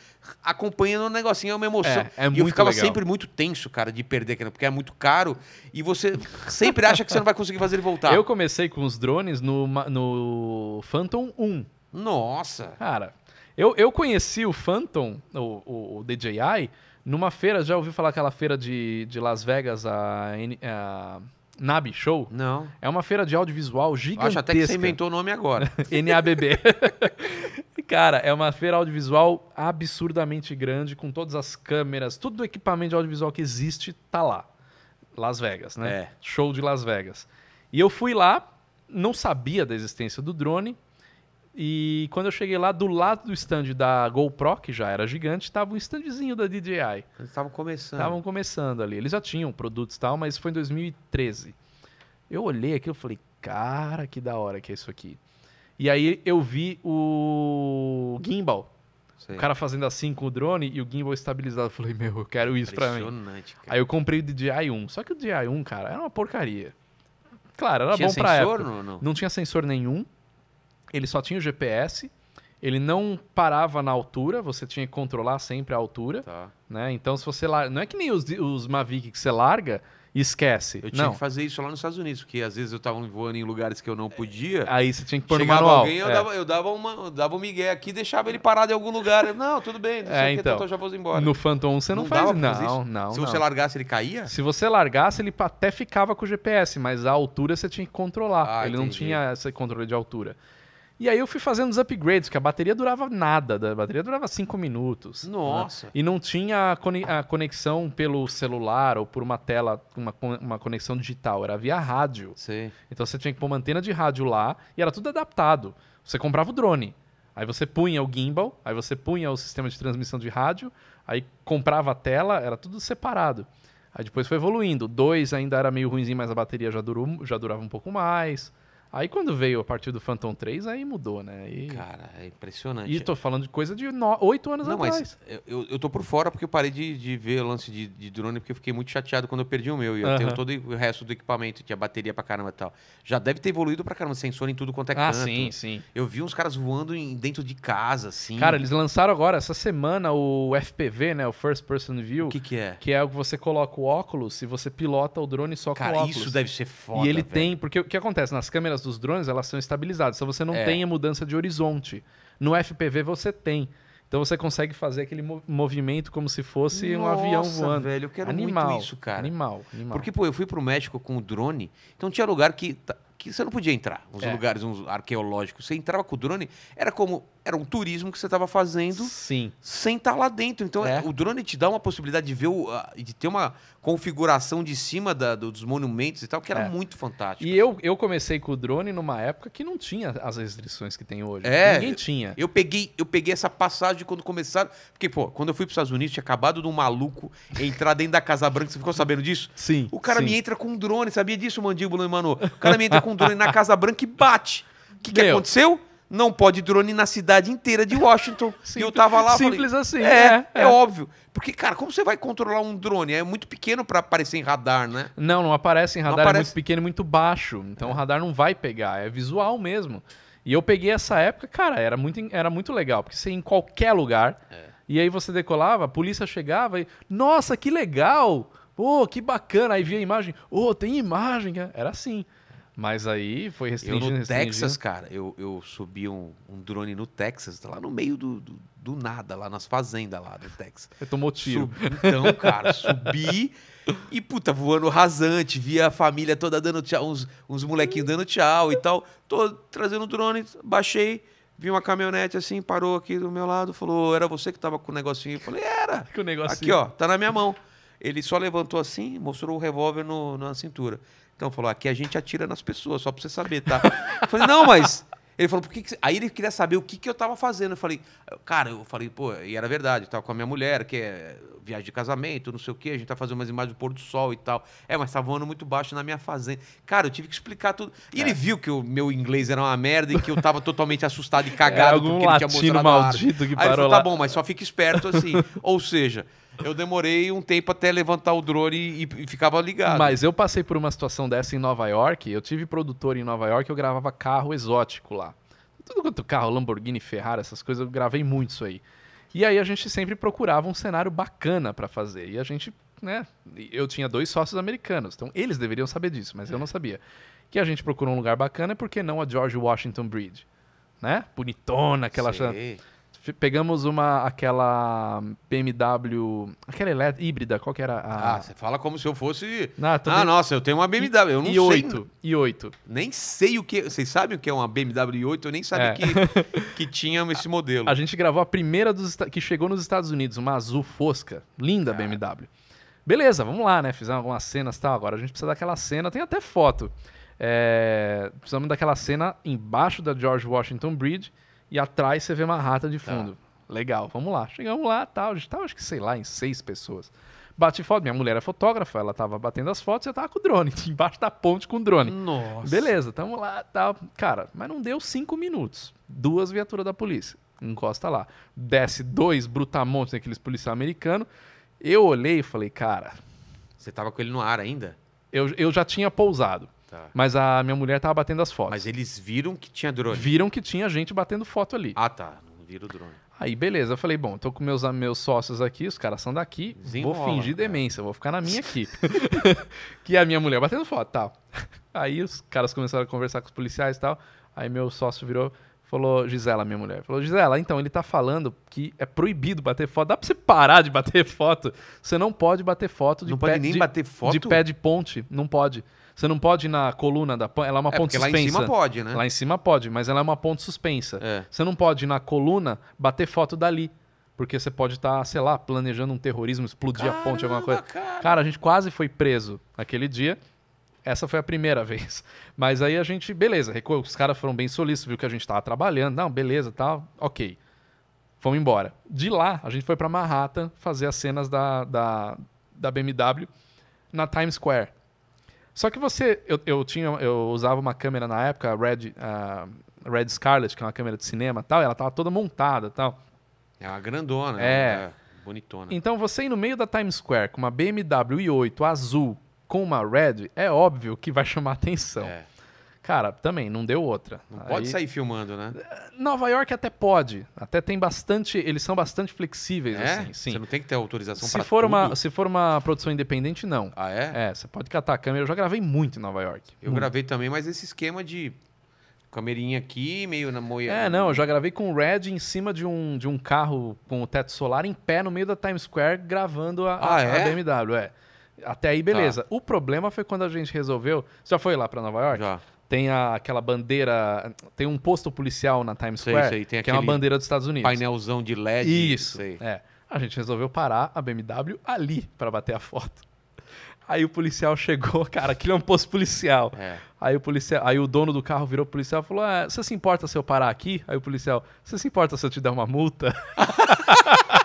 acompanhando um negocinho, é uma emoção. É, é e eu ficava legal. sempre muito tenso, cara, de perder, porque é muito caro e você sempre acha que você não vai conseguir fazer ele voltar. Eu comecei com os drones no, no Phantom 1. Nossa! Cara, eu, eu conheci o Phantom, o, o, DJI, numa feira, já ouviu falar aquela feira de, de Las Vegas, a, a NAB Show? Não. É uma feira de audiovisual gigantesca. Acho até que você inventou o nome agora. NABB. Cara, é uma feira audiovisual absurdamente grande, com todas as câmeras, tudo o equipamento de audiovisual que existe tá lá. Las Vegas, né? É. Show de Las Vegas. E eu fui lá, não sabia da existência do drone, e quando eu cheguei lá, do lado do stand da GoPro, que já era gigante, estava um standzinho da DJI. Eles estavam começando. Estavam começando ali. Eles já tinham produtos e tal, mas foi em 2013. Eu olhei aquilo e falei, cara, que da hora que é isso aqui. E aí eu vi o gimbal. Sei. O cara fazendo assim com o drone e o gimbal estabilizado. Eu falei, meu, eu quero isso pra mim. Impressionante, cara. Aí eu comprei o DJI 1. Só que o DJI 1, cara, era uma porcaria. Claro, era tinha bom pra sensor, época. Não, não. não tinha sensor nenhum. Ele só tinha o GPS, ele não parava na altura, você tinha que controlar sempre a altura. Tá. Né? Então, se você larga. Não é que nem os, os Mavic que você larga e esquece. Eu tinha não. que fazer isso lá nos Estados Unidos, porque às vezes eu estava voando em lugares que eu não podia. Aí você tinha que pôr Chegava no manual. alguém, eu, é. dava, eu, dava uma, eu dava um migué aqui deixava ele parado em algum lugar. Eu, não, tudo bem, não é, sei é, que, então, então já vou embora. No Phantom você não, não faz não, isso. Não, Se não. você largasse, ele caía? Se você largasse, ele até ficava com o GPS, mas a altura você tinha que controlar. Ah, ele entendi. não tinha esse controle de altura. E aí eu fui fazendo os upgrades, que a bateria durava nada, a bateria durava 5 minutos. Né? Nossa. Né? E não tinha a conexão pelo celular ou por uma tela, uma, uma conexão digital, era via rádio. Sim. Então você tinha que pôr uma antena de rádio lá e era tudo adaptado. Você comprava o drone. Aí você punha o gimbal, aí você punha o sistema de transmissão de rádio, aí comprava a tela, era tudo separado. Aí depois foi evoluindo. Dois ainda era meio ruimzinho, mas a bateria já, durou, já durava um pouco mais. Aí quando veio a partir do Phantom 3, aí mudou, né? E... Cara, é impressionante. E tô falando de coisa de oito no... anos Não, atrás. Mas eu, eu tô por fora porque eu parei de, de ver o lance de, de, drone, porque eu fiquei muito chateado quando eu perdi o meu. E eu uh -huh. tenho todo o resto do equipamento, tinha bateria pra caramba e tal. Já deve ter evoluído pra caramba, sensor em tudo quanto é ah, canto. Ah, sim, sim. Eu vi uns caras voando em, dentro de casa, assim. Cara, eles lançaram agora, essa semana, o FPV, né? O First Person View. O que que é? Que é o que você coloca o óculos e você pilota o drone só Cara, com o óculos. Cara, isso deve ser foda, E ele tem, porque o que acontece? Nas câmeras câmeras dos drones elas são estabilizadas, então você não é. tem a mudança de horizonte. No FPV você tem. Então você consegue fazer aquele movimento como se fosse Nossa, um avião voando. velho, eu quero animal, muito isso, cara. Animal, animal. Porque, pô, eu fui pro México com o drone, então tinha lugar que, que você não podia entrar. Uns é. lugares uns arqueológicos. Você entrava com o drone, era como era um turismo que você estava fazendo Sim. sem estar tá lá dentro. Então, é. o drone te dá uma possibilidade de ver, o, de ter uma configuração de cima da, dos monumentos e tal, que era é. muito fantástico. E eu, eu comecei com o drone numa época que não tinha as restrições que tem hoje. É, Ninguém tinha. Eu peguei, eu peguei essa passagem quando começaram. Porque, pô, quando eu fui para os Estados Unidos, tinha acabado de um maluco entrar dentro da Casa Branca. Você ficou sabendo disso? Sim. O cara sim. me entra com um drone, sabia disso, mandíbula e mano? O cara me entra com um drone na Casa Branca e bate. O que, que aconteceu? não pode drone na cidade inteira de Washington. Simples, e eu tava lá. Simples falei, assim. É, né? é, é, óbvio. Porque, cara, como você vai controlar um drone? É muito pequeno para aparecer em radar, né? Não, não aparece em radar. É aparece... É muito pequeno e muito baixo. Então é. o radar não vai pegar. É visual mesmo. E eu peguei essa época, cara, era muito, era muito legal. Porque você ia em qualquer lugar. É. E aí você decolava, a polícia chegava e. Nossa, que legal! Pô, oh, que bacana! Aí via a imagem. Ô, oh, tem imagem. Era assim. Mas aí foi restringido. Eu no restringido. Texas, cara, eu, eu subi um, um, drone no Texas, tá lá no meio do, do, do, nada, lá nas fazendas lá do Texas. Eu tomou tiro. então, cara, subi e, puta, voando rasante, via a família toda dando tchau, uns, uns molequinhos dando tchau e tal. Tô trazendo o drone, baixei, vi uma caminhonete assim, parou aqui do meu lado, falou, era você que tava com o negocinho? Eu falei, era. Que o negocinho. Aqui, ó, tá na minha mão. Ele só levantou assim, mostrou o revólver no, na cintura. Então falou: aqui a gente atira nas pessoas, só pra você saber, tá? eu falei, não, mas. Ele falou, por que, que Aí ele queria saber o que, que eu tava fazendo. Eu falei, cara, eu falei, pô, e era verdade, eu tava com a minha mulher, que é viagem de casamento, não sei o quê, a gente tá fazendo umas imagens do pôr do sol e tal. É, mas tava voando muito baixo na minha fazenda. Cara, eu tive que explicar tudo. E é. ele viu que o meu inglês era uma merda e que eu tava totalmente assustado e é, cagado é, algum porque ele tinha mostrado maldito que parou Aí ele falou, tá bom, mas só fica esperto assim. Ou seja, eu demorei um tempo até levantar o drone e, e, ficava ligado. Mas eu passei por uma situação dessa em Nova York. Eu tive produtor em Nova York, eu gravava carro exótico lá. Tudo quanto carro, Lamborghini, Ferrari, essas coisas, eu gravei muito isso aí. E aí a gente sempre procurava um cenário bacana para fazer. E a gente, né? Eu tinha dois sócios americanos, então eles deveriam saber disso, mas é. eu não sabia. Que a gente procurou um lugar bacana, e por que não a George Washington Bridge? Né? Bonitona, aquela. Sei. Pegamos uma, aquela BMW, aquela elétrica, híbrida, qual que era a... Ah, você fala como se eu fosse... Não, ah, bem... nossa, eu tenho uma BMW, eu não I8, sei... i8. Nem sei o que... Vocês sabem o que é uma BMW i8? Eu nem sabia é. que, que tinha esse modelo. A, a gente gravou a primeira dos, que chegou nos Estados Unidos, uma azul fosca, linda ah. BMW. Beleza, vamos lá, né? Fizemos algumas cenas e tal, agora a gente precisa daquela cena, tem até foto. É... Precisamos daquela cena embaixo da George Washington Bridge e atrás você vê uma rata de tá. fundo. Tá. Legal, vamos lá. Chegamos lá, tal, a gente tava, acho que, sei lá, em seis pessoas. Bate foto, minha mulher é fotógrafa, ela tava batendo as fotos e eu tava com o drone, embaixo da ponte com o drone. Nossa. Beleza, tamo lá, tal. Cara, mas não deu cinco minutos. Duas viaturas da polícia. Encosta lá. Desce dois brutamontes daqueles policiais americanos. Eu olhei e falei, cara. Você tava com ele no ar ainda? Eu, eu já tinha pousado. Tá. Mas a minha mulher tava batendo as fotos. Mas eles viram que tinha drone. Viram que tinha gente batendo foto ali. Ah, tá. Não vira o drone. Aí, beleza. Eu falei, bom, tô com meus, meus sócios aqui, os caras são daqui, Desenrola, vou fingir cara. demência, vou ficar na minha aqui. que é a minha mulher batendo foto, tal. Aí os caras começaram a conversar com os policiais e tal. Aí meu sócio virou, falou, Gisela, minha mulher, falou, Gisela, então, ele tá falando que é proibido bater foto. Dá pra você parar de bater foto? Você não pode bater foto de, não pé, pode nem de, bater foto? de pé de ponte. Não pode. Você não pode ir na coluna da ela é uma é, ponte suspensa. Lá em cima pode, né? Lá em cima pode, mas ela é uma ponte suspensa. É. Você não pode ir na coluna bater foto dali. Porque você pode estar, tá, sei lá, planejando um terrorismo, explodir Caramba, a ponte, alguma coisa. Cara. cara, a gente quase foi preso naquele dia. Essa foi a primeira vez. Mas aí a gente, beleza, recuou, os caras foram bem solícitos, viu que a gente estava trabalhando. Não, beleza, tá, ok. Fomos embora. De lá, a gente foi para Manhattan fazer as cenas da, da, da BMW na Times Square. Só que você. Eu, eu, tinha, eu usava uma câmera na época, a Red, a Red Scarlet, que é uma câmera de cinema tal, e ela tava toda montada tal. É uma grandona, né? é. é bonitona. Então você ir no meio da Times Square com uma BMW i8 azul com uma Red, é óbvio que vai chamar atenção. É. Cara, também, não deu outra. Não Aí, pode sair filmando, né? Nova York até pode. Até tem bastante. Eles são bastante flexíveis, é? assim. Sim. Você não tem que ter autorização se for tudo? Uma, se for uma produção independente, não. Ah, é? É, você pode catar a câmera. Eu já gravei muito em Nova York. Eu muito. gravei também, mas esse esquema de Camerinha aqui, meio na moia. É, não, eu já gravei com o Red em cima de um, de um carro com o teto solar em pé no meio da Times Square gravando a, ah, a, é? a BMW, é. Até aí, beleza. Tá. O problema foi quando a gente resolveu. Você já foi lá para Nova York? Já tem a, aquela bandeira. Tem um posto policial na Times sei, Square, sei, tem que é uma bandeira dos Estados Unidos. Painelzão de LED. Isso. Sei. É. A gente resolveu parar a BMW ali para bater a foto. Aí o policial chegou, cara, aquilo é um posto policial. É. Aí o policial, aí o dono do carro virou policial e falou: ah, você se importa se eu parar aqui? Aí o policial, você se importa se eu te der uma multa?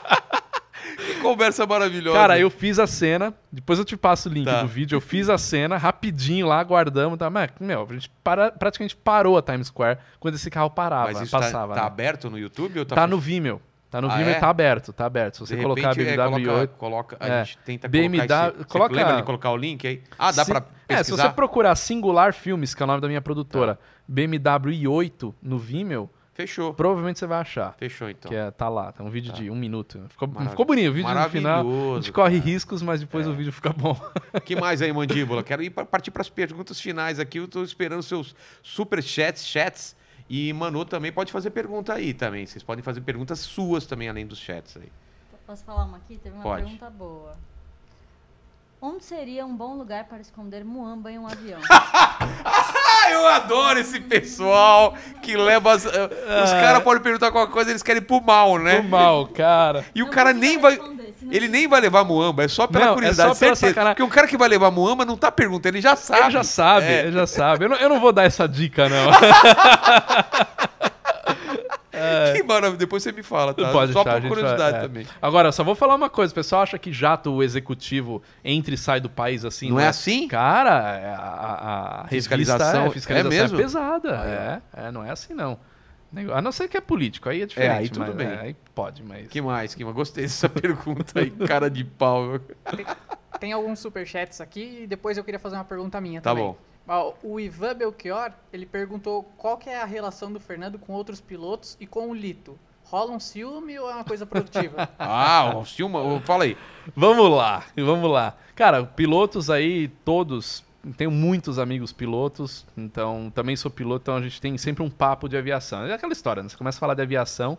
conversa maravilhosa. Cara, eu fiz a cena, depois eu te passo o link tá. do vídeo, eu fiz a cena rapidinho lá, guardamos, tá? Mas, meu, a gente para, praticamente parou a Times Square quando esse carro parava, Mas isso tá- passava. Tá, tá aberto no YouTube ou tá? Tá no Vimeo. Tá no ah, Vimeo é? tá aberto, tá aberto. Se você repente, colocar BMW é, 8... Coloca, a é, gente tenta BMW, colocar esse, coloca, Você lembra de colocar o link aí? Ah, dá se, pra pesquisar? É, se você procurar Singular Filmes, que é o nome da minha produtora, tá. BMW 8 no Vimeo, Fechou. Provavelmente você vai achar. Fechou, então. Que é, tá lá, tá um vídeo tá. de um minuto. Ficou, ficou bonito, o vídeo no final. A gente corre cara. riscos, mas depois é. o vídeo fica bom. que mais aí, Mandíbula? Quero ir pra, partir para as perguntas finais aqui. Eu estou esperando seus super chats, chats. E Manu também pode fazer pergunta aí também. Vocês podem fazer perguntas suas também, além dos chats aí. Posso falar uma aqui? Teve uma pode. pergunta boa. Onde seria um bom lugar para esconder muamba em um avião? Ah, eu adoro esse pessoal que leva. As, eh, os ah. caras podem perguntar qualquer coisa, eles querem ir pro mal, né? Pro mal, cara. E o Não, cara nem vai. Ele nem vai levar muamba, é só pela não, é curiosidade, é só pela certeza. Porque um cara que vai levar muamba não tá perguntando, ele já sabe. Ele já sabe, é. ele já sabe. Eu não, eu não vou dar essa dica, não. É. Que maravilha. Depois você me fala, tá? Pode só deixar, por curiosidade vai, é. também. Agora, só vou falar uma coisa. O pessoal acha que jato o executivo entra e sai do país assim. Não né? é assim? Cara, é, a, a fiscalização, é, a é fiscalização é, mesmo? é pesada. Ah, é. é. é, não é assim não. A não ser que é político, aí é diferente. É, aí tudo mas, bem. É, aí pode, mas. que mais? Que mais? Gostei dessa pergunta aí, cara de pau. Tem, tem alguns superchats aqui e depois eu queria fazer uma pergunta minha tá também. Tá bom. O Ivan Belchior, ele perguntou qual que é a relação do Fernando com outros pilotos e com o Lito. Rola um ciúme ou é uma coisa produtiva? ah, um ciúme? Fala aí. Vamos lá, vamos lá. Cara, pilotos aí, todos, tenho muitos amigos pilotos, então também sou piloto, então a gente tem sempre um papo de aviação. É aquela história, né? Você começa a falar de aviação,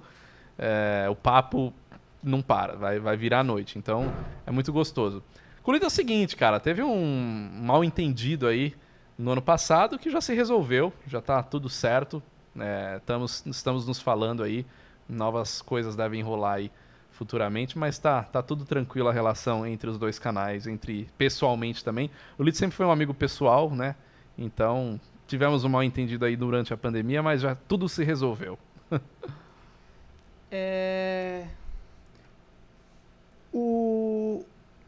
é, o papo não para, vai, vai virar a noite. Então é muito gostoso. Lito é o seguinte, cara, teve um mal entendido aí no ano passado, que já se resolveu, já está tudo certo. É, né? estamos, estamos nos falando aí, novas coisas devem rolar aí futuramente, mas tá, tá tudo tranquilo a relação entre os dois canais, entre pessoalmente também. O Lito sempre foi um amigo pessoal, né? Então, tivemos um mal entendido aí durante a pandemia, mas já tudo se resolveu. é...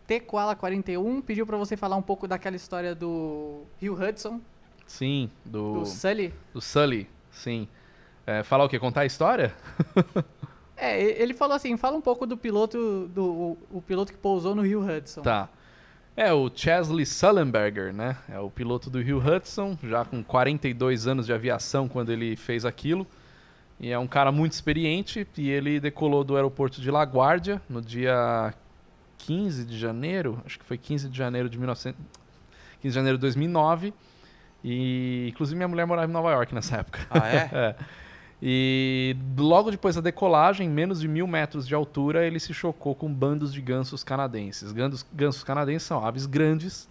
Tequala41 pediu para você falar um pouco daquela história do Rio Hudson. Sim, do. Do Sully. Do Sully, sim. É, falar o quê? Contar a história? é, ele falou assim: fala um pouco do piloto, do o, o piloto que pousou no Rio Hudson. Tá. É, o Chesley Sullenberger, né? É o piloto do Rio Hudson, já com 42 anos de aviação quando ele fez aquilo. E é um cara muito experiente e ele decolou do aeroporto de LaGuardia no dia 15 de janeiro, acho que foi 15 de janeiro de 19... 15 de janeiro de 2009. E inclusive minha mulher morava em Nova York nessa época. Ah, é? é. E logo depois da decolagem, menos de mil metros de altura, ele se chocou com bandos de gansos canadenses. Gansos, gansos canadenses são aves grandes.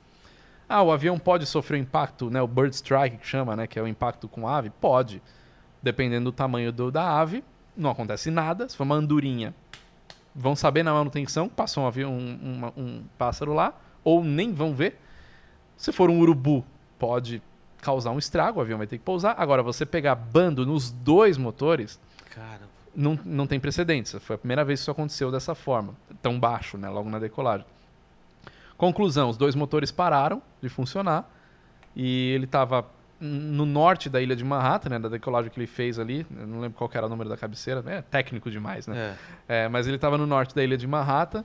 Ah, o avião pode sofrer um impacto, né? O bird strike que chama, né? Que é o impacto com ave. Pode, dependendo do tamanho do, da ave. Não acontece nada. Se for uma andorinha, vão saber na manutenção, passou um avião, um, um, um pássaro lá, ou nem vão ver. Se for um urubu, pode causar um estrago, o avião vai ter que pousar. Agora, você pegar bando nos dois motores, Cara. Não, não tem precedentes. Foi a primeira vez que isso aconteceu dessa forma, tão baixo, né? logo na decolagem. Conclusão: os dois motores pararam de funcionar e ele estava no norte da ilha de Manhattan, né, da decolagem que ele fez ali, não lembro qual era o número da cabeceira, é técnico demais, né? É. É, mas ele estava no norte da ilha de Manhattan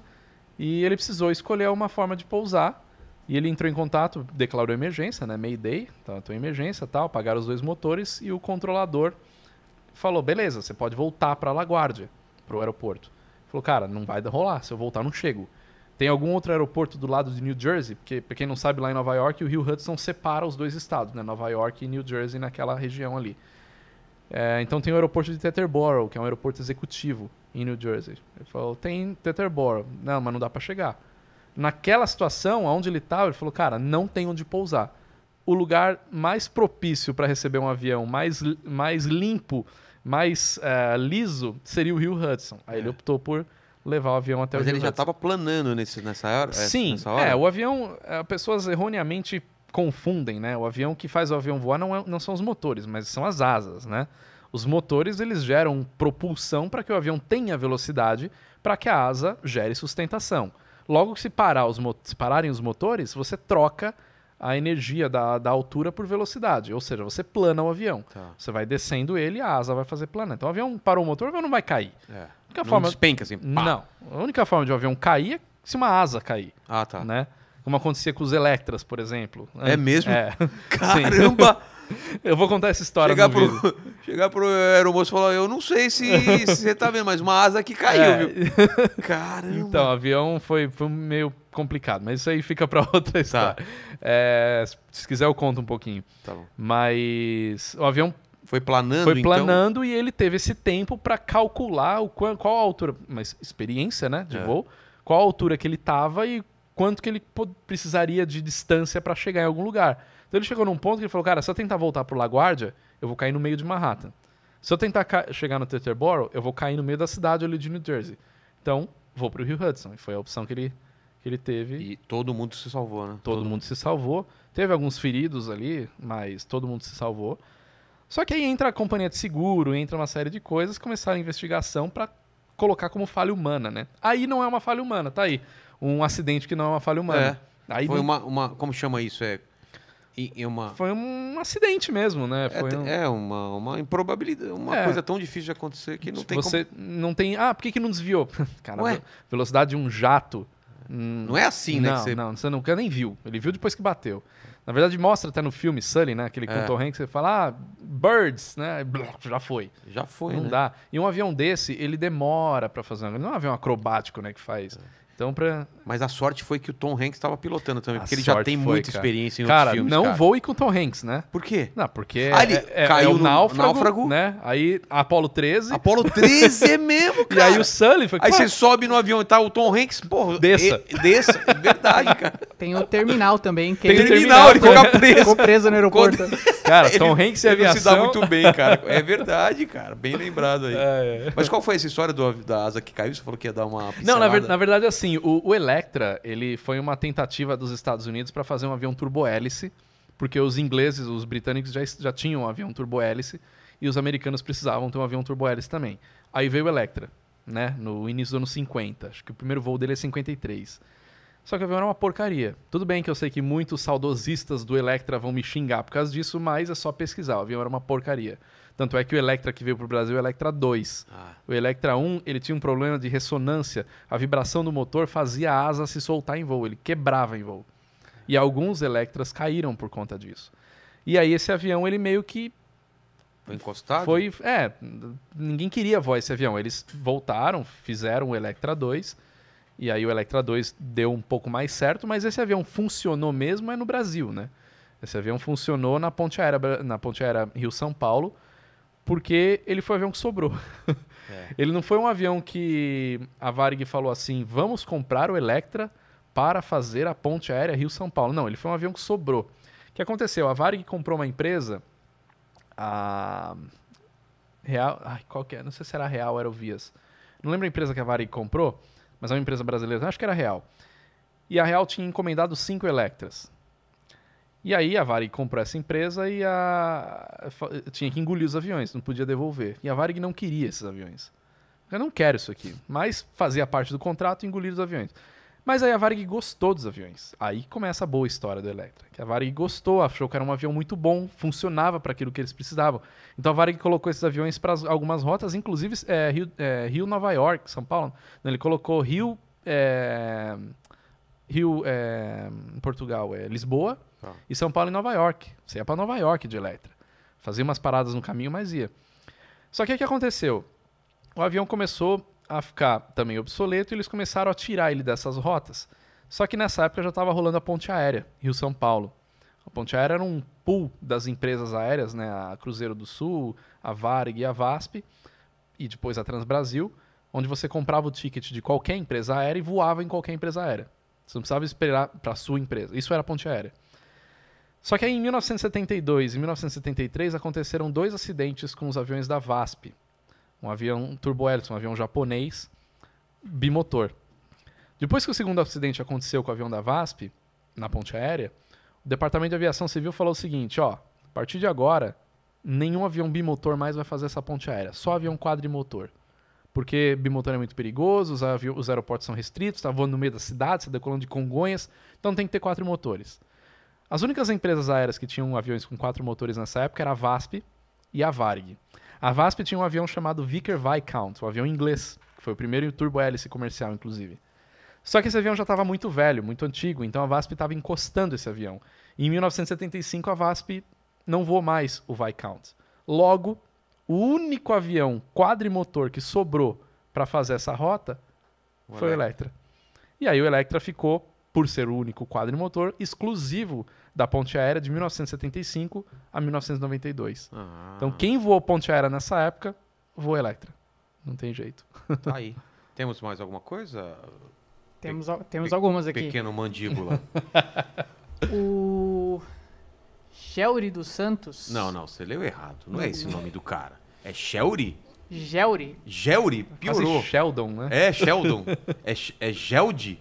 e ele precisou escolher uma forma de pousar. E ele entrou em contato, declarou emergência, né? Mayday, então tô em emergência, tal, apagaram os dois motores e o controlador falou: "Beleza, você pode voltar para La Guardia, para o aeroporto". Ele falou: "Cara, não vai rolar, se eu voltar não chego". Tem algum outro aeroporto do lado de New Jersey? Porque, para quem não sabe, lá em Nova York, o Rio Hudson separa os dois estados, né? Nova York e New Jersey, naquela região ali. É, então tem o aeroporto de Teterboro, que é um aeroporto executivo em New Jersey. Ele falou, tem Teterboro. Não, mas não dá para chegar. Naquela situação, onde ele estava, ele falou, cara, não tem onde pousar. O lugar mais propício para receber um avião, mais, mais limpo, mais uh, liso, seria o Rio Hudson. Aí é. ele optou por levar o avião até Mas o Mas ele já estava planando nesse, nessa hora? Eh, Sim, nessa hora? é, o avião, eh, pessoas erroneamente confundem, né? O avião que faz o avião voar não, é, não são os motores, mas são as asas, né? Os motores, eles geram propulsão para que o avião tenha velocidade, para que a asa gere sustentação. Logo que se, parar os se pararem os motores, você troca a energia da, da altura por velocidade. Ou seja, você plana o avião. Tá. Você vai descendo ele a asa vai fazer plana. Então o avião parou o motor, o avião não vai cair. É única não forma. Despenca assim. Pá. Não. A única forma de um avião cair é se uma asa cair. Ah, tá. Né? Como acontecia com os Electras, por exemplo. É mesmo? É. Caramba! Eu vou contar essa história chegar pro, vídeo. Chegar pro aeromoço e falar, eu não sei se, se, você tá vendo, mas uma asa que caiu, é. viu? Caramba! Então, avião foi, foi meio complicado, mas isso aí fica para outra tá. história. Tá. É, se quiser eu conto um pouquinho. Tá mas o avião foi planando, Foi então? planando então... e ele teve esse tempo para calcular o qual, qual a altura, mas experiência, né, de é. voo, qual a altura que ele tava e quanto que ele precisaria de distância para chegar em algum lugar. Então ele chegou num ponto que ele falou, cara, se eu tentar voltar pro LaGuardia, eu vou cair no meio de Manhattan. Se eu tentar chegar no Teterboro, eu vou cair no meio da cidade ali de New Jersey. Então, vou pro Rio Hudson. E foi a opção que ele, que ele teve. E todo mundo se salvou, né? Todo, todo mundo, mundo se salvou. Teve alguns feridos ali, mas todo mundo se salvou. Só que aí entra a companhia de seguro, entra uma série de coisas, começaram a investigação para colocar como falha humana, né? Aí não é uma falha humana, tá aí. Um acidente que não é uma falha humana. É. Aí foi não... uma, uma. Como chama isso? É e uma... Foi um acidente mesmo, né? É, foi é, um... é uma, uma improbabilidade, uma é. coisa tão difícil de acontecer que não Se tem você como... não tem... Ah, por que, que não desviou? Cara, Ué? velocidade de um jato... Hum, não é assim, né, não, né? Você... Não, você nunca nem viu. Ele viu depois que bateu. Na verdade, mostra até no filme Sully, né? Aquele é. com o Tom Hanks, você fala, ah, birds, né? já foi. Já foi, Não né? dá. E um avião desse, ele demora para fazer. Não é um avião acrobático, né? Que faz... É então, pra... Mas a sorte foi que o Tom Hanks estava pilotando também, a porque ele já tem foi, muita cara. experiência em cara, outros filmes. Não cara, não ir com o Tom Hanks, né? Por quê? Não, porque ah, ele é, é, é caiu é no náufrago, náufrago, né? Aí Apolo 13. Apolo 13 é mesmo, cara. E aí o Sully foi. Aí você sobe no avião e tá o Tom Hanks, porra. Desça. desça, é verdade, cara. Tem o terminal também. Que tem o terminal, ele fica preso. Ficou preso no aeroporto. Cara, Tom Hanks e aviação. se dá muito bem, cara. É verdade, cara. Bem lembrado aí. É, Mas qual foi essa história do, da asa que caiu? Você falou que ia dar uma pincelada. Não, na, ver, na verdade, assim, assim, o, o Electra, ele foi uma tentativa dos Estados Unidos para fazer um avião turbohélice, porque os ingleses, os britânicos já, já tinham um avião turbohélice e os americanos precisavam ter um avião turbohélice também. Aí veio o Electra, né, no início dos anos 50. Acho que o primeiro voo dele é 53. Só que o avião era uma porcaria. Tudo bem que eu sei que muitos saudosistas do Electra vão me xingar por causa disso, mas é só pesquisar. O avião era uma porcaria. Tanto é que o Electra que veio para o Brasil é o Electra 2. Ah. O Electra 1 ele tinha um problema de ressonância. A vibração do motor fazia a asa se soltar em voo, ele quebrava em voo. E alguns Electras caíram por conta disso. E aí esse avião ele meio que foi encostado? Foi, é, ninguém queria voar esse avião. Eles voltaram, fizeram o Electra 2, e aí o Electra 2 deu um pouco mais certo, mas esse avião funcionou mesmo é no Brasil, né? Esse avião funcionou na ponte aérea, na ponte aérea Rio-São Paulo, porque ele foi o avião que sobrou. É. Ele não foi um avião que a Varig falou assim: vamos comprar o Electra para fazer a ponte aérea Rio-São Paulo. Não, ele foi um avião que sobrou. O que aconteceu? A Varig comprou uma empresa, a Real. Ai, qual que é? Não sei se era a Real ou Aerovias. Não lembro a empresa que a Varig comprou, mas é uma empresa brasileira, acho que era a Real. E a Real tinha encomendado cinco Electras. E aí a Varig comprou essa empresa e a... tinha que engolir os aviões, não podia devolver. E a Varig não queria esses aviões. Eu não quero isso aqui. Mas fazia parte do contrato engolir os aviões. Mas aí a Varig gostou dos aviões. Aí começa a boa história do Electra. Que a Varig gostou, achou que era um avião muito bom, funcionava para aquilo que eles precisavam. Então a Varig colocou esses aviões para algumas rotas, inclusive é, Rio, é, Rio, Nova York, São Paulo. Né? Ele colocou Rio, é, Rio, é, Portugal, é, Lisboa, Tá. E São Paulo e Nova York. Você ia para Nova York de Eletra. Fazia umas paradas no caminho, mas ia. Só que o que aconteceu? O avião começou a ficar também obsoleto e eles começaram a tirar ele dessas rotas. Só que nessa época já estava rolando a ponte aérea, Rio-São Paulo. A ponte aérea era um pool das empresas aéreas, né? a Cruzeiro do Sul, a Varig e a VASP, e depois a Transbrasil, onde você comprava o ticket de qualquer empresa aérea e voava em qualquer empresa aérea. Você não precisava esperar para a sua empresa. Isso era a ponte aérea. Só que aí em 1972 e 1973 aconteceram dois acidentes com os aviões da VASP. Um avião turbohélice, um avião japonês, bimotor. Depois que o segundo acidente aconteceu com o avião da VASP, na ponte aérea, o Departamento de Aviação Civil falou o seguinte, ó, a partir de agora, nenhum avião bimotor mais vai fazer essa ponte aérea, só avião quadrimotor. Porque bimotor é muito perigoso, os, os aeroportos são restritos, está voando no meio da cidade, está decolando de Congonhas, então tem que ter quatro motores. As únicas empresas aéreas que tinham aviões com quatro motores nessa época era a VASP e a Varg. A VASP tinha um avião chamado Vicker Viscount, um avião inglês, que foi o primeiro turbo-hélice comercial, inclusive. Só que esse avião já estava muito velho, muito antigo, então a VASP estava encostando esse avião. E em 1975 a VASP não voou mais o Viscount. Logo, o único avião quadrimotor que sobrou para fazer essa rota o foi Electra. o Electra. E aí o Electra ficou, por ser o único quadrimotor, exclusivo da ponte aérea de 1975 a 1992. Ah. Então, quem voou ponte aérea nessa época, voou Electra. Não tem jeito. Tá aí. Temos mais alguma coisa? Temos, Pe temos algumas aqui. Pequeno mandíbula. o Shelry dos Santos. Não, não, você leu errado. Não é esse o uhum. nome do cara. É Shelry? Gelry. Gelry, piorou. Quase Sheldon, né? É, Sheldon. é, é Geldi?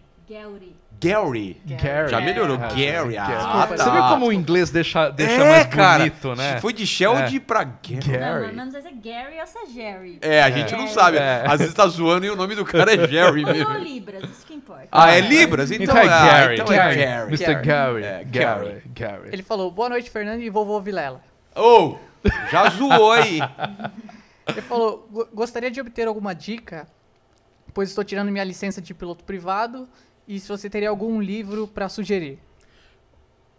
Gary. Gary. Já melhorou. É, Gary. Ah, Desculpa, tá. Você viu como o inglês deixa, deixa é, mais bonito, cara. né? Foi de Sheldon é. pra Gary. Não, não, não sei se é Gary ou se é Jerry. É, a gente Gary. não é. sabe. É. Às vezes tá zoando e o nome do cara é Jerry mesmo. Ou Libras, isso que importa. Ah, é Libras? Então, então é, é Gary. Ah, então Gary. É Gary. Mr. Gary. É, Gary. Gary. Ele falou, boa noite, Fernando e vovô Vilela. Oh, já zoou aí. Ele falou, gostaria de obter alguma dica, pois estou tirando minha licença de piloto privado e se você teria algum livro para sugerir.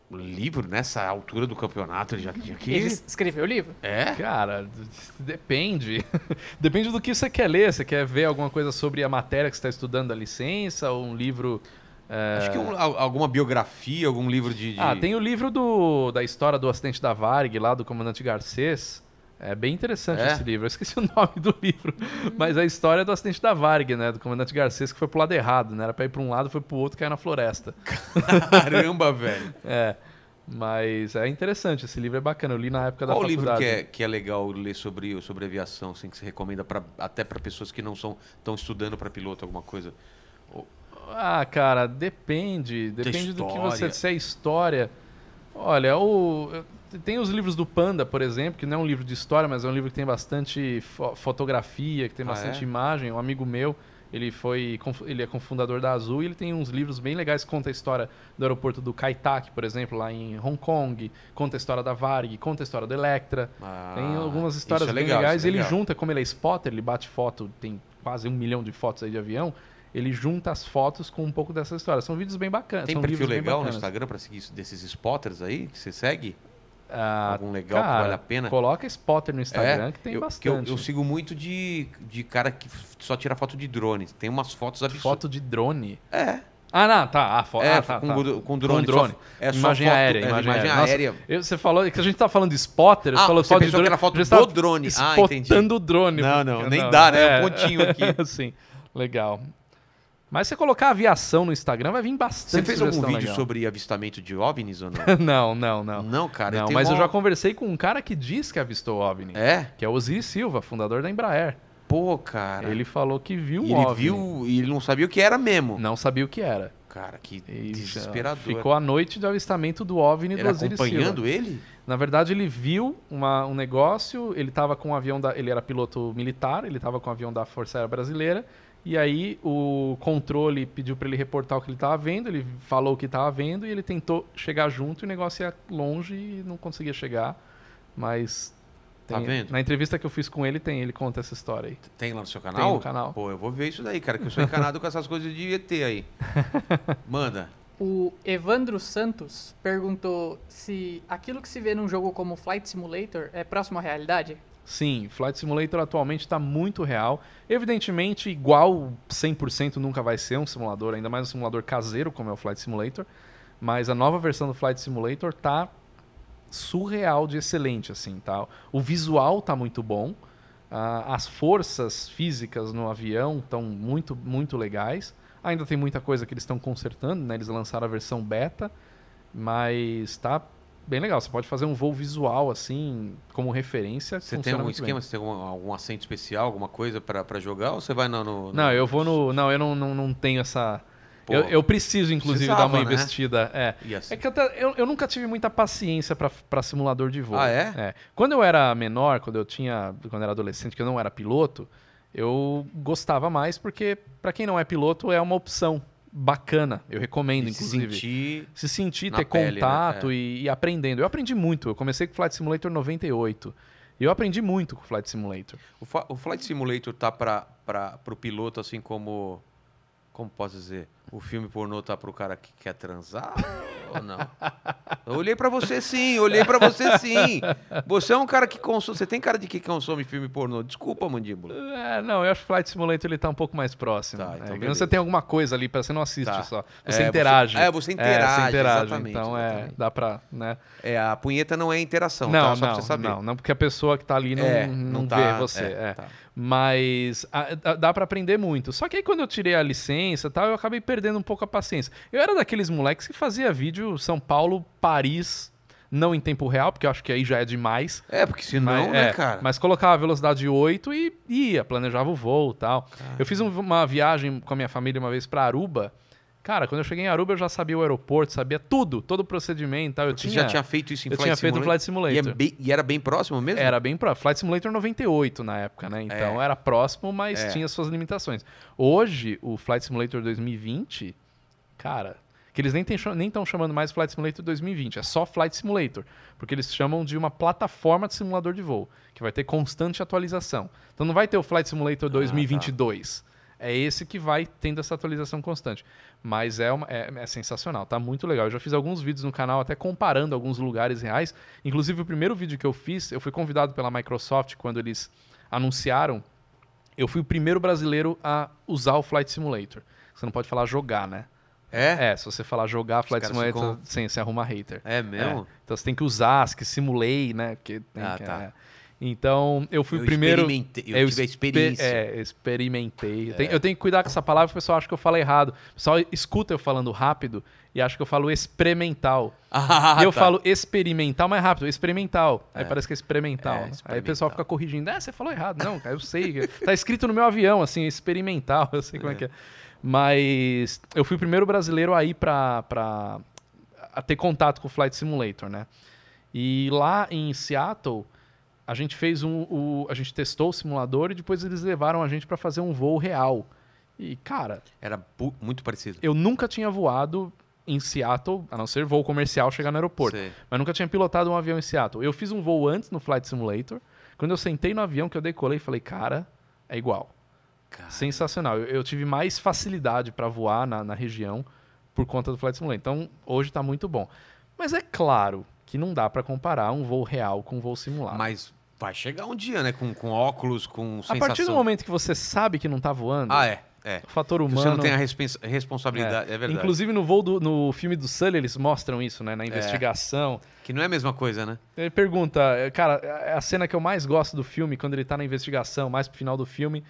Livro nessa altura do campeonato, ele já tinha que. Ele escreveu o livro? É? Cara, depende. depende do que você quer ler. Você quer ver alguma coisa sobre a matéria que você está estudando, a licença, ou um livro é, Acho que um, alguma biografia, algum livro de, de, Ah, tem o livro do, da história do acidente da Varg, lá do comandante Garcês. É bem interessante é? esse livro. Eu esqueci o nome do livro. Mas a história é do acidente da Varg, né? Do comandante Garcês que foi pro lado errado, né? Era pra ir pra um lado, foi pro outro e caiu na floresta. Caramba, velho. É. Mas é interessante, esse livro é bacana. Eu li na época da Qual faculdade. Qual livro que é, que é legal ler sobre, sobre aviação, assim, que você recomenda pra, até para pessoas que não são estão estudando para piloto alguma coisa? Ah, cara, depende. Depende do que você... Se é história... Olha, o... tem os livros do Panda, por exemplo, que não é um livro de história, mas é um livro que tem bastante fo fotografia, que tem ah, bastante ah, é? imagem. Um amigo meu, ele foi ele é cofundador da Azul e ele tem uns livros bem legais que conta a história do aeroporto do Kai Tak, por exemplo, lá em Hong Kong, conta a história da Varg, conta a história da Electra. Ah, tem algumas é histórias é legal, bem legais. É ele junta, como ele é spotter, ele bate foto, tem quase um milhão de fotos aí de avião ele junta as fotos com um pouco dessa história. São vídeos bem bacanas. Tem perfil legal no Instagram para seguir desses spotters aí que você segue? Ah, Algum legal cara, que vale a pena? Coloca spotter no Instagram, é, que tem eu, bastante. Que eu, eu, sigo muito de, de cara que só tira foto de drone. Tem umas fotos absurdas. Foto de drone? É. Ah, não, tá. Ah, foto é, ah, tá, com, tá. tá. com drone. Com drone. Só, é, imagem foto, aérea. É, imagem, aérea. Nossa, eu, você falou que a gente tá falando de spotter, ah, você falou você foto de drone. Que era foto do tá drone. Ah, entendi. o drone. Não, não, nem não, dá, né? É, um pontinho aqui. Sim, legal. Mas você colocar aviação no Instagram vai vir bastante. Você fez algum vídeo legal. sobre avistamento de OVNIs ou não? não, não, não. Não, cara. Não, mas uma... eu já conversei com um cara que diz que avistou OVNI. É? Que é Osiris Silva, fundador da Embraer. Pô, cara. Ele falou que viu um ele OVNI. viu e ele não sabia o que era mesmo. Não sabia o que era. Cara, que e desesperador. Ficou a noite de avistamento do OVNI era do Osiris acompanhando Silva. ele? Na verdade, ele viu uma, um negócio, ele estava com um avião da... Ele era piloto militar, ele estava com um avião da Força Aérea Brasileira e aí o controle pediu para ele reportar o que ele estava vendo, ele falou o que estava vendo e ele tentou chegar junto e o negócio ia longe e não conseguia chegar. Mas tá tem, tá vendo? na entrevista que eu fiz com ele tem, ele conta essa história aí. Tem lá no seu canal? Tem no canal. Pô, eu vou ver isso daí, cara, que eu sou encanado com essas coisas de ET aí. Manda. O Evandro Santos perguntou se aquilo que se vê num jogo como Flight Simulator é próximo à realidade. Sim, Flight Simulator atualmente está muito real. Evidentemente, igual 100% nunca vai ser um simulador, ainda mais um simulador caseiro como é o Flight Simulator. Mas a nova versão do Flight Simulator tá surreal de excelente, assim, tá? O visual tá muito bom, uh, as forças físicas no avião estão muito, muito legais. Ainda tem muita coisa que eles estão consertando, né? Eles lançaram a versão beta, mas tá bem legal. Você pode fazer um voo visual, assim, como referência. Você tem algum esquema? Bem. Você tem algum, algum assento especial, alguma coisa para jogar? Ou você vai no, no, no, Não, eu vou no. Não, eu não, não, não tenho essa. Pô, eu, eu, preciso, inclusive, dar uma né? investida. É. Assim? é que até, eu, eu, nunca tive muita paciência para simulador de voo. Ah, é? é? Quando eu era menor, quando eu tinha. Quando eu era adolescente, que eu não era piloto, eu gostava mais, porque, para quem não é piloto, é uma opção bacana. Eu recomendo, e inclusive. Se sentir. Se sentir, ter pele, né? contato né? e, e, aprendendo. Eu aprendi muito. Eu comecei com o Flight Simulator 98. E eu aprendi muito com o Flight Simulator. O, o Flight Simulator tá para o piloto assim como. Como posso dizer? O filme pornô tá pro cara que quer transar ou não? Eu olhei para você sim, olhei para você sim. Você é um cara que consome, você tem cara de que consome filme pornô. Desculpa, mandíbula. É, não, eu acho que Flight Simulator ele tá um pouco mais próximo. Tá, é, então é, você tem alguma coisa ali para você não assiste tá. só. É, você é, interage. Você, é, você interage, é, você interage exatamente. Então é, exatamente. é, dá para, né? É, a punheta não é interação, não, tá? Só não, pra você saber. Não, não, porque a pessoa que tá ali não, não, não tá, vê você. É, tá. Mas a, a, dá para aprender muito. Só que aí quando eu tirei a licença tal, eu acabei perdendo um pouco a paciência. Eu era daqueles moleques que fazia vídeo São Paulo, Paris, não em tempo real, porque eu acho que aí já é demais. É, porque senão, mas, né, é, cara? Mas colocava a velocidade 8 e ia, planejava o voo tal. Caramba. Eu fiz um, uma viagem com a minha família uma vez para Aruba Cara, quando eu cheguei em Aruba, eu já sabia o aeroporto, sabia tudo, todo o procedimento e tal. Eu tinha, já tinha feito isso em eu Flight Simulator? Eu tinha feito o Flight Simulator. E, é bem, e, era bem próximo mesmo? Era bem próximo. Flight Simulator 98 na época, né? Então é. era próximo, mas é. tinha suas limitações. Hoje, o Flight Simulator 2020, cara, que eles nem estão chamando mais Flight Simulator 2020, é só Flight Simulator, porque eles chamam de uma plataforma de simulador de voo, que vai ter constante atualização. Então não vai ter o Flight Simulator 2022. Ah, tá é esse que vai tendo essa atualização constante. Mas é, uma, é, é, sensacional, tá muito legal. Eu já fiz alguns vídeos no canal até comparando alguns lugares reais. Inclusive, o primeiro vídeo que eu fiz, eu fui convidado pela Microsoft quando eles anunciaram. Eu fui o primeiro brasileiro a usar o Flight Simulator. Você não pode falar jogar, né? É? É, se você falar jogar Flight Simulator, sim, você arruma hater. É mesmo? É. Então você tem que usar as que simulei, né? Porque ah, que, tá. É. Então, eu fui eu o primeiro. Experimentei, eu, eu tive a experiência. É, experimentei. É. Eu, tenho, que cuidar com essa palavra, o pessoal acha que eu falo errado. O pessoal escuta eu falando rápido e acha que eu falo experimental. Ah, e eu tá. falo experimental mais rápido, experimental. É. Aí parece que é experimental, né? experimental. Aí o pessoal fica corrigindo. Ah, você falou errado. Não, cara, eu sei. tá escrito no meu avião, assim, experimental. Eu sei como é, é, que é. Mas eu fui o primeiro brasileiro a ir pra, pra, a ter contato com o Flight Simulator, né? E lá em Seattle a gente fez um, o, a gente testou o simulador e depois eles levaram a gente para fazer um voo real. E cara, era muito parecido. Eu nunca tinha voado em Seattle, a não ser voo comercial chegar no aeroporto, Sim. mas nunca tinha pilotado um avião em Seattle. Eu fiz um voo antes no Flight Simulator. Quando eu sentei no avião que eu decolei, falei, cara, é igual. Cara. Sensacional. Eu, eu, tive mais facilidade para voar na, na região por conta do Flight Simulator. Então, hoje está muito bom. Mas é claro que não dá para comparar um voo real com um voo simulado. Mas vai chegar um dia, né? Com, com óculos, com sensação. A partir do momento que você sabe que não tá voando... Ah, é. É. O fator humano. Você não tem a responsabilidade, é. é. verdade. Inclusive no voo do, no filme do Sully eles mostram isso, né, na é. investigação. É. Que não é a mesma coisa, né? Ele pergunta, eh, cara, é, é a cena que eu mais gosto do filme, quando ele tá na investigação, mais pro final do filme,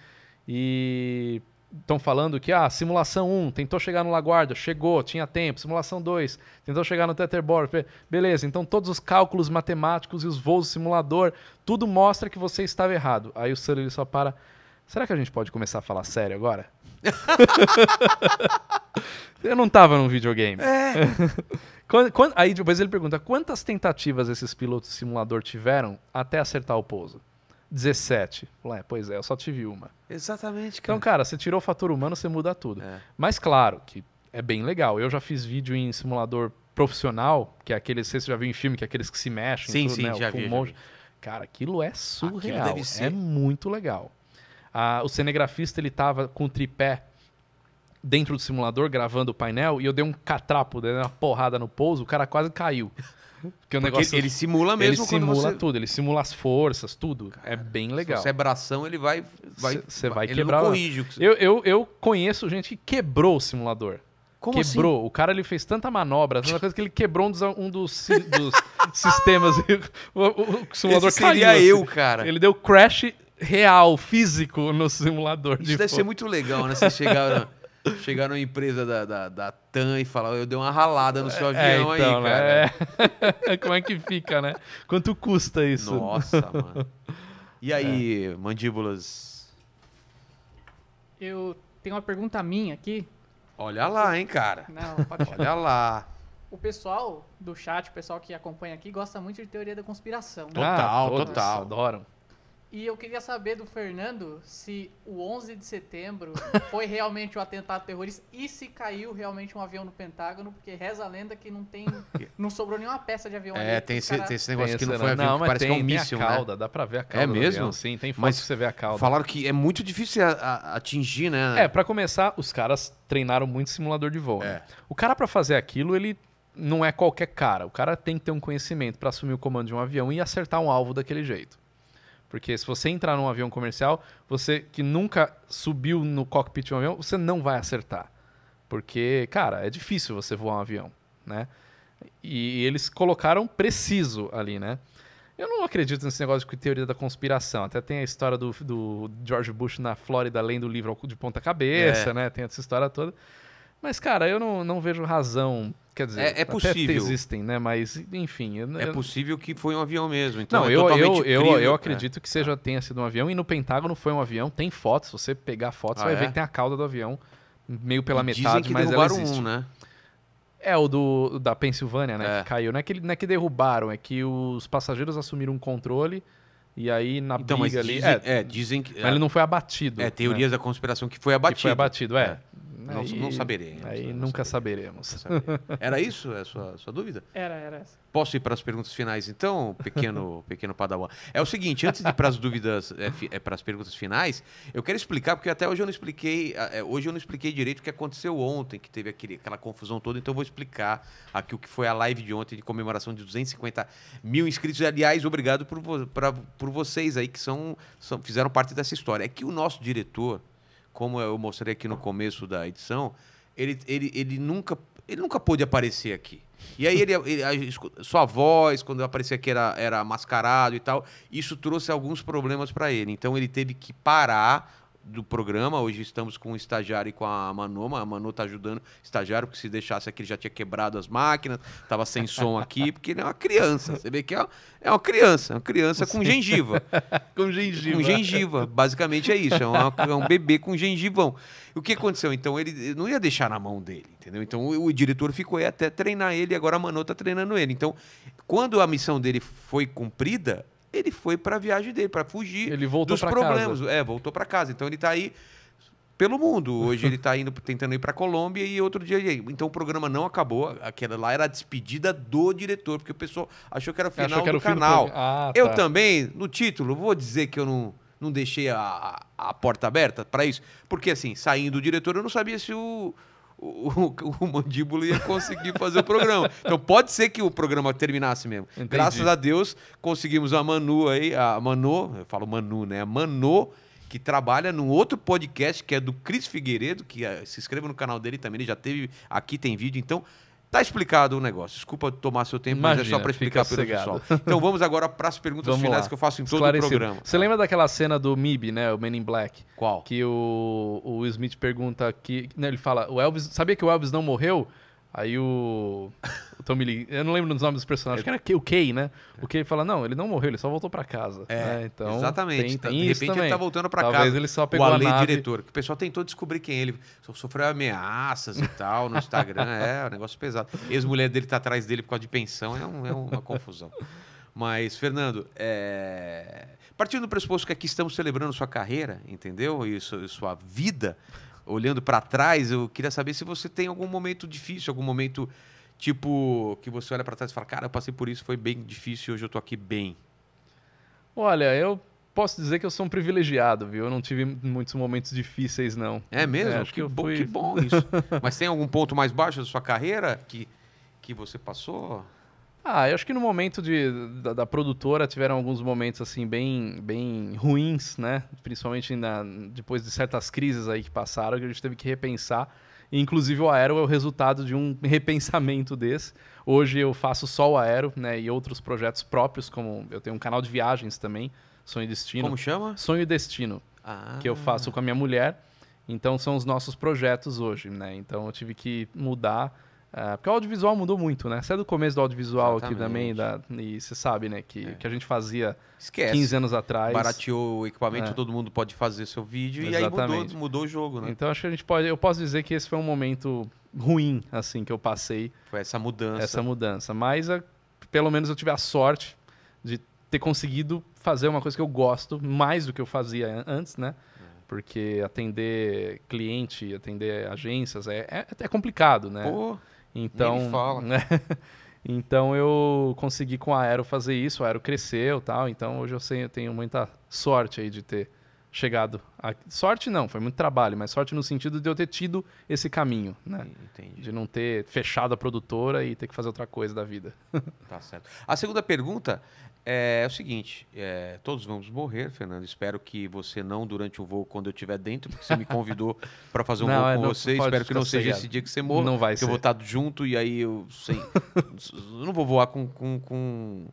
e estão falando que ah, simulação 1 tentou chegar no Laguarda, chegou, tinha tempo. Simulação 2 tentou chegar no Tetherboard. beleza. Então todos os cálculos matemáticos e os voos do simulador, tudo mostra que você estava errado. Aí o Sully só para. Será que a gente pode começar a falar sério agora? Eu não estava num videogame. É. quando, quando, aí depois ele pergunta: quantas tentativas esses pilotos simulador tiveram até acertar o pouso? 17. É, pois é, eu só tive uma. Exatamente, então, cara. Então, cara, você tirou o fator humano, você muda tudo. É. Mas claro que é bem legal. Eu já fiz vídeo em simulador profissional, que é aqueles, você já viu em filme, que é aqueles que se mexem. Sim, tudo, sim, né? já, vi, já vi. Cara, aquilo é surreal. Aquilo é muito legal. Ah, o cinegrafista, ele tava com o tripé dentro do simulador, gravando o painel, e eu dei um catrapo, dei uma porrada no pouso, o cara quase caiu. Porque o negócio. Porque ele simula mesmo. Ele simula você... tudo, ele simula as forças, tudo. É cara, é bem legal. Se você é bração, ele vai. vai você vai ele quebrar. Não corrige o que você... eu, eu, eu conheço gente que quebrou o simulador. Como assim? quebrou. Assim? O cara ele fez tanta manobra, tanta coisa que ele quebrou um dos, um dos, dos sistemas. o, o, simulador Esse seria eu, assim. cara. Ele deu crash real, físico no simulador. Isso de deve fogo. ser muito legal, né? Você chegar. Né? Chegar numa empresa da, da, da TAM e falar, eu dei uma ralada no seu é, avião é, então, aí, né? cara. É. Como é que fica, né? Quanto custa isso? Nossa, mano. E é. aí, é. mandíbulas? Eu tenho uma pergunta minha aqui. Olha lá, hein, cara. Não, pode Olha lá. O pessoal do chat, o pessoal que acompanha aqui, gosta muito de teoria da conspiração. Né? Total, ah, total. Adoram. E eu queria saber do Fernando se o 11 de setembro foi realmente um atentado terrorista e se caiu realmente um avião no Pentágono, porque reza a lenda que não tem, não sobrou nenhuma peça de avião. É, ali, tem, esse, tem esse negócio tem que não foi avião, não, que parece tem, que é um míssil, né? Dá pra ver a é cauda. É mesmo? Avião, sim, tem foto mas que você vê a cauda. Falaram que é muito difícil a, a, atingir, né? É, para começar, os caras treinaram muito simulador de voo. Né? É. Né? O cara para fazer aquilo, ele não é qualquer cara. O cara tem que ter um conhecimento para assumir o comando de um avião e acertar um alvo daquele jeito. Porque se você entrar num avião comercial, você que nunca subiu no cockpit de um avião, você não vai acertar. Porque, cara, é difícil você voar um avião, né? E eles colocaram preciso ali, né? Eu não acredito nesse negócio de teoria da conspiração. Até tem a história do, do George Bush na Flórida lendo o livro de ponta cabeça, é. né? Tem essa história toda. Mas, cara, eu não, não vejo razão. Quer dizer, é, é possível. existem, né? Mas, enfim. Eu, é possível que foi um avião mesmo. Então não, é eu, eu, eu, eu, acredito é. que seja é. tenha sido um avião. E no Pentágono foi um avião. Tem fotos. Se você pegar fotos, ah, vai ver é? que tem a cauda do avião meio pela e metade, que mas ela existe. Um, né? É o do, da Pensilvânia, né? É. Que caiu. Não é que, não é que derrubaram, é que os passageiros assumiram o controle e aí na então, briga dizem, ali. É, é, dizem que. Mas ele é, não foi abatido. É, né? teorias né? da conspiração que foi abatido. Que foi abatido, é. Não, aí, não saberemos. Aí né? nunca saberemos. saberemos. Era isso a sua, sua dúvida? Era, era essa. Posso ir para as perguntas finais, então, pequeno, pequeno Padawan? É o seguinte, antes de ir para as dúvidas, é, é, para as perguntas finais, eu quero explicar, porque até hoje eu não expliquei, é, hoje eu não expliquei direito o que aconteceu ontem, que teve aquele, aquela confusão toda, então eu vou explicar aqui o que foi a live de ontem de comemoração de 250 mil inscritos. Aliás, obrigado por, pra, por vocês aí que são, são, fizeram parte dessa história. É que o nosso diretor como eu mostrei aqui no começo da edição, ele, ele, ele, nunca, ele nunca pôde aparecer aqui. E aí ele, ele a, sua voz, quando aparecia aqui, era, era mascarado e tal. Isso trouxe alguns problemas para ele. Então ele teve que parar do programa. Hoje estamos com o estagiário e com a Manoma. A Manu tá ajudando o estagiário, porque se deixasse aqui ele já tinha quebrado as máquinas, tava sem som aqui, porque ele é uma criança. Você vê que é, é uma criança, é uma criança com gengiva. com gengiva. Com gengiva. Basicamente é isso. É, uma, é, um bebê com gengivão. O que aconteceu? Então ele não ia deixar na mão dele, entendeu? Então o, o diretor ficou aí até treinar ele, agora a Manu tá treinando ele. Então, quando a missão dele foi cumprida, ele foi para a viagem dele, para fugir ele voltou dos problemas. Casa. É, voltou para casa. Então ele está aí pelo mundo. Hoje ele está indo tentando ir para Colômbia e outro dia ele... Então o programa não acabou. Aquela lá era a despedida do diretor, porque o pessoal achou que era o final que era do canal. Do ah, eu tá. também, no título, vou dizer que eu não, não deixei a, a porta aberta para isso, porque assim, saindo do diretor, eu não sabia se o o, o, Mandíbula ia conseguir fazer o programa. Então pode ser que o programa terminasse mesmo. Entendi. Graças a Deus, conseguimos a Manu aí, a Manu, eu falo Manu, né? A Manu, que trabalha num outro podcast que é do Cris Figueiredo, que é, se inscreva no canal dele também, ele já teve, aqui tem vídeo, então Tá explicado o negócio. Desculpa tomar seu tempo, Imagina, mas é só para explicar para o pessoal. Então vamos agora para as perguntas vamos finais lá. que eu faço em todo o programa. Você lembra daquela cena do MIB, né? O Men in Black. Qual? Que o, o Smith pergunta que. Né, ele fala: o Elvis. Sabia que o Elvis não morreu? Aí o, o Tommy Lee, eu não lembro dos nomes dos personagens, que era o Kay, né? O Kay fala, não, ele não morreu, ele só voltou para casa. É, né? então, exatamente. Tem, tá, tem de repente também. ele tá voltando para casa. Talvez ele só pegou o Ale, a nave. diretor, que o pessoal tentou descobrir quem ele, sofreu ameaças e tal no Instagram, é, um negócio pesado. Ex-mulher dele tá atrás dele por causa de pensão, é, um, é uma confusão. Mas, Fernando, é... partindo do pressuposto que aqui estamos celebrando sua carreira, entendeu? E sua vida, olhando para trás, eu queria saber se você tem algum momento difícil, algum momento tipo que você olha para trás e fala, cara, eu passei por isso, foi bem difícil, hoje eu tô aqui bem. Olha, eu posso dizer que eu sou um privilegiado, viu? Eu não tive muitos momentos difíceis não. É mesmo? É, acho que, que, eu bom, fui... que bom isso. Mas tem algum ponto mais baixo da sua carreira que que você passou? Ah, eu acho que no momento de, da, da, produtora tiveram alguns momentos assim bem, bem ruins, né? Principalmente na, depois de certas crises aí que passaram, que a gente teve que repensar. E, inclusive o Aero é o resultado de um repensamento desse. Hoje eu faço só o Aero, né? E outros projetos próprios, como eu tenho um canal de viagens também, Sonho e Destino. Como chama? Sonho e Destino, ah. que eu faço com a minha mulher. Então são os nossos projetos hoje, né? Então eu tive que mudar ah, porque o audiovisual mudou muito, né? Você é do começo do audiovisual Exatamente. aqui também, da, e você sabe, né, que é. que a gente fazia Esquece. 15 anos atrás. Barateou o equipamento, é. todo mundo pode fazer seu vídeo Exatamente. e aí mudou, mudou o jogo, né? Então acho que a gente pode. Eu posso dizer que esse foi um momento ruim, assim, que eu passei. Foi essa mudança. Essa mudança. Mas a, ah, pelo menos eu tive a sorte de ter conseguido fazer uma coisa que eu gosto mais do que eu fazia antes, né? É. Porque atender cliente, atender agências é, é, é complicado, né? Pô. Então, fala. Né? Então eu consegui com a Aero fazer isso, a Aero cresceu, tal. Então hoje eu, sei, eu tenho muita sorte aí de ter chegado. A... Sorte não, foi muito trabalho, mas sorte no sentido de eu ter tido esse caminho, né? Entendi. De não ter fechado a produtora e ter que fazer outra coisa da vida. Tá certo. A segunda pergunta é, é o seguinte, é, todos vamos morrer, Fernando. Espero que você não durante o voo quando eu estiver dentro, porque você me convidou para fazer um não, voo é, com não, você. Espero que não seja esse dia que você morra. Não vai ser. Eu vou estar junto e aí eu sei. não vou voar com, com, com...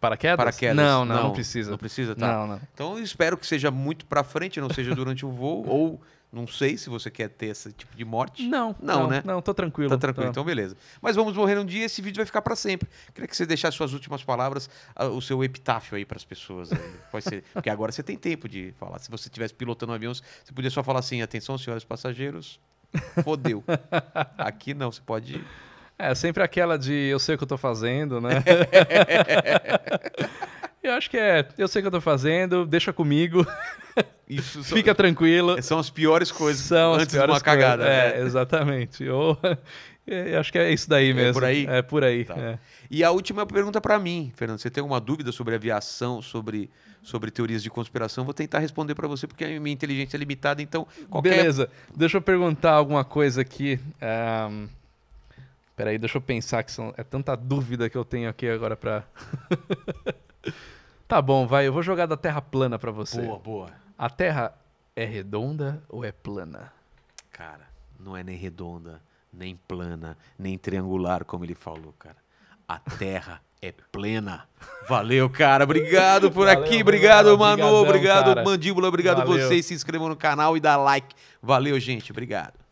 Paraquedas? Paraquedas. Não, não, não, não, precisa. Não precisa, tá? Não, não. Então espero que seja muito para frente, não seja durante o voo ou não sei se você quer ter esse tipo de morte. Não, não, não né? Não, tô tranquilo. Tá tranquilo, então beleza. Mas vamos morrer um dia, esse vídeo vai ficar para sempre. Queria que você deixasse suas últimas palavras, o seu epitáfio aí para as pessoas. Pode ser, porque agora você tem tempo de falar. Se você estivesse pilotando um avião, você podia só falar assim: atenção, senhores passageiros, fodeu. Aqui não, você pode é, sempre aquela de eu sei o que eu tô fazendo, né? eu acho que é, eu sei o que eu tô fazendo, deixa comigo. Isso, Fica tranquilo. É, são as piores coisas são antes piores de uma cagada. Coisas, é, né? É, exatamente. Ou, é, eu acho que é isso daí mesmo. É por aí? É por aí. Tá. É. E a última pergunta para mim, Fernando. Você tem alguma dúvida sobre aviação, sobre, sobre teorias de conspiração? Vou tentar responder para você, porque a minha inteligência é limitada, então... Qualquer... Beleza. Deixa eu perguntar alguma coisa aqui. Um... Peraí, deixa eu pensar que são... é tanta dúvida que eu tenho aqui agora pra. tá bom, vai. Eu vou jogar da Terra plana pra você. Boa, boa. A Terra é redonda ou é plana? Cara, não é nem redonda, nem plana, nem triangular, como ele falou, cara. A Terra é plena. Valeu, cara. Obrigado por Valeu, aqui. Obrigado, Mano. Manu. Obrigadão, obrigado, cara. Mandíbula. Obrigado Valeu. vocês. Se inscrevam no canal e dá like. Valeu, gente. Obrigado.